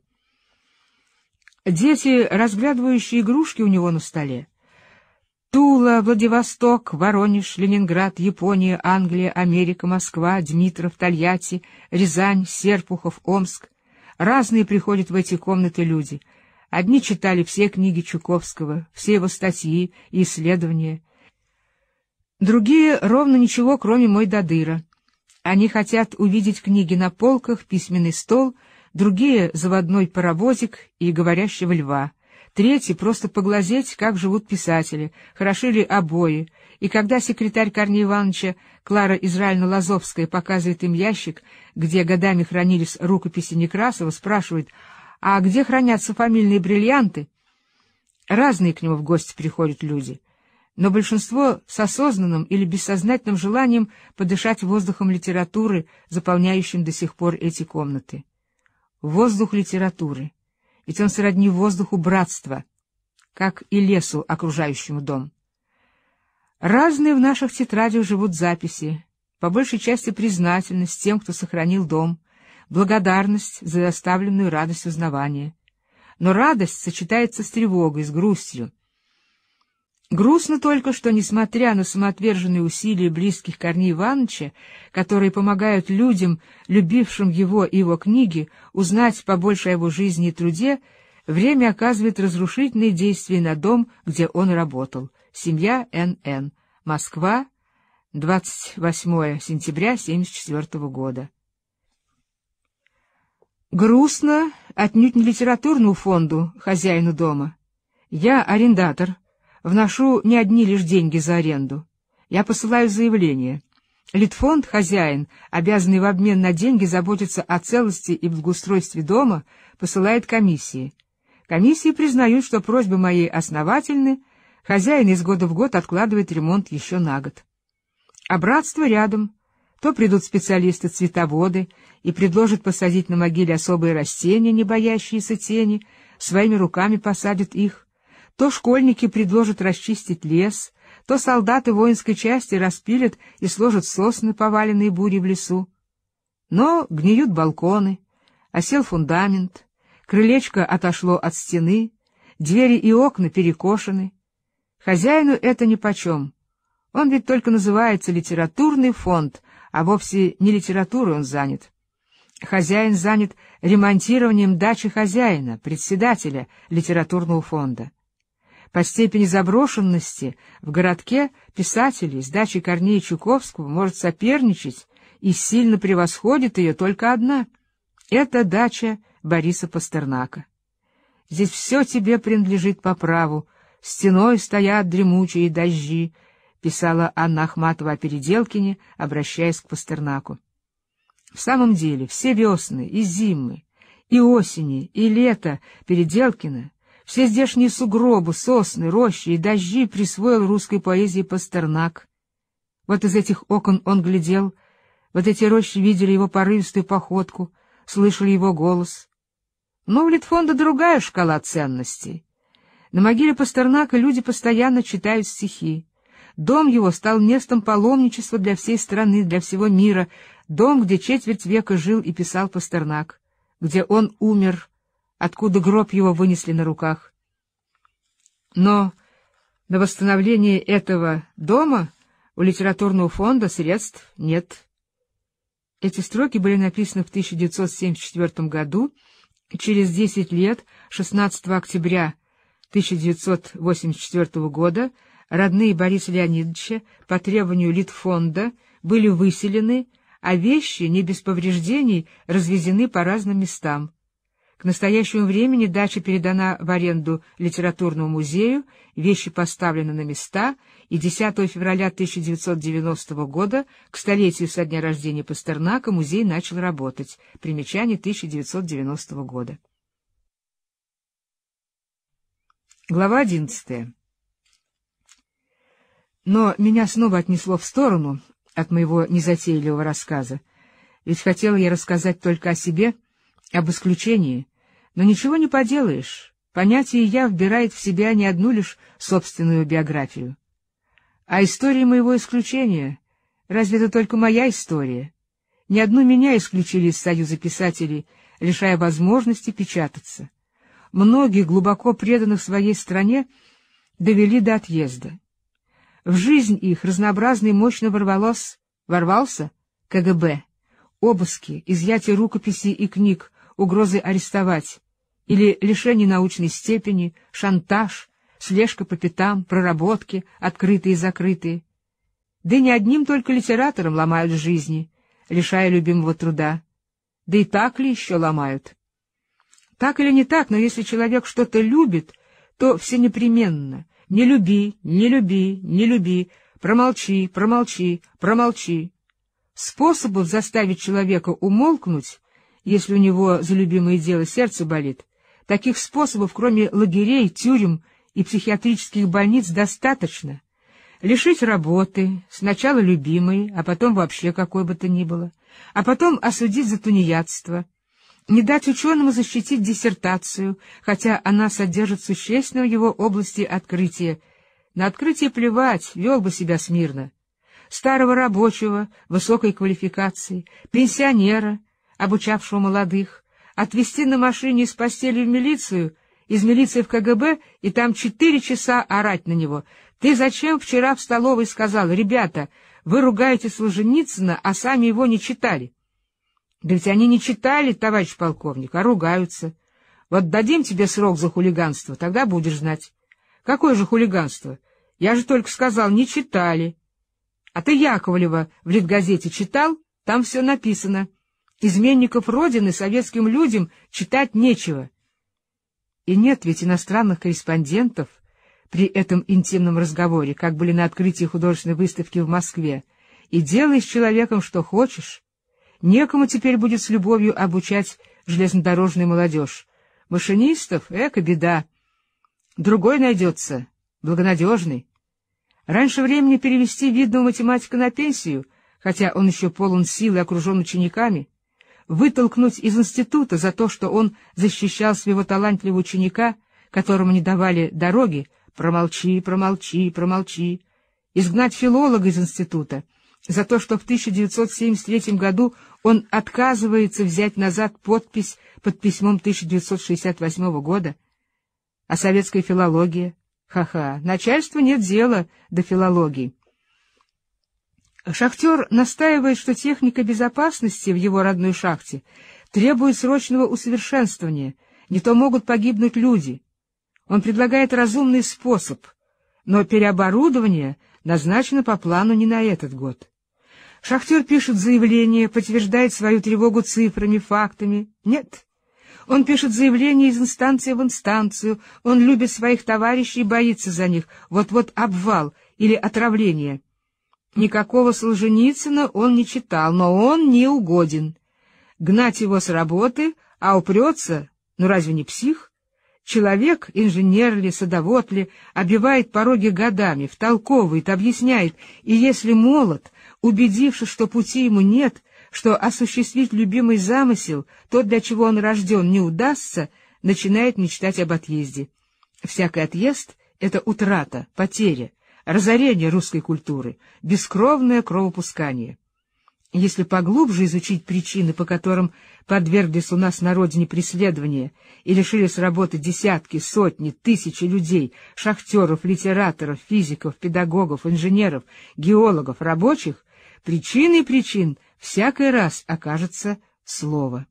Дети, разглядывающие игрушки у него на столе. Тула, Владивосток, Воронеж, Ленинград, Япония, Англия, Америка, Москва, Дмитров, Тольятти, Рязань, Серпухов, Омск. Разные приходят в эти комнаты люди. Одни читали все книги Чуковского, все его статьи и исследования. Другие — ровно ничего, кроме «Мой Дадыра». Они хотят увидеть книги на полках, письменный стол, другие — заводной паровозик и говорящего льва. Третьи — просто поглазеть, как живут писатели, хороши ли обои. И когда секретарь Корнея Ивановича Клара Израильна-Лазовская показывает им ящик, где годами хранились рукописи Некрасова, спрашивает, а где хранятся фамильные бриллианты? Разные к нему в гости приходят люди — но большинство с осознанным или бессознательным желанием подышать воздухом литературы, заполняющим до сих пор эти комнаты. Воздух литературы, ведь он сродни воздуху братства, как и лесу, окружающему дом. Разные в наших тетрадях живут записи, по большей части признательность тем, кто сохранил дом, благодарность за доставленную радость узнавания. Но радость сочетается с тревогой, с грустью, Грустно только, что, несмотря на самоотверженные усилия близких корней Ивановича, которые помогают людям, любившим его и его книги, узнать побольше о его жизни и труде, время оказывает разрушительные действия на дом, где он работал. Семья Н.Н. Москва, 28 сентября 1974 года. Грустно отнюдь не литературному фонду хозяину дома. Я арендатор вношу не одни лишь деньги за аренду. Я посылаю заявление. Литфонд, хозяин, обязанный в обмен на деньги заботиться о целости и благоустройстве дома, посылает комиссии. Комиссии признают, что просьбы мои основательны, хозяин из года в год откладывает ремонт еще на год. А братство рядом. То придут специалисты-цветоводы и предложат посадить на могиле особые растения, не боящиеся тени, своими руками посадят их — то школьники предложат расчистить лес, то солдаты воинской части распилят и сложат сосны, поваленные бурей в лесу. Но гниют балконы, осел фундамент, крылечко отошло от стены, двери и окна перекошены. Хозяину это нипочем. Он ведь только называется литературный фонд, а вовсе не литературой он занят. Хозяин занят ремонтированием дачи хозяина, председателя литературного фонда. По степени заброшенности в городке писателей с дачей Корнея Чуковского может соперничать и сильно превосходит ее только одна. Это дача Бориса Пастернака. Здесь все тебе принадлежит по праву, стеной стоят дремучие дожди, писала Анна Ахматова о Переделкине, обращаясь к Пастернаку. В самом деле, все весны и зимы, и осени, и лето Переделкина — все здешние сугробы, сосны, рощи и дожди присвоил русской поэзии Пастернак. Вот из этих окон он глядел, вот эти рощи видели его порывистую походку, слышали его голос. Но у Литфонда другая шкала ценностей. На могиле Пастернака люди постоянно читают стихи. Дом его стал местом паломничества для всей страны, для всего мира, дом, где четверть века жил и писал Пастернак, где он умер, откуда гроб его вынесли на руках. Но на восстановление этого дома у литературного фонда средств нет. Эти строки были написаны в 1974 году, через 10 лет, 16 октября 1984 года, родные Бориса Леонидовича по требованию Литфонда были выселены, а вещи, не без повреждений, развезены по разным местам. К настоящему времени дача передана в аренду литературному музею, вещи поставлены на места, и 10 февраля 1990 года, к столетию со дня рождения Пастернака, музей начал работать. Примечание 1990 года. Глава 11. Но меня снова отнесло в сторону от моего незатейливого рассказа, ведь хотела я рассказать только о себе, об исключении — но ничего не поделаешь, понятие «я» вбирает в себя не одну лишь собственную биографию. А история моего исключения, разве это только моя история? Ни одну меня исключили из Союза писателей, лишая возможности печататься. Многие, глубоко преданных своей стране, довели до отъезда. В жизнь их разнообразный мощно ворвалось, ворвался КГБ. Обыски, изъятие рукописей и книг, угрозы арестовать, или лишение научной степени, шантаж, слежка по пятам, проработки, открытые и закрытые. Да и не одним только литераторам ломают жизни, лишая любимого труда. Да и так ли еще ломают? Так или не так, но если человек что-то любит, то все непременно. Не люби, не люби, не люби, промолчи, промолчи, промолчи. Способов заставить человека умолкнуть если у него за любимое дело сердце болит, таких способов, кроме лагерей, тюрем и психиатрических больниц, достаточно. Лишить работы, сначала любимой, а потом вообще какой бы то ни было, а потом осудить за тунеядство, не дать ученому защитить диссертацию, хотя она содержит существенно его области открытия. На открытие плевать, вел бы себя смирно. Старого рабочего, высокой квалификации, пенсионера — обучавшего молодых, отвезти на машине из постели в милицию, из милиции в КГБ, и там четыре часа орать на него. Ты зачем вчера в столовой сказал, ребята, вы ругаете Солженицына, а сами его не читали? Да ведь они не читали, товарищ полковник, а ругаются. Вот дадим тебе срок за хулиганство, тогда будешь знать. Какое же хулиганство? Я же только сказал, не читали. А ты Яковлева в Литгазете читал? Там все написано изменников Родины советским людям читать нечего. И нет ведь иностранных корреспондентов при этом интимном разговоре, как были на открытии художественной выставки в Москве, и делай с человеком что хочешь. Некому теперь будет с любовью обучать железнодорожную молодежь. Машинистов — эко беда. Другой найдется, благонадежный. Раньше времени перевести видного математика на пенсию, хотя он еще полон сил и окружен учениками — вытолкнуть из института за то, что он защищал своего талантливого ученика, которому не давали дороги, промолчи, промолчи, промолчи, изгнать филолога из института за то, что в 1973 году он отказывается взять назад подпись под письмом 1968 года, а советская филология, ха-ха, начальству нет дела до филологии. Шахтер настаивает, что техника безопасности в его родной шахте требует срочного усовершенствования, не то могут погибнуть люди. Он предлагает разумный способ, но переоборудование назначено по плану не на этот год. Шахтер пишет заявление, подтверждает свою тревогу цифрами, фактами. Нет. Он пишет заявление из инстанции в инстанцию, он любит своих товарищей и боится за них. Вот-вот обвал или отравление — Никакого Солженицына он не читал, но он не угоден. Гнать его с работы, а упрется, ну разве не псих? Человек, инженер ли, садовод ли, обивает пороги годами, втолковывает, объясняет, и если молод, убедившись, что пути ему нет, что осуществить любимый замысел, то, для чего он рожден, не удастся, начинает мечтать об отъезде. Всякий отъезд — это утрата, потеря разорение русской культуры, бескровное кровопускание. Если поглубже изучить причины, по которым подверглись у нас на родине преследования и лишились работы десятки, сотни, тысячи людей, шахтеров, литераторов, физиков, педагогов, инженеров, геологов, рабочих, причины причин всякий раз окажется слово.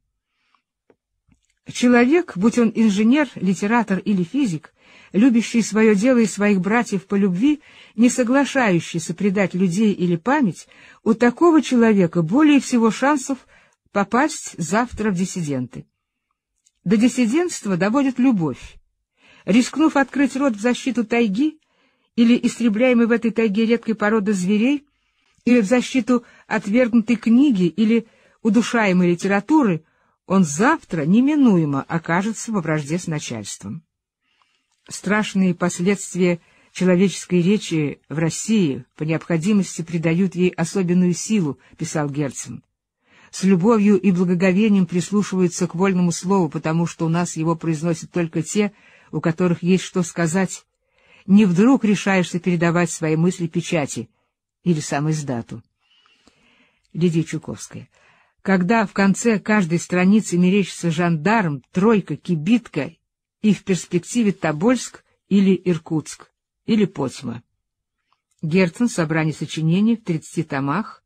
Человек, будь он инженер, литератор или физик, любящий свое дело и своих братьев по любви, не соглашающийся предать людей или память, у такого человека более всего шансов попасть завтра в диссиденты. До диссидентства доводит любовь. Рискнув открыть рот в защиту тайги или истребляемой в этой тайге редкой породы зверей, или в защиту отвергнутой книги или удушаемой литературы, он завтра неминуемо окажется во вражде с начальством. Страшные последствия человеческой речи в России по необходимости придают ей особенную силу, писал Герцен. С любовью и благоговением прислушиваются к вольному слову, потому что у нас его произносят только те, у которых есть что сказать. Не вдруг решаешься передавать свои мысли печати или сам издату. Лидия Чуковская. Когда в конце каждой страницы мерещится жандарм, тройка, кибитка и в перспективе Тобольск или Иркутск, или Потьма. Герцен. Собрание сочинений в 30 томах.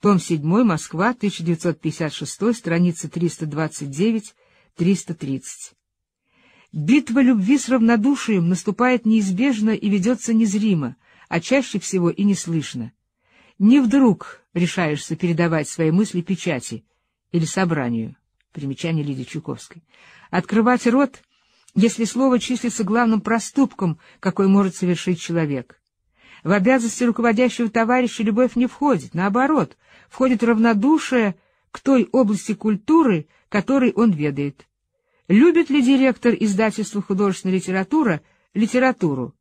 Том 7. Москва, 1956, страница 329-330. Битва любви с равнодушием наступает неизбежно и ведется незримо, а чаще всего и неслышно. Не вдруг решаешься передавать свои мысли печати или собранию. Примечание Лидии Чуковской. Открывать рот — если слово числится главным проступком, какой может совершить человек. В обязанности руководящего товарища любовь не входит, наоборот, входит равнодушие к той области культуры, которой он ведает. Любит ли директор издательства художественной литературы литературу?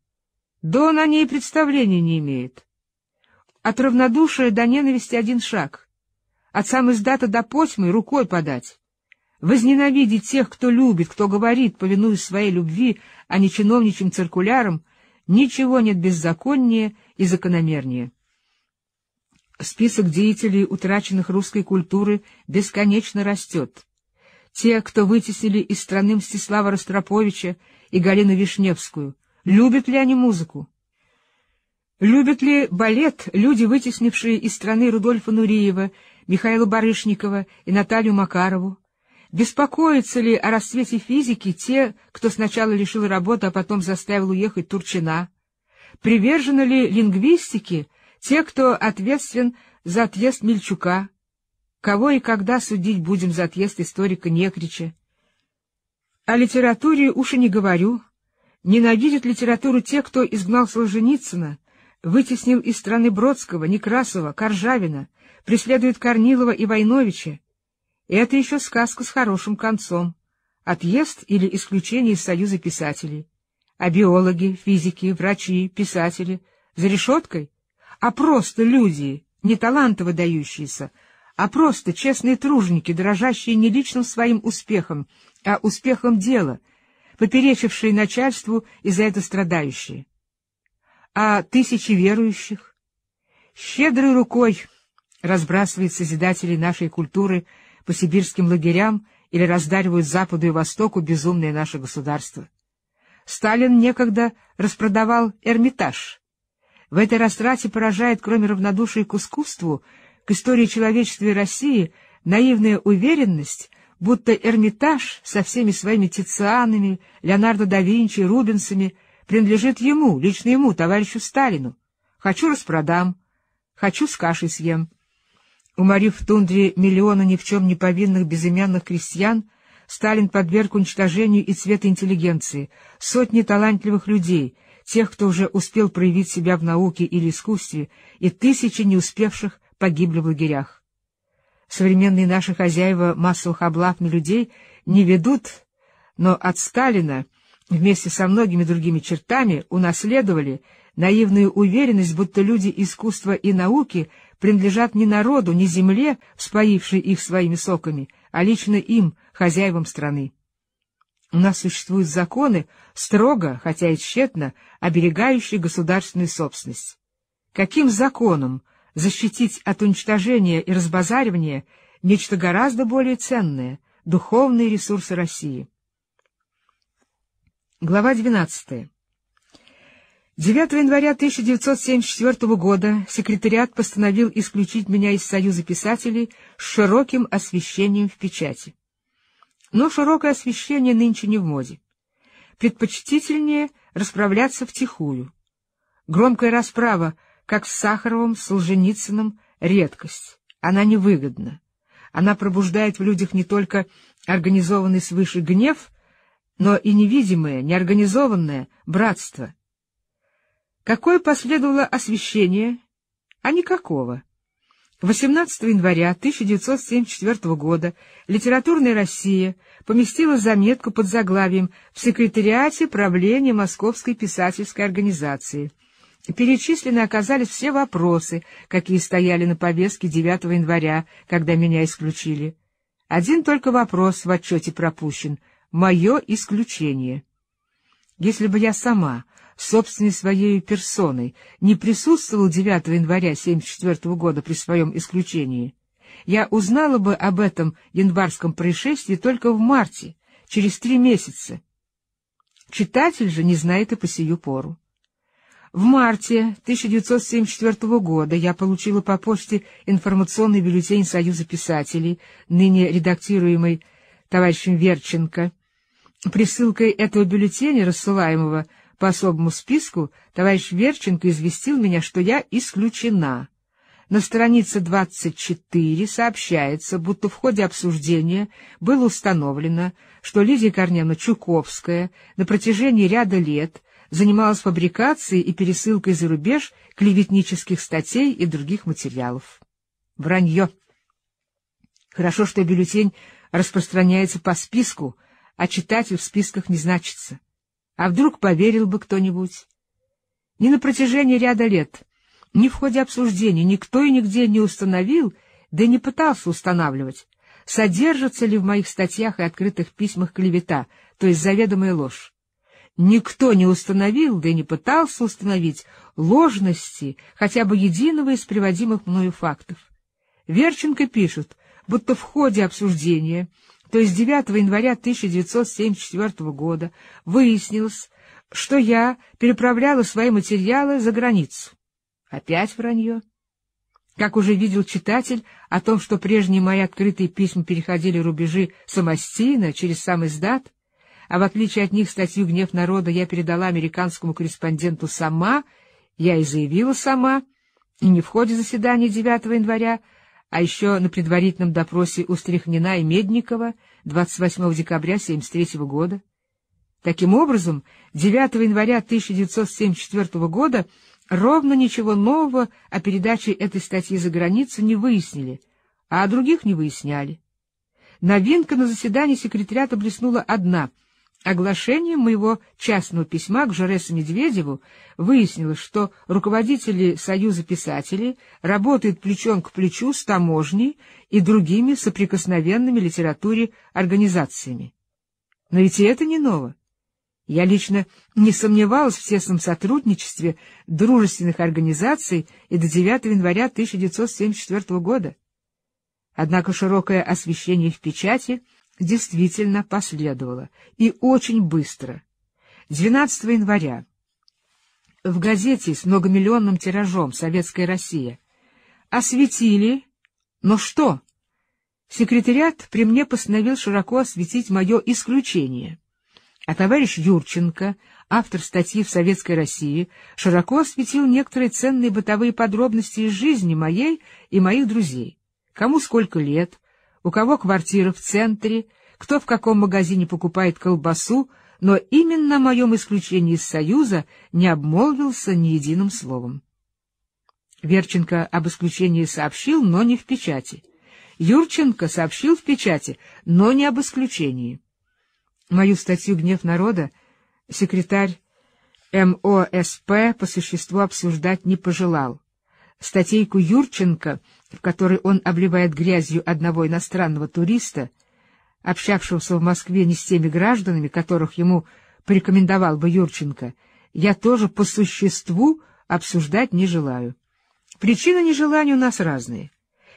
Да он о ней представления не имеет. От равнодушия до ненависти один шаг. От самой сдата до посьмы рукой подать. Возненавидеть тех, кто любит, кто говорит, повинуясь своей любви, а не чиновничьим циркулярам, ничего нет беззаконнее и закономернее. Список деятелей, утраченных русской культуры, бесконечно растет. Те, кто вытеснили из страны Мстислава Ростроповича и Галину Вишневскую, любят ли они музыку? Любят ли балет люди, вытеснившие из страны Рудольфа Нуриева, Михаила Барышникова и Наталью Макарову? Беспокоятся ли о рассвете физики те, кто сначала лишил работы, а потом заставил уехать Турчина? Привержены ли лингвистике те, кто ответственен за отъезд Мельчука? Кого и когда судить будем за отъезд историка Некрича? О литературе уж и не говорю. Ненавидят литературу те, кто изгнал Солженицына, вытеснил из страны Бродского, Некрасова, Коржавина, преследует Корнилова и Войновича, это еще сказка с хорошим концом. Отъезд или исключение из Союза писателей. А биологи, физики, врачи, писатели за решеткой? А просто люди, не таланты выдающиеся, а просто честные труженики, дрожащие не личным своим успехом, а успехом дела, поперечившие начальству и за это страдающие. А тысячи верующих? Щедрой рукой разбрасывает созидателей нашей культуры — по сибирским лагерям или раздаривают Западу и Востоку безумное наше государство. Сталин некогда распродавал Эрмитаж. В этой растрате поражает, кроме равнодушия к искусству, к истории человечества и России, наивная уверенность, будто Эрмитаж со всеми своими Тицианами, Леонардо да Винчи, Рубенсами принадлежит ему, лично ему, товарищу Сталину. Хочу — распродам, хочу — с кашей съем. Уморив в тундре миллионы ни в чем не повинных безымянных крестьян, Сталин подверг уничтожению и цвет интеллигенции, сотни талантливых людей, тех, кто уже успел проявить себя в науке или искусстве, и тысячи не успевших погибли в лагерях. Современные наши хозяева массовых облав на людей не ведут, но от Сталина вместе со многими другими чертами унаследовали наивную уверенность, будто люди искусства и науки — принадлежат не народу, не земле, вспоившей их своими соками, а лично им, хозяевам страны. У нас существуют законы, строго, хотя и тщетно, оберегающие государственную собственность. Каким законом защитить от уничтожения и разбазаривания нечто гораздо более ценное — духовные ресурсы России? Глава двенадцатая. 9 января 1974 года секретариат постановил исключить меня из Союза писателей с широким освещением в печати. Но широкое освещение нынче не в моде. Предпочтительнее расправляться втихую. Громкая расправа, как с Сахаровым, Солженицыным, редкость. Она невыгодна. Она пробуждает в людях не только организованный свыше гнев, но и невидимое, неорганизованное братство — Какое последовало освещение, а никакого. 18 января 1974 года «Литературная Россия» поместила заметку под заглавием «В секретариате правления Московской писательской организации». Перечислены оказались все вопросы, какие стояли на повестке 9 января, когда меня исключили. Один только вопрос в отчете пропущен — мое исключение. Если бы я сама собственной своей персоной, не присутствовал 9 января 1974 года при своем исключении, я узнала бы об этом январском происшествии только в марте, через три месяца. Читатель же не знает и по сию пору. В марте 1974 года я получила по почте информационный бюллетень Союза писателей, ныне редактируемый товарищем Верченко. Присылкой этого бюллетеня, рассылаемого по особому списку товарищ Верченко известил меня, что я исключена. На странице 24 сообщается, будто в ходе обсуждения было установлено, что Лидия Корневна Чуковская на протяжении ряда лет занималась фабрикацией и пересылкой за рубеж клеветнических статей и других материалов. Вранье. Хорошо, что бюллетень распространяется по списку, а читать в списках не значится. А вдруг поверил бы кто-нибудь? Ни на протяжении ряда лет, ни в ходе обсуждений никто и нигде не установил, да и не пытался устанавливать, содержится ли в моих статьях и открытых письмах клевета, то есть заведомая ложь. Никто не установил, да и не пытался установить ложности хотя бы единого из приводимых мною фактов. Верченко пишет, будто в ходе обсуждения то есть 9 января 1974 года, выяснилось, что я переправляла свои материалы за границу. Опять вранье. Как уже видел читатель, о том, что прежние мои открытые письма переходили рубежи самостийно, через сам издат, а в отличие от них статью «Гнев народа» я передала американскому корреспонденту сама, я и заявила сама, и не в ходе заседания 9 января а еще на предварительном допросе у Стряхнина и Медникова 28 декабря 1973 года. Таким образом, 9 января 1974 года ровно ничего нового о передаче этой статьи за границу не выяснили, а о других не выясняли. Новинка на заседании секретариата блеснула одна — Оглашением моего частного письма к Жоресу Медведеву выяснилось, что руководители Союза писателей работают плечом к плечу с таможней и другими соприкосновенными литературе организациями. Но ведь и это не ново. Я лично не сомневалась в тесном сотрудничестве дружественных организаций и до 9 января 1974 года. Однако широкое освещение в печати — действительно последовало, и очень быстро. 12 января в газете с многомиллионным тиражом «Советская Россия» осветили, но что? Секретариат при мне постановил широко осветить мое исключение, а товарищ Юрченко, автор статьи в «Советской России», широко осветил некоторые ценные бытовые подробности из жизни моей и моих друзей. Кому сколько лет, у кого квартира в центре, кто в каком магазине покупает колбасу, но именно о моем исключении из Союза не обмолвился ни единым словом. Верченко об исключении сообщил, но не в печати. Юрченко сообщил в печати, но не об исключении. Мою статью «Гнев народа» секретарь МОСП по существу обсуждать не пожелал. Статейку Юрченко — в которой он обливает грязью одного иностранного туриста, общавшегося в Москве не с теми гражданами, которых ему порекомендовал бы Юрченко, я тоже по существу обсуждать не желаю. Причины нежелания у нас разные.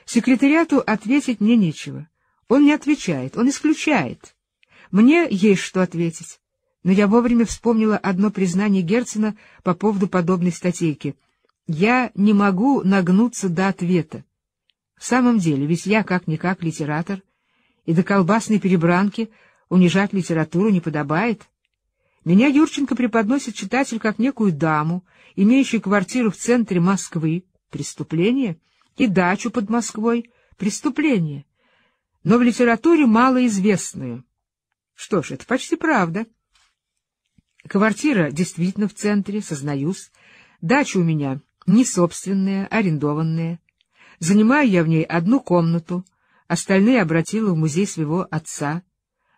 Секретариату ответить мне нечего. Он не отвечает, он исключает. Мне есть что ответить. Но я вовремя вспомнила одно признание Герцена по поводу подобной статейки. Я не могу нагнуться до ответа. В самом деле, ведь я как-никак литератор, и до колбасной перебранки унижать литературу не подобает. Меня Юрченко преподносит читатель как некую даму, имеющую квартиру в центре Москвы — преступление, и дачу под Москвой — преступление, но в литературе малоизвестную. Что ж, это почти правда. Квартира действительно в центре, сознаюсь. Дача у меня не собственная, арендованная. Занимаю я в ней одну комнату, остальные обратила в музей своего отца.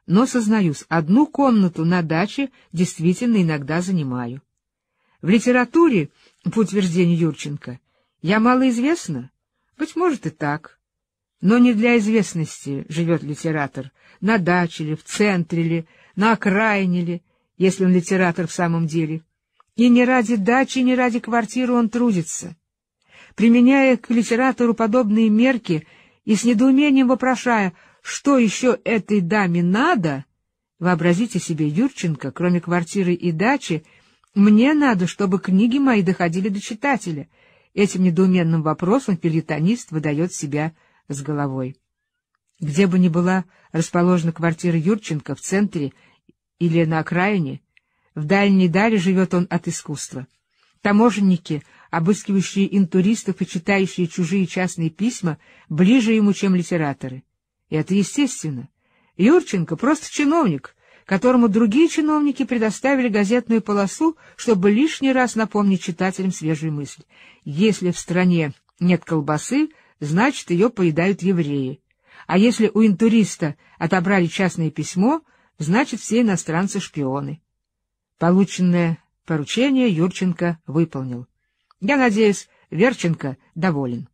Но, сознаюсь, одну комнату на даче действительно иногда занимаю. В литературе, по утверждению Юрченко, я малоизвестна, быть может и так. Но не для известности живет литератор, на даче ли, в центре ли, на окраине ли, если он литератор в самом деле. И не ради дачи, не ради квартиры он трудится применяя к литератору подобные мерки и с недоумением вопрошая, что еще этой даме надо, вообразите себе, Юрченко, кроме квартиры и дачи, мне надо, чтобы книги мои доходили до читателя. Этим недоуменным вопросом филитонист выдает себя с головой. Где бы ни была расположена квартира Юрченко, в центре или на окраине, в дальней дали живет он от искусства. Таможенники обыскивающие интуристов и читающие чужие частные письма, ближе ему, чем литераторы. И это естественно. Юрченко — просто чиновник, которому другие чиновники предоставили газетную полосу, чтобы лишний раз напомнить читателям свежую мысль. Если в стране нет колбасы, значит, ее поедают евреи. А если у интуриста отобрали частное письмо, значит, все иностранцы — шпионы. Полученное поручение Юрченко выполнил. Я надеюсь, Верченко доволен.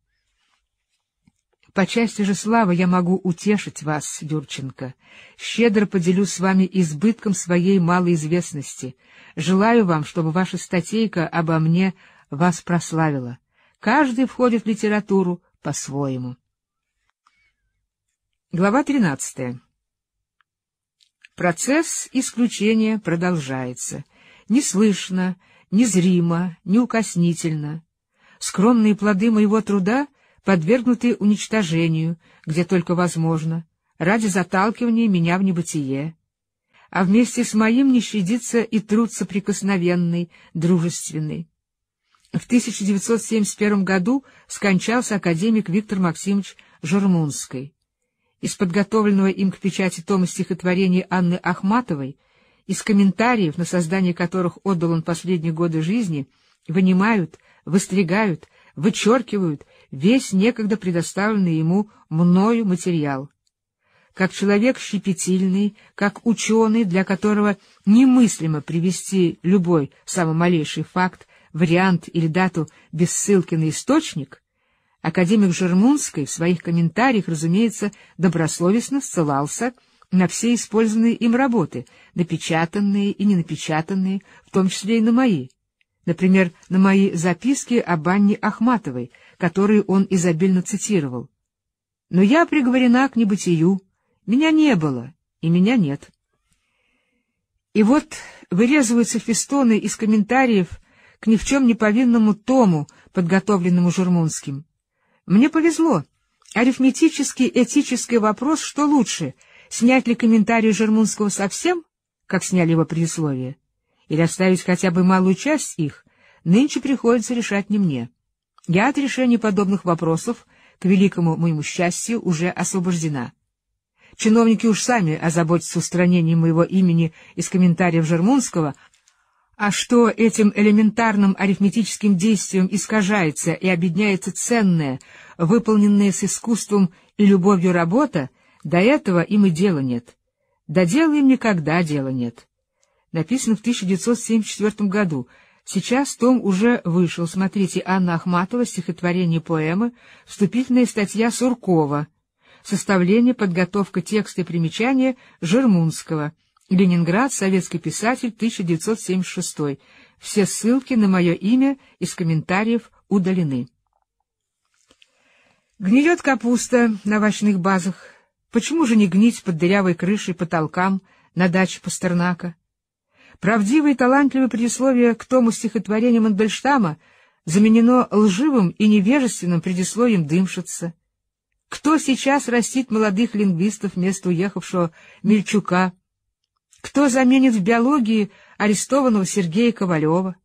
По части же славы я могу утешить вас, Юрченко. Щедро поделюсь с вами избытком своей малой известности. Желаю вам, чтобы ваша статейка обо мне вас прославила. Каждый входит в литературу по-своему. Глава 13. Процесс исключения продолжается. Не слышно, незримо, неукоснительно. Скромные плоды моего труда подвергнуты уничтожению, где только возможно, ради заталкивания меня в небытие. А вместе с моим не щадится и труд соприкосновенный, дружественный. В 1971 году скончался академик Виктор Максимович Журмунский. Из подготовленного им к печати тома стихотворений Анны Ахматовой — из комментариев, на создание которых отдал он последние годы жизни, вынимают, выстригают, вычеркивают весь некогда предоставленный ему мною материал. Как человек щепетильный, как ученый, для которого немыслимо привести любой, самый малейший факт, вариант или дату без ссылки на источник, академик Жермунский в своих комментариях, разумеется, добросовестно ссылался на на все использованные им работы, напечатанные и ненапечатанные, в том числе и на мои. Например, на мои записки об Анне Ахматовой, которые он изобильно цитировал. Но я приговорена к небытию, меня не было, и меня нет. И вот вырезываются фестоны из комментариев к ни в чем не повинному тому, подготовленному Жермунским. Мне повезло. Арифметический этический вопрос, что лучше — Снять ли комментарий Жермунского совсем, как сняли его предисловие, или оставить хотя бы малую часть их, нынче приходится решать не мне. Я от решения подобных вопросов, к великому моему счастью, уже освобождена. Чиновники уж сами озаботятся устранением моего имени из комментариев Жермунского, а что этим элементарным арифметическим действием искажается и обедняется ценная, выполненная с искусством и любовью работа, до этого им и дела нет. До дела им никогда дела нет. Написано в 1974 году. Сейчас том уже вышел. Смотрите, Анна Ахматова, стихотворение поэмы, вступительная статья Суркова, составление, подготовка текста и примечания Жермунского. Ленинград, советский писатель, 1976. Все ссылки на мое имя из комментариев удалены. Гниет капуста на овощных базах. Почему же не гнить под дырявой крышей потолкам на даче Пастернака? Правдивое и талантливое предисловие к тому стихотворению Мандельштама заменено лживым и невежественным предисловием Дымшица. Кто сейчас растит молодых лингвистов вместо уехавшего Мельчука? Кто заменит в биологии арестованного Сергея Ковалева?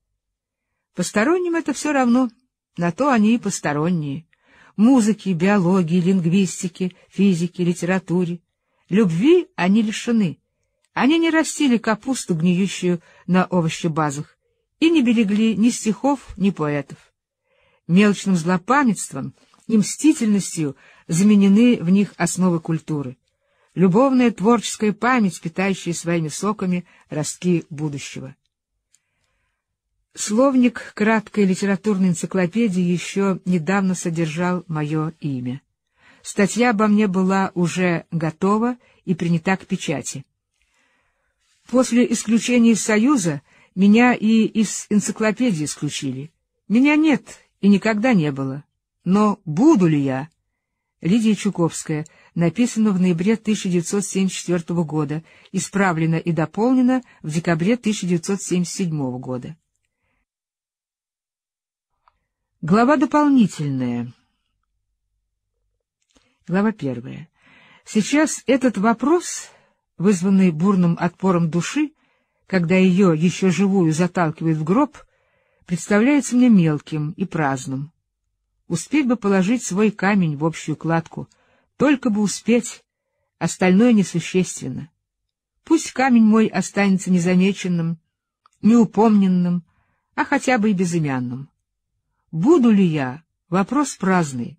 Посторонним это все равно, на то они и посторонние музыке, биологии, лингвистике, физике, литературе. Любви они лишены. Они не растили капусту, гниющую на овощебазах, и не берегли ни стихов, ни поэтов. Мелочным злопамятством и мстительностью заменены в них основы культуры. Любовная творческая память, питающая своими соками ростки будущего. Словник краткой литературной энциклопедии еще недавно содержал мое имя. Статья обо мне была уже готова и принята к печати. После исключения из Союза меня и из энциклопедии исключили. Меня нет и никогда не было. Но буду ли я? Лидия Чуковская. Написано в ноябре 1974 года. Исправлено и дополнено в декабре 1977 года. Глава дополнительная. Глава первая. Сейчас этот вопрос, вызванный бурным отпором души, когда ее, еще живую, заталкивают в гроб, представляется мне мелким и праздным. Успеть бы положить свой камень в общую кладку, только бы успеть, остальное несущественно. Пусть камень мой останется незамеченным, неупомненным, а хотя бы и безымянным. Буду ли я? Вопрос праздный.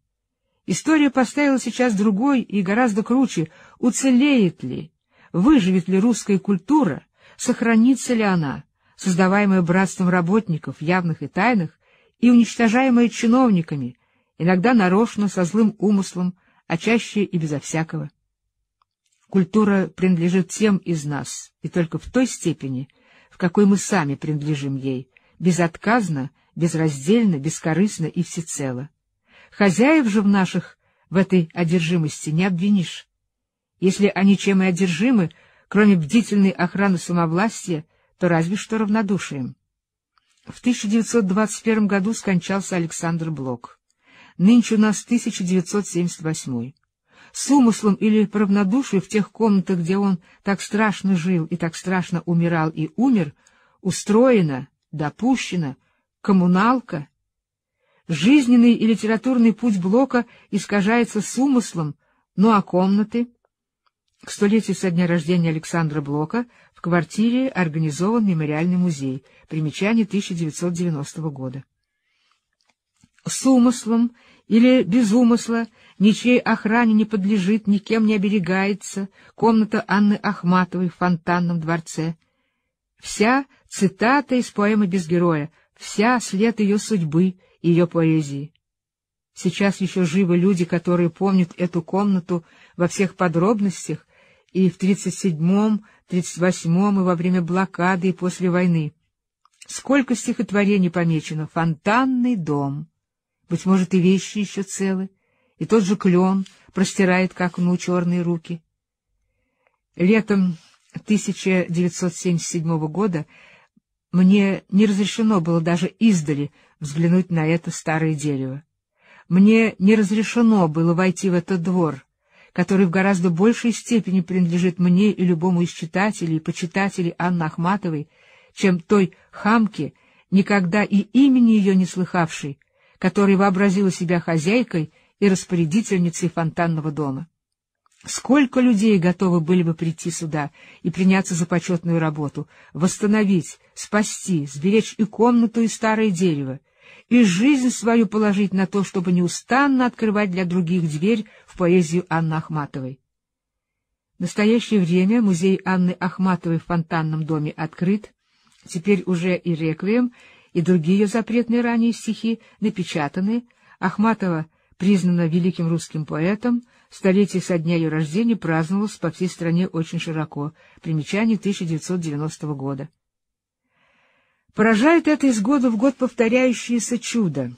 История поставила сейчас другой и гораздо круче. Уцелеет ли, выживет ли русская культура, сохранится ли она, создаваемая братством работников, явных и тайных, и уничтожаемая чиновниками, иногда нарочно, со злым умыслом, а чаще и безо всякого. Культура принадлежит всем из нас, и только в той степени, в какой мы сами принадлежим ей, безотказно — безраздельно, бескорыстно и всецело. Хозяев же в наших в этой одержимости не обвинишь. Если они чем и одержимы, кроме бдительной охраны самовластия, то разве что равнодушием. В 1921 году скончался Александр Блок. Нынче у нас 1978. С умыслом или по равнодушию в тех комнатах, где он так страшно жил и так страшно умирал и умер, устроено, допущено, коммуналка. Жизненный и литературный путь Блока искажается с умыслом, ну а комнаты? К столетию со дня рождения Александра Блока в квартире организован мемориальный музей, примечание 1990 года. С умыслом или без умысла, ничьей охране не подлежит, никем не оберегается, комната Анны Ахматовой в фонтанном дворце. Вся цитата из поэмы «Без героя» вся след ее судьбы, ее поэзии. Сейчас еще живы люди, которые помнят эту комнату во всех подробностях и в 37-м, 38-м, и во время блокады, и после войны. Сколько стихотворений помечено! Фонтанный дом! Быть может, и вещи еще целы, и тот же клен простирает к окну черные руки. Летом 1977 года мне не разрешено было даже издали взглянуть на это старое дерево. Мне не разрешено было войти в этот двор, который в гораздо большей степени принадлежит мне и любому из читателей и почитателей Анны Ахматовой, чем той хамке, никогда и имени ее не слыхавшей, которая вообразила себя хозяйкой и распорядительницей фонтанного дома. Сколько людей готовы были бы прийти сюда и приняться за почетную работу, восстановить, спасти, сберечь и комнату, и старое дерево, и жизнь свою положить на то, чтобы неустанно открывать для других дверь в поэзию Анны Ахматовой. В настоящее время музей Анны Ахматовой в фонтанном доме открыт, теперь уже и «Реквием», и другие ее запретные ранее стихи напечатаны, Ахматова признана великим русским поэтом, Столетие со дня ее рождения праздновалось по всей стране очень широко. Примечание 1990 года. Поражает это из года в год повторяющееся чудо.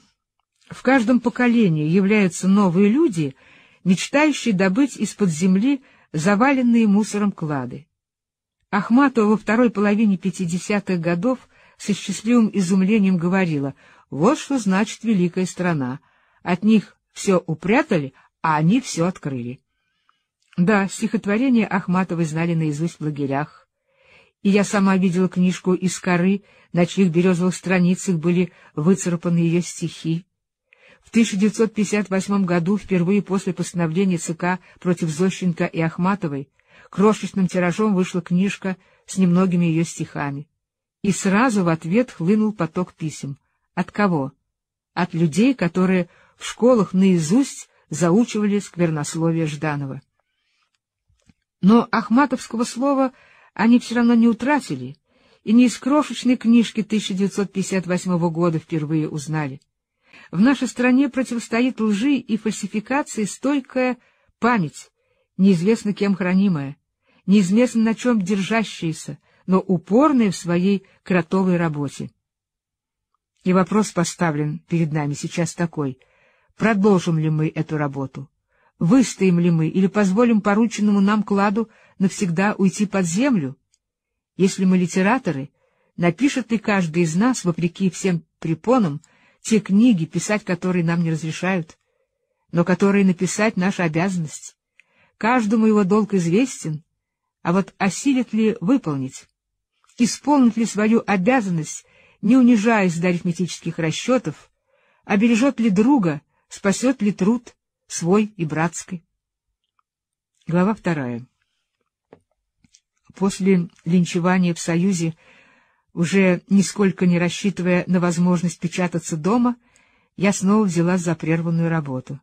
В каждом поколении являются новые люди, мечтающие добыть из-под земли заваленные мусором клады. Ахматова во второй половине 50-х годов с счастливым изумлением говорила, вот что значит великая страна. От них все упрятали, а они все открыли. Да, стихотворение Ахматовой знали наизусть в лагерях, и я сама видела книжку из коры, на чьих березовых страницах были выцарапаны ее стихи. В 1958 году, впервые после постановления ЦК против Зощенко и Ахматовой, крошечным тиражом вышла книжка с немногими ее стихами. И сразу в ответ хлынул поток писем. От кого? От людей, которые в школах наизусть заучивали сквернословие Жданова. Но ахматовского слова они все равно не утратили, и не из крошечной книжки 1958 года впервые узнали. В нашей стране противостоит лжи и фальсификации стойкая память, неизвестно кем хранимая, неизвестно на чем держащаяся, но упорная в своей кротовой работе. И вопрос поставлен перед нами сейчас такой — Продолжим ли мы эту работу? Выстоим ли мы или позволим порученному нам кладу навсегда уйти под землю? Если мы литераторы, напишет ли каждый из нас, вопреки всем препонам, те книги, писать которые нам не разрешают, но которые написать — наша обязанность? Каждому его долг известен, а вот осилит ли выполнить? Исполнит ли свою обязанность, не унижаясь до арифметических расчетов, обережет ли друга — спасет ли труд свой и братский. Глава вторая. После линчевания в Союзе, уже нисколько не рассчитывая на возможность печататься дома, я снова взялась за прерванную работу.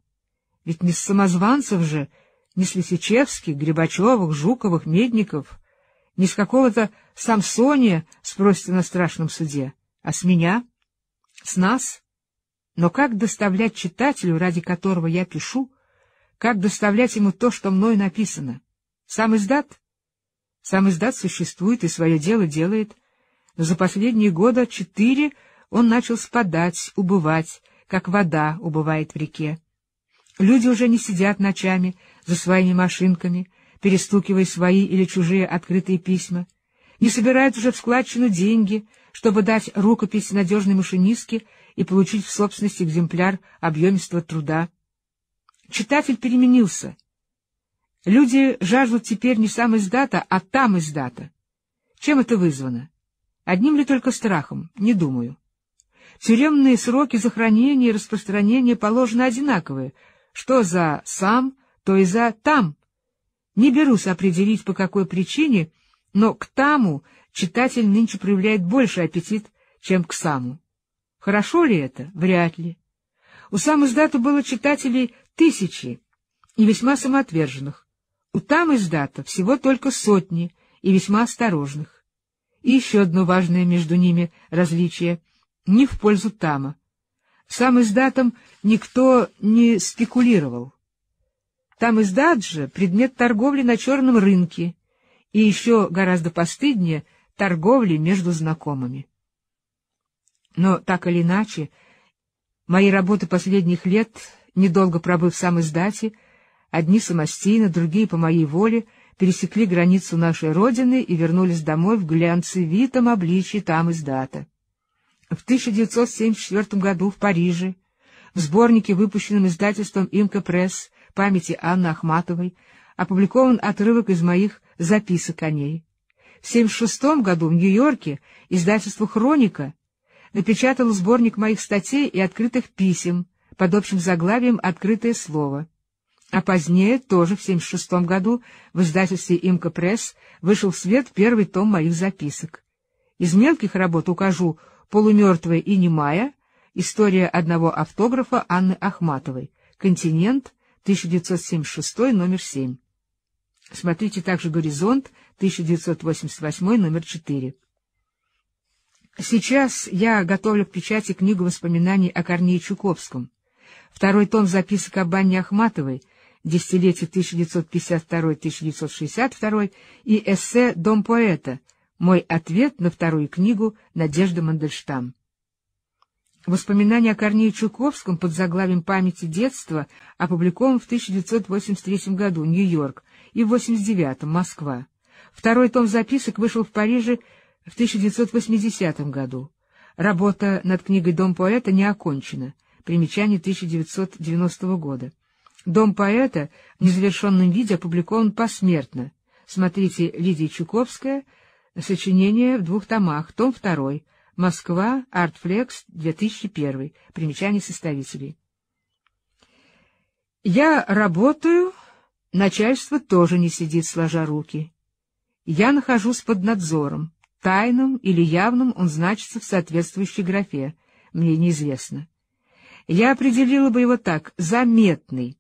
Ведь не с самозванцев же, не с Лисичевских, Грибачевых, Жуковых, Медников, не с какого-то Самсония спросите на страшном суде, а с меня, с нас — но как доставлять читателю, ради которого я пишу, как доставлять ему то, что мной написано? Сам издат? Сам издат существует и свое дело делает. Но за последние года четыре он начал спадать, убывать, как вода убывает в реке. Люди уже не сидят ночами за своими машинками, перестукивая свои или чужие открытые письма, не собирают уже в складчину деньги, чтобы дать рукопись надежной машинистке и получить в собственность экземпляр объемистого труда. Читатель переменился. Люди жаждут теперь не сам издата, а там издата. Чем это вызвано? Одним ли только страхом? Не думаю. Тюремные сроки за хранение и распространение положены одинаковые. Что за «сам», то и за «там». Не берусь определить, по какой причине, но к «таму» читатель нынче проявляет больше аппетит, чем к «саму». Хорошо ли это? Вряд ли. У сам издата было читателей тысячи и весьма самоотверженных. У там издата всего только сотни и весьма осторожных. И еще одно важное между ними различие — не в пользу тама. Сам издатом никто не спекулировал. Там издат же — предмет торговли на черном рынке, и еще гораздо постыднее — торговли между знакомыми. Но так или иначе, мои работы последних лет, недолго пробыв в сам издате, одни самостийно, другие по моей воле, пересекли границу нашей Родины и вернулись домой в глянцевитом обличии там издата. В 1974 году в Париже, в сборнике, выпущенном издательством «Имка Пресс» памяти Анны Ахматовой, опубликован отрывок из моих записок о ней. В 1976 году в Нью-Йорке издательство «Хроника» напечатал сборник моих статей и открытых писем под общим заглавием «Открытое слово». А позднее, тоже в 1976 году, в издательстве «Имка Пресс» вышел в свет первый том моих записок. Из мелких работ укажу «Полумертвая и немая», «История одного автографа Анны Ахматовой», «Континент», 1976, номер 7. Смотрите также «Горизонт», 1988, номер 4. Сейчас я готовлю к печати книгу воспоминаний о Корнее Чуковском. Второй том записок об Банне Ахматовой «Десятилетие 1952-1962» и эссе «Дом поэта» «Мой ответ на вторую книгу Надежды Мандельштам». Воспоминания о Корнее Чуковском под заглавием «Памяти детства» опубликован в 1983 году Нью-Йорк и в 1989 Москва. Второй том записок вышел в Париже в 1980 году. Работа над книгой «Дом поэта» не окончена. Примечание 1990 года. «Дом поэта» в незавершенном виде опубликован посмертно. Смотрите Лидия Чуковская, сочинение в двух томах, том второй, Москва, Артфлекс, 2001, примечание составителей. «Я работаю, начальство тоже не сидит сложа руки. Я нахожусь под надзором. Тайным или явным он значится в соответствующей графе, мне неизвестно. Я определила бы его так — заметный.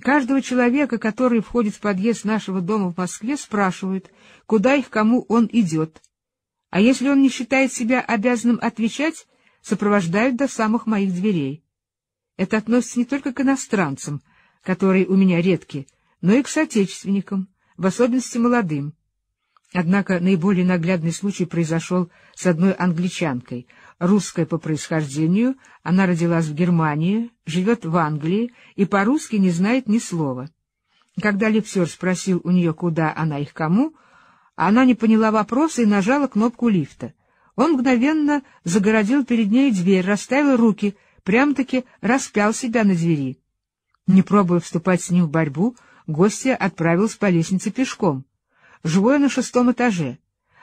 Каждого человека, который входит в подъезд нашего дома в Москве, спрашивают, куда и к кому он идет. А если он не считает себя обязанным отвечать, сопровождают до самых моих дверей. Это относится не только к иностранцам, которые у меня редки, но и к соотечественникам, в особенности молодым. Однако наиболее наглядный случай произошел с одной англичанкой. Русская по происхождению, она родилась в Германии, живет в Англии и по-русски не знает ни слова. Когда лифтер спросил у нее, куда она и к кому, она не поняла вопроса и нажала кнопку лифта. Он мгновенно загородил перед ней дверь, расставил руки, прям-таки распял себя на двери. Не пробуя вступать с ним в борьбу, гостья отправилась по лестнице пешком — живое на шестом этаже.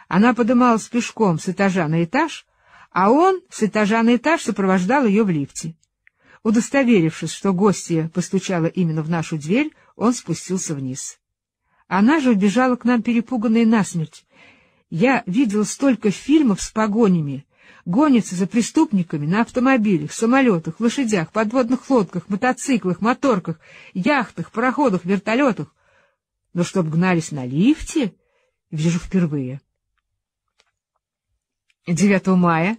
Она подымалась пешком с этажа на этаж, а он с этажа на этаж сопровождал ее в лифте. Удостоверившись, что гостья постучала именно в нашу дверь, он спустился вниз. Она же убежала к нам перепуганная насмерть. Я видел столько фильмов с погонями. Гонится за преступниками на автомобилях, самолетах, лошадях, подводных лодках, мотоциклах, моторках, яхтах, пароходах, вертолетах. Но чтоб гнались на лифте, вижу впервые. 9 мая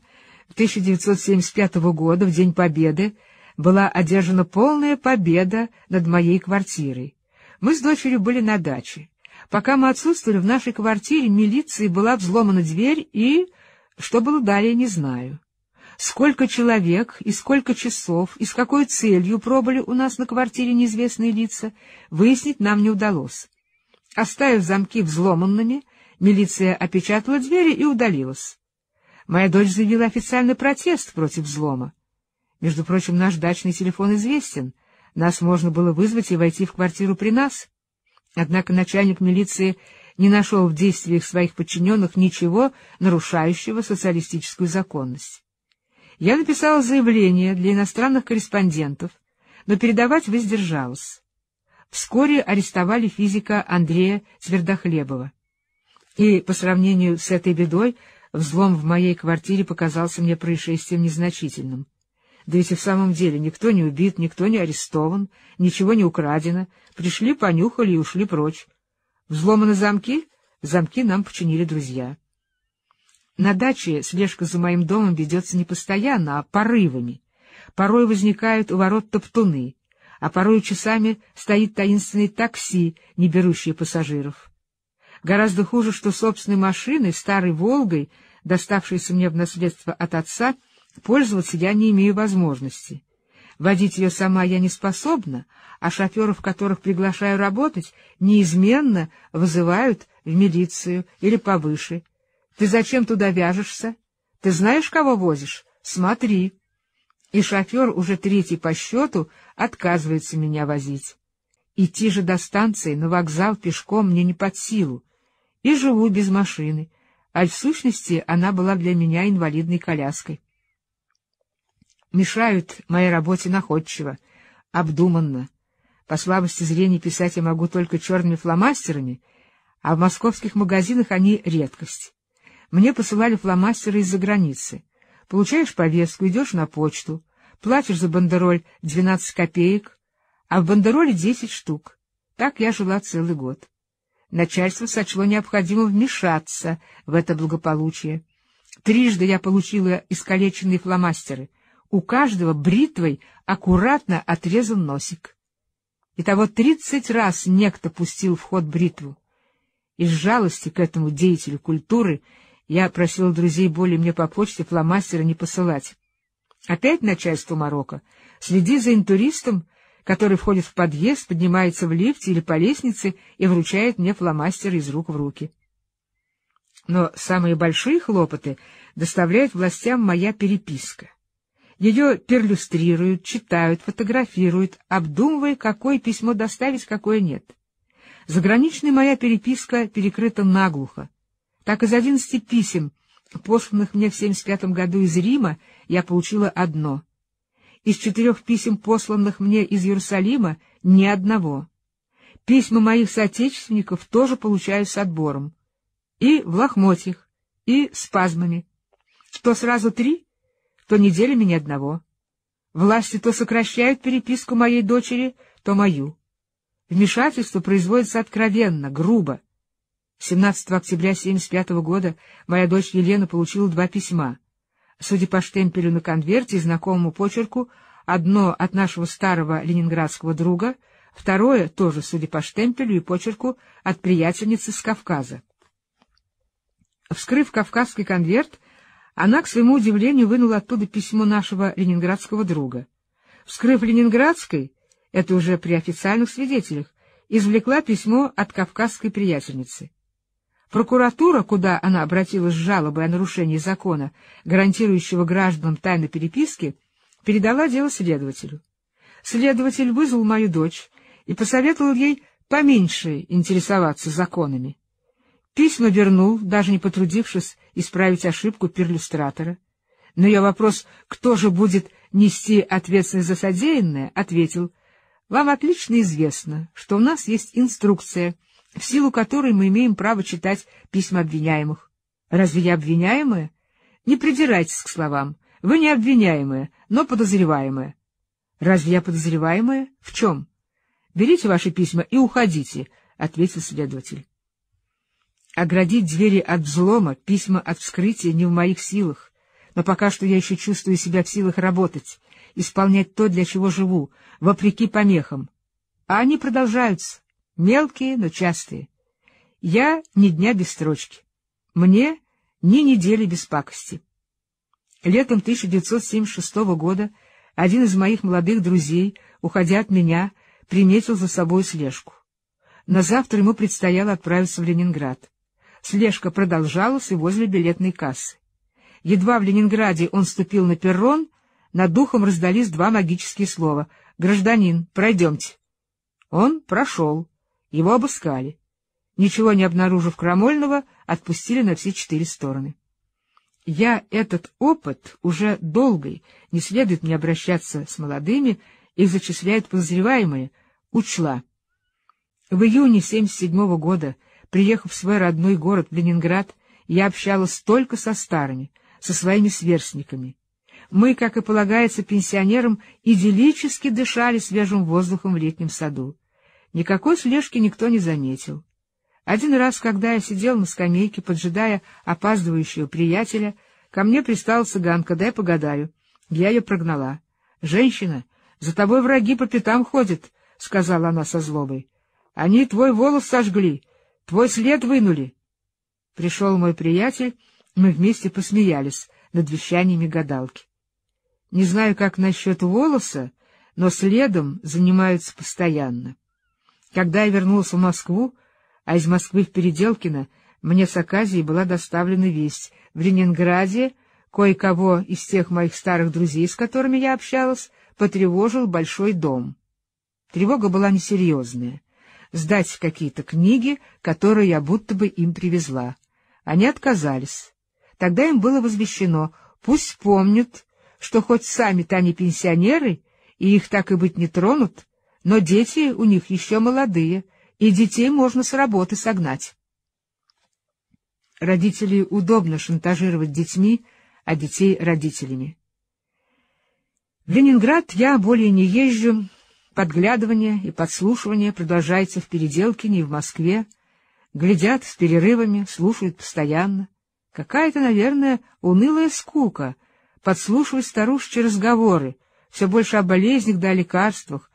1975 года, в День Победы, была одержана полная победа над моей квартирой. Мы с дочерью были на даче. Пока мы отсутствовали в нашей квартире, милиции была взломана дверь и... Что было далее, не знаю. Сколько человек и сколько часов и с какой целью пробыли у нас на квартире неизвестные лица, выяснить нам не удалось. Оставив замки взломанными, милиция опечатала двери и удалилась. Моя дочь заявила официальный протест против взлома. Между прочим, наш дачный телефон известен. Нас можно было вызвать и войти в квартиру при нас. Однако начальник милиции не нашел в действиях своих подчиненных ничего, нарушающего социалистическую законность. Я написала заявление для иностранных корреспондентов, но передавать воздержалась вскоре арестовали физика Андрея Твердохлебова. И по сравнению с этой бедой взлом в моей квартире показался мне происшествием незначительным. Да ведь и в самом деле никто не убит, никто не арестован, ничего не украдено. Пришли, понюхали и ушли прочь. Взломаны замки? Замки нам починили друзья. На даче слежка за моим домом ведется не постоянно, а порывами. Порой возникают у ворот топтуны — а порой часами стоит таинственный такси, не берущий пассажиров. Гораздо хуже, что собственной машиной, старой «Волгой», доставшейся мне в наследство от отца, пользоваться я не имею возможности. Водить ее сама я не способна, а шоферов, которых приглашаю работать, неизменно вызывают в милицию или повыше. Ты зачем туда вяжешься? Ты знаешь, кого возишь? Смотри и шофер, уже третий по счету, отказывается меня возить. Идти же до станции, на вокзал пешком мне не под силу, и живу без машины, а в сущности она была для меня инвалидной коляской. Мешают моей работе находчиво, обдуманно. По слабости зрения писать я могу только черными фломастерами, а в московских магазинах они — редкость. Мне посылали фломастеры из-за границы — Получаешь повестку, идешь на почту, платишь за бандероль 12 копеек, а в бандероле 10 штук. Так я жила целый год. Начальство сочло необходимо вмешаться в это благополучие. Трижды я получила искалеченные фломастеры. У каждого бритвой аккуратно отрезан носик. Итого тридцать раз некто пустил в ход бритву. Из жалости к этому деятелю культуры — я просил друзей более мне по почте фломастера не посылать. Опять начальство Марокко. Следи за интуристом, который входит в подъезд, поднимается в лифте или по лестнице и вручает мне фломастер из рук в руки. Но самые большие хлопоты доставляет властям моя переписка. Ее перлюстрируют, читают, фотографируют, обдумывая, какое письмо доставить, какое нет. Заграничная моя переписка перекрыта наглухо. Так из одиннадцати писем, посланных мне в 75 году из Рима, я получила одно. Из четырех писем, посланных мне из Иерусалима, ни одного. Письма моих соотечественников тоже получаю с отбором. И в лохмотьях, и спазмами. То сразу три, то неделями ни одного. Власти то сокращают переписку моей дочери, то мою. Вмешательство производится откровенно, грубо. 17 октября 1975 года моя дочь Елена получила два письма. Судя по штемпелю на конверте и знакомому почерку, одно от нашего старого ленинградского друга, второе, тоже судя по штемпелю и почерку, от приятельницы с Кавказа. Вскрыв кавказский конверт, она, к своему удивлению, вынула оттуда письмо нашего ленинградского друга. Вскрыв ленинградской, это уже при официальных свидетелях, извлекла письмо от кавказской приятельницы. Прокуратура, куда она обратилась с жалобой о нарушении закона, гарантирующего гражданам тайны переписки, передала дело следователю. Следователь вызвал мою дочь и посоветовал ей поменьше интересоваться законами. Письма вернул, даже не потрудившись исправить ошибку перлюстратора. На ее вопрос, кто же будет нести ответственность за содеянное, ответил, «Вам отлично известно, что у нас есть инструкция — в силу которой мы имеем право читать письма обвиняемых. Разве я обвиняемая? Не придирайтесь к словам. Вы не обвиняемая, но подозреваемая. Разве я подозреваемая? В чем? Берите ваши письма и уходите, — ответил следователь. Оградить двери от взлома, письма от вскрытия не в моих силах, но пока что я еще чувствую себя в силах работать, исполнять то, для чего живу, вопреки помехам. А они продолжаются мелкие, но частые. Я ни дня без строчки. Мне ни недели без пакости. Летом 1976 года один из моих молодых друзей, уходя от меня, приметил за собой слежку. На завтра ему предстояло отправиться в Ленинград. Слежка продолжалась и возле билетной кассы. Едва в Ленинграде он ступил на перрон, над духом раздались два магические слова «Гражданин, пройдемте». Он прошел. Его обыскали. Ничего не обнаружив крамольного, отпустили на все четыре стороны. Я этот опыт уже долгий, не следует мне обращаться с молодыми, их зачисляют подозреваемые, учла. В июне 77 -го года, приехав в свой родной город Ленинград, я общалась только со старыми, со своими сверстниками. Мы, как и полагается пенсионерам, идиллически дышали свежим воздухом в летнем саду. Никакой слежки никто не заметил. Один раз, когда я сидел на скамейке, поджидая опаздывающего приятеля, ко мне пристала цыганка, дай погадаю. Я ее прогнала. — Женщина, за тобой враги по пятам ходят, — сказала она со злобой. — Они твой волос сожгли, твой след вынули. Пришел мой приятель, мы вместе посмеялись над вещаниями гадалки. Не знаю, как насчет волоса, но следом занимаются постоянно. Когда я вернулся в Москву, а из Москвы в Переделкино, мне с Аказией была доставлена весть. В Ленинграде кое-кого из тех моих старых друзей, с которыми я общалась, потревожил большой дом. Тревога была несерьезная. Сдать какие-то книги, которые я будто бы им привезла. Они отказались. Тогда им было возвещено, пусть помнят, что хоть сами-то они пенсионеры, и их так и быть не тронут, но дети у них еще молодые, и детей можно с работы согнать. Родителей удобно шантажировать детьми, а детей — родителями. В Ленинград я более не езжу, подглядывание и подслушивание продолжается в Переделкине и в Москве, глядят с перерывами, слушают постоянно. Какая-то, наверное, унылая скука подслушивать старушечьи разговоры, все больше о болезнях да о лекарствах,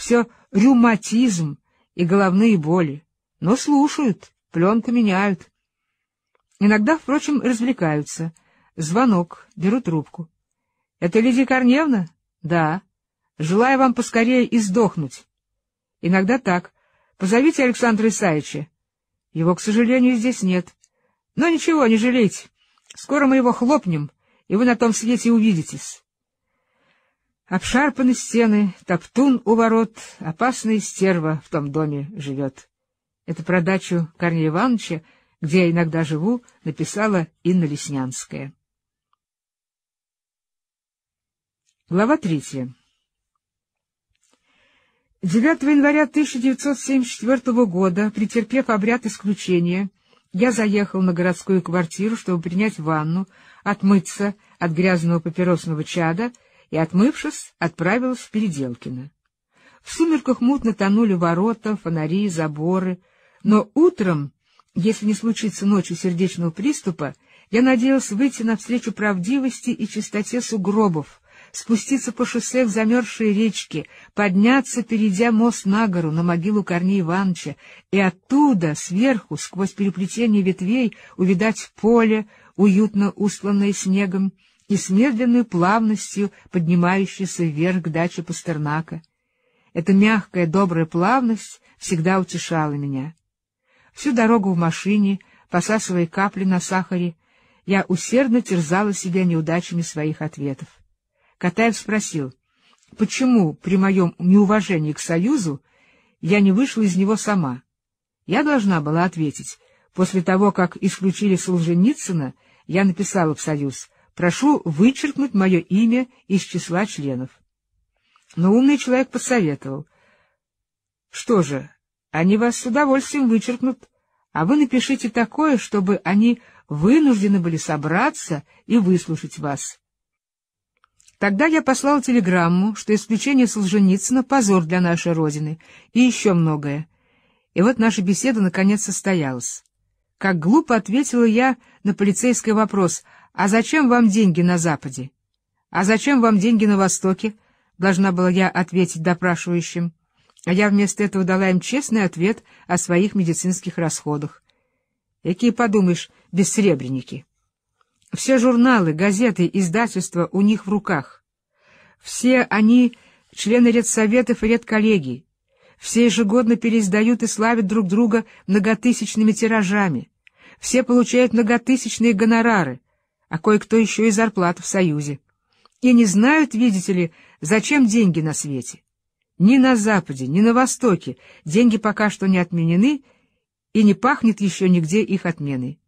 все рюматизм и головные боли, но слушают, пленку меняют. Иногда, впрочем, развлекаются. Звонок, беру трубку. — Это Лидия Корневна? — Да. — Желаю вам поскорее издохнуть. — Иногда так. Позовите Александра Исаевича. Его, к сожалению, здесь нет. Но ничего, не жалейте. Скоро мы его хлопнем, и вы на том свете увидитесь. Обшарпаны стены, топтун у ворот, опасная стерва в том доме живет. Это про дачу Корнея Ивановича, где я иногда живу, написала Инна Леснянская. Глава третья. 9 января 1974 года, претерпев обряд исключения, я заехал на городскую квартиру, чтобы принять ванну, отмыться от грязного папиросного чада — и, отмывшись, отправилась в Переделкино. В сумерках мутно тонули ворота, фонари, заборы, но утром, если не случится ночью сердечного приступа, я надеялась выйти навстречу правдивости и чистоте сугробов, спуститься по шоссе в замерзшие речки, подняться, перейдя мост на гору, на могилу Корнея Ивановича, и оттуда, сверху, сквозь переплетение ветвей, увидать поле, уютно устланное снегом, и с медленной плавностью поднимающейся вверх к даче Пастернака. Эта мягкая, добрая плавность всегда утешала меня. Всю дорогу в машине, посасывая капли на сахаре, я усердно терзала себя неудачами своих ответов. Катаев спросил, почему при моем неуважении к Союзу я не вышла из него сама? Я должна была ответить, после того, как исключили Солженицына, я написала в Союз — Прошу вычеркнуть мое имя из числа членов. Но умный человек посоветовал. Что же, они вас с удовольствием вычеркнут, а вы напишите такое, чтобы они вынуждены были собраться и выслушать вас. Тогда я послал телеграмму, что исключение Солженицына — позор для нашей Родины, и еще многое. И вот наша беседа наконец состоялась. Как глупо ответила я на полицейский вопрос — «А зачем вам деньги на Западе? А зачем вам деньги на Востоке?» — должна была я ответить допрашивающим. А я вместо этого дала им честный ответ о своих медицинских расходах. Какие, подумаешь, бессребреники. Все журналы, газеты, издательства у них в руках. Все они — члены редсоветов и редколлегий. Все ежегодно переиздают и славят друг друга многотысячными тиражами. Все получают многотысячные гонорары — а кое-кто еще и зарплату в Союзе. И не знают, видите ли, зачем деньги на свете. Ни на Западе, ни на Востоке деньги пока что не отменены, и не пахнет еще нигде их отменой.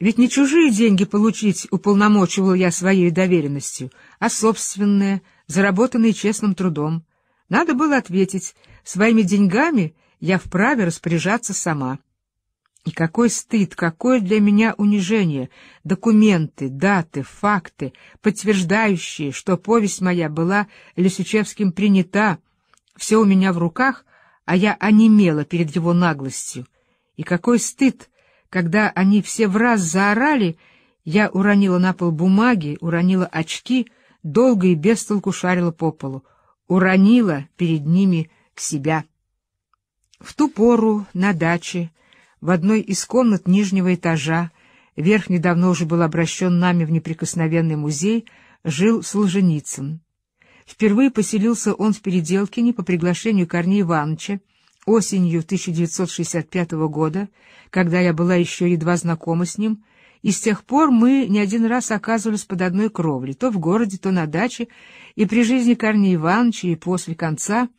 Ведь не чужие деньги получить уполномочивал я своей доверенностью, а собственные, заработанные честным трудом. Надо было ответить, своими деньгами я вправе распоряжаться сама. И какой стыд, какое для меня унижение! Документы, даты, факты, подтверждающие, что повесть моя была Лисичевским принята. Все у меня в руках, а я онемела перед его наглостью. И какой стыд, когда они все в раз заорали, я уронила на пол бумаги, уронила очки, долго и без толку шарила по полу, уронила перед ними к себя. В ту пору на даче в одной из комнат нижнего этажа, верхний давно уже был обращен нами в неприкосновенный музей, жил Солженицын. Впервые поселился он в Переделкине по приглашению Корнея Ивановича осенью 1965 года, когда я была еще едва знакома с ним, и с тех пор мы не один раз оказывались под одной кровлей, то в городе, то на даче, и при жизни Корнея Ивановича, и после конца —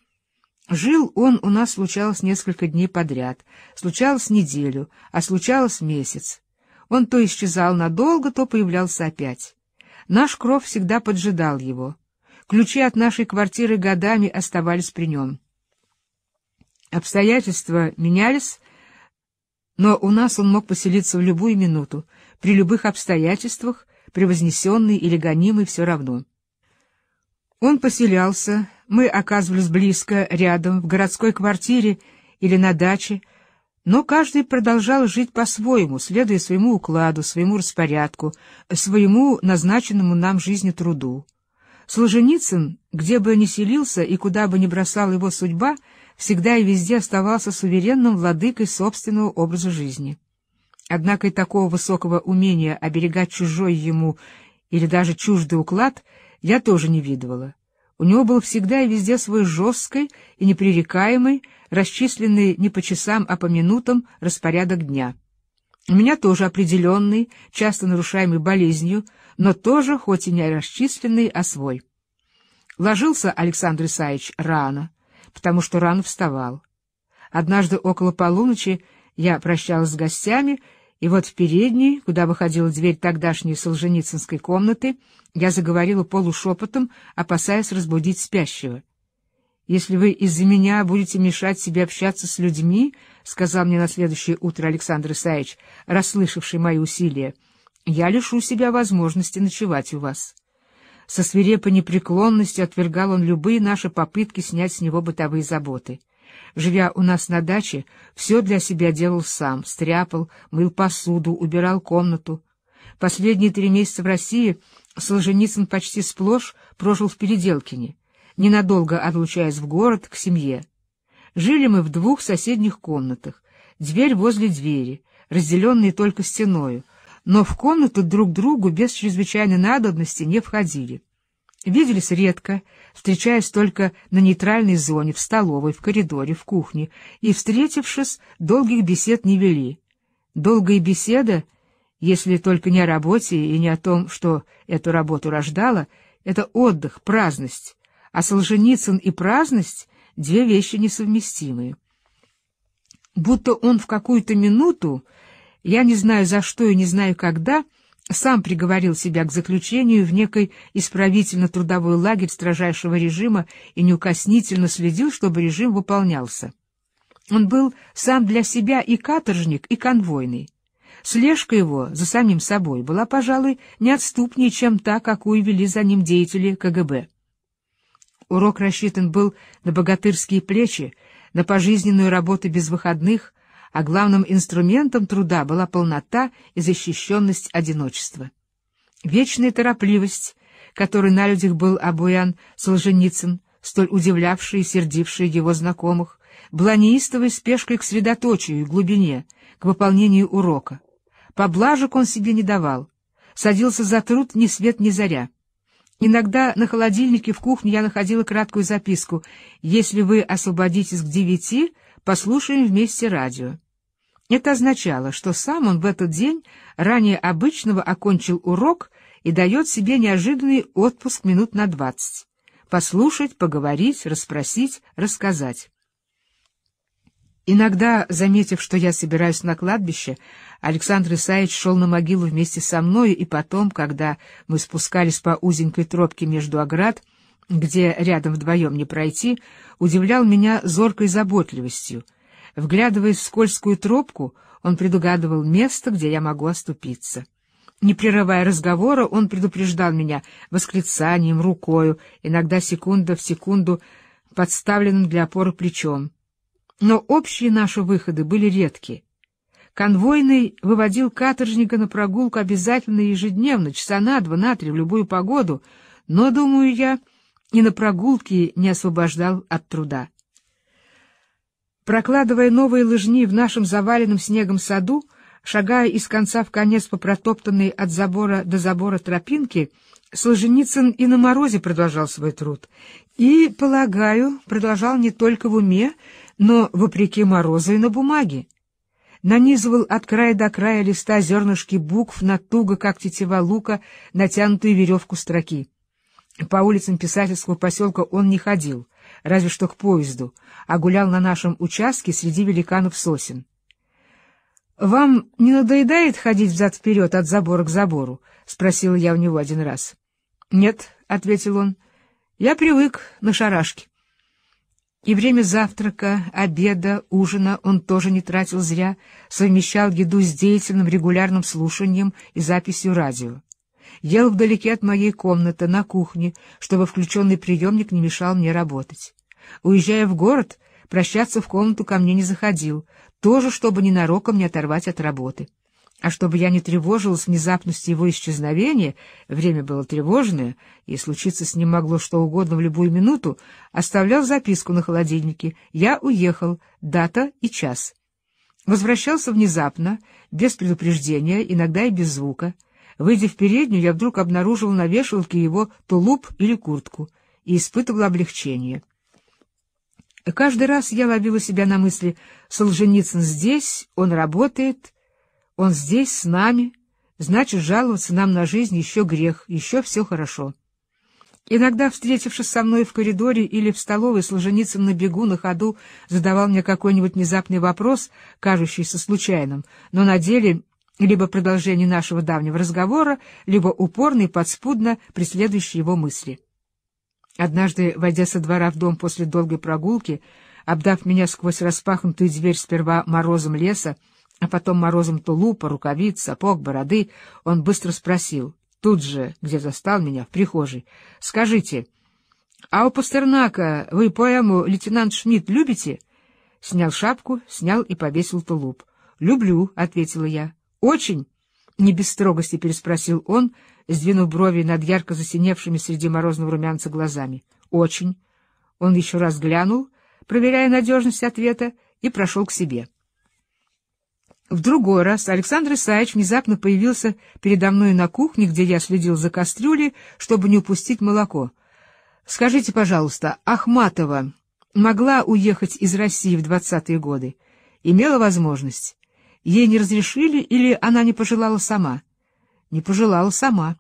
Жил он у нас случалось несколько дней подряд, случалось неделю, а случалось месяц. Он то исчезал надолго, то появлялся опять. Наш кров всегда поджидал его. Ключи от нашей квартиры годами оставались при нем. Обстоятельства менялись, но у нас он мог поселиться в любую минуту, при любых обстоятельствах, превознесенный или гонимый все равно. Он поселялся, мы оказывались близко, рядом, в городской квартире или на даче, но каждый продолжал жить по-своему, следуя своему укладу, своему распорядку, своему назначенному нам жизни труду. Солженицын, где бы ни селился и куда бы ни бросала его судьба, всегда и везде оставался суверенным владыкой собственного образа жизни. Однако и такого высокого умения оберегать чужой ему или даже чуждый уклад я тоже не видывала. У него был всегда и везде свой жесткий и непререкаемый, расчисленный не по часам, а по минутам, распорядок дня. У меня тоже определенный, часто нарушаемый болезнью, но тоже, хоть и не расчисленный, а свой. Ложился Александр Исаевич рано, потому что рано вставал. Однажды около полуночи я прощалась с гостями и вот в передней, куда выходила дверь тогдашней Солженицынской комнаты, я заговорила полушепотом, опасаясь разбудить спящего. «Если вы из-за меня будете мешать себе общаться с людьми», — сказал мне на следующее утро Александр Исаевич, расслышавший мои усилия, — «я лишу себя возможности ночевать у вас». Со свирепой непреклонностью отвергал он любые наши попытки снять с него бытовые заботы. Живя у нас на даче, все для себя делал сам, стряпал, мыл посуду, убирал комнату. Последние три месяца в России Солженицын почти сплошь прожил в Переделкине, ненадолго отлучаясь в город к семье. Жили мы в двух соседних комнатах, дверь возле двери, разделенные только стеною, но в комнату друг другу без чрезвычайной надобности не входили. Виделись редко, встречаясь только на нейтральной зоне, в столовой, в коридоре, в кухне, и, встретившись, долгих бесед не вели. Долгая беседа, если только не о работе и не о том, что эту работу рождала, это отдых, праздность, а Солженицын и праздность — две вещи несовместимые. Будто он в какую-то минуту, я не знаю за что и не знаю когда — сам приговорил себя к заключению в некой исправительно-трудовой лагерь строжайшего режима и неукоснительно следил, чтобы режим выполнялся. Он был сам для себя и каторжник, и конвойный. Слежка его за самим собой была, пожалуй, неотступнее, чем та, какую вели за ним деятели КГБ. Урок рассчитан был на богатырские плечи, на пожизненную работу без выходных — а главным инструментом труда была полнота и защищенность одиночества. Вечная торопливость, которой на людях был обуян Солженицын, столь удивлявший и сердивший его знакомых, была неистовой спешкой к средоточию и глубине, к выполнению урока. Поблажек он себе не давал, садился за труд ни свет ни заря. Иногда на холодильнике в кухне я находила краткую записку «Если вы освободитесь к девяти, послушаем вместе радио». Это означало, что сам он в этот день ранее обычного окончил урок и дает себе неожиданный отпуск минут на двадцать. Послушать, поговорить, расспросить, рассказать. Иногда, заметив, что я собираюсь на кладбище, Александр Исаевич шел на могилу вместе со мной, и потом, когда мы спускались по узенькой тропке между оград, где рядом вдвоем не пройти, удивлял меня зоркой заботливостью — Вглядываясь в скользкую тропку, он предугадывал место, где я могу оступиться. Не прерывая разговора, он предупреждал меня восклицанием, рукою, иногда секунда в секунду подставленным для опоры плечом. Но общие наши выходы были редки. Конвойный выводил каторжника на прогулку обязательно ежедневно, часа на два, на три, в любую погоду, но, думаю я, и на прогулке не освобождал от труда. Прокладывая новые лыжни в нашем заваленном снегом саду, шагая из конца в конец по протоптанной от забора до забора тропинке, Солженицын и на морозе продолжал свой труд. И, полагаю, продолжал не только в уме, но вопреки морозу и на бумаге. Нанизывал от края до края листа зернышки букв на туго, как тетива лука, натянутую веревку строки. По улицам писательского поселка он не ходил — разве что к поезду, а гулял на нашем участке среди великанов сосен. — Вам не надоедает ходить взад-вперед от забора к забору? — спросила я у него один раз. — Нет, — ответил он, — я привык на шарашки. И время завтрака, обеда, ужина он тоже не тратил зря, совмещал еду с деятельным регулярным слушанием и записью радио. Ел вдалеке от моей комнаты, на кухне, чтобы включенный приемник не мешал мне работать. Уезжая в город, прощаться в комнату ко мне не заходил, тоже, чтобы ненароком не оторвать от работы. А чтобы я не тревожилась внезапности его исчезновения, время было тревожное, и случиться с ним могло что угодно в любую минуту, оставлял записку на холодильнике «Я уехал, дата и час». Возвращался внезапно, без предупреждения, иногда и без звука. Выйдя в переднюю, я вдруг обнаружил на вешалке его тулуп или куртку и испытывал облегчение. Каждый раз я ловила себя на мысли «Солженицын здесь, он работает, он здесь, с нами, значит, жаловаться нам на жизнь еще грех, еще все хорошо». Иногда, встретившись со мной в коридоре или в столовой, Солженицын на бегу, на ходу задавал мне какой-нибудь внезапный вопрос, кажущийся случайным, но на деле либо продолжение нашего давнего разговора, либо упорный и подспудно преследующие его мысли. Однажды, войдя со двора в дом после долгой прогулки, обдав меня сквозь распахнутую дверь сперва морозом леса, а потом морозом тулупа, рукавиц, сапог, бороды, он быстро спросил, тут же, где застал меня, в прихожей, «Скажите, а у Пастернака вы поэму «Лейтенант Шмидт» любите?» Снял шапку, снял и повесил тулуп. «Люблю», — ответила я. «Очень?» — не без строгости переспросил он, — сдвинув брови над ярко засиневшими среди морозного румянца глазами. «Очень». Он еще раз глянул, проверяя надежность ответа, и прошел к себе. В другой раз Александр Исаевич внезапно появился передо мной на кухне, где я следил за кастрюлей, чтобы не упустить молоко. «Скажите, пожалуйста, Ахматова могла уехать из России в двадцатые годы? Имела возможность? Ей не разрешили или она не пожелала сама?» не пожелала сама.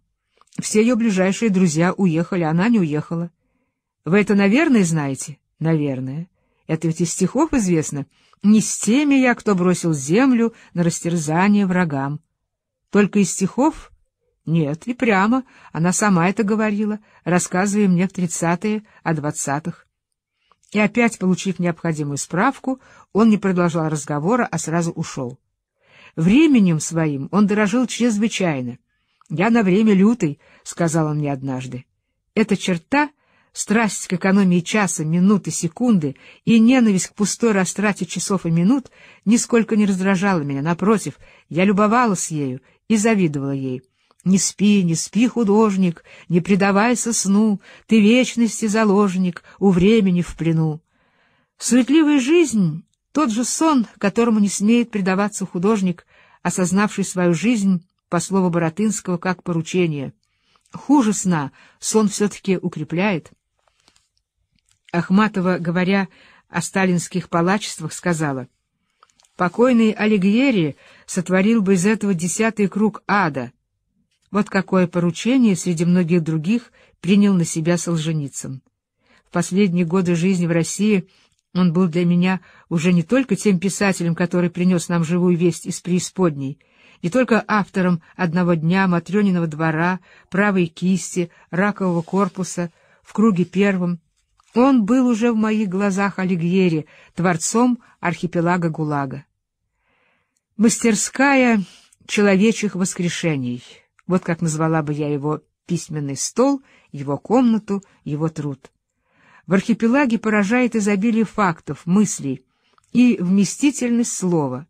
Все ее ближайшие друзья уехали, она не уехала. Вы это, наверное, знаете? Наверное. Это ведь из стихов известно. Не с теми я, кто бросил землю на растерзание врагам. Только из стихов? Нет, и прямо. Она сама это говорила, рассказывая мне в тридцатые о двадцатых. И опять, получив необходимую справку, он не продолжал разговора, а сразу ушел. Временем своим он дорожил чрезвычайно. «Я на время лютый», — сказал он мне однажды. Эта черта, страсть к экономии часа, минуты, секунды и ненависть к пустой растрате часов и минут нисколько не раздражала меня. Напротив, я любовалась ею и завидовала ей. Не спи, не спи, художник, не предавайся сну, ты вечности заложник, у времени в плену. Суетливая жизнь тот же сон, которому не смеет предаваться художник, осознавший свою жизнь, по слову Боротынского, как поручение. Хуже сна сон все-таки укрепляет. Ахматова, говоря о сталинских палачествах, сказала, «Покойный Алигьери сотворил бы из этого десятый круг ада. Вот какое поручение среди многих других принял на себя Солженицын. В последние годы жизни в России – он был для меня уже не только тем писателем, который принес нам живую весть из преисподней, не только автором «Одного дня», «Матрёниного двора», «Правой кисти», «Ракового корпуса», «В круге первом». Он был уже в моих глазах Алигьери, творцом архипелага ГУЛАГа. «Мастерская человечьих воскрешений» — вот как назвала бы я его письменный стол, его комнату, его труд — в архипелаге поражает изобилие фактов, мыслей и вместительность слова.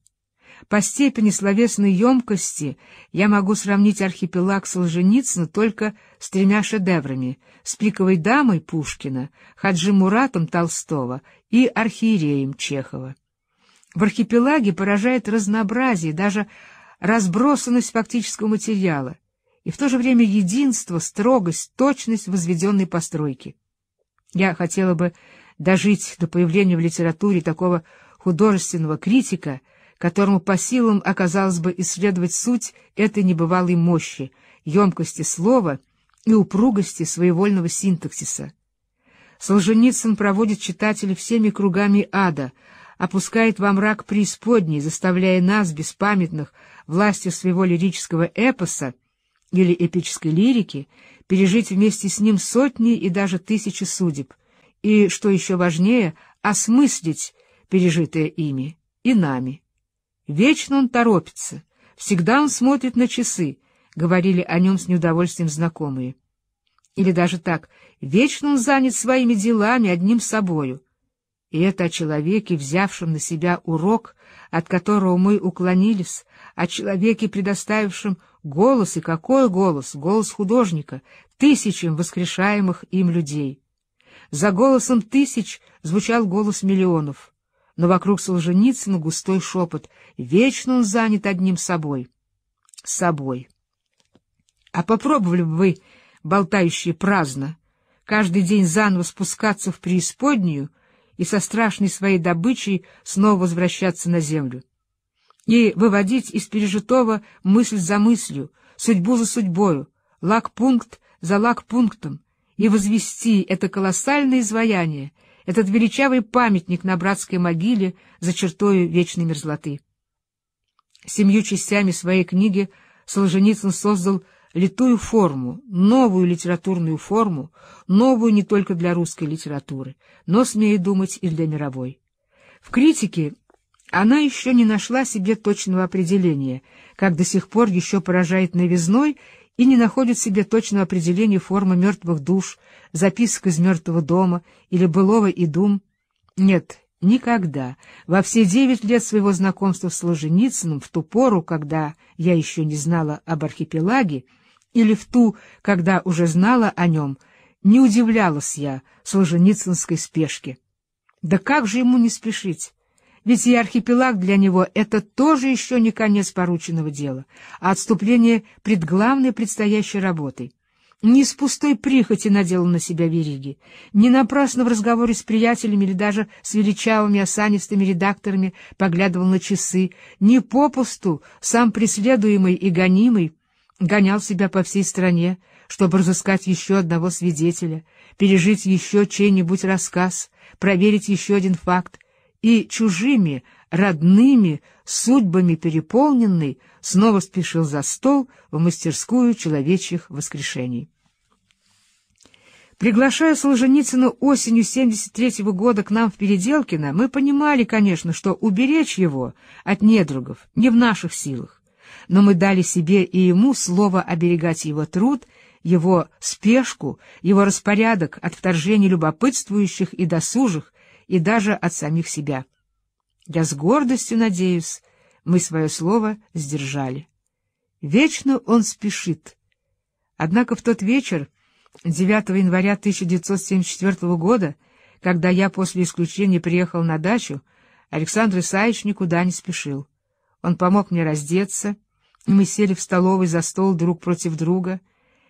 По степени словесной емкости я могу сравнить архипелаг Солженицына только с тремя шедеврами — с «Пиковой дамой» Пушкина, «Хаджи Муратом» Толстого и «Архиереем» Чехова. В архипелаге поражает разнообразие, даже разбросанность фактического материала, и в то же время единство, строгость, точность возведенной постройки. Я хотела бы дожить до появления в литературе такого художественного критика, которому по силам оказалось бы исследовать суть этой небывалой мощи, емкости слова и упругости своевольного синтаксиса. Солженицын проводит читателя всеми кругами ада, опускает во мрак преисподней, заставляя нас, беспамятных, властью своего лирического эпоса или эпической лирики, пережить вместе с ним сотни и даже тысячи судеб, и, что еще важнее, осмыслить пережитое ими и нами. Вечно он торопится, всегда он смотрит на часы, — говорили о нем с неудовольствием знакомые. Или даже так, вечно он занят своими делами одним собою. И это о человеке, взявшем на себя урок, от которого мы уклонились, о человеке, предоставившем голос, и какой голос, голос художника, тысячам воскрешаемых им людей. За голосом тысяч звучал голос миллионов, но вокруг Солженицына густой шепот, вечно он занят одним собой. Собой. А попробовали бы вы, болтающие праздно, каждый день заново спускаться в преисподнюю и со страшной своей добычей снова возвращаться на землю? и выводить из пережитого мысль за мыслью, судьбу за судьбою, лагпункт за лагпунктом, и возвести это колоссальное изваяние, этот величавый памятник на братской могиле за чертою вечной мерзлоты. Семью частями своей книги Солженицын создал литую форму, новую литературную форму, новую не только для русской литературы, но, смею думать, и для мировой. В критике она еще не нашла себе точного определения, как до сих пор еще поражает новизной и не находит себе точного определения формы мертвых душ, записок из мертвого дома или былого и дум. Нет, никогда, во все девять лет своего знакомства с Ложеницыным, в ту пору, когда я еще не знала об архипелаге, или в ту, когда уже знала о нем, не удивлялась я Солженицынской спешке. Да как же ему не спешить? Ведь и архипелаг для него — это тоже еще не конец порученного дела, а отступление пред главной предстоящей работой. Не с пустой прихоти наделал на себя вериги, не напрасно в разговоре с приятелями или даже с величавыми осанистыми редакторами поглядывал на часы, не попусту сам преследуемый и гонимый гонял себя по всей стране, чтобы разыскать еще одного свидетеля, пережить еще чей-нибудь рассказ, проверить еще один факт, и чужими, родными, судьбами переполненный, снова спешил за стол в мастерскую человечьих воскрешений. Приглашая Солженицына осенью 73-го года к нам в Переделкино, мы понимали, конечно, что уберечь его от недругов не в наших силах, но мы дали себе и ему слово оберегать его труд, его спешку, его распорядок от вторжений любопытствующих и досужих, и даже от самих себя. Я с гордостью надеюсь, мы свое слово сдержали. Вечно он спешит. Однако в тот вечер, 9 января 1974 года, когда я после исключения приехал на дачу, Александр Исаевич никуда не спешил. Он помог мне раздеться, и мы сели в столовой за стол друг против друга.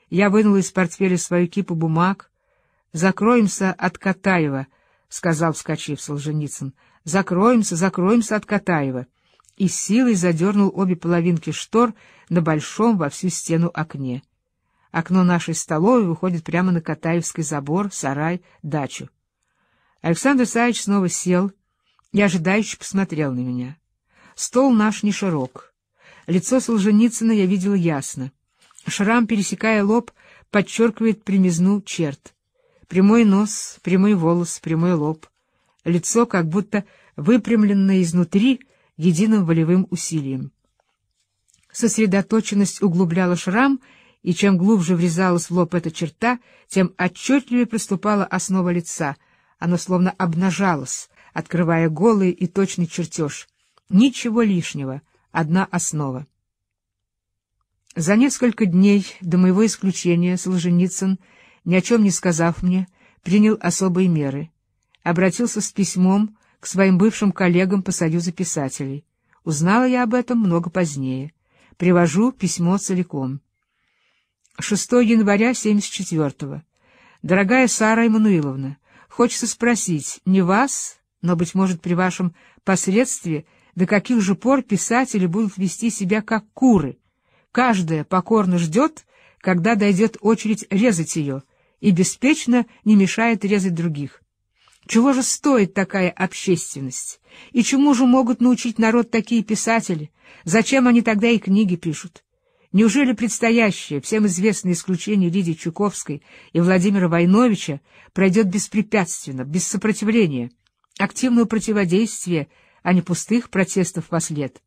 Я вынул из портфеля свою кипу бумаг. «Закроемся от Катаева», сказал, вскочив Солженицын. — Закроемся, закроемся от Катаева. И силой задернул обе половинки штор на большом во всю стену окне. Окно нашей столовой выходит прямо на Катаевский забор, сарай, дачу. Александр Исаевич снова сел и ожидающе посмотрел на меня. Стол наш не широк. Лицо Солженицына я видел ясно. Шрам, пересекая лоб, подчеркивает примизну черт. Прямой нос, прямой волос, прямой лоб. Лицо как будто выпрямленное изнутри единым волевым усилием. Сосредоточенность углубляла шрам, и чем глубже врезалась в лоб эта черта, тем отчетливее приступала основа лица. Оно словно обнажалось, открывая голый и точный чертеж. Ничего лишнего, одна основа. За несколько дней до моего исключения Солженицын — ни о чем не сказав мне, принял особые меры. Обратился с письмом к своим бывшим коллегам по Союзу писателей. Узнала я об этом много позднее. Привожу письмо целиком. 6 января 74-го. Дорогая Сара Емануиловна, хочется спросить, не вас, но, быть может, при вашем посредстве, до каких же пор писатели будут вести себя как куры? Каждая покорно ждет, когда дойдет очередь резать ее — и беспечно не мешает резать других. Чего же стоит такая общественность? И чему же могут научить народ такие писатели? Зачем они тогда и книги пишут? Неужели предстоящее, всем известное исключение Лидии Чуковской и Владимира Войновича, пройдет беспрепятственно, без сопротивления, активного противодействия, а не пустых протестов послед?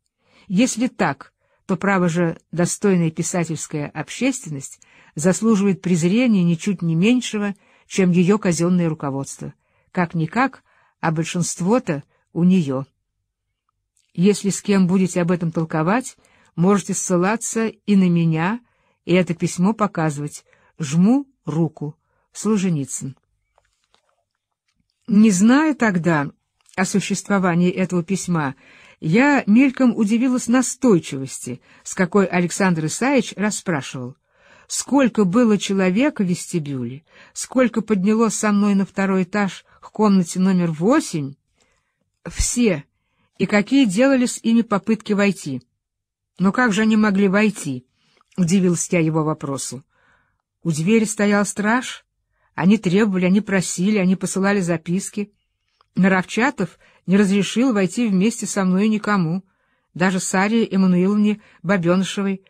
Если так, то право же достойная писательская общественность — заслуживает презрения ничуть не меньшего, чем ее казенное руководство. Как-никак, а большинство-то у нее. Если с кем будете об этом толковать, можете ссылаться и на меня, и это письмо показывать. Жму руку. Солженицын. Не зная тогда о существовании этого письма, я мельком удивилась настойчивости, с какой Александр Исаевич расспрашивал — сколько было человек в вестибюле, сколько поднялось со мной на второй этаж в комнате номер восемь, все, и какие делались ими попытки войти. Но как же они могли войти? — удивился я его вопросу. У двери стоял страж. Они требовали, они просили, они посылали записки. Наровчатов не разрешил войти вместе со мной никому, даже Саре Эммануиловне Бабенышевой,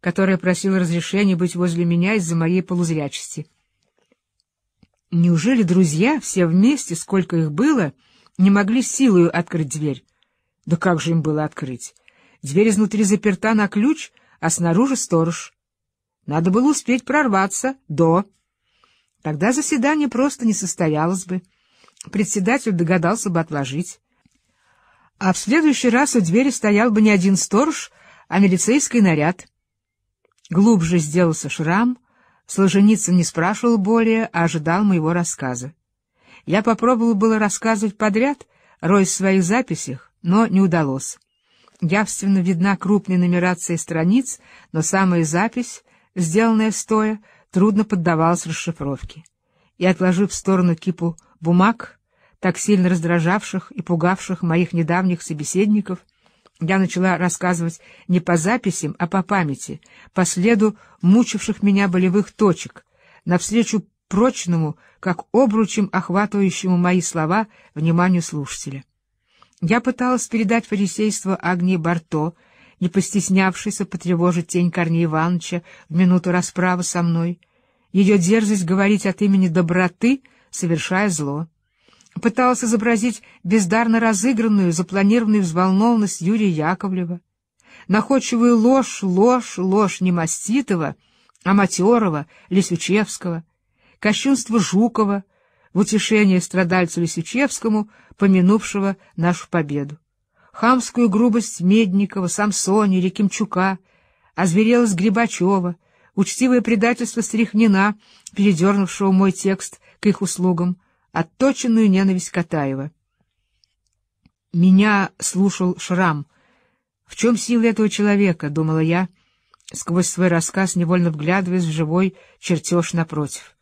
которая просила разрешения быть возле меня из-за моей полузрячести. Неужели друзья, все вместе, сколько их было, не могли силою открыть дверь? Да как же им было открыть? Дверь изнутри заперта на ключ, а снаружи сторож. Надо было успеть прорваться до... Тогда заседание просто не состоялось бы. Председатель догадался бы отложить. А в следующий раз у двери стоял бы не один сторож, а милицейский наряд. Глубже сделался шрам, Солженицын не спрашивал более, а ожидал моего рассказа. Я попробовал было рассказывать подряд, роясь в своих записях, но не удалось. Явственно видна крупная нумерация страниц, но самая запись, сделанная стоя, трудно поддавалась расшифровке. И, отложив в сторону кипу бумаг, так сильно раздражавших и пугавших моих недавних собеседников, я начала рассказывать не по записям, а по памяти, по следу мучивших меня болевых точек, навстречу прочному, как обручем, охватывающему мои слова, вниманию слушателя. Я пыталась передать фарисейство огни Барто, не постеснявшийся потревожить тень Корнея Ивановича в минуту расправы со мной, ее дерзость говорить от имени доброты, совершая зло пыталась изобразить бездарно разыгранную, запланированную взволнованность Юрия Яковлева, находчивую ложь, ложь, ложь не Маститова, а Матерова, Лисючевского, кощунство Жукова в утешение страдальцу Лисючевскому, помянувшего нашу победу, хамскую грубость Медникова, Самсони, Рекимчука, озверелость Грибачева, учтивое предательство Стряхнина, передернувшего мой текст к их услугам, отточенную ненависть Катаева. Меня слушал шрам. В чем сила этого человека, думала я, сквозь свой рассказ невольно вглядываясь в живой чертеж напротив.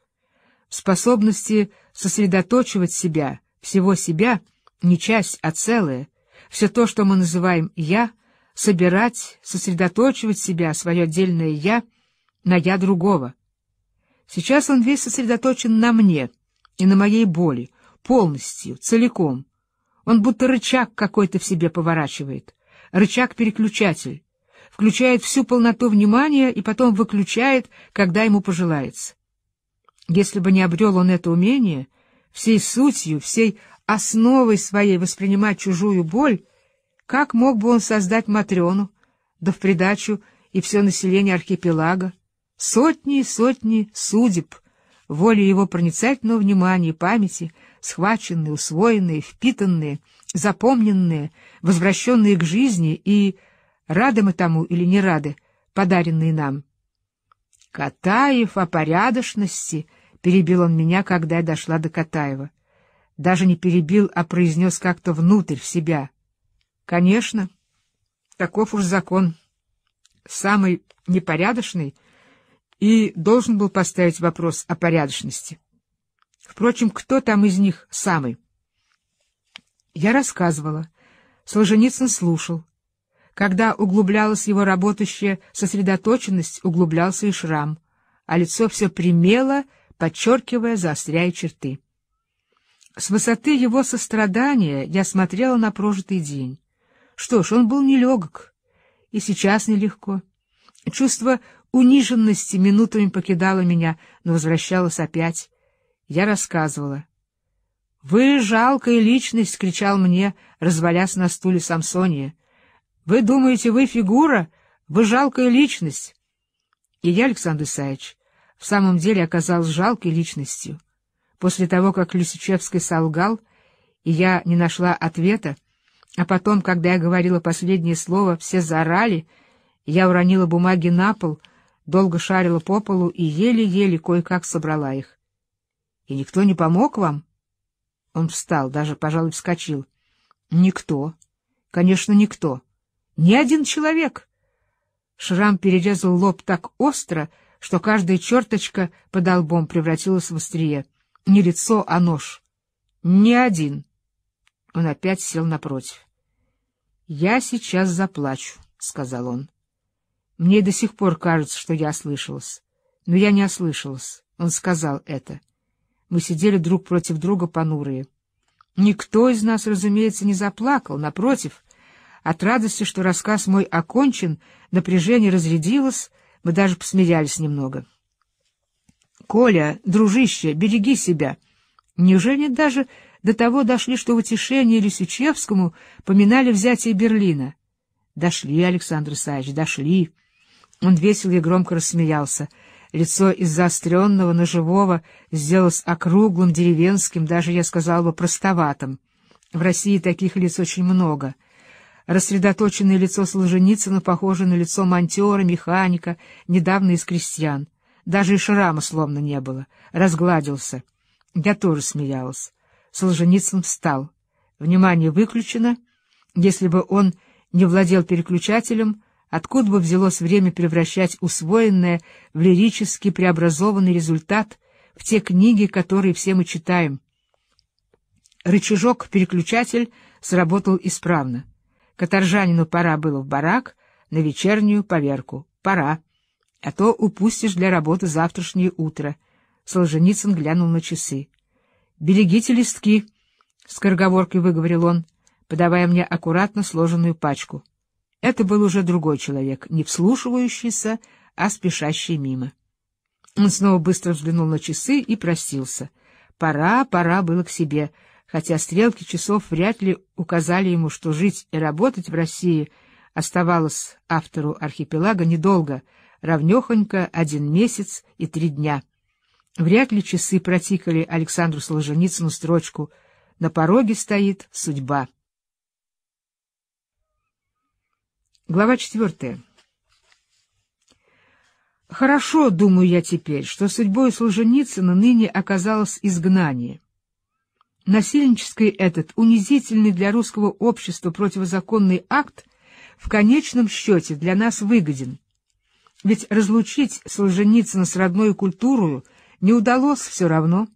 В способности сосредоточивать себя, всего себя, не часть, а целое, все то, что мы называем «я», собирать, сосредоточивать себя, свое отдельное «я», на «я» другого. Сейчас он весь сосредоточен на мне — и на моей боли, полностью, целиком. Он будто рычаг какой-то в себе поворачивает, рычаг-переключатель, включает всю полноту внимания и потом выключает, когда ему пожелается. Если бы не обрел он это умение, всей сутью, всей основой своей воспринимать чужую боль, как мог бы он создать Матрёну, да в придачу и все население архипелага, сотни и сотни судеб — Воля его проницательного внимания и памяти, схваченные, усвоенные, впитанные, запомненные, возвращенные к жизни и, рады мы тому или не рады, подаренные нам. «Катаев о порядочности!» — перебил он меня, когда я дошла до Катаева. Даже не перебил, а произнес как-то внутрь, в себя. «Конечно, таков уж закон. Самый непорядочный — и должен был поставить вопрос о порядочности. Впрочем, кто там из них самый? Я рассказывала. Солженицын слушал. Когда углублялась его работающая сосредоточенность, углублялся и шрам, а лицо все примело, подчеркивая, заостряя черты. С высоты его сострадания я смотрела на прожитый день. Что ж, он был нелегок, и сейчас нелегко. Чувство униженности минутами покидала меня, но возвращалась опять. Я рассказывала. — Вы жалкая личность! — кричал мне, развалясь на стуле Самсония. — Вы думаете, вы фигура? Вы жалкая личность! И я, Александр Исаевич, в самом деле оказалась жалкой личностью. После того, как Люсичевский солгал, и я не нашла ответа, а потом, когда я говорила последнее слово, все заорали, я уронила бумаги на пол — долго шарила по полу и еле-еле кое-как собрала их. — И никто не помог вам? Он встал, даже, пожалуй, вскочил. — Никто. Конечно, никто. Ни один человек. Шрам перерезал лоб так остро, что каждая черточка под лбом превратилась в острие. Не лицо, а нож. Ни один. Он опять сел напротив. — Я сейчас заплачу, — сказал он. Мне до сих пор кажется, что я ослышалась. Но я не ослышалась. Он сказал это. Мы сидели друг против друга понурые. Никто из нас, разумеется, не заплакал. Напротив, от радости, что рассказ мой окончен, напряжение разрядилось, мы даже посмеялись немного. «Коля, дружище, береги себя!» Неужели даже до того дошли, что в утешении Лисичевскому поминали взятие Берлина? Дошли, Александр Исаевич, дошли. Он весело и громко рассмеялся. Лицо из заостренного, ножевого сделалось округлым, деревенским, даже, я сказал бы, простоватым. В России таких лиц очень много. Рассредоточенное лицо Солженицына похоже на лицо монтера, механика, недавно из крестьян. Даже и шрама словно не было. Разгладился. Я тоже смеялась. Солженицын встал. Внимание выключено. Если бы он не владел переключателем, Откуда бы взялось время превращать усвоенное в лирически преобразованный результат в те книги, которые все мы читаем? Рычажок-переключатель сработал исправно. Каторжанину пора было в барак, на вечернюю поверку. Пора. А то упустишь для работы завтрашнее утро. Солженицын глянул на часы. «Берегите листки», — скороговоркой выговорил он, подавая мне аккуратно сложенную пачку. Это был уже другой человек, не вслушивающийся, а спешащий мимо. Он снова быстро взглянул на часы и простился. Пора, пора было к себе, хотя стрелки часов вряд ли указали ему, что жить и работать в России оставалось автору архипелага недолго, равнехонько один месяц и три дня. Вряд ли часы протикали Александру Солженицыну строчку «На пороге стоит судьба». Глава четвертая. Хорошо, думаю я теперь, что судьбой Солженицына ныне оказалось изгнание. Насильнический этот, унизительный для русского общества противозаконный акт, в конечном счете для нас выгоден. Ведь разлучить Солженицына с родной культурою не удалось все равно.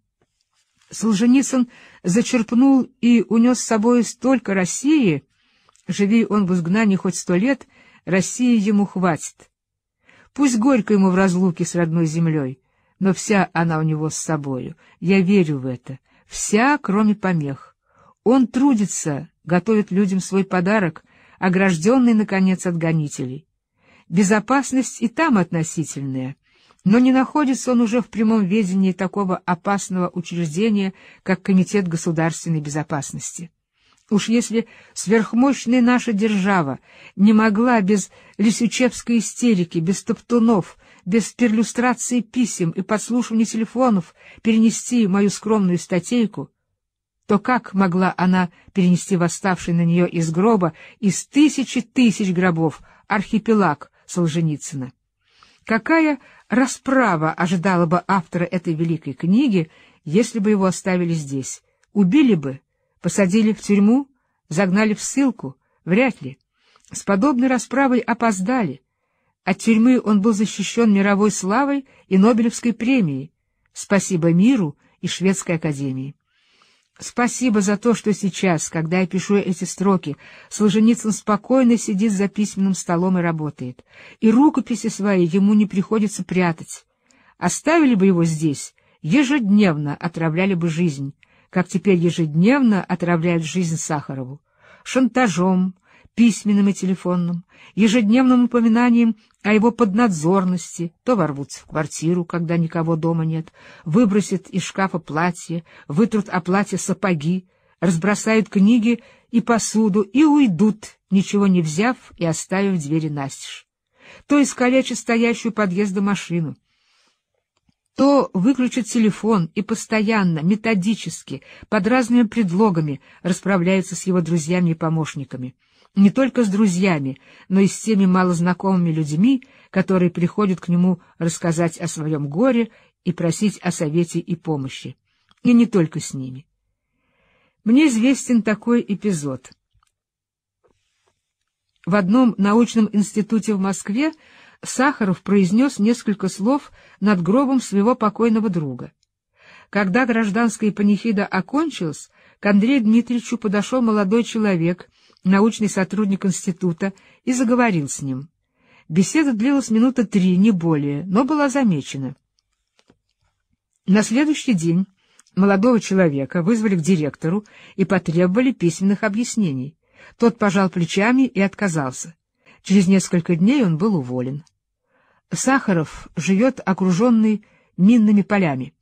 Солженицын зачерпнул и унес с собой столько России, Живи он в изгнании хоть сто лет, России ему хватит. Пусть горько ему в разлуке с родной землей, но вся она у него с собою. Я верю в это. Вся, кроме помех. Он трудится, готовит людям свой подарок, огражденный, наконец, от гонителей. Безопасность и там относительная, но не находится он уже в прямом ведении такого опасного учреждения, как Комитет государственной безопасности. Уж если сверхмощная наша держава не могла без лисючевской истерики, без топтунов, без перлюстрации писем и подслушивания телефонов перенести мою скромную статейку, то как могла она перенести восставший на нее из гроба, из тысячи тысяч гробов, архипелаг Солженицына? Какая расправа ожидала бы автора этой великой книги, если бы его оставили здесь? Убили бы? Посадили в тюрьму, загнали в ссылку, вряд ли. С подобной расправой опоздали. От тюрьмы он был защищен мировой славой и Нобелевской премией. Спасибо миру и Шведской академии. Спасибо за то, что сейчас, когда я пишу эти строки, Солженицын спокойно сидит за письменным столом и работает. И рукописи свои ему не приходится прятать. Оставили бы его здесь, ежедневно отравляли бы жизнь как теперь ежедневно отравляют жизнь Сахарову, шантажом, письменным и телефонным, ежедневным упоминанием о его поднадзорности, то ворвутся в квартиру, когда никого дома нет, выбросят из шкафа платье, вытрут о платье сапоги, разбросают книги и посуду и уйдут, ничего не взяв и оставив двери настежь. То искалечат стоящую подъезда машину, то выключат телефон и постоянно, методически, под разными предлогами расправляются с его друзьями и помощниками. Не только с друзьями, но и с теми малознакомыми людьми, которые приходят к нему рассказать о своем горе и просить о совете и помощи. И не только с ними. Мне известен такой эпизод. В одном научном институте в Москве Сахаров произнес несколько слов над гробом своего покойного друга. Когда гражданская панихида окончилась, к Андрею Дмитриевичу подошел молодой человек, научный сотрудник института, и заговорил с ним. Беседа длилась минута три, не более, но была замечена. На следующий день молодого человека вызвали к директору и потребовали письменных объяснений. Тот пожал плечами и отказался. Через несколько дней он был уволен. Сахаров живет окруженный минными полями.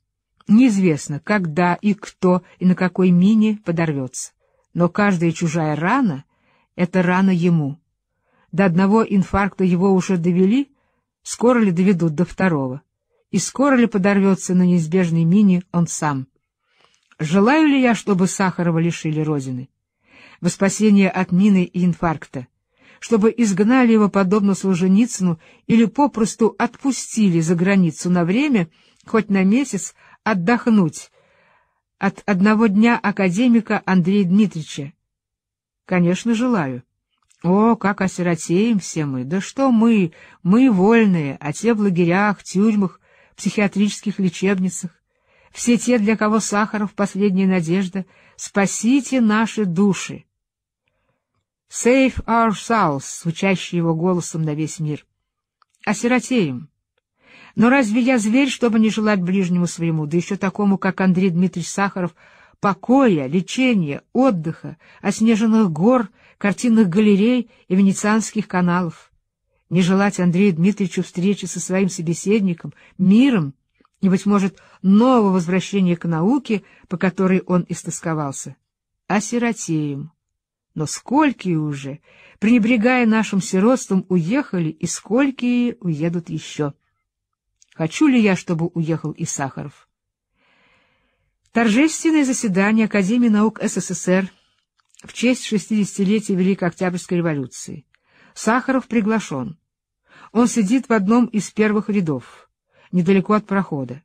Неизвестно, когда и кто и на какой мине подорвется. Но каждая чужая рана — это рана ему. До одного инфаркта его уже довели, скоро ли доведут до второго. И скоро ли подорвется на неизбежной мине он сам. Желаю ли я, чтобы Сахарова лишили Родины? Во спасение от мины и инфаркта — чтобы изгнали его подобно Солженицыну или попросту отпустили за границу на время, хоть на месяц, отдохнуть от одного дня академика Андрея Дмитриевича. Конечно, желаю. О, как осиротеем все мы! Да что мы! Мы вольные, а те в лагерях, тюрьмах, психиатрических лечебницах. Все те, для кого Сахаров — последняя надежда, спасите наши души! Save ourselves, звучащий его голосом на весь мир. Осиротеем. Но разве я зверь, чтобы не желать ближнему своему, да еще такому, как Андрей Дмитриевич Сахаров, покоя, лечения, отдыха, оснеженных гор, картинных галерей и венецианских каналов? Не желать Андрею Дмитриевичу встречи со своим собеседником, миром и, быть может, нового возвращения к науке, по которой он истосковался? Осиротеем. Но сколькие уже, пренебрегая нашим сиротством, уехали, и сколькие уедут еще. Хочу ли я, чтобы уехал и Сахаров? Торжественное заседание Академии наук СССР в честь 60-летия Великой Октябрьской революции. Сахаров приглашен. Он сидит в одном из первых рядов, недалеко от прохода.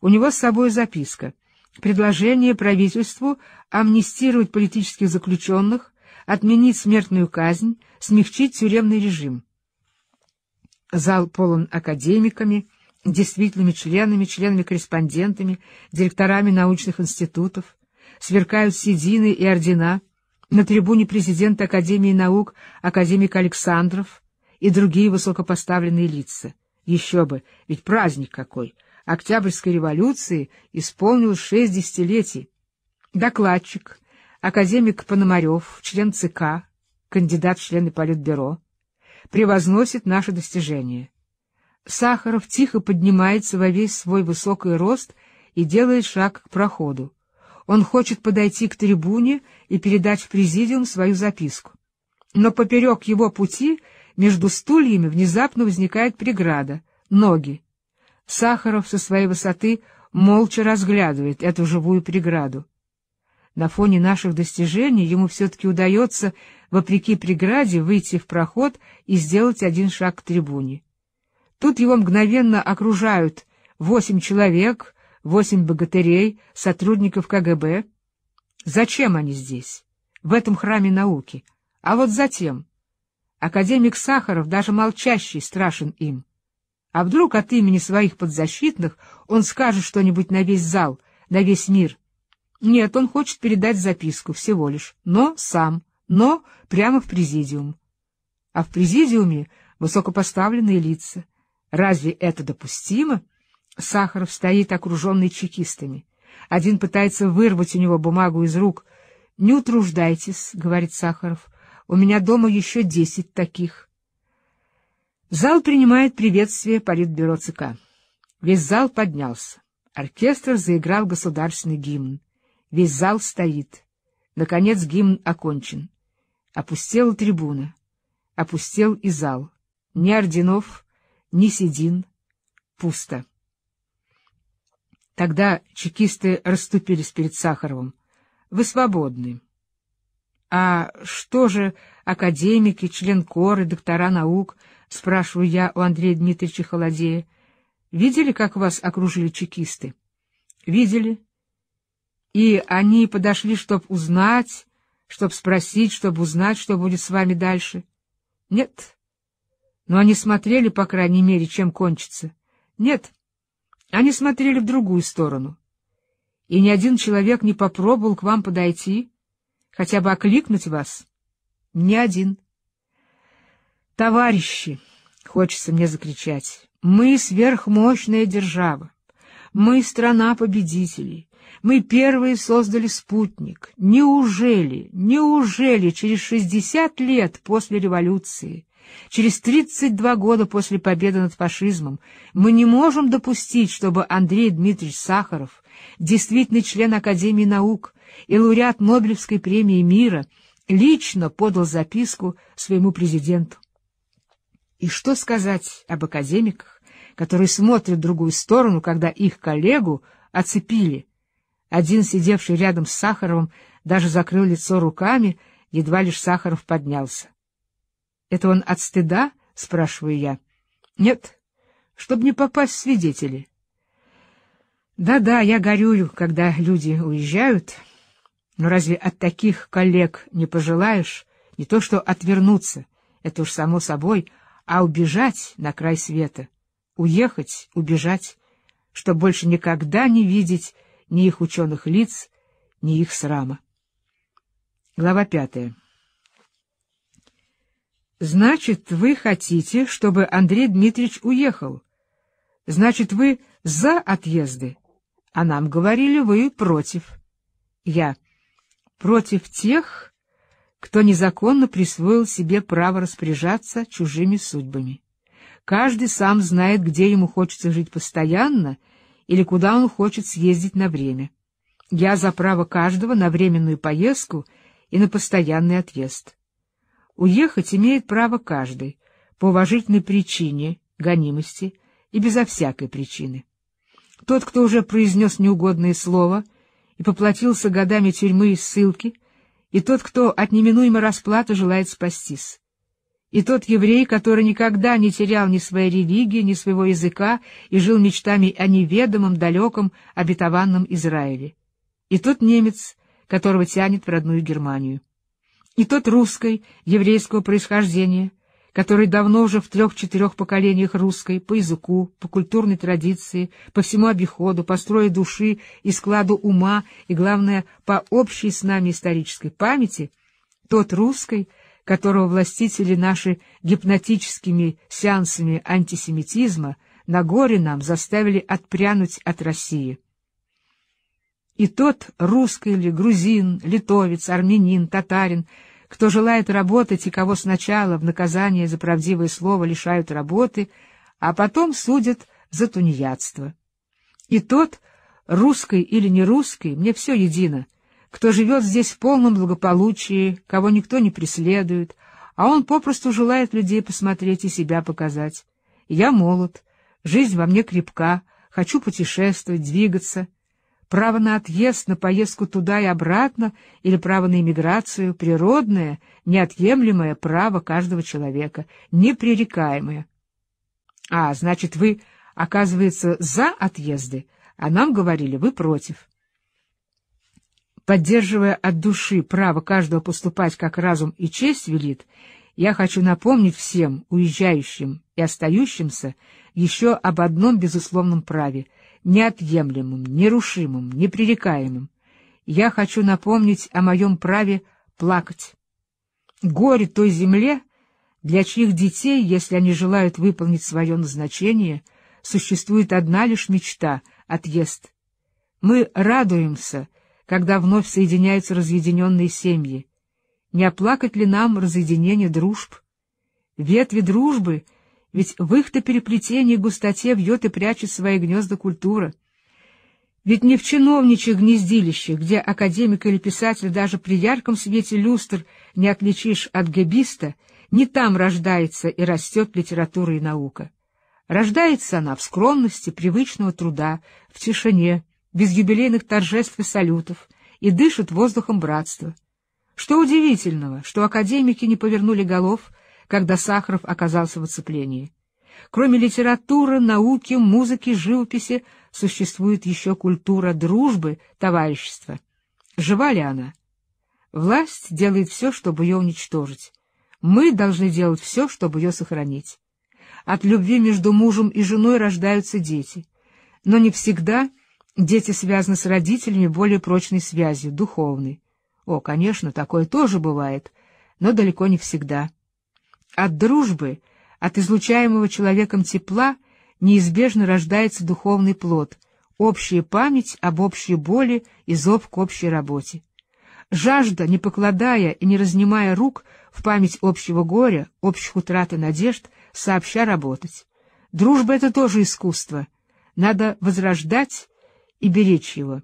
У него с собой записка. Предложение правительству амнистировать политических заключенных, отменить смертную казнь, смягчить тюремный режим. Зал полон академиками, действительными членами, членами-корреспондентами, директорами научных институтов, сверкают седины и ордена, на трибуне президент Академии наук академик Александров и другие высокопоставленные лица. Еще бы, ведь праздник какой! Октябрьской революции исполнилось шесть десятилетий. Докладчик — академик Пономарев, член ЦК, кандидат в члены Политбюро, превозносит наши достижения. Сахаров тихо поднимается во весь свой высокий рост и делает шаг к проходу. Он хочет подойти к трибуне и передать в президиум свою записку. Но поперек его пути между стульями внезапно возникает преграда — ноги. Сахаров со своей высоты молча разглядывает эту живую преграду. На фоне наших достижений ему все-таки удается, вопреки преграде, выйти в проход и сделать один шаг к трибуне. Тут его мгновенно окружают восемь человек, восемь богатырей, сотрудников КГБ. Зачем они здесь, в этом храме науки? А вот затем. Академик Сахаров, даже молчащий, страшен им. А вдруг от имени своих подзащитных он скажет что-нибудь на весь зал, на весь мир — нет, он хочет передать записку, всего лишь, но сам, но прямо в президиум. А в президиуме высокопоставленные лица. Разве это допустимо? Сахаров стоит, окруженный чекистами. Один пытается вырвать у него бумагу из рук. «Не утруждайтесь», — говорит Сахаров, — «у меня дома еще десять таких». Зал принимает приветствие Политбюро ЦК. Весь зал поднялся. Оркестр заиграл государственный гимн. Весь зал стоит. Наконец гимн окончен. Опустела трибуна. Опустел и зал. Ни орденов, ни седин. Пусто. Тогда чекисты расступились перед Сахаровым. «Вы свободны». «А что же академики, членкоры, доктора наук?» — спрашиваю я у Андрея Дмитриевича Холодея. «Видели, как вас окружили чекисты?» «Видели и они подошли, чтобы узнать, чтобы спросить, чтобы узнать, что будет с вами дальше. Нет. Но они смотрели, по крайней мере, чем кончится. Нет. Они смотрели в другую сторону. И ни один человек не попробовал к вам подойти, хотя бы окликнуть вас. Ни один. Товарищи, хочется мне закричать, мы сверхмощная держава. Мы страна победителей. Мы первые создали спутник. Неужели, неужели через 60 лет после революции, через 32 года после победы над фашизмом, мы не можем допустить, чтобы Андрей Дмитриевич Сахаров, действительный член Академии наук и лауреат Нобелевской премии мира, лично подал записку своему президенту. И что сказать об академиках, которые смотрят в другую сторону, когда их коллегу оцепили, один, сидевший рядом с Сахаровым, даже закрыл лицо руками, едва лишь Сахаров поднялся. — Это он от стыда? — спрашиваю я. — Нет, чтобы не попасть в свидетели. Да-да, я горюю, когда люди уезжают, но разве от таких коллег не пожелаешь не то что отвернуться, это уж само собой, а убежать на край света, уехать, убежать, чтобы больше никогда не видеть ни их ученых лиц, ни их срама. Глава пятая. «Значит, вы хотите, чтобы Андрей Дмитриевич уехал? Значит, вы за отъезды? А нам говорили, вы против». Я. «Против тех, кто незаконно присвоил себе право распоряжаться чужими судьбами. Каждый сам знает, где ему хочется жить постоянно — или куда он хочет съездить на время. Я за право каждого на временную поездку и на постоянный отъезд. Уехать имеет право каждый, по уважительной причине, гонимости и безо всякой причины. Тот, кто уже произнес неугодное слово и поплатился годами тюрьмы и ссылки, и тот, кто от неминуемой расплаты желает спастись. И тот еврей, который никогда не терял ни своей религии, ни своего языка и жил мечтами о неведомом, далеком, обетованном Израиле. И тот немец, которого тянет в родную Германию. И тот русской, еврейского происхождения, который давно уже в трех-четырех поколениях русской, по языку, по культурной традиции, по всему обиходу, по строю души и складу ума, и, главное, по общей с нами исторической памяти, тот русской, которого властители наши гипнотическими сеансами антисемитизма на горе нам заставили отпрянуть от России. И тот, русский или грузин, литовец, армянин, татарин, кто желает работать и кого сначала в наказание за правдивое слово лишают работы, а потом судят за тунеядство. И тот, русский или не русский, мне все едино, кто живет здесь в полном благополучии, кого никто не преследует, а он попросту желает людей посмотреть и себя показать. Я молод, жизнь во мне крепка, хочу путешествовать, двигаться. Право на отъезд, на поездку туда и обратно или право на иммиграцию природное, неотъемлемое право каждого человека, непререкаемое. А, значит, вы, оказывается, за отъезды, а нам говорили, вы против. Поддерживая от души право каждого поступать, как разум и честь велит, я хочу напомнить всем уезжающим и остающимся еще об одном безусловном праве, неотъемлемом, нерушимом, непререкаемом. Я хочу напомнить о моем праве плакать. Горе той земле, для чьих детей, если они желают выполнить свое назначение, существует одна лишь мечта — отъезд. Мы радуемся, когда вновь соединяются разъединенные семьи? Не оплакать ли нам разъединение дружб? Ветви дружбы, ведь в их-то переплетении густоте вьет и прячет свои гнезда культура. Ведь не в чиновничьих гнездилищах, где академик или писатель даже при ярком свете люстр не отличишь от гебиста, не там рождается и растет литература и наука. Рождается она в скромности привычного труда, в тишине, без юбилейных торжеств и салютов, и дышит воздухом братства. Что удивительного, что академики не повернули голов, когда Сахаров оказался в оцеплении. Кроме литературы, науки, музыки, живописи, существует еще культура дружбы, товарищества. Жива ли она? Власть делает все, чтобы ее уничтожить. Мы должны делать все, чтобы ее сохранить. От любви между мужем и женой рождаются дети. Но не всегда Дети связаны с родителями более прочной связью, духовной. О, конечно, такое тоже бывает, но далеко не всегда. От дружбы, от излучаемого человеком тепла неизбежно рождается духовный плод, общая память об общей боли и зов к общей работе. Жажда, не покладая и не разнимая рук, в память общего горя, общих утрат и надежд, сообща работать. Дружба — это тоже искусство. Надо возрождать и беречь его.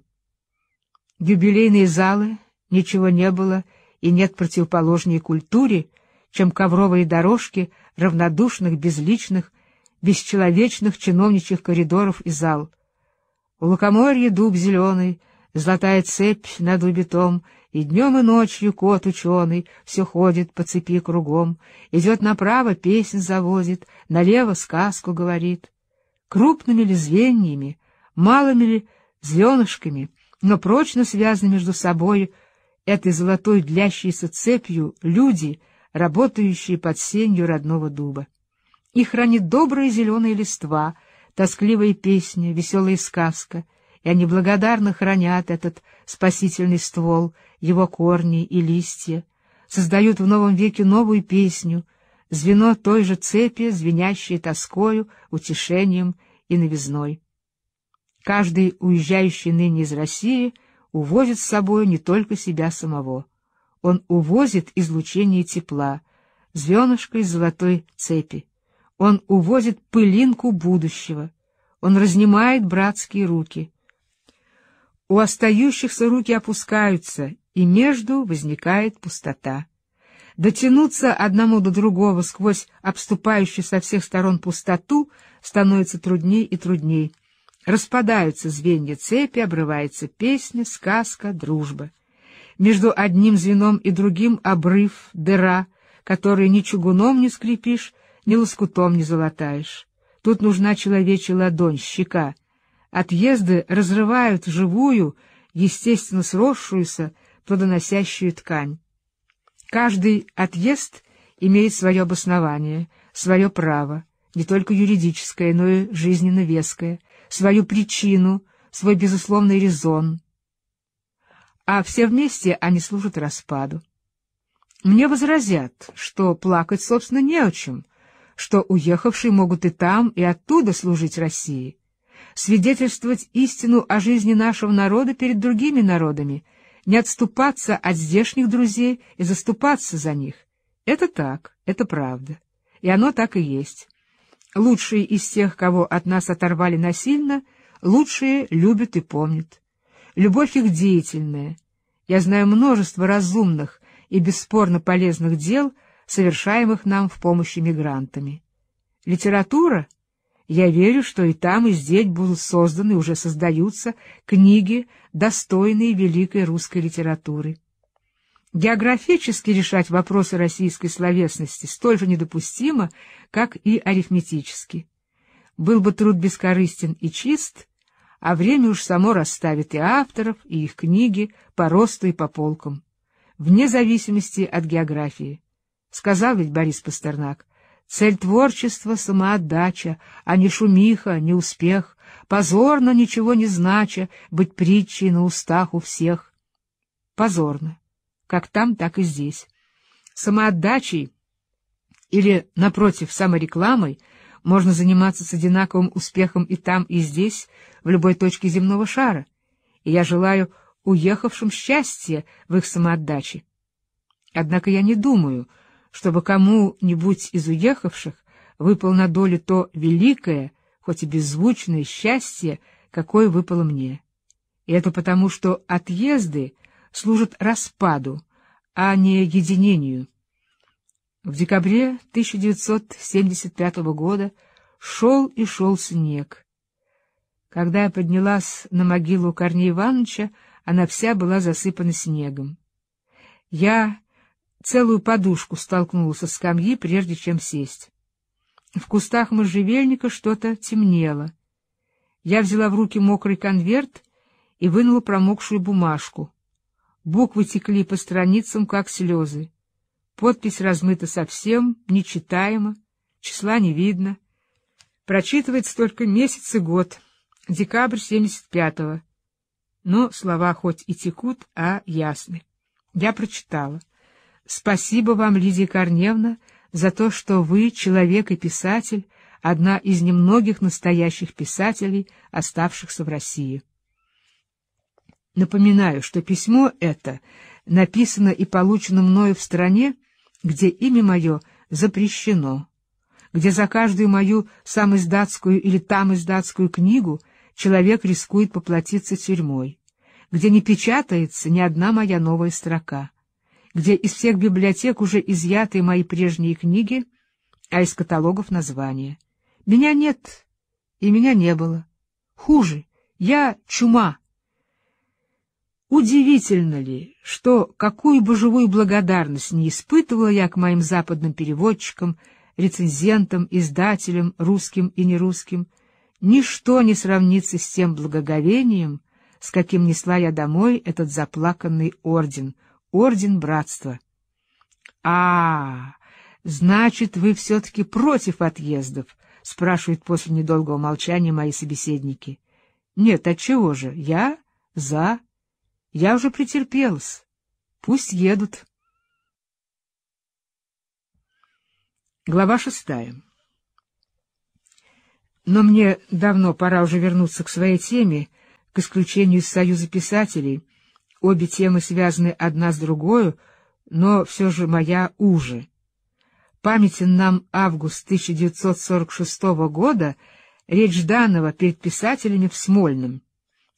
Юбилейные залы, ничего не было и нет противоположней культуре, чем ковровые дорожки равнодушных, безличных, бесчеловечных чиновничьих коридоров и зал. У лукоморья дуб зеленый, золотая цепь над убитом, и днем и ночью кот ученый все ходит по цепи кругом, идет направо, песнь заводит, налево сказку говорит. Крупными ли звеньями, малыми ли звенышками, но прочно связаны между собой этой золотой длящейся цепью люди, работающие под сенью родного дуба. Их хранит добрые зеленые листва, тоскливая песня, веселая сказка, и они благодарно хранят этот спасительный ствол, его корни и листья, создают в новом веке новую песню, звено той же цепи, звенящей тоскою, утешением и новизной. Каждый, уезжающий ныне из России, увозит с собой не только себя самого. Он увозит излучение тепла, звенышко из золотой цепи. Он увозит пылинку будущего. Он разнимает братские руки. У остающихся руки опускаются, и между возникает пустота. Дотянуться одному до другого сквозь обступающую со всех сторон пустоту становится трудней и трудней. Распадаются звенья цепи, обрывается песня, сказка, дружба. Между одним звеном и другим обрыв, дыра, которые ни чугуном не скрипишь, ни лоскутом не золотаешь. Тут нужна человечья ладонь, щека. Отъезды разрывают живую, естественно сросшуюся, плодоносящую ткань. Каждый отъезд имеет свое обоснование, свое право, не только юридическое, но и жизненно веское — свою причину, свой безусловный резон. А все вместе они служат распаду. Мне возразят, что плакать, собственно, не о чем, что уехавшие могут и там, и оттуда служить России, свидетельствовать истину о жизни нашего народа перед другими народами, не отступаться от здешних друзей и заступаться за них. Это так, это правда, и оно так и есть. Лучшие из тех, кого от нас оторвали насильно, лучшие любят и помнят. Любовь их деятельная. Я знаю множество разумных и бесспорно полезных дел, совершаемых нам в помощи мигрантами. Литература? Я верю, что и там, и здесь будут созданы, уже создаются, книги, достойные великой русской литературы. Географически решать вопросы российской словесности столь же недопустимо, как и арифметически. Был бы труд бескорыстен и чист, а время уж само расставит и авторов, и их книги по росту и по полкам, вне зависимости от географии. Сказал ведь Борис Пастернак, цель творчества — самоотдача, а не шумиха, не успех, позорно, ничего не знача, быть притчей на устах у всех. Позорно как там, так и здесь. Самоотдачей или, напротив, саморекламой можно заниматься с одинаковым успехом и там, и здесь, в любой точке земного шара. И я желаю уехавшим счастья в их самоотдаче. Однако я не думаю, чтобы кому-нибудь из уехавших выпал на долю то великое, хоть и беззвучное счастье, какое выпало мне. И это потому, что отъезды служит распаду, а не единению. В декабре 1975 года шел и шел снег. Когда я поднялась на могилу Корнея Ивановича, она вся была засыпана снегом. Я целую подушку столкнулась со скамьи, прежде чем сесть. В кустах можжевельника что-то темнело. Я взяла в руки мокрый конверт и вынула промокшую бумажку. Буквы текли по страницам, как слезы. Подпись размыта совсем, нечитаема, числа не видно. Прочитывается только месяц и год, декабрь 75-го. Но слова хоть и текут, а ясны. Я прочитала. Спасибо вам, Лидия Корневна, за то, что вы, человек и писатель, одна из немногих настоящих писателей, оставшихся в России. Напоминаю, что письмо это написано и получено мною в стране, где имя мое запрещено, где за каждую мою самоиздатскую или тамоиздатскую книгу человек рискует поплатиться тюрьмой, где не печатается ни одна моя новая строка, где из всех библиотек уже изъяты мои прежние книги, а из каталогов названия. Меня нет, и меня не было. Хуже, я чума. Удивительно ли, что какую бы живую благодарность не испытывала я к моим западным переводчикам, рецензентам, издателям, русским и нерусским, ничто не сравнится с тем благоговением, с каким несла я домой этот заплаканный орден, орден братства. а, -а, -а значит, вы все-таки против отъездов, — спрашивают после недолгого молчания мои собеседники. — Нет, отчего же, я за я уже претерпелась. Пусть едут. Глава шестая. Но мне давно пора уже вернуться к своей теме, к исключению из Союза писателей. Обе темы связаны одна с другой, но все же моя уже. Памятен нам август 1946 года, речь Данова перед писателями в Смольном.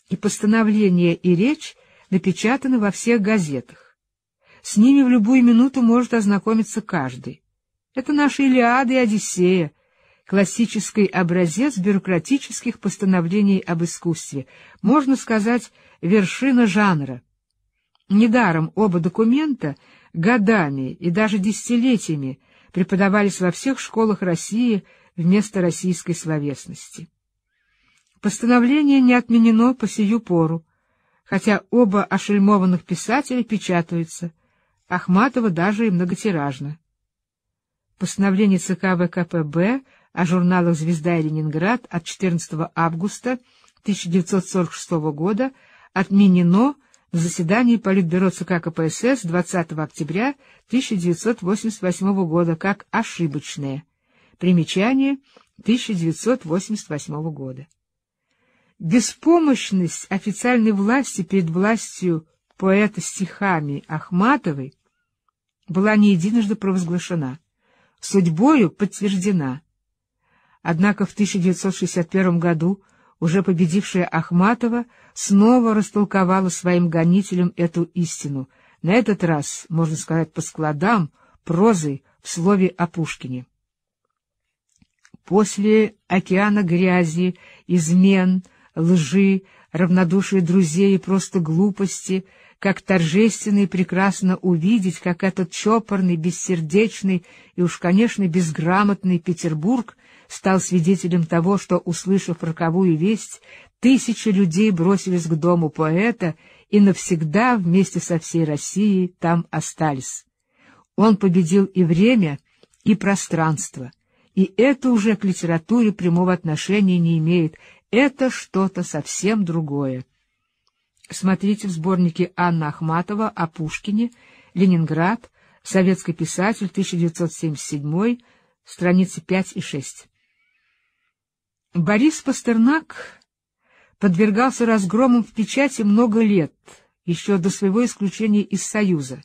И постановление, и речь напечатаны во всех газетах. С ними в любую минуту может ознакомиться каждый. Это наши Илиады и Одиссея, классический образец бюрократических постановлений об искусстве, можно сказать, вершина жанра. Недаром оба документа годами и даже десятилетиями преподавались во всех школах России вместо российской словесности. Постановление не отменено по сию пору, хотя оба ошельмованных писателя печатаются, Ахматова даже и многотиражно. Постановление ЦК ВКПБ о журналах «Звезда» и «Ленинград» от 14 августа 1946 года отменено в заседании Политбюро ЦК КПСС 20 октября 1988 года как ошибочное. Примечание 1988 года беспомощность официальной власти перед властью поэта стихами Ахматовой была не единожды провозглашена, судьбою подтверждена. Однако в 1961 году уже победившая Ахматова снова растолковала своим гонителям эту истину, на этот раз, можно сказать, по складам, прозой, в слове о Пушкине. После «Океана грязи», «Измен», лжи, равнодушие друзей и просто глупости, как торжественно и прекрасно увидеть, как этот чопорный, бессердечный и уж, конечно, безграмотный Петербург стал свидетелем того, что, услышав роковую весть, тысячи людей бросились к дому поэта и навсегда вместе со всей Россией там остались. Он победил и время, и пространство, и это уже к литературе прямого отношения не имеет, это что-то совсем другое. Смотрите в сборнике Анна Ахматова о Пушкине, Ленинград, советский писатель, 1977, страницы 5 и 6. Борис Пастернак подвергался разгромам в печати много лет, еще до своего исключения из Союза.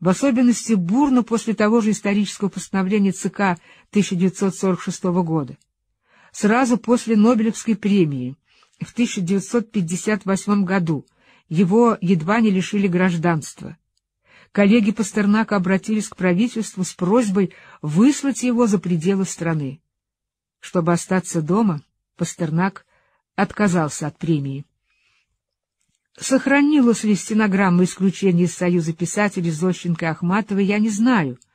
В особенности бурно после того же исторического постановления ЦК 1946 года сразу после Нобелевской премии в 1958 году. Его едва не лишили гражданства. Коллеги Пастернака обратились к правительству с просьбой выслать его за пределы страны. Чтобы остаться дома, Пастернак отказался от премии. Сохранилась ли стенограмма исключения из Союза писателей Зощенко и Ахматовой, я не знаю —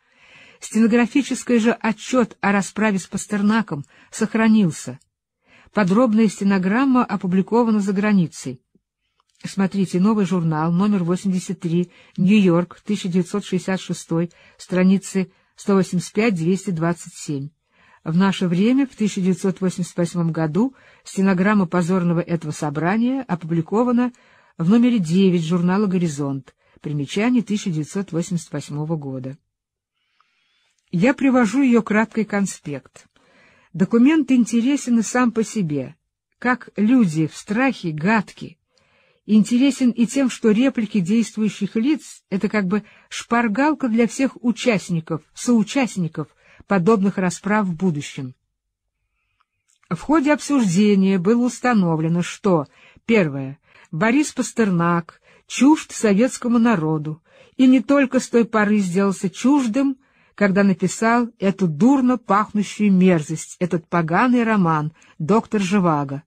Стенографический же отчет о расправе с Пастернаком сохранился. Подробная стенограмма опубликована за границей. Смотрите новый журнал, номер 83, Нью-Йорк, 1966, страницы 185-227. В наше время, в 1988 году, стенограмма позорного этого собрания опубликована в номере 9 журнала «Горизонт», примечание 1988 года. Я привожу ее краткий конспект. Документ интересен и сам по себе, как люди в страхе гадки. Интересен и тем, что реплики действующих лиц — это как бы шпаргалка для всех участников, соучастников подобных расправ в будущем. В ходе обсуждения было установлено, что, первое, Борис Пастернак чужд советскому народу и не только с той поры сделался чуждым, когда написал эту дурно пахнущую мерзость, этот поганый роман «Доктор Живаго»,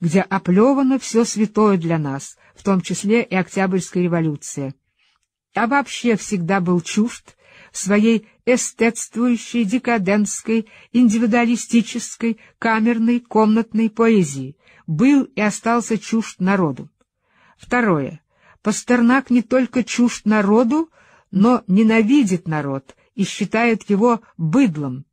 где оплевано все святое для нас, в том числе и Октябрьская революция. А вообще всегда был чужд своей эстетствующей, декадентской, индивидуалистической, камерной, комнатной поэзии, был и остался чужд народу. Второе. Пастернак не только чужд народу, но ненавидит народ и считают его быдлом.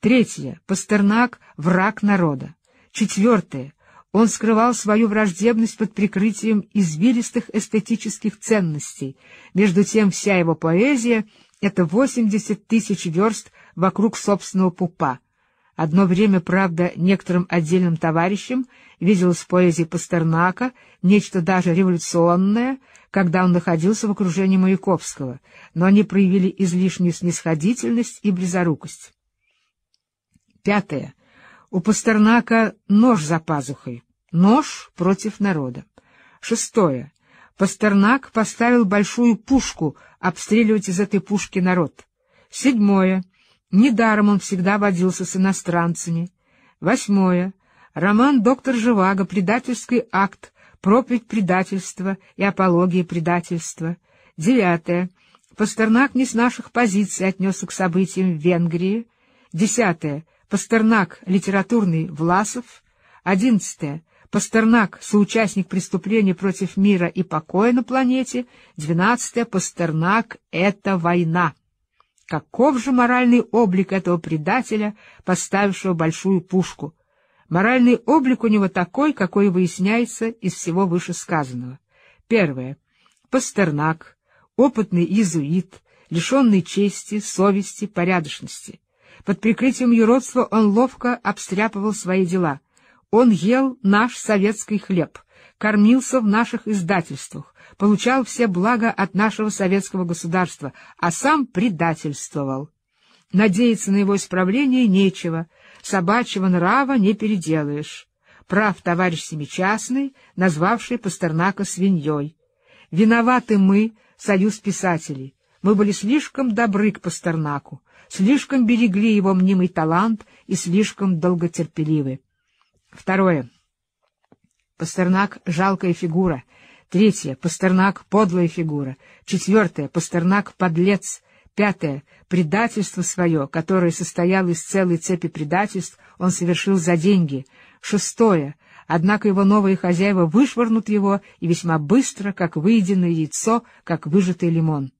Третье. Пастернак — враг народа. Четвертое. Он скрывал свою враждебность под прикрытием извилистых эстетических ценностей. Между тем, вся его поэзия — это 80 тысяч верст вокруг собственного пупа. Одно время, правда, некоторым отдельным товарищам виделось в поэзии Пастернака нечто даже революционное — когда он находился в окружении Маяковского, но они проявили излишнюю снисходительность и близорукость. Пятое. У Пастернака нож за пазухой. Нож против народа. Шестое. Пастернак поставил большую пушку обстреливать из этой пушки народ. Седьмое. Недаром он всегда водился с иностранцами. Восьмое. Роман «Доктор Живаго», предательский акт, проповедь предательства и апология предательства. Девятое. Пастернак не с наших позиций отнесся к событиям в Венгрии. Десятое. Пастернак — литературный Власов. Одиннадцатое. Пастернак — соучастник преступления против мира и покоя на планете. Двенадцатое. Пастернак — это война. Каков же моральный облик этого предателя, поставившего большую пушку — Моральный облик у него такой, какой выясняется из всего вышесказанного. Первое. Пастернак, опытный иезуит, лишенный чести, совести, порядочности. Под прикрытием юродства он ловко обстряпывал свои дела. Он ел наш советский хлеб, кормился в наших издательствах, получал все блага от нашего советского государства, а сам предательствовал. Надеяться на его исправление нечего — собачьего нрава не переделаешь. Прав товарищ Семичастный, назвавший Пастернака свиньей. Виноваты мы, союз писателей. Мы были слишком добры к Пастернаку, слишком берегли его мнимый талант и слишком долготерпеливы. Второе. Пастернак — жалкая фигура. Третье. Пастернак — подлая фигура. Четвертое. Пастернак — подлец. Пятое. Предательство свое, которое состояло из целой цепи предательств, он совершил за деньги. Шестое. Однако его новые хозяева вышвырнут его, и весьма быстро, как выеденное яйцо, как выжатый лимон.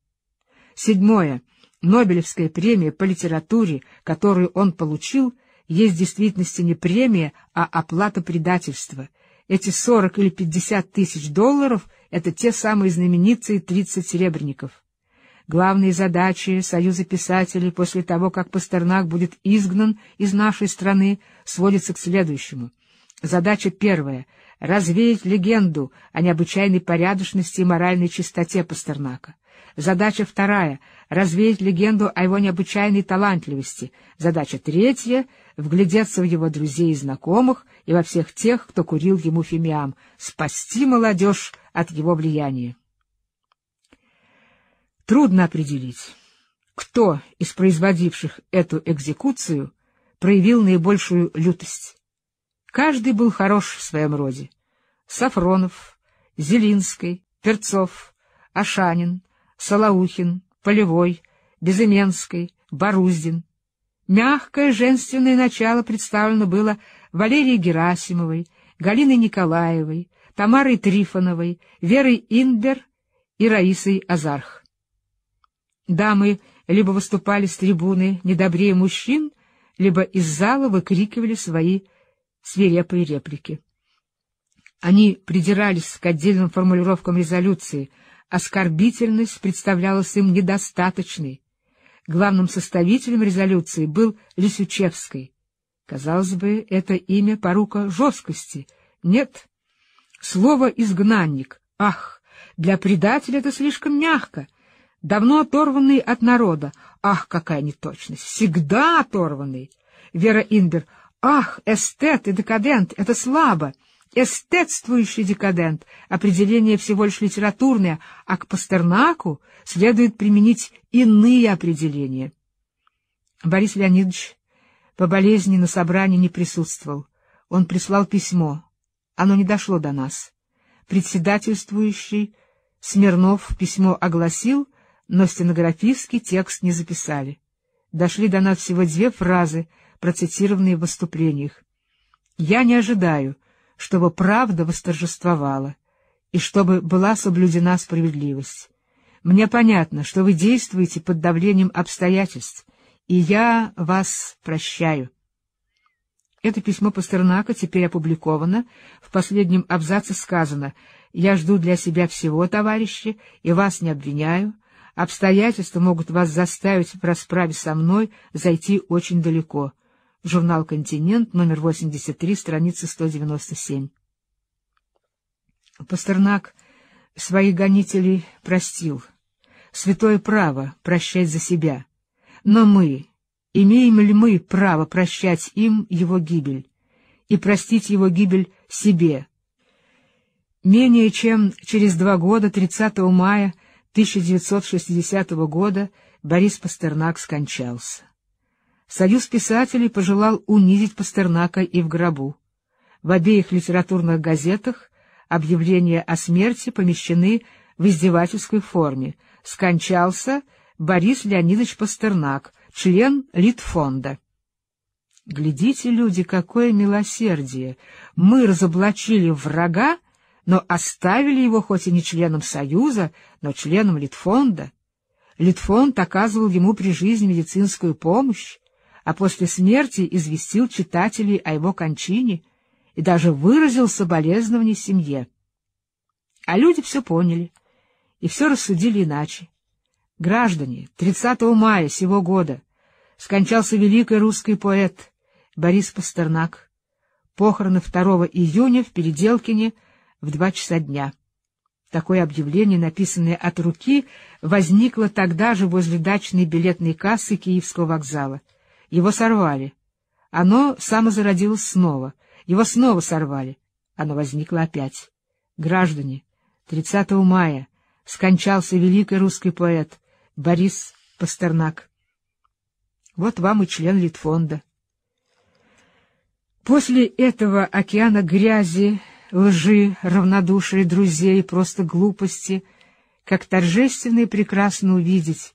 Седьмое. Нобелевская премия по литературе, которую он получил, есть в действительности не премия, а оплата предательства. Эти 40 или 50 тысяч долларов — это те самые знаменитые 30 серебряников. Главные задачи Союза писателей после того, как Пастернак будет изгнан из нашей страны, сводятся к следующему. Задача первая — развеять легенду о необычайной порядочности и моральной чистоте Пастернака. Задача вторая — развеять легенду о его необычайной талантливости. Задача третья — вглядеться в его друзей и знакомых и во всех тех, кто курил ему фимиам, спасти молодежь от его влияния. Трудно определить, кто из производивших эту экзекуцию проявил наибольшую лютость. Каждый был хорош в своем роде. Сафронов, Зелинский, Перцов, Ашанин, Салаухин, Полевой, Безыменский, Боруздин. Мягкое женственное начало представлено было Валерией Герасимовой, Галиной Николаевой, Тамарой Трифоновой, Верой Индер и Раисой Азарх. Дамы либо выступали с трибуны недобрее мужчин, либо из зала выкрикивали свои свирепые реплики. Они придирались к отдельным формулировкам резолюции, оскорбительность представлялась им недостаточной. Главным составителем резолюции был Лисючевский. Казалось бы, это имя порука жесткости. Нет. Слово «изгнанник». Ах, для предателя это слишком мягко — давно оторванный от народа. Ах, какая неточность! Всегда оторванный! Вера Инбер. Ах, эстет и декадент, это слабо! Эстетствующий декадент — определение всего лишь литературное, а к Пастернаку следует применить иные определения. Борис Леонидович по болезни на собрании не присутствовал. Он прислал письмо. Оно не дошло до нас. Председательствующий Смирнов письмо огласил но стенографический текст не записали. Дошли до нас всего две фразы, процитированные в выступлениях. «Я не ожидаю, чтобы правда восторжествовала и чтобы была соблюдена справедливость. Мне понятно, что вы действуете под давлением обстоятельств, и я вас прощаю». Это письмо Пастернака теперь опубликовано. В последнем абзаце сказано «Я жду для себя всего, товарищи, и вас не обвиняю. Обстоятельства могут вас заставить в расправе со мной зайти очень далеко. Журнал «Континент», номер 83, страница 197. Пастернак своих гонителей простил. Святое право прощать за себя. Но мы, имеем ли мы право прощать им его гибель и простить его гибель себе? Менее чем через два года, 30 мая 1960 года Борис Пастернак скончался. Союз писателей пожелал унизить Пастернака и в гробу. В обеих литературных газетах объявления о смерти помещены в издевательской форме. Скончался Борис Леонидович Пастернак, член Литфонда. Глядите, люди, какое милосердие! Мы разоблачили врага, но оставили его хоть и не членом Союза, но членом Литфонда. Литфонд оказывал ему при жизни медицинскую помощь, а после смерти известил читателей о его кончине и даже выразил соболезнования семье. А люди все поняли и все рассудили иначе. Граждане, 30 мая сего года скончался великий русский поэт Борис Пастернак. Похороны 2 июня в Переделкине в два часа дня. Такое объявление, написанное от руки, возникло тогда же возле дачной билетной кассы Киевского вокзала. Его сорвали. Оно самозародилось снова. Его снова сорвали. Оно возникло опять. Граждане, 30 мая скончался великий русский поэт Борис Пастернак. Вот вам и член Литфонда. После этого океана грязи, лжи, равнодушие друзей, просто глупости, как торжественно и прекрасно увидеть,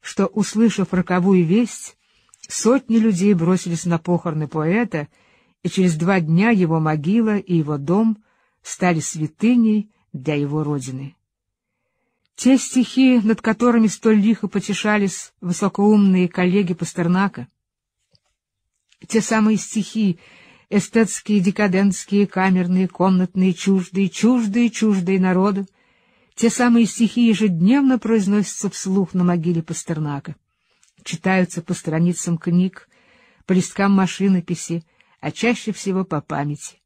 что, услышав роковую весть, сотни людей бросились на похороны поэта, и через два дня его могила и его дом стали святыней для его родины. Те стихи, над которыми столь лихо потешались высокоумные коллеги Пастернака, те самые стихи, эстетские, декадентские, камерные, комнатные, чуждые, чуждые, чуждые народы. Те самые стихи ежедневно произносятся вслух на могиле Пастернака, читаются по страницам книг, по листкам машинописи, а чаще всего по памяти.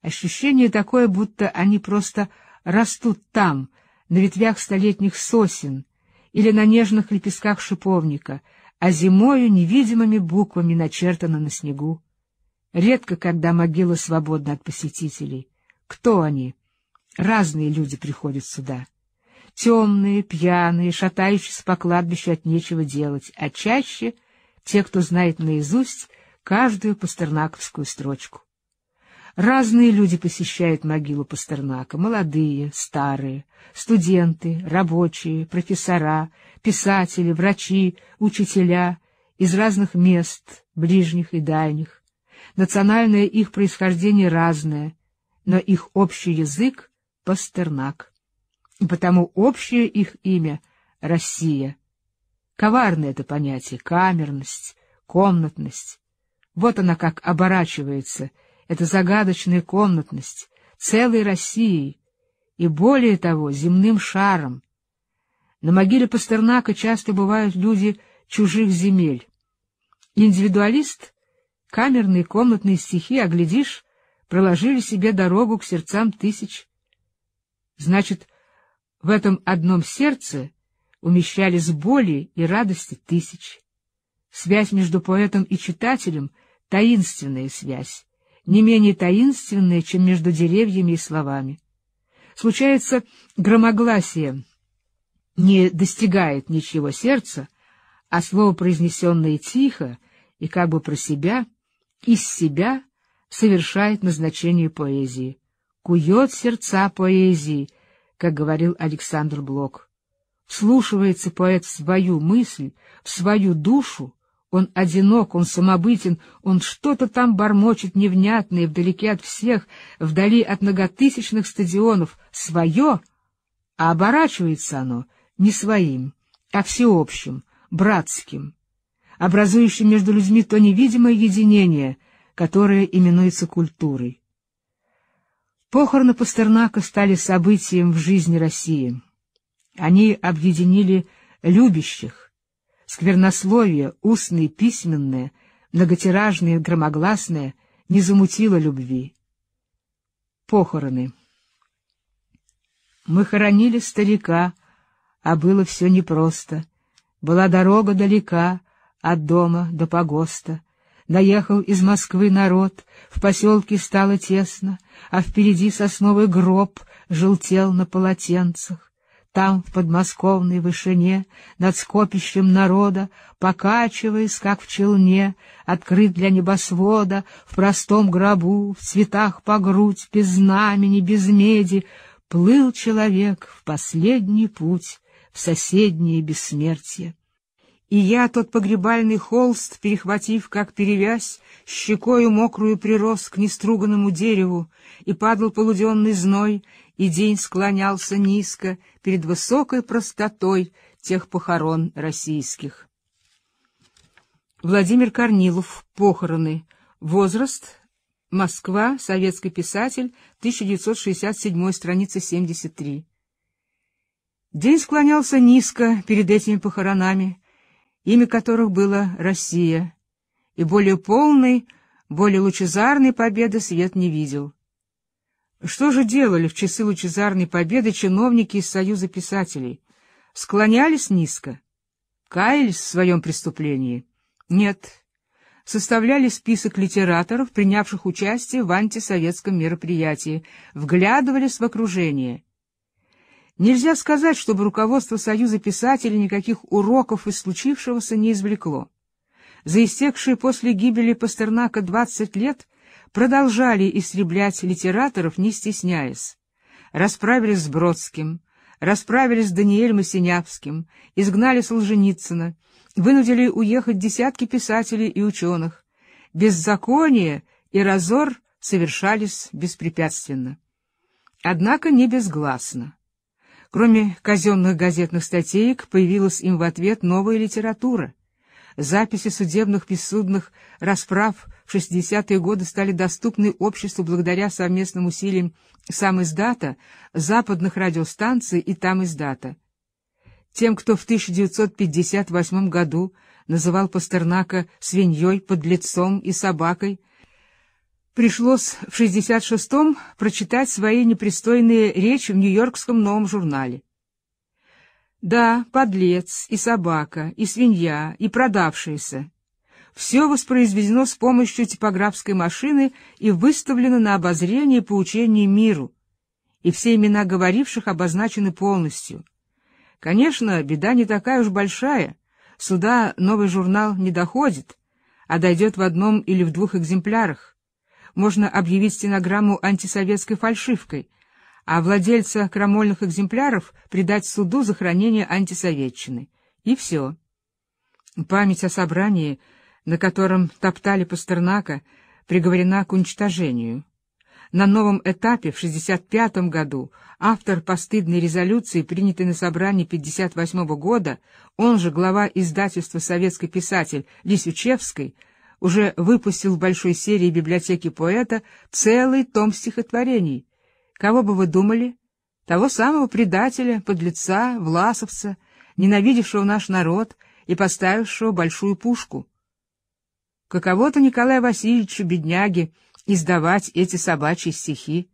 Ощущение такое, будто они просто растут там, на ветвях столетних сосен или на нежных лепестках шиповника, а зимою невидимыми буквами начертано на снегу. Редко, когда могила свободна от посетителей. Кто они? Разные люди приходят сюда. Темные, пьяные, шатающиеся по кладбищу от нечего делать, а чаще те, кто знает наизусть каждую пастернаковскую строчку. Разные люди посещают могилу Пастернака — молодые, старые, студенты, рабочие, профессора, писатели, врачи, учителя из разных мест, ближних и дальних. Национальное их происхождение разное, но их общий язык — Пастернак. И потому общее их имя — Россия. Коварное это понятие — камерность, комнатность. Вот она как оборачивается, эта загадочная комнатность, целой Россией и, более того, земным шаром. На могиле Пастернака часто бывают люди чужих земель. Индивидуалист — камерные комнатные стихи, а, глядишь, проложили себе дорогу к сердцам тысяч. Значит, в этом одном сердце умещались боли и радости тысяч. Связь между поэтом и читателем — таинственная связь, не менее таинственная, чем между деревьями и словами. Случается громогласие, не достигает ничего сердца, а слово, произнесенное тихо и как бы про себя, из себя совершает назначение поэзии, кует сердца поэзии, как говорил Александр Блок. Вслушивается поэт в свою мысль, в свою душу, он одинок, он самобытен, он что-то там бормочет невнятное вдалеке от всех, вдали от многотысячных стадионов, свое, а оборачивается оно не своим, а всеобщим, братским образующий между людьми то невидимое единение, которое именуется культурой. Похороны Пастернака стали событием в жизни России. Они объединили любящих. Сквернословие, устное, письменное, многотиражное, громогласное, не замутило любви. Похороны. Мы хоронили старика, а было все непросто. Была дорога далека — от дома до погоста доехал из Москвы народ, в поселке стало тесно, а впереди сосновый гроб желтел на полотенцах. Там, в подмосковной вышине, над скопищем народа, покачиваясь, как в челне, открыт для небосвода, в простом гробу, в цветах по грудь, без знамени, без меди, плыл человек в последний путь, в соседнее бессмертие. И я тот погребальный холст, перехватив, как перевязь, щекою мокрую прирос к неструганному дереву, и падал полуденный зной, и день склонялся низко перед высокой простотой тех похорон российских. Владимир Корнилов. Похороны. Возраст. Москва. Советский писатель. 1967. Страница 73. День склонялся низко перед этими похоронами, имя которых было «Россия», и более полной, более лучезарной победы свет не видел. Что же делали в часы лучезарной победы чиновники из Союза писателей? Склонялись низко? Каялись в своем преступлении? Нет. Составляли список литераторов, принявших участие в антисоветском мероприятии, вглядывались в окружение — Нельзя сказать, чтобы руководство Союза писателей никаких уроков из случившегося не извлекло. За истекшие после гибели Пастернака 20 лет продолжали истреблять литераторов, не стесняясь. Расправились с Бродским, расправились с Даниэлем и Синявским, изгнали Солженицына, вынудили уехать десятки писателей и ученых. Беззаконие и разор совершались беспрепятственно. Однако не безгласно. Кроме казенных газетных статей, появилась им в ответ новая литература. Записи судебных бессудных расправ в 60-е годы стали доступны обществу благодаря совместным усилиям сам издата, западных радиостанций и там издата. Тем, кто в 1958 году называл Пастернака свиньей, подлецом и собакой, пришлось в 66-м прочитать свои непристойные речи в Нью-Йоркском новом журнале. Да, подлец, и собака, и свинья, и продавшаяся. Все воспроизведено с помощью типографской машины и выставлено на обозрение и поучение миру. И все имена говоривших обозначены полностью. Конечно, беда не такая уж большая. Сюда новый журнал не доходит, а дойдет в одном или в двух экземплярах можно объявить стенограмму антисоветской фальшивкой, а владельца крамольных экземпляров предать суду за хранение антисоветчины. И все. Память о собрании, на котором топтали Пастернака, приговорена к уничтожению. На новом этапе в 1965 году автор постыдной резолюции, принятой на собрании 1958 года, он же глава издательства «Советский писатель» Лисючевской, уже выпустил в большой серии библиотеки поэта целый том стихотворений. Кого бы вы думали? Того самого предателя, подлеца, власовца, ненавидевшего наш народ и поставившего большую пушку. Каково-то Николая Васильевичу, Бедняги, издавать эти собачьи стихи,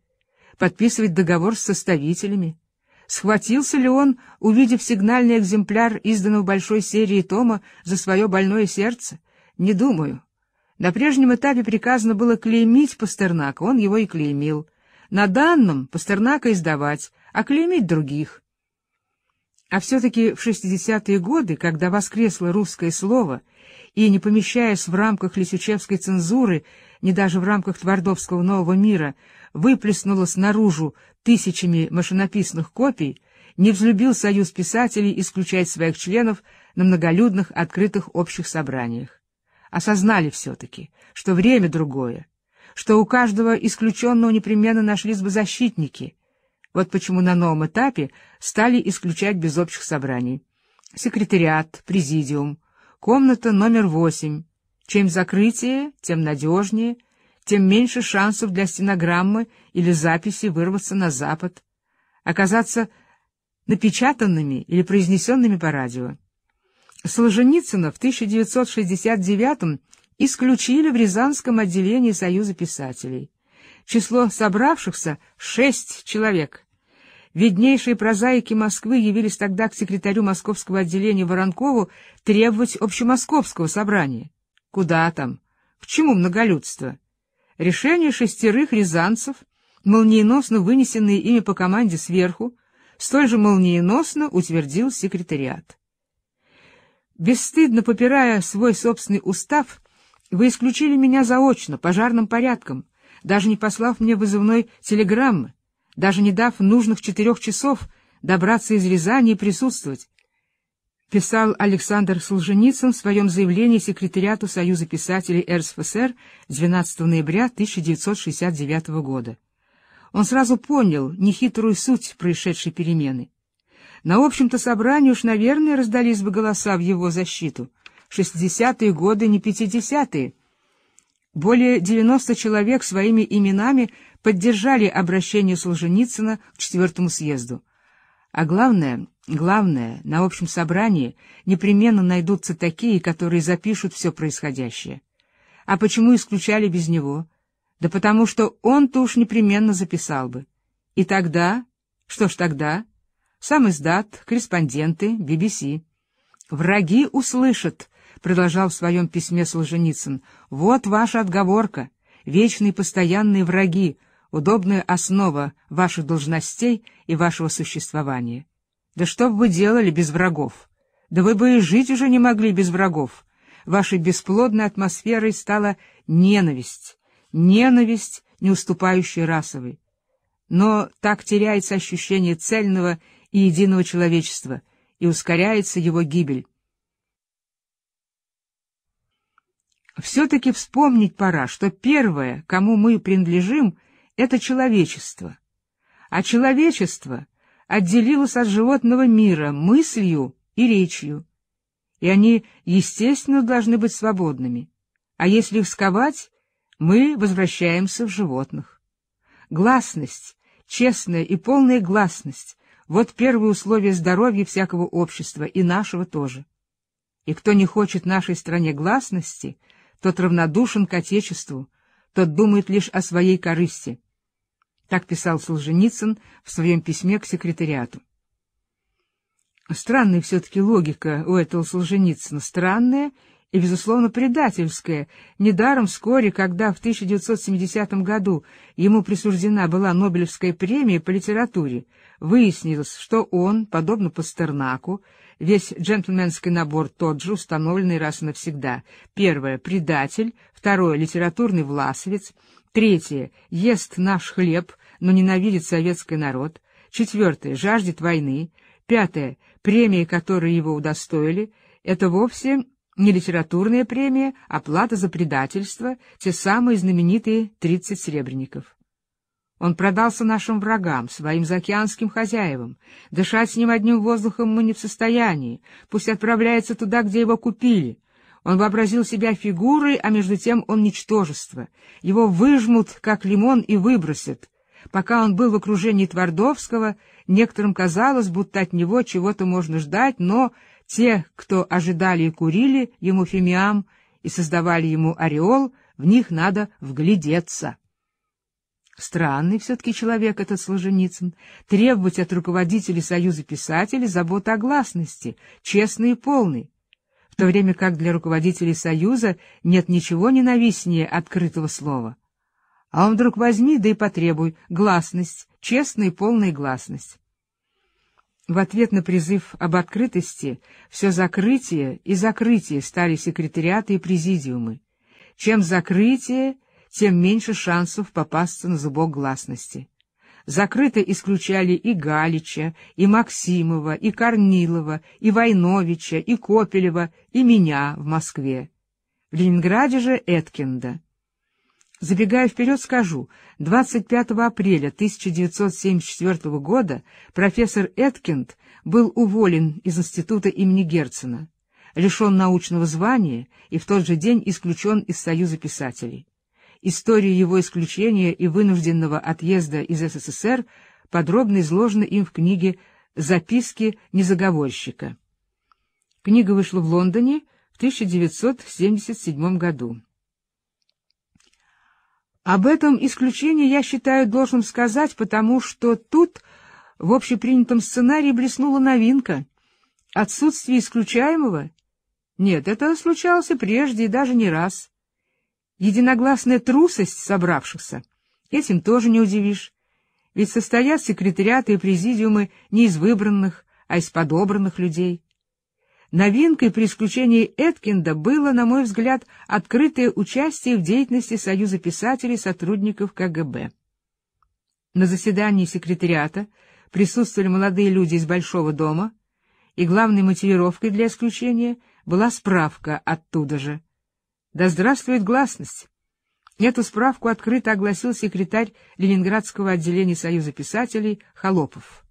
подписывать договор с составителями. Схватился ли он, увидев сигнальный экземпляр изданного большой серии тома, за свое больное сердце? Не думаю. На прежнем этапе приказано было клеймить Пастернака, он его и клеймил. На данном Пастернака издавать, а клеймить других. А все-таки в 60-е годы, когда воскресло русское слово, и, не помещаясь в рамках лисичевской цензуры, не даже в рамках Твардовского нового мира, выплеснуло снаружи тысячами машинописных копий, не взлюбил союз писателей исключать своих членов на многолюдных открытых общих собраниях осознали все-таки, что время другое, что у каждого исключенного непременно нашлись бы защитники. Вот почему на новом этапе стали исключать без общих собраний. Секретариат, президиум, комната номер восемь. Чем закрытие, тем надежнее, тем меньше шансов для стенограммы или записи вырваться на Запад, оказаться напечатанными или произнесенными по радио. Солженицына в 1969 исключили в Рязанском отделении Союза писателей. Число собравшихся — шесть человек. Виднейшие прозаики Москвы явились тогда к секретарю московского отделения Воронкову требовать общемосковского собрания. Куда там? К чему многолюдство? Решение шестерых рязанцев, молниеносно вынесенные ими по команде сверху, столь же молниеносно утвердил секретариат. Бесстыдно попирая свой собственный устав, вы исключили меня заочно, пожарным порядком, даже не послав мне вызывной телеграммы, даже не дав нужных четырех часов добраться из Рязани и присутствовать. Писал Александр Солженицын в своем заявлении секретариату Союза писателей РСФСР 12 ноября 1969 года. Он сразу понял нехитрую суть происшедшей перемены. На общем-то собрании уж, наверное, раздались бы голоса в его защиту. Шестидесятые годы, не пятидесятые. Более 90 человек своими именами поддержали обращение Солженицына к четвертому съезду. А главное, главное, на общем собрании непременно найдутся такие, которые запишут все происходящее. А почему исключали без него? Да потому что он-то уж непременно записал бы. И тогда? Что ж тогда? Сам издат, корреспонденты, BBC. «Враги услышат», — продолжал в своем письме Солженицын. «Вот ваша отговорка. Вечные постоянные враги, удобная основа ваших должностей и вашего существования. Да что бы вы делали без врагов? Да вы бы и жить уже не могли без врагов. Вашей бесплодной атмосферой стала ненависть, ненависть, не уступающая расовой. Но так теряется ощущение цельного и единого человечества, и ускоряется его гибель. Все-таки вспомнить пора, что первое, кому мы принадлежим, это человечество. А человечество отделилось от животного мира мыслью и речью, и они, естественно, должны быть свободными. А если всковать, мы возвращаемся в животных. Гласность, честная и полная гласность, вот первые условие здоровья всякого общества, и нашего тоже. И кто не хочет нашей стране гласности, тот равнодушен к Отечеству, тот думает лишь о своей корысти. Так писал Солженицын в своем письме к секретариату. Странная все-таки логика у этого Солженицына, странная и, безусловно, предательское. Недаром вскоре, когда в 1970 году ему присуждена была Нобелевская премия по литературе, выяснилось, что он, подобно Пастернаку, весь джентльменский набор тот же, установленный раз и навсегда. Первое — предатель, второе — литературный власовец, третье — ест наш хлеб, но ненавидит советский народ, четвертое — жаждет войны, пятое — премии, которые его удостоили, это вовсе не литературная премия, а плата за предательство, те самые знаменитые 30 серебряников. Он продался нашим врагам, своим заокеанским хозяевам. Дышать с ним одним воздухом мы не в состоянии. Пусть отправляется туда, где его купили. Он вообразил себя фигурой, а между тем он ничтожество. Его выжмут, как лимон, и выбросят. Пока он был в окружении Твардовского, некоторым казалось, будто от него чего-то можно ждать, но те, кто ожидали и курили ему фимиам и создавали ему ореол, в них надо вглядеться. Странный все-таки человек этот Солженицын. Требовать от руководителей Союза писателей заботы о гласности, честной и полной. В то время как для руководителей Союза нет ничего ненавистнее открытого слова. А он вдруг возьми, да и потребуй гласность, честная и полная гласность. В ответ на призыв об открытости все закрытие и закрытие стали секретариаты и президиумы. Чем закрытие, тем меньше шансов попасться на зубок гласности. Закрыто исключали и Галича, и Максимова, и Корнилова, и Войновича, и Копелева, и меня в Москве. В Ленинграде же Эткинда. Забегая вперед, скажу, 25 апреля 1974 года профессор Эткинд был уволен из института имени Герцена, лишен научного звания и в тот же день исключен из Союза писателей. История его исключения и вынужденного отъезда из СССР подробно изложена им в книге «Записки незаговорщика». Книга вышла в Лондоне в 1977 году. Об этом исключении я считаю должен сказать, потому что тут в общепринятом сценарии блеснула новинка. Отсутствие исключаемого? Нет, это случалось и прежде, и даже не раз. Единогласная трусость собравшихся? Этим тоже не удивишь. Ведь состоят секретариаты и президиумы не из выбранных, а из подобранных людей. Новинкой при исключении Эткинда было, на мой взгляд, открытое участие в деятельности Союза писателей сотрудников КГБ. На заседании секретариата присутствовали молодые люди из Большого дома, и главной мотивировкой для исключения была справка оттуда же. «Да здравствует гласность!» Эту справку открыто огласил секретарь Ленинградского отделения Союза писателей Холопов.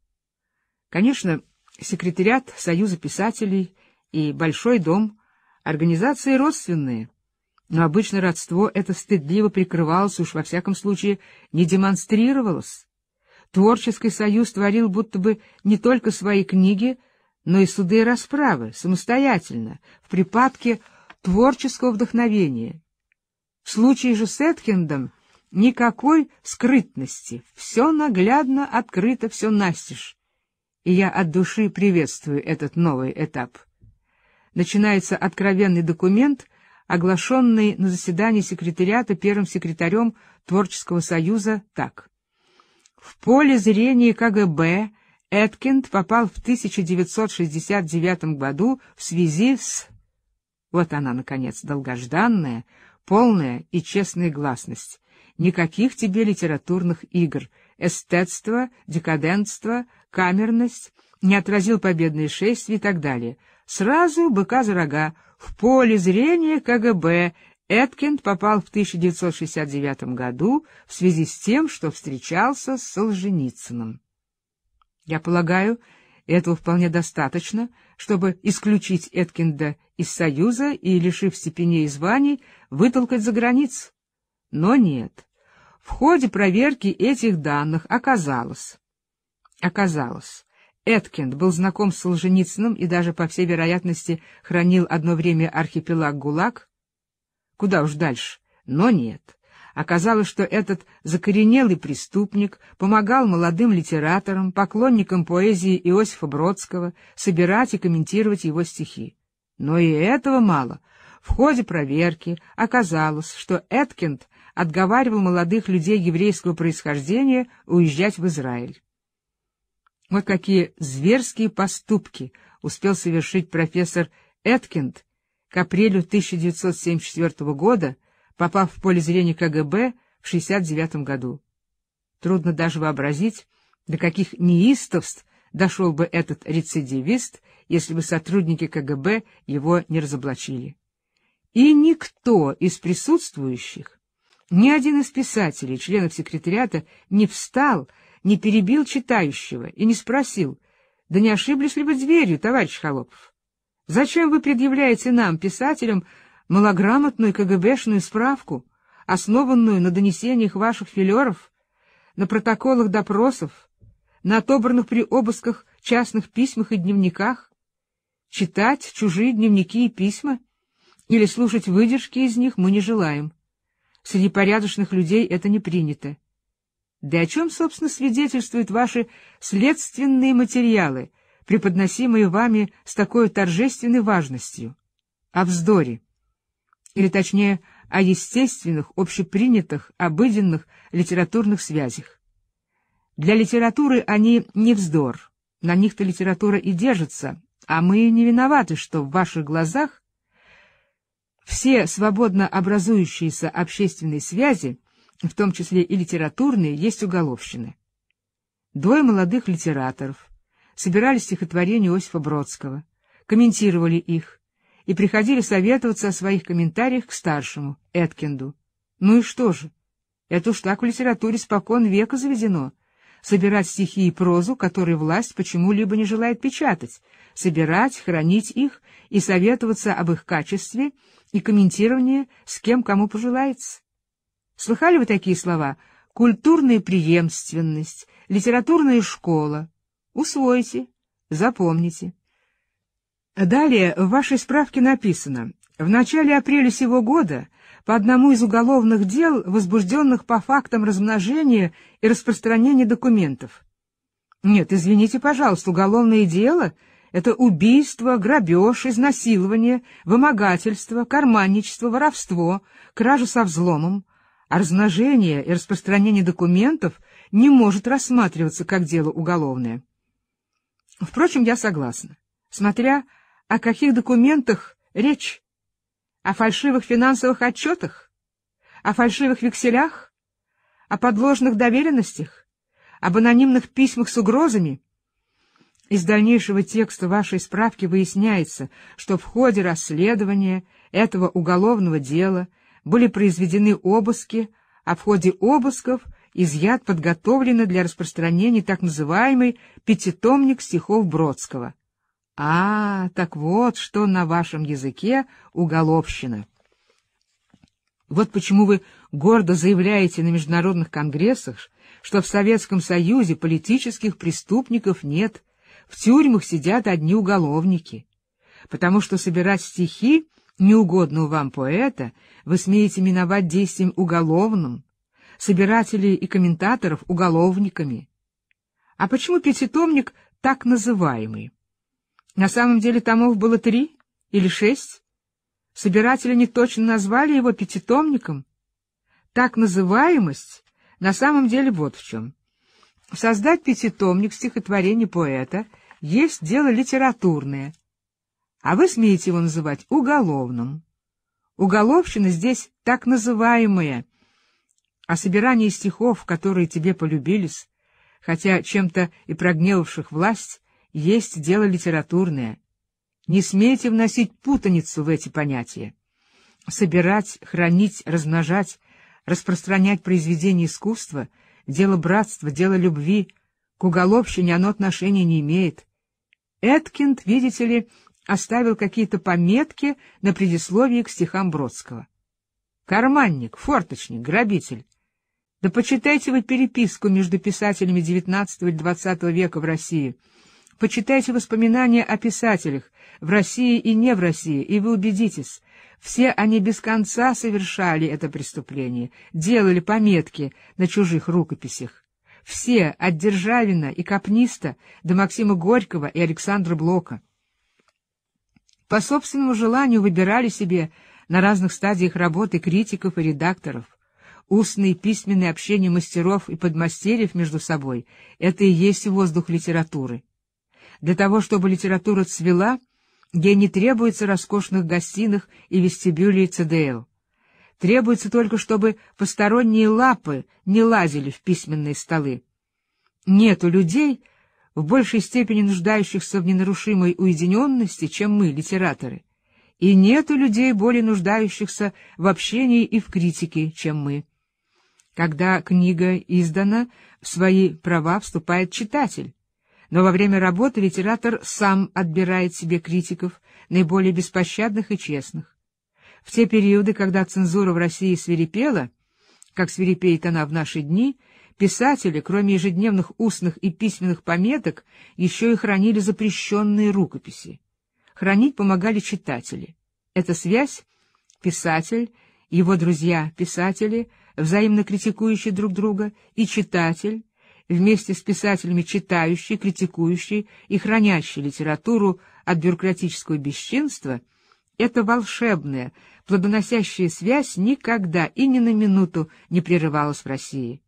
Конечно, секретариат Союза писателей и большой дом — организации родственные, но обычно родство это стыдливо прикрывалось, уж во всяком случае не демонстрировалось. Творческий союз творил будто бы не только свои книги, но и суды и расправы, самостоятельно, в припадке творческого вдохновения. В случае же с Эткиндом никакой скрытности, все наглядно, открыто, все настежь. И я от души приветствую этот новый этап начинается откровенный документ, оглашенный на заседании секретариата первым секретарем Творческого союза так. В поле зрения КГБ Эткинд попал в 1969 году в связи с... Вот она, наконец, долгожданная, полная и честная гласность. Никаких тебе литературных игр, эстетство, декадентство, камерность, не отразил победные шествия и так далее — Сразу быка за рога. В поле зрения КГБ Эткинд попал в 1969 году в связи с тем, что встречался с Солженицыным. Я полагаю, этого вполне достаточно, чтобы исключить Эткинда из Союза и, лишив степеней и званий, вытолкать за границу. Но нет. В ходе проверки этих данных оказалось... Оказалось, Эткинд был знаком с Солженицыным и даже, по всей вероятности, хранил одно время архипелаг ГУЛАГ. Куда уж дальше, но нет. Оказалось, что этот закоренелый преступник помогал молодым литераторам, поклонникам поэзии Иосифа Бродского, собирать и комментировать его стихи. Но и этого мало. В ходе проверки оказалось, что Эткинд отговаривал молодых людей еврейского происхождения уезжать в Израиль. Вот какие зверские поступки успел совершить профессор Эткинд к апрелю 1974 года, попав в поле зрения КГБ в 69 году. Трудно даже вообразить, до каких неистовств дошел бы этот рецидивист, если бы сотрудники КГБ его не разоблачили. И никто из присутствующих, ни один из писателей, членов секретариата, не встал не перебил читающего и не спросил, да не ошиблись ли вы дверью, товарищ Холопов? Зачем вы предъявляете нам, писателям, малограмотную КГБшную справку, основанную на донесениях ваших филеров, на протоколах допросов, на отобранных при обысках частных письмах и дневниках? Читать чужие дневники и письма или слушать выдержки из них мы не желаем. Среди порядочных людей это не принято. Да о чем, собственно, свидетельствуют ваши следственные материалы, преподносимые вами с такой торжественной важностью? О вздоре. Или, точнее, о естественных, общепринятых, обыденных литературных связях. Для литературы они не вздор. На них-то литература и держится, а мы не виноваты, что в ваших глазах все свободно образующиеся общественные связи в том числе и литературные, есть уголовщины. Двое молодых литераторов собирали стихотворения Иосифа Бродского, комментировали их и приходили советоваться о своих комментариях к старшему, Эткинду. Ну и что же? Это уж так в литературе спокон века заведено — собирать стихи и прозу, которые власть почему-либо не желает печатать, собирать, хранить их и советоваться об их качестве и комментировании с кем кому пожелается. Слыхали вы такие слова? Культурная преемственность, литературная школа. Усвойте, запомните. Далее в вашей справке написано. В начале апреля сего года по одному из уголовных дел, возбужденных по фактам размножения и распространения документов. Нет, извините, пожалуйста, уголовное дело — это убийство, грабеж, изнасилование, вымогательство, карманничество, воровство, кража со взломом, а размножение и распространение документов не может рассматриваться как дело уголовное. Впрочем, я согласна. Смотря о каких документах речь, о фальшивых финансовых отчетах, о фальшивых векселях, о подложных доверенностях, об анонимных письмах с угрозами. Из дальнейшего текста вашей справки выясняется, что в ходе расследования этого уголовного дела были произведены обыски, а в ходе обысков изъят подготовленный для распространения так называемый пятитомник стихов Бродского. А, так вот, что на вашем языке уголовщина. Вот почему вы гордо заявляете на международных конгрессах, что в Советском Союзе политических преступников нет, в тюрьмах сидят одни уголовники. Потому что собирать стихи неугодного вам поэта вы смеете миновать действием уголовным, собирателей и комментаторов уголовниками. А почему пятитомник так называемый? На самом деле томов было три или шесть. Собиратели не точно назвали его пятитомником. Так называемость на самом деле вот в чем. Создать пятитомник стихотворений поэта есть дело литературное — а вы смеете его называть уголовным. Уголовщина здесь так называемая. А собирание стихов, которые тебе полюбились, хотя чем-то и прогневавших власть, есть дело литературное. Не смейте вносить путаницу в эти понятия. Собирать, хранить, размножать, распространять произведения искусства — дело братства, дело любви. К уголовщине оно отношения не имеет. Эткинд, видите ли, — оставил какие-то пометки на предисловии к стихам Бродского. Карманник, форточник, грабитель. Да почитайте вы переписку между писателями XIX и XX века в России. Почитайте воспоминания о писателях в России и не в России, и вы убедитесь, все они без конца совершали это преступление, делали пометки на чужих рукописях. Все, от Державина и Капниста до Максима Горького и Александра Блока по собственному желанию выбирали себе на разных стадиях работы критиков и редакторов. Устное и письменное общение мастеров и подмастерьев между собой — это и есть воздух литературы. Для того, чтобы литература цвела, ей не требуется роскошных гостиных и вестибюлей ЦДЛ. Требуется только, чтобы посторонние лапы не лазили в письменные столы. Нету людей — в большей степени нуждающихся в ненарушимой уединенности, чем мы, литераторы, и нету людей, более нуждающихся в общении и в критике, чем мы. Когда книга издана, в свои права вступает читатель, но во время работы литератор сам отбирает себе критиков, наиболее беспощадных и честных. В те периоды, когда цензура в России свирепела, как свирепеет она в наши дни, Писатели, кроме ежедневных устных и письменных пометок, еще и хранили запрещенные рукописи. Хранить помогали читатели. Эта связь — писатель, его друзья-писатели, взаимно критикующие друг друга, и читатель, вместе с писателями читающий, критикующий и хранящий литературу от бюрократического бесчинства — эта волшебная, плодоносящая связь никогда и ни на минуту не прерывалась в России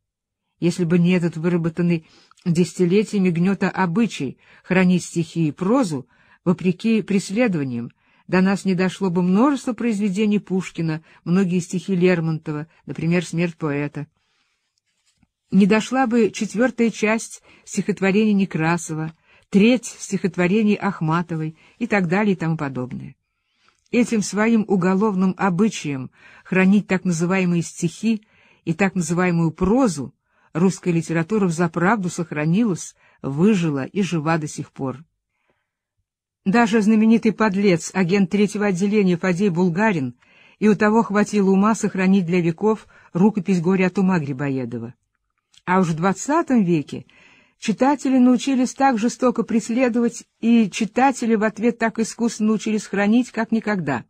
если бы не этот выработанный десятилетиями гнета обычай хранить стихи и прозу, вопреки преследованиям, до нас не дошло бы множество произведений Пушкина, многие стихи Лермонтова, например, «Смерть поэта». Не дошла бы четвертая часть стихотворений Некрасова, треть стихотворений Ахматовой и так далее и тому подобное. Этим своим уголовным обычаем хранить так называемые стихи и так называемую прозу русская литература взаправду сохранилась, выжила и жива до сих пор. Даже знаменитый подлец, агент третьего отделения Фадей Булгарин, и у того хватило ума сохранить для веков рукопись горя от ума Грибоедова. А уж в двадцатом веке читатели научились так жестоко преследовать, и читатели в ответ так искусно научились хранить, как никогда —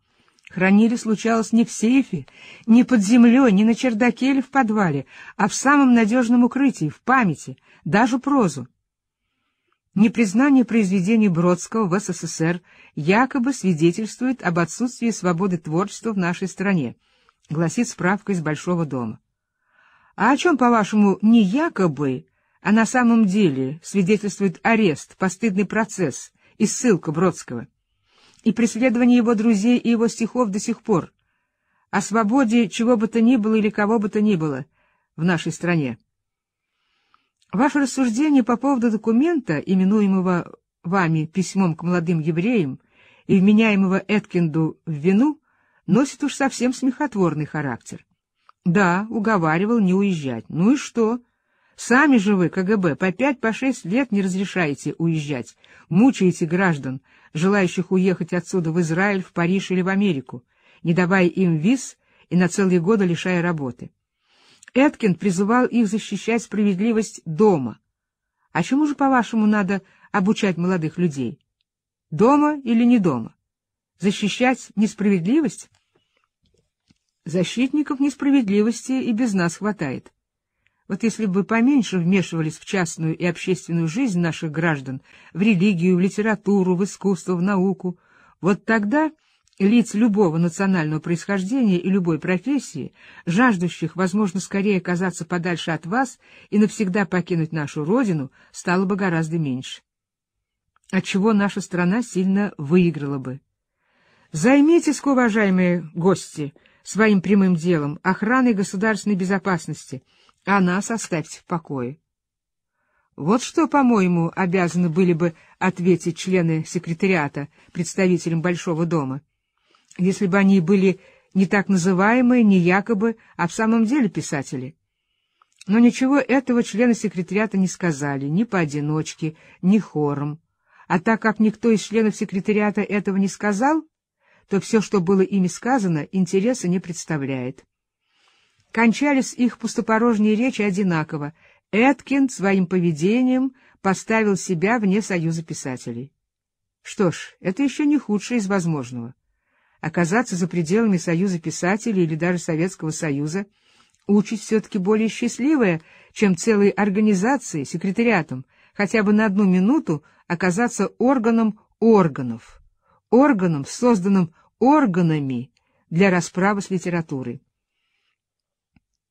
Хранили, случалось, не в сейфе, не под землей, не на чердаке или в подвале, а в самом надежном укрытии, в памяти, даже прозу. Непризнание произведений Бродского в СССР якобы свидетельствует об отсутствии свободы творчества в нашей стране, гласит справка из Большого дома. А о чем, по-вашему, не якобы, а на самом деле свидетельствует арест, постыдный процесс и ссылка Бродского? и преследование его друзей и его стихов до сих пор, о свободе чего бы то ни было или кого бы то ни было в нашей стране. Ваше рассуждение по поводу документа, именуемого вами письмом к молодым евреям и вменяемого Эткинду в вину, носит уж совсем смехотворный характер. Да, уговаривал не уезжать. Ну и что? Сами же вы, КГБ, по пять, по шесть лет не разрешаете уезжать, мучаете граждан, желающих уехать отсюда в Израиль, в Париж или в Америку, не давая им виз и на целые годы лишая работы. Эткин призывал их защищать справедливость дома. А чему же, по-вашему, надо обучать молодых людей? Дома или не дома? Защищать несправедливость? Защитников несправедливости и без нас хватает. Вот если бы поменьше вмешивались в частную и общественную жизнь наших граждан, в религию, в литературу, в искусство, в науку, вот тогда лиц любого национального происхождения и любой профессии, жаждущих, возможно, скорее оказаться подальше от вас и навсегда покинуть нашу родину, стало бы гораздо меньше. Отчего наша страна сильно выиграла бы. Займитесь, уважаемые гости, своим прямым делом, охраной государственной безопасности — а нас оставьте в покое. Вот что, по-моему, обязаны были бы ответить члены секретариата представителям Большого дома, если бы они были не так называемые, не якобы, а в самом деле писатели. Но ничего этого члены секретариата не сказали, ни поодиночке, ни хором. А так как никто из членов секретариата этого не сказал, то все, что было ими сказано, интереса не представляет. Кончались их пустопорожние речи одинаково. Эткин своим поведением поставил себя вне Союза писателей. Что ж, это еще не худшее из возможного. Оказаться за пределами Союза писателей или даже Советского Союза участь все-таки более счастливое, чем целой организации, секретариатом, хотя бы на одну минуту оказаться органом органов, органом, созданным органами для расправы с литературой.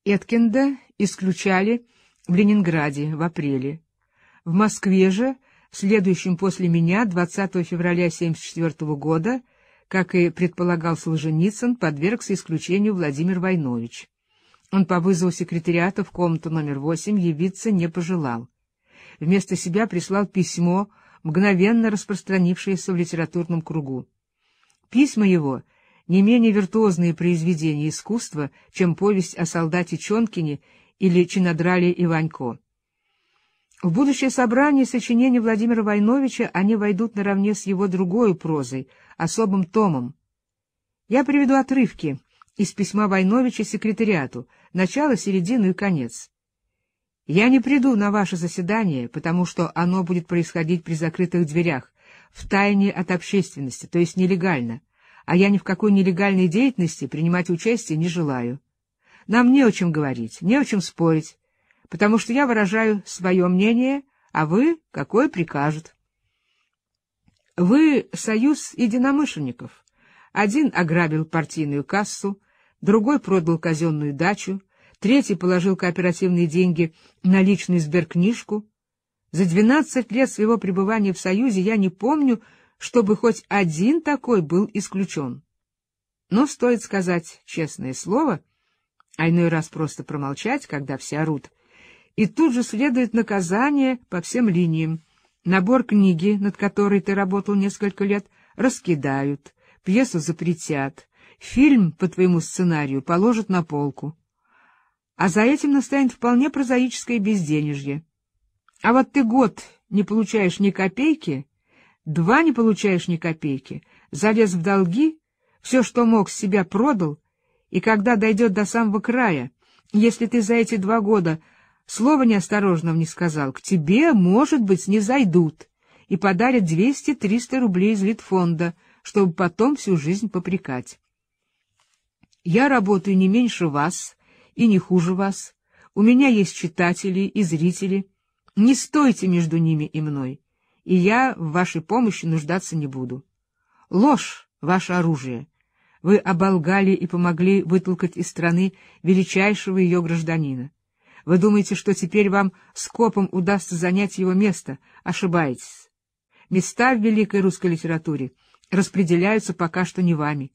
Эткинда исключали в Ленинграде в апреле. В Москве же, следующим после меня, 20 февраля 1974 года, как и предполагал Солженицын, подвергся исключению Владимир Войнович. Он по вызову секретариата в комнату номер 8 явиться не пожелал. Вместо себя прислал письмо, мгновенно распространившееся в литературном кругу. Письма его — не менее виртуозные произведения искусства, чем повесть о солдате Чонкине или Чинодрале Иванько. В будущее собрание сочинений Владимира Войновича они войдут наравне с его другой прозой, особым томом. Я приведу отрывки из письма Войновича секретариату, начало, середину и конец. Я не приду на ваше заседание, потому что оно будет происходить при закрытых дверях, в тайне от общественности, то есть нелегально а я ни в какой нелегальной деятельности принимать участие не желаю. Нам не о чем говорить, не о чем спорить, потому что я выражаю свое мнение, а вы какое прикажет. Вы — союз единомышленников. Один ограбил партийную кассу, другой продал казенную дачу, третий положил кооперативные деньги на личную сберкнижку. За двенадцать лет своего пребывания в Союзе я не помню, чтобы хоть один такой был исключен. Но стоит сказать честное слово, а иной раз просто промолчать, когда все орут, и тут же следует наказание по всем линиям. Набор книги, над которой ты работал несколько лет, раскидают, пьесу запретят, фильм по твоему сценарию положат на полку. А за этим настанет вполне прозаическое безденежье. А вот ты год не получаешь ни копейки — Два не получаешь ни копейки, залез в долги, все, что мог, себя продал, и когда дойдет до самого края, если ты за эти два года слова неосторожного не сказал, к тебе, может быть, не зайдут и подарят двести, триста рублей из Литфонда, чтобы потом всю жизнь попрекать. Я работаю не меньше вас и не хуже вас. У меня есть читатели и зрители. Не стойте между ними и мной и я в вашей помощи нуждаться не буду. Ложь — ваше оружие. Вы оболгали и помогли вытолкать из страны величайшего ее гражданина. Вы думаете, что теперь вам скопом удастся занять его место? Ошибаетесь. Места в великой русской литературе распределяются пока что не вами,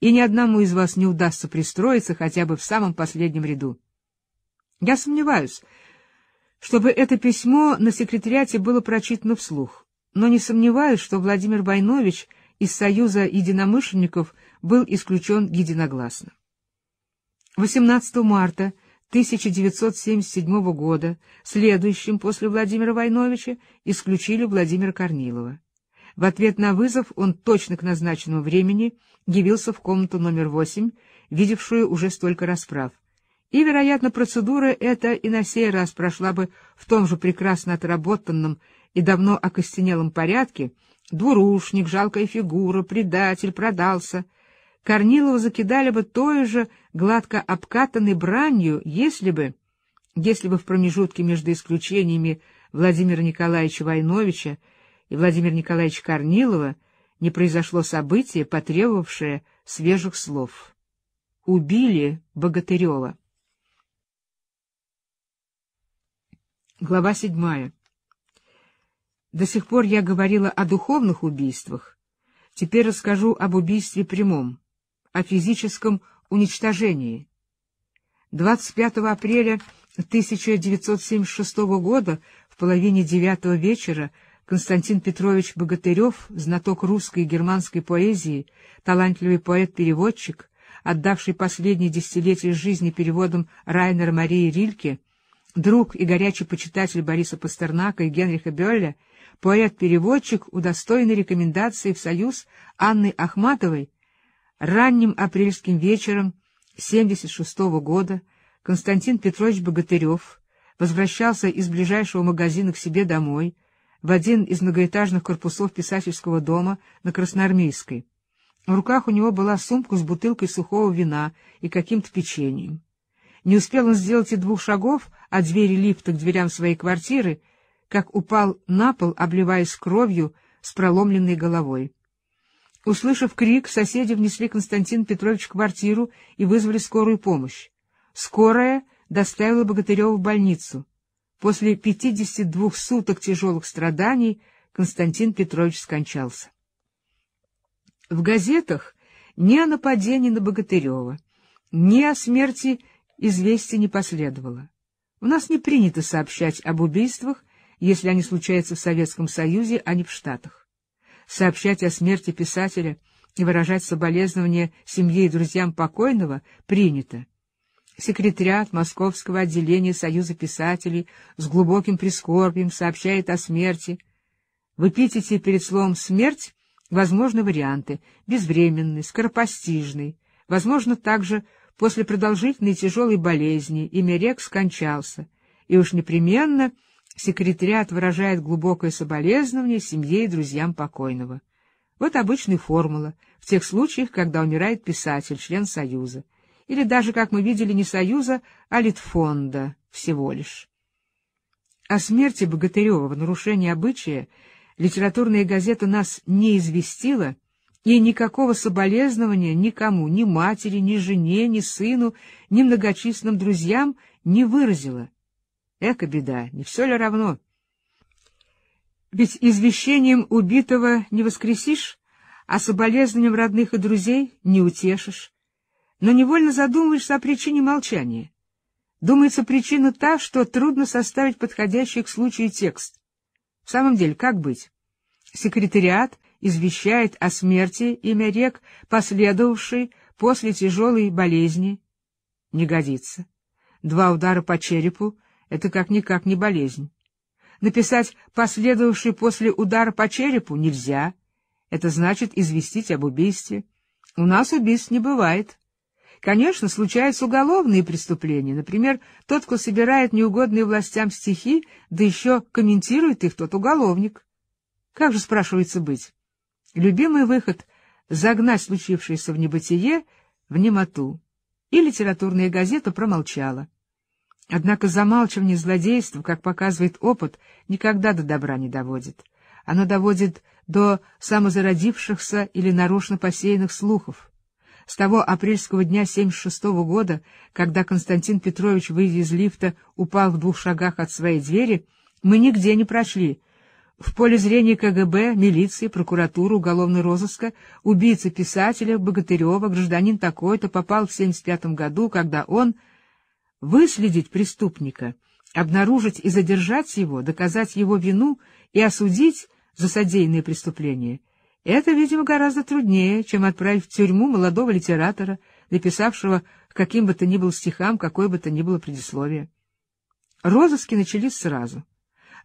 и ни одному из вас не удастся пристроиться хотя бы в самом последнем ряду. Я сомневаюсь, чтобы это письмо на секретариате было прочитано вслух, но не сомневаюсь, что Владимир Войнович из Союза единомышленников был исключен единогласно. 18 марта 1977 года, следующим после Владимира Войновича, исключили Владимира Корнилова. В ответ на вызов он точно к назначенному времени явился в комнату номер 8, видевшую уже столько расправ. И, вероятно, процедура эта и на сей раз прошла бы в том же прекрасно отработанном и давно окостенелом порядке. Двурушник, жалкая фигура, предатель, продался. Корнилова закидали бы той же гладко обкатанной бранью, если бы, если бы в промежутке между исключениями Владимира Николаевича Войновича и Владимира Николаевича Корнилова не произошло событие, потребовавшее свежих слов. Убили Богатырева. Глава седьмая. До сих пор я говорила о духовных убийствах. Теперь расскажу об убийстве прямом, о физическом уничтожении. 25 апреля 1976 года в половине девятого вечера Константин Петрович Богатырев, знаток русской и германской поэзии, талантливый поэт-переводчик, отдавший последние десятилетия жизни переводам Райнера Марии Рильке, друг и горячий почитатель Бориса Пастернака и Генриха Бёлля, поэт-переводчик, удостоенный рекомендации в Союз Анны Ахматовой, ранним апрельским вечером 1976 года Константин Петрович Богатырев возвращался из ближайшего магазина к себе домой, в один из многоэтажных корпусов писательского дома на Красноармейской. В руках у него была сумка с бутылкой сухого вина и каким-то печеньем. Не успел он сделать и двух шагов от двери лифта к дверям своей квартиры, как упал на пол, обливаясь кровью с проломленной головой. Услышав крик, соседи внесли Константин Петрович в квартиру и вызвали скорую помощь. Скорая доставила Богатырева в больницу. После 52 суток тяжелых страданий Константин Петрович скончался. В газетах ни о нападении на Богатырева, ни о смерти известий не последовало. У нас не принято сообщать об убийствах, если они случаются в Советском Союзе, а не в Штатах. Сообщать о смерти писателя и выражать соболезнования семье и друзьям покойного принято. Секретариат Московского отделения Союза писателей с глубоким прискорбием сообщает о смерти. В эпитете перед словом «смерть» возможны варианты — безвременный, скоропостижный, возможно также После продолжительной тяжелой болезни Имерек скончался, и уж непременно секретариат выражает глубокое соболезнование семье и друзьям покойного. Вот обычная формула в тех случаях, когда умирает писатель, член Союза, или даже, как мы видели, не Союза, а Литфонда всего лишь. О смерти Богатырева в нарушении обычая литературная газета нас не известила, и никакого соболезнования никому, ни матери, ни жене, ни сыну, ни многочисленным друзьям не выразила. Эка беда, не все ли равно? Ведь извещением убитого не воскресишь, а соболезнованием родных и друзей не утешишь. Но невольно задумываешься о причине молчания. Думается, причина та, что трудно составить подходящий к случаю текст. В самом деле, как быть? Секретариат — извещает о смерти имя рек, последовавшей после тяжелой болезни. Не годится. Два удара по черепу — это как-никак не болезнь. Написать «последовавший после удара по черепу» нельзя. Это значит известить об убийстве. У нас убийств не бывает. Конечно, случаются уголовные преступления. Например, тот, кто собирает неугодные властям стихи, да еще комментирует их, тот уголовник. Как же, спрашивается, быть? Любимый выход — загнать случившееся в небытие, в немоту. И литературная газета промолчала. Однако замалчивание злодейства, как показывает опыт, никогда до добра не доводит. Оно доводит до самозародившихся или нарочно посеянных слухов. С того апрельского дня 76 -го года, когда Константин Петрович, выйдя из лифта, упал в двух шагах от своей двери, мы нигде не прошли. В поле зрения КГБ, милиции, прокуратуры, уголовного розыска убийца писателя Богатырева, гражданин такой-то, попал в 1975 году, когда он выследить преступника, обнаружить и задержать его, доказать его вину и осудить за содеянные преступления. Это, видимо, гораздо труднее, чем отправить в тюрьму молодого литератора, написавшего каким бы то ни было стихам какое бы то ни было предисловие. Розыски начались сразу.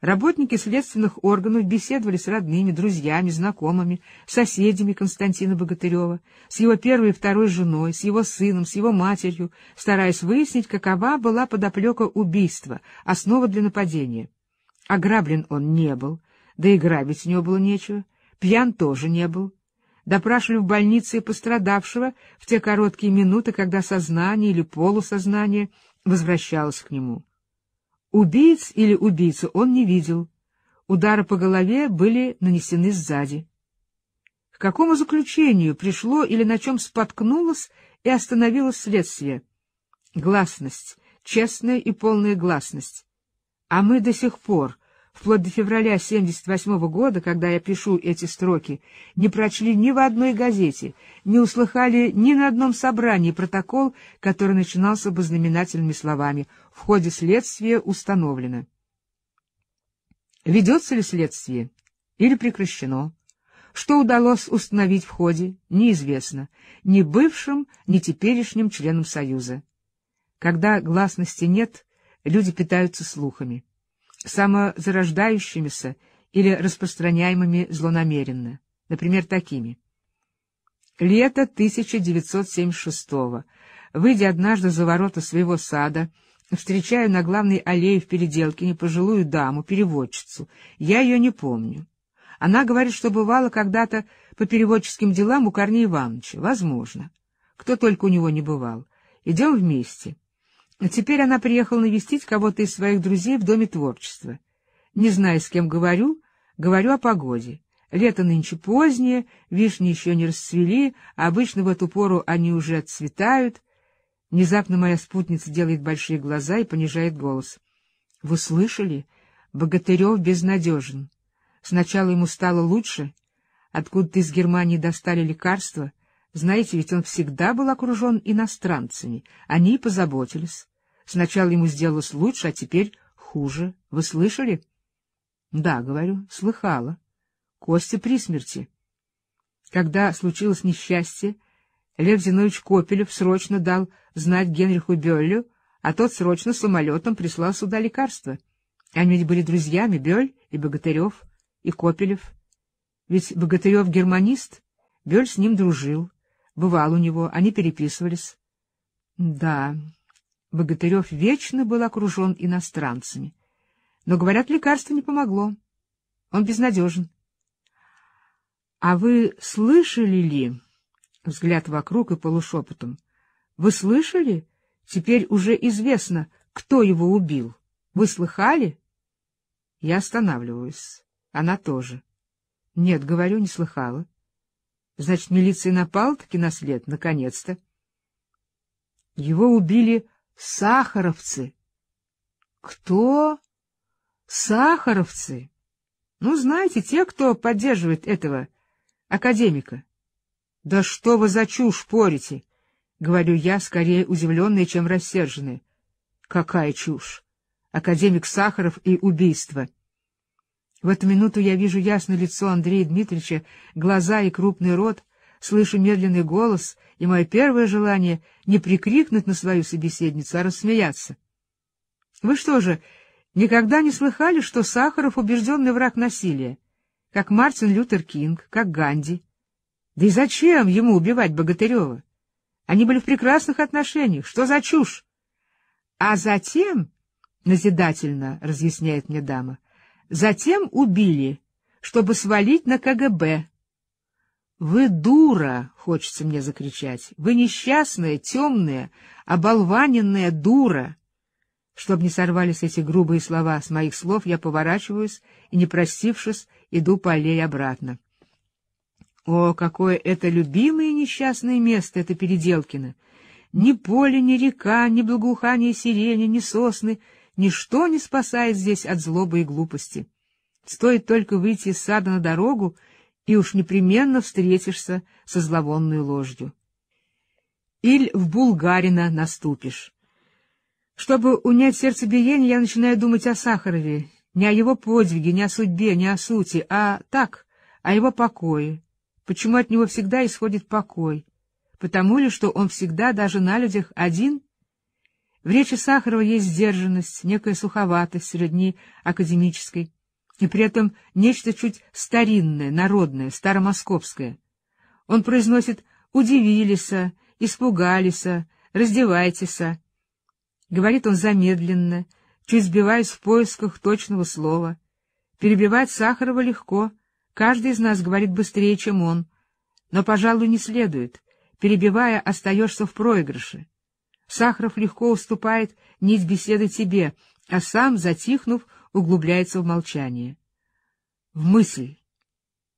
Работники следственных органов беседовали с родными, друзьями, знакомыми, соседями Константина Богатырева, с его первой и второй женой, с его сыном, с его матерью, стараясь выяснить, какова была подоплека убийства, основа для нападения. Ограблен он не был, да и грабить у него было нечего, пьян тоже не был. Допрашивали в больнице пострадавшего в те короткие минуты, когда сознание или полусознание возвращалось к нему. Убийц или убийцу он не видел. Удары по голове были нанесены сзади. К какому заключению пришло или на чем споткнулось и остановилось следствие? Гласность, честная и полная гласность. А мы до сих пор вплоть до февраля 78 -го года, когда я пишу эти строки, не прочли ни в одной газете, не услыхали ни на одном собрании протокол, который начинался бы знаменательными словами «В ходе следствия установлено». Ведется ли следствие или прекращено? Что удалось установить в ходе, неизвестно, ни бывшим, ни теперешним членам Союза. Когда гласности нет, люди питаются слухами самозарождающимися или распространяемыми злонамеренно, например, такими. Лето 1976 -го. Выйдя однажды за ворота своего сада, встречаю на главной аллее в Переделкине пожилую даму, переводчицу. Я ее не помню. Она говорит, что бывала когда-то по переводческим делам у Корнея Ивановича. Возможно. Кто только у него не бывал. Идем вместе. А теперь она приехала навестить кого-то из своих друзей в Доме творчества. Не знаю, с кем говорю, говорю о погоде. Лето нынче позднее, вишни еще не расцвели, а обычно в эту пору они уже отцветают. Внезапно моя спутница делает большие глаза и понижает голос. — Вы слышали? Богатырев безнадежен. Сначала ему стало лучше. Откуда-то из Германии достали лекарства. Знаете, ведь он всегда был окружен иностранцами. Они и позаботились. Сначала ему сделалось лучше, а теперь хуже. Вы слышали? — Да, — говорю, — слыхала. Костя при смерти. Когда случилось несчастье, Лев Зинович Копелев срочно дал знать Генриху Бёллю, а тот срочно самолетом прислал сюда лекарства. Они ведь были друзьями, Бель и Богатырев, и Копелев. Ведь Богатырев германист, Бель с ним дружил, бывал у него, они переписывались. — Да, Богатырев вечно был окружен иностранцами. Но, говорят, лекарство не помогло. Он безнадежен. — А вы слышали ли? — взгляд вокруг и полушепотом. — Вы слышали? Теперь уже известно, кто его убил. Вы слыхали? Я останавливаюсь. Она тоже. — Нет, говорю, не слыхала. — Значит, милиция напала-таки на след, наконец-то. Его убили Сахаровцы. Кто? Сахаровцы. Ну, знаете, те, кто поддерживает этого академика. Да что вы за чушь порите? Говорю я, скорее удивленная, чем рассерженная. Какая чушь? Академик Сахаров и убийство. В эту минуту я вижу ясно лицо Андрея Дмитриевича, глаза и крупный рот, слышу медленный голос, и мое первое желание — не прикрикнуть на свою собеседницу, а рассмеяться. Вы что же, никогда не слыхали, что Сахаров — убежденный враг насилия, как Мартин Лютер Кинг, как Ганди? Да и зачем ему убивать Богатырева? Они были в прекрасных отношениях. Что за чушь? А затем, — назидательно разъясняет мне дама, — затем убили, чтобы свалить на КГБ, «Вы дура!» — хочется мне закричать. «Вы несчастная, темная, оболваненная дура!» Чтобы не сорвались эти грубые слова с моих слов, я поворачиваюсь и, не простившись, иду по аллее обратно. О, какое это любимое несчастное место, это Переделкино! Ни поле, ни река, ни благоухание сирени, ни сосны, ничто не спасает здесь от злобы и глупости. Стоит только выйти из сада на дорогу — и уж непременно встретишься со зловонной ложью. Иль в Булгарина наступишь. Чтобы унять сердцебиение, я начинаю думать о Сахарове, не о его подвиге, не о судьбе, не о сути, а так, о его покое. Почему от него всегда исходит покой? Потому ли, что он всегда, даже на людях, один? В речи Сахарова есть сдержанность, некая суховатость средней академической и при этом нечто чуть старинное, народное, старомосковское. Он произносит «удивилися», «испугалися», «раздевайтеся». Говорит он замедленно, чуть сбиваясь в поисках точного слова. Перебивать Сахарова легко, каждый из нас говорит быстрее, чем он. Но, пожалуй, не следует. Перебивая, остаешься в проигрыше. Сахаров легко уступает нить беседы тебе, а сам, затихнув, углубляется в молчание. В мысль.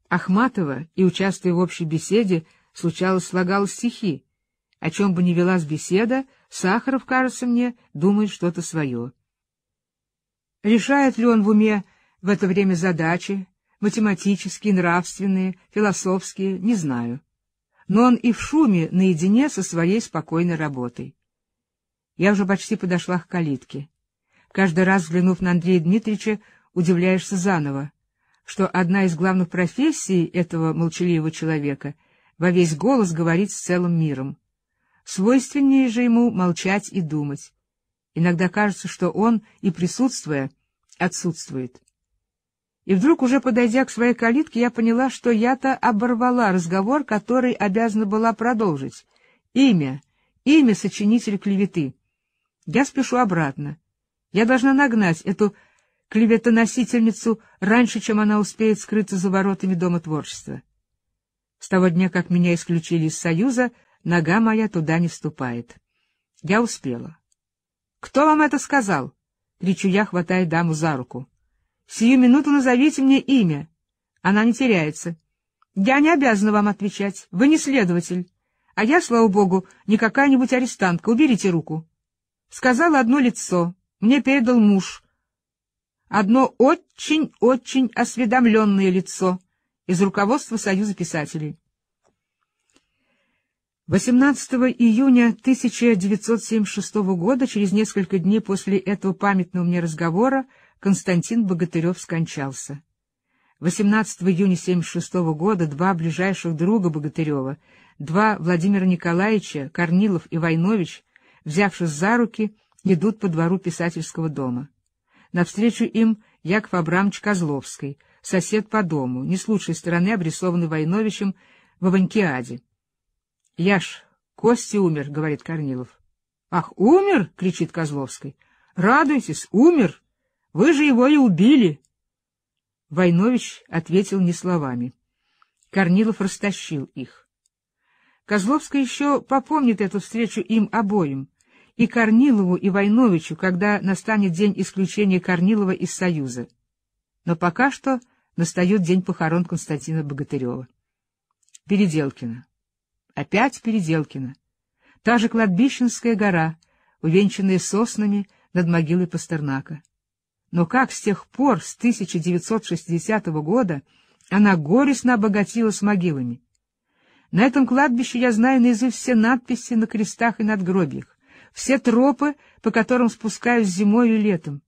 Ахматова и, участвуя в общей беседе, случалось слагал стихи. О чем бы ни велась беседа, Сахаров, кажется мне, думает что-то свое. Решает ли он в уме в это время задачи, математические, нравственные, философские, не знаю. Но он и в шуме наедине со своей спокойной работой. Я уже почти подошла к калитке. Каждый раз, взглянув на Андрея Дмитриевича, удивляешься заново, что одна из главных профессий этого молчаливого человека — во весь голос говорить с целым миром. Свойственнее же ему молчать и думать. Иногда кажется, что он, и присутствуя, отсутствует. И вдруг, уже подойдя к своей калитке, я поняла, что я-то оборвала разговор, который обязана была продолжить. Имя, имя сочинитель клеветы. Я спешу обратно. Я должна нагнать эту клеветоносительницу раньше, чем она успеет скрыться за воротами Дома творчества. С того дня, как меня исключили из Союза, нога моя туда не вступает. Я успела. — Кто вам это сказал? — кричу я, хватая даму за руку. — Сию минуту назовите мне имя. Она не теряется. Я не обязана вам отвечать. Вы не следователь. А я, слава богу, не какая-нибудь арестантка. Уберите руку. Сказала одно лицо мне передал муж. Одно очень-очень осведомленное лицо из руководства Союза писателей. 18 июня 1976 года, через несколько дней после этого памятного мне разговора, Константин Богатырев скончался. 18 июня 1976 года два ближайших друга Богатырева, два Владимира Николаевича, Корнилов и Войнович, взявшись за руки, идут по двору писательского дома. Навстречу им Яков Абрамович Козловский, сосед по дому, не с лучшей стороны обрисованный Войновичем в Аванкиаде. — Яш, Кости умер, — говорит Корнилов. — Ах, умер! — кричит Козловский. — Радуйтесь, умер! Вы же его и убили! Войнович ответил не словами. Корнилов растащил их. Козловский еще попомнит эту встречу им обоим и Корнилову, и Войновичу, когда настанет день исключения Корнилова из Союза. Но пока что настает день похорон Константина Богатырева. Переделкина. Опять Переделкина. Та же кладбищенская гора, увенчанная соснами над могилой Пастернака. Но как с тех пор, с 1960 года, она горестно обогатилась могилами? На этом кладбище я знаю наизусть все надписи на крестах и надгробиях все тропы, по которым спускаюсь зимой и летом.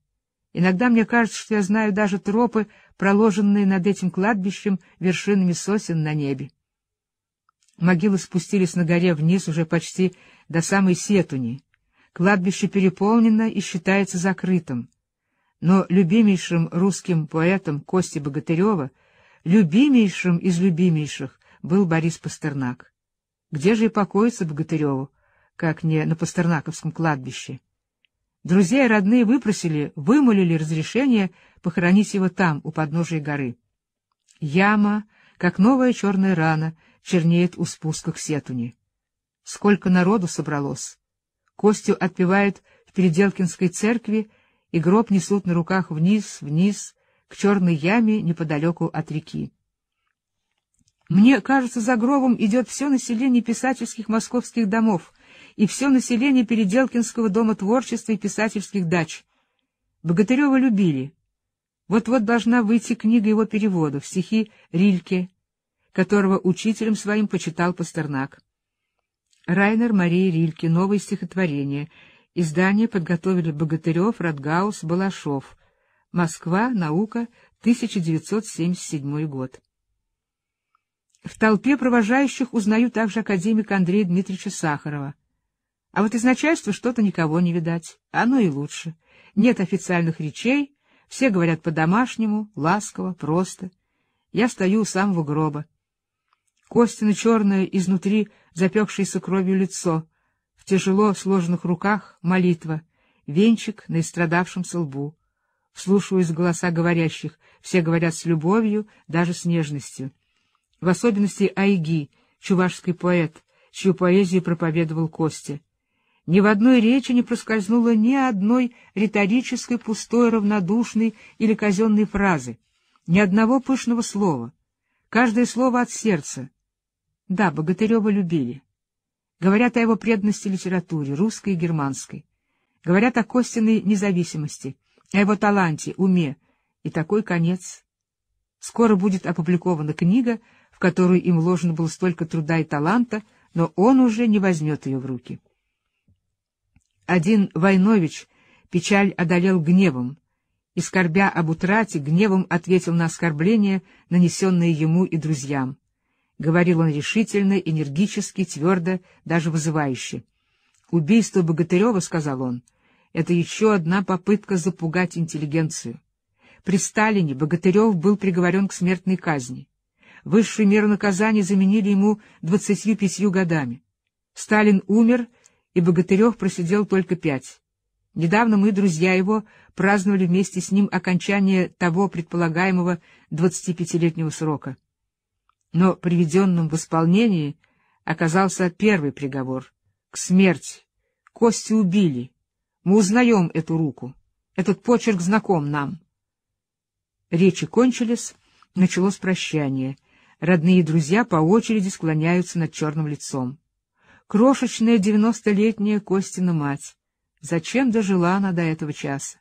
Иногда мне кажется, что я знаю даже тропы, проложенные над этим кладбищем вершинами сосен на небе. Могилы спустились на горе вниз уже почти до самой Сетуни. Кладбище переполнено и считается закрытым. Но любимейшим русским поэтом Кости Богатырева, любимейшим из любимейших, был Борис Пастернак. Где же и покоится Богатыреву? как не на Пастернаковском кладбище. Друзья и родные выпросили, вымолили разрешение похоронить его там, у подножия горы. Яма, как новая черная рана, чернеет у спуска к Сетуни. Сколько народу собралось! Костю отпевают в Переделкинской церкви, и гроб несут на руках вниз, вниз, к черной яме неподалеку от реки. Мне кажется, за гробом идет все население писательских московских домов, и все население Переделкинского дома творчества и писательских дач. Богатырева любили. Вот-вот должна выйти книга его переводов, стихи Рильке, которого учителем своим почитал Пастернак. Райнер Мария Рильке, новые стихотворения. Издание подготовили Богатырев, Радгаус, Балашов. Москва, наука, 1977 год. В толпе провожающих узнаю также академика Андрея Дмитриевича Сахарова — а вот из начальства что-то никого не видать. Оно и лучше. Нет официальных речей, все говорят по-домашнему, ласково, просто. Я стою у самого гроба. Костина черное изнутри запекшееся кровью лицо, в тяжело сложенных руках молитва, венчик на истрадавшемся лбу. Вслушиваюсь в голоса говорящих, все говорят с любовью, даже с нежностью. В особенности Айги, чувашский поэт, чью поэзию проповедовал Костя ни в одной речи не проскользнуло ни одной риторической, пустой, равнодушной или казенной фразы, ни одного пышного слова, каждое слово от сердца. Да, Богатырева любили. Говорят о его преданности литературе, русской и германской. Говорят о Костиной независимости, о его таланте, уме. И такой конец. Скоро будет опубликована книга, в которую им вложено было столько труда и таланта, но он уже не возьмет ее в руки. Один Войнович печаль одолел гневом, и, скорбя об утрате, гневом ответил на оскорбления, нанесенные ему и друзьям. Говорил он решительно, энергически, твердо, даже вызывающе. «Убийство Богатырева, — сказал он, — это еще одна попытка запугать интеллигенцию. При Сталине Богатырев был приговорен к смертной казни. Высшую меру наказания заменили ему двадцатью пятью годами. Сталин умер, и Богатырев просидел только пять. Недавно мы, друзья его, праздновали вместе с ним окончание того предполагаемого 25-летнего срока. Но приведенным в исполнении оказался первый приговор — к смерти. Кости убили. Мы узнаем эту руку. Этот почерк знаком нам. Речи кончились, началось прощание. Родные и друзья по очереди склоняются над черным лицом крошечная девяностолетняя Костина мать. Зачем дожила она до этого часа?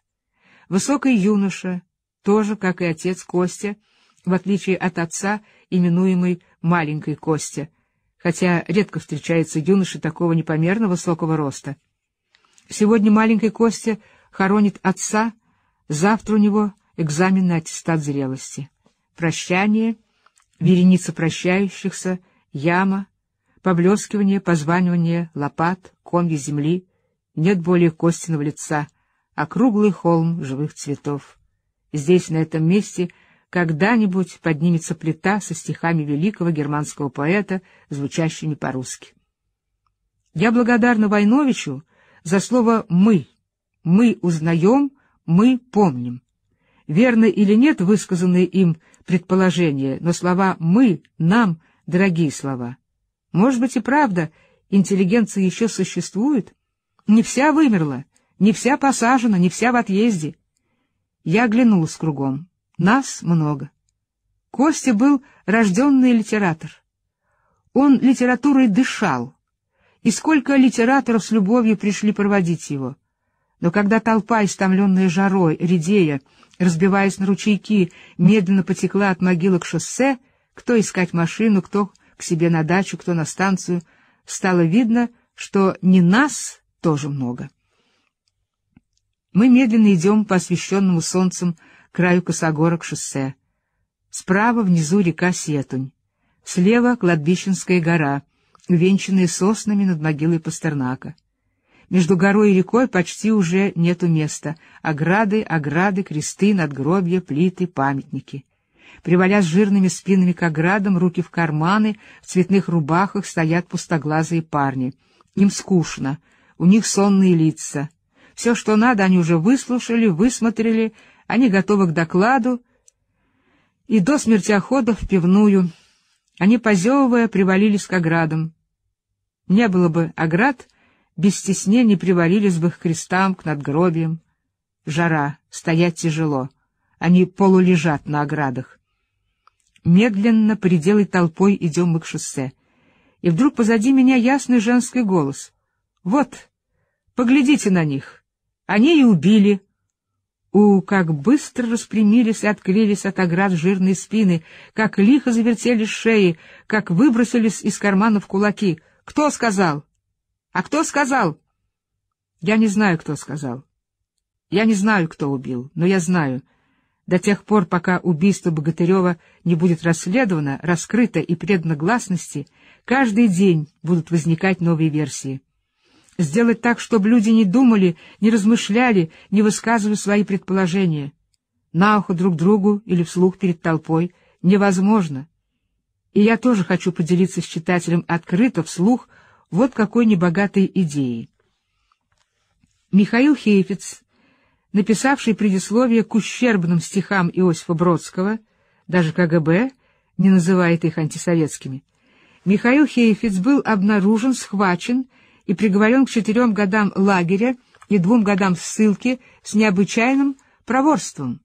Высокий юноша, тоже, как и отец Костя, в отличие от отца, именуемый «маленькой Костя», хотя редко встречается юноша такого непомерно высокого роста. Сегодня маленький Костя хоронит отца, завтра у него экзамен на аттестат зрелости. Прощание, вереница прощающихся, яма, Поблескивание, позванивание, лопат, комья земли, нет более Костиного лица, а круглый холм живых цветов. Здесь, на этом месте, когда-нибудь поднимется плита со стихами великого германского поэта, звучащими по-русски. Я благодарна Войновичу за слово «мы». Мы узнаем, мы помним. Верно или нет высказанные им предположения, но слова «мы», «нам» — дорогие слова — может быть и правда, интеллигенция еще существует? Не вся вымерла, не вся посажена, не вся в отъезде. Я оглянулась кругом. Нас много. Костя был рожденный литератор. Он литературой дышал. И сколько литераторов с любовью пришли проводить его. Но когда толпа, истомленная жарой, редея, разбиваясь на ручейки, медленно потекла от могилы к шоссе, кто искать машину, кто к себе на дачу, кто на станцию, стало видно, что не нас тоже много. Мы медленно идем по освещенному солнцем краю косогорок шоссе. Справа внизу река Сетунь, слева — кладбищенская гора, увенчанная соснами над могилой Пастернака. Между горой и рекой почти уже нету места — ограды, ограды, кресты, надгробья, плиты, памятники — Привалясь жирными спинами к оградам, руки в карманы, в цветных рубахах стоят пустоглазые парни. Им скучно, у них сонные лица. Все, что надо, они уже выслушали, высмотрели, они готовы к докладу. И до смерти охота в пивную. Они, позевывая, привалились к оградам. Не было бы оград, без стеснений привалились бы к крестам, к надгробиям. Жара, стоять тяжело. Они полулежат на оградах. Медленно, пределой толпой, идем мы к шоссе. И вдруг позади меня ясный женский голос. «Вот, поглядите на них. Они и убили». У, как быстро распрямились и отклеились от оград жирные спины, как лихо завертели шеи, как выбросились из карманов кулаки. «Кто сказал? А кто сказал?» «Я не знаю, кто сказал. Я не знаю, кто убил, но я знаю» до тех пор, пока убийство Богатырева не будет расследовано, раскрыто и предано гласности, каждый день будут возникать новые версии. Сделать так, чтобы люди не думали, не размышляли, не высказывали свои предположения. На ухо друг другу или вслух перед толпой невозможно. И я тоже хочу поделиться с читателем открыто, вслух, вот какой небогатой идеей. Михаил Хейфиц написавший предисловие к ущербным стихам Иосифа Бродского, даже КГБ не называет их антисоветскими, Михаил Хейфиц был обнаружен, схвачен и приговорен к четырем годам лагеря и двум годам ссылки с необычайным проворством.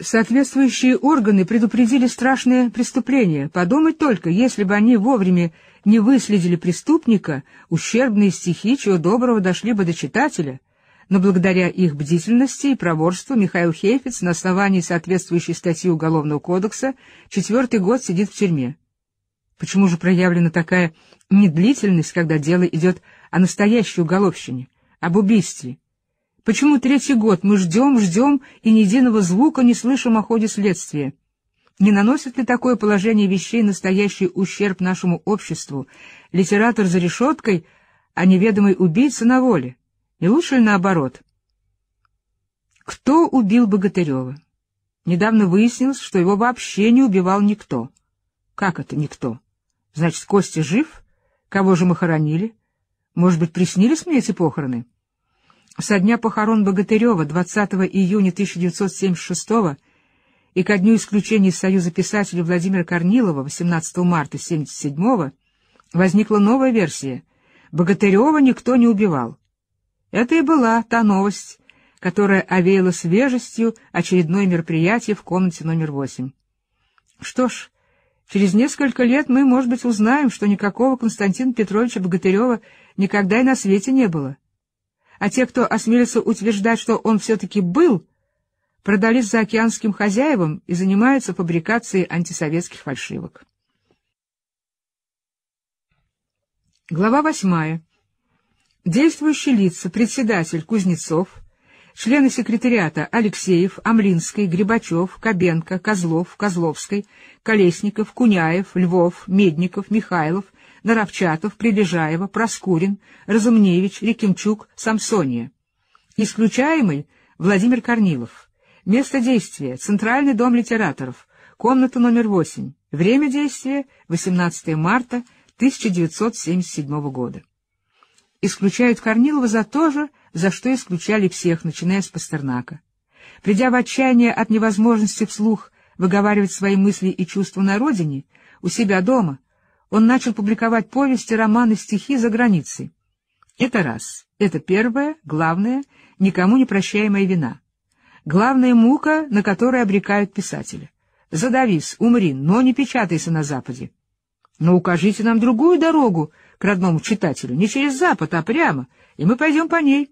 Соответствующие органы предупредили страшное преступление. Подумать только, если бы они вовремя не выследили преступника, ущербные стихи, чего доброго, дошли бы до читателя но благодаря их бдительности и проворству Михаил Хейфиц на основании соответствующей статьи Уголовного кодекса четвертый год сидит в тюрьме. Почему же проявлена такая медлительность, когда дело идет о настоящей уголовщине, об убийстве? Почему третий год мы ждем, ждем и ни единого звука не слышим о ходе следствия? Не наносит ли такое положение вещей настоящий ущерб нашему обществу? Литератор за решеткой, а неведомый убийца на воле? И лучше наоборот? Кто убил Богатырева? Недавно выяснилось, что его вообще не убивал никто. Как это никто? Значит, Костя жив? Кого же мы хоронили? Может быть, приснились мне эти похороны? Со дня похорон Богатырева 20 июня 1976 года и ко дню исключения из Союза писателя Владимира Корнилова 18 марта 1977 возникла новая версия. Богатырева никто не убивал. Это и была та новость, которая овеяла свежестью очередное мероприятие в комнате номер восемь. Что ж, через несколько лет мы, может быть, узнаем, что никакого Константина Петровича Богатырева никогда и на свете не было. А те, кто осмелится утверждать, что он все-таки был, продались за океанским хозяевам и занимаются фабрикацией антисоветских фальшивок. Глава восьмая. Действующие лица, председатель Кузнецов, члены секретариата Алексеев, Амлинский, Грибачев, Кабенко, Козлов, Козловской, Колесников, Куняев, Львов, Медников, Михайлов, Наровчатов, Прилежаева, Проскурин, Разумневич, Рекимчук, Самсония. Исключаемый Владимир Корнилов. Место действия – Центральный дом литераторов, комната номер 8. Время действия – 18 марта 1977 года исключают Корнилова за то же, за что исключали всех, начиная с Пастернака. Придя в отчаяние от невозможности вслух выговаривать свои мысли и чувства на родине, у себя дома, он начал публиковать повести, романы, стихи за границей. Это раз. Это первое, главное, никому не прощаемая вина. Главная мука, на которой обрекают писателя. Задавись, умри, но не печатайся на Западе. Но укажите нам другую дорогу, родному читателю, не через Запад, а прямо, и мы пойдем по ней.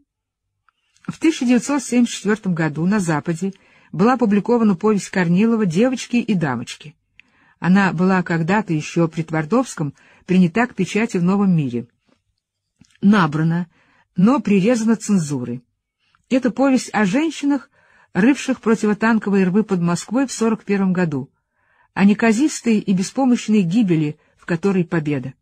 В 1974 году на Западе была опубликована повесть Корнилова «Девочки и дамочки». Она была когда-то еще при Твардовском принята к печати в новом мире. Набрана, но прирезана цензурой. Это повесть о женщинах, рывших противотанковые рвы под Москвой в 41 году, о неказистой и беспомощной гибели, в которой победа.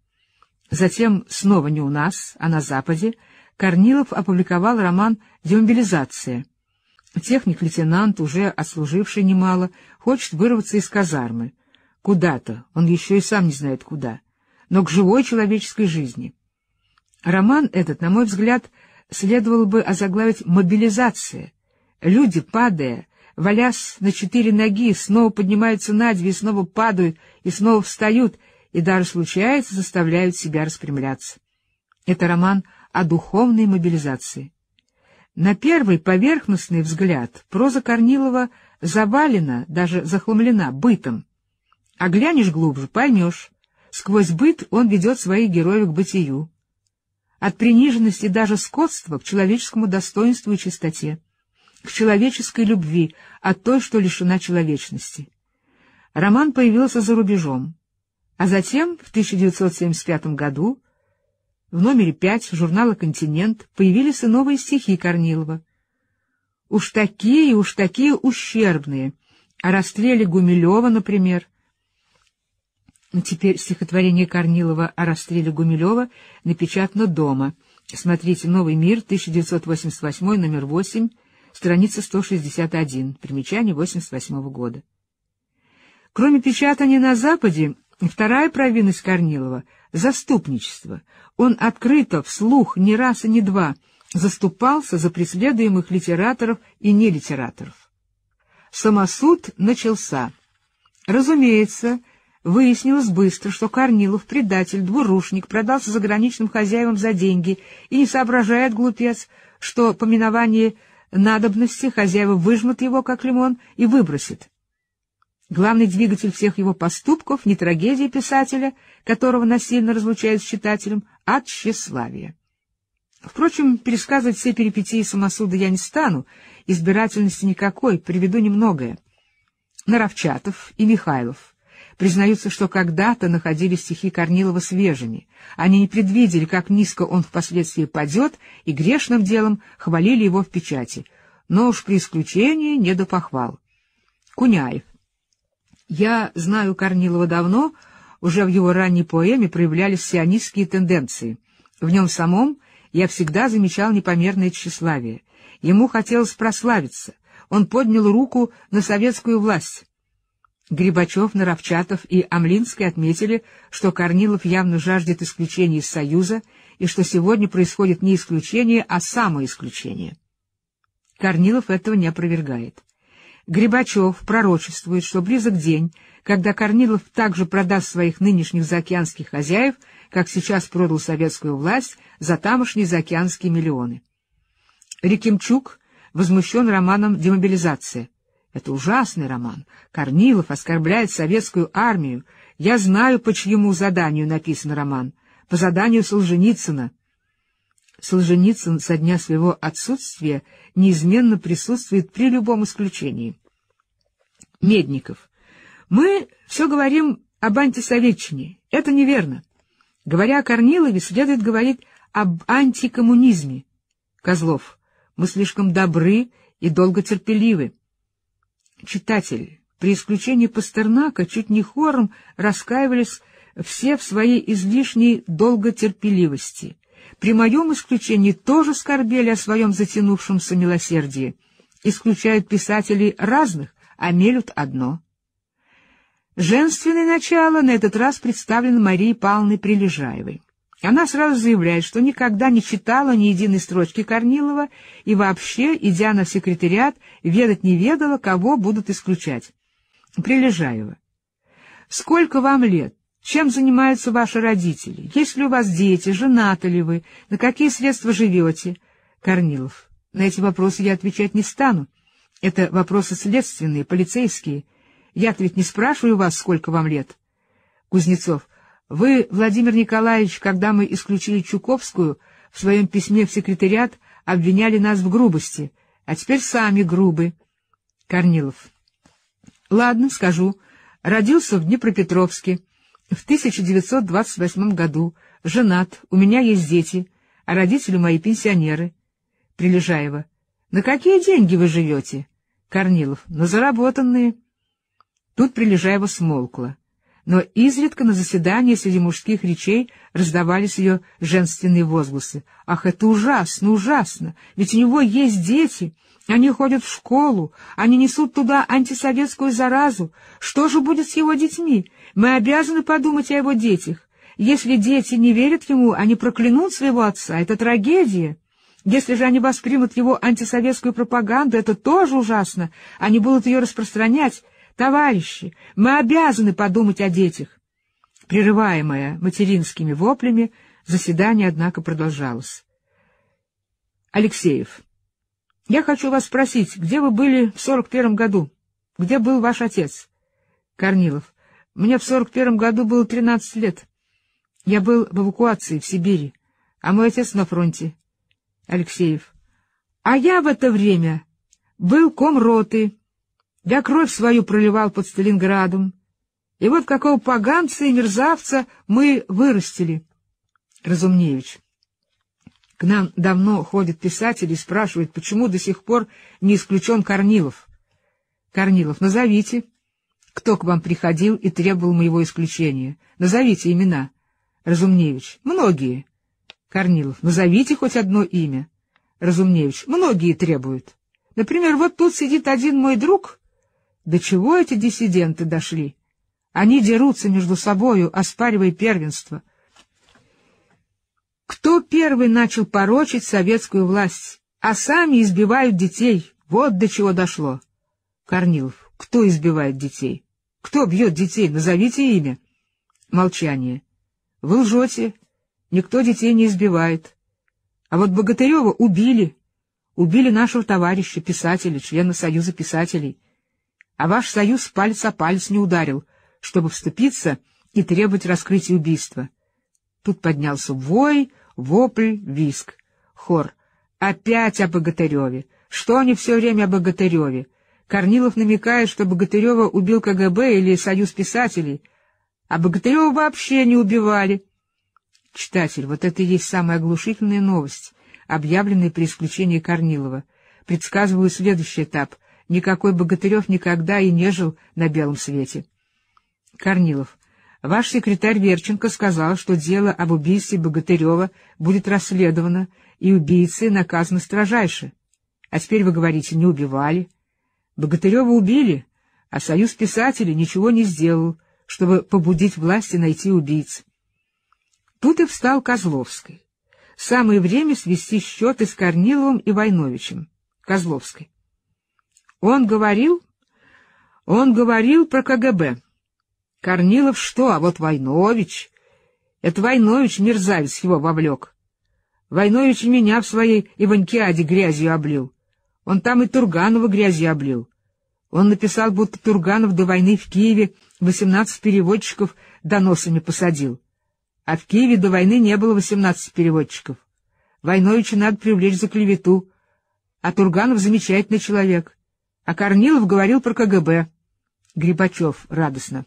Затем, снова не у нас, а на Западе, Корнилов опубликовал роман «Демобилизация». Техник-лейтенант, уже отслуживший немало, хочет вырваться из казармы. Куда-то, он еще и сам не знает куда, но к живой человеческой жизни. Роман этот, на мой взгляд, следовало бы озаглавить «Мобилизация». Люди, падая, валясь на четыре ноги, снова поднимаются на две снова падают, и снова встают — и даже случается заставляют себя распрямляться. Это роман о духовной мобилизации. На первый поверхностный взгляд проза Корнилова завалена, даже захламлена бытом. А глянешь глубже, поймешь, сквозь быт он ведет своих героев к бытию. От приниженности даже скотства к человеческому достоинству и чистоте, к человеческой любви, от той, что лишена человечности. Роман появился за рубежом. А затем, в 1975 году, в номере 5 журнала «Континент» появились и новые стихи Корнилова. Уж такие, уж такие ущербные. О расстреле Гумилева, например. Ну, теперь стихотворение Корнилова о расстреле Гумилева напечатано дома. Смотрите «Новый мир», 1988, номер 8, страница 161, примечание 88 года. Кроме печатания на Западе, Вторая провинность Корнилова — заступничество. Он открыто, вслух, ни раз и ни два заступался за преследуемых литераторов и нелитераторов. Самосуд начался. Разумеется, выяснилось быстро, что Корнилов — предатель, двурушник, продался заграничным хозяевам за деньги и не соображает глупец, что поминование надобности хозяева выжмут его, как лимон, и выбросит. Главный двигатель всех его поступков не трагедия писателя, которого насильно разлучают с читателем, а тщеславие. Впрочем, пересказывать все перипетии самосуда я не стану, избирательности никакой, приведу немногое. Наровчатов и Михайлов признаются, что когда-то находили стихи Корнилова свежими. Они не предвидели, как низко он впоследствии падет, и грешным делом хвалили его в печати. Но уж при исключении не до похвал. Куняев. Я знаю Корнилова давно, уже в его ранней поэме проявлялись сионистские тенденции. В нем самом я всегда замечал непомерное тщеславие. Ему хотелось прославиться. Он поднял руку на советскую власть. Грибачев, Наровчатов и Амлинский отметили, что Корнилов явно жаждет исключения из Союза и что сегодня происходит не исключение, а самоисключение. Корнилов этого не опровергает. Грибачев пророчествует, что близок день, когда Корнилов также продаст своих нынешних заокеанских хозяев, как сейчас продал советскую власть за тамошние заокеанские миллионы. Рекимчук возмущен романом «Демобилизация». Это ужасный роман. Корнилов оскорбляет советскую армию. Я знаю, по чьему заданию написан роман. По заданию Солженицына. Солженицын со дня своего отсутствия неизменно присутствует при любом исключении. Медников. Мы все говорим об антисоветчине. Это неверно. Говоря о Корнилове, следует говорить об антикоммунизме. Козлов, мы слишком добры и долго терпеливы. Читатель, при исключении Пастернака, чуть не хором раскаивались все в своей излишней долготерпеливости. При моем исключении тоже скорбели о своем затянувшемся милосердии. Исключают писателей разных, а мелют одно. Женственное начало на этот раз представлено Марии Павловне Прилежаевой. Она сразу заявляет, что никогда не читала ни единой строчки Корнилова и вообще, идя на секретариат, ведать не ведала, кого будут исключать. Прилежаева. «Сколько вам лет? Чем занимаются ваши родители? Есть ли у вас дети? Женаты ли вы? На какие средства живете?» Корнилов. «На эти вопросы я отвечать не стану. Это вопросы следственные, полицейские. Я-то ведь не спрашиваю вас, сколько вам лет. Кузнецов, вы, Владимир Николаевич, когда мы исключили Чуковскую, в своем письме в секретариат обвиняли нас в грубости, а теперь сами грубы. Корнилов. Ладно, скажу. Родился в Днепропетровске в 1928 году, женат, у меня есть дети, а родители мои пенсионеры. Прилежаева. На какие деньги вы живете? Корнилов. На заработанные. Тут Прилежаева смолкла. Но изредка на заседании среди мужских речей раздавались ее женственные возгласы. «Ах, это ужасно, ужасно! Ведь у него есть дети! Они ходят в школу, они несут туда антисоветскую заразу. Что же будет с его детьми? Мы обязаны подумать о его детях. Если дети не верят ему, они проклянут своего отца. Это трагедия!» Если же они воспримут его антисоветскую пропаганду, это тоже ужасно. Они будут ее распространять. Товарищи, мы обязаны подумать о детях. Прерываемое материнскими воплями, заседание, однако, продолжалось. Алексеев, я хочу вас спросить, где вы были в сорок первом году? Где был ваш отец? Корнилов, мне в сорок первом году было тринадцать лет. Я был в эвакуации в Сибири, а мой отец на фронте, Алексеев. А я в это время был ком роты. Я кровь свою проливал под Сталинградом. И вот какого поганца и мерзавца мы вырастили. Разумневич. К нам давно ходят писатели и спрашивают, почему до сих пор не исключен Корнилов. Корнилов, назовите, кто к вам приходил и требовал моего исключения. Назовите имена. Разумневич, многие. Корнилов, назовите хоть одно имя. Разумневич, многие требуют. Например, вот тут сидит один мой друг. До чего эти диссиденты дошли? Они дерутся между собою, оспаривая первенство. Кто первый начал порочить советскую власть, а сами избивают детей? Вот до чего дошло. Корнилов, кто избивает детей? Кто бьет детей? Назовите имя. Молчание. Вы лжете. Никто детей не избивает. А вот Богатырева убили. Убили нашего товарища, писателя, члена Союза писателей. А ваш союз палец о палец не ударил, чтобы вступиться и требовать раскрытия убийства. Тут поднялся вой, вопль, виск. Хор. Опять о Богатыреве. Что они все время о Богатыреве? Корнилов намекает, что Богатырева убил КГБ или Союз писателей, а Богатырева вообще не убивали. Читатель, вот это и есть самая оглушительная новость, объявленная при исключении Корнилова. Предсказываю следующий этап. Никакой Богатырев никогда и не жил на белом свете. Корнилов. Ваш секретарь Верченко сказал, что дело об убийстве Богатырева будет расследовано, и убийцы наказаны строжайше. А теперь вы говорите, не убивали. Богатырева убили, а союз писателей ничего не сделал, чтобы побудить власти найти убийц. Тут и встал Козловский. Самое время свести счеты с Корниловым и Войновичем. Козловский. Он говорил... Он говорил про КГБ. Корнилов что, а вот Войнович... Это Войнович мерзавец его вовлек. Войнович меня в своей Иванкиаде грязью облил. Он там и Турганова грязью облил. Он написал, будто Турганов до войны в Киеве 18 переводчиков доносами посадил. А в Киеве до войны не было 18 переводчиков. Войновича надо привлечь за клевету. А Турганов замечательный человек. А Корнилов говорил про КГБ. Грибачев радостно.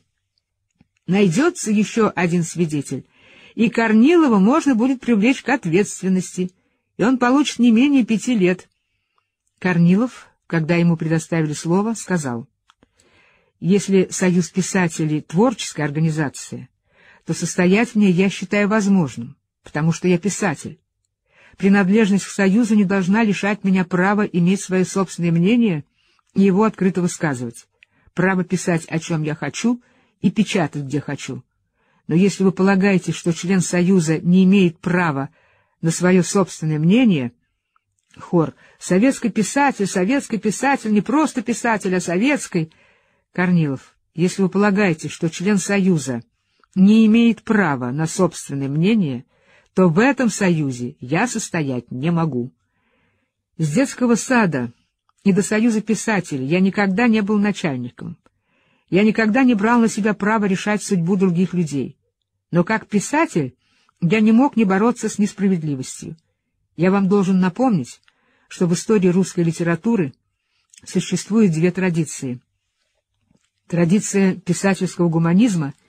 Найдется еще один свидетель, и Корнилова можно будет привлечь к ответственности, и он получит не менее пяти лет. Корнилов, когда ему предоставили слово, сказал, «Если Союз писателей — творческая организация, то состоять в ней я считаю возможным, потому что я писатель. Принадлежность к Союзу не должна лишать меня права иметь свое собственное мнение и его открыто высказывать, право писать, о чем я хочу, и печатать, где хочу. Но если вы полагаете, что член Союза не имеет права на свое собственное мнение, хор «Советский писатель, советский писатель, не просто писатель, а советский», Корнилов, если вы полагаете, что член Союза — не имеет права на собственное мнение, то в этом союзе я состоять не могу. С детского сада и до союза писателей я никогда не был начальником. Я никогда не брал на себя право решать судьбу других людей. Но как писатель я не мог не бороться с несправедливостью. Я вам должен напомнить, что в истории русской литературы существуют две традиции. Традиция писательского гуманизма —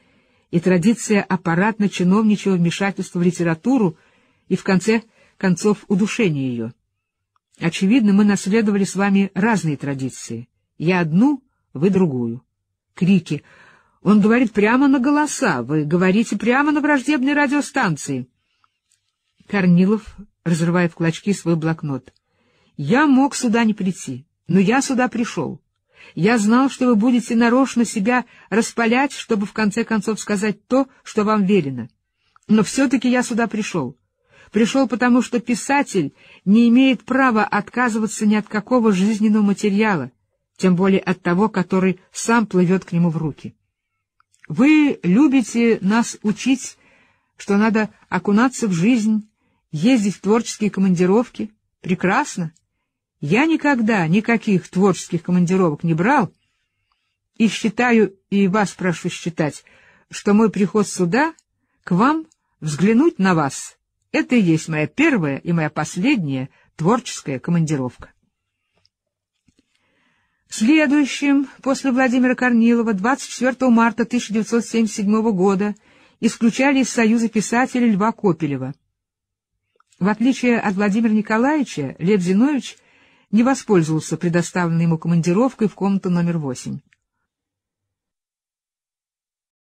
и традиция аппаратно-чиновничьего вмешательства в литературу и, в конце концов, удушения ее. Очевидно, мы наследовали с вами разные традиции. Я одну, вы другую. Крики. Он говорит прямо на голоса, вы говорите прямо на враждебной радиостанции. Корнилов, разрывая в клочки свой блокнот. Я мог сюда не прийти, но я сюда пришел. Я знал, что вы будете нарочно себя распалять, чтобы в конце концов сказать то, что вам велено. Но все-таки я сюда пришел. Пришел потому, что писатель не имеет права отказываться ни от какого жизненного материала, тем более от того, который сам плывет к нему в руки. Вы любите нас учить, что надо окунаться в жизнь, ездить в творческие командировки. Прекрасно. Я никогда никаких творческих командировок не брал, и считаю, и вас прошу считать, что мой приход сюда, к вам, взглянуть на вас, это и есть моя первая и моя последняя творческая командировка. Следующим, после Владимира Корнилова, 24 марта 1977 года, исключали из Союза писателей Льва Копелева. В отличие от Владимира Николаевича, Лев Зинович не воспользовался предоставленной ему командировкой в комнату номер восемь.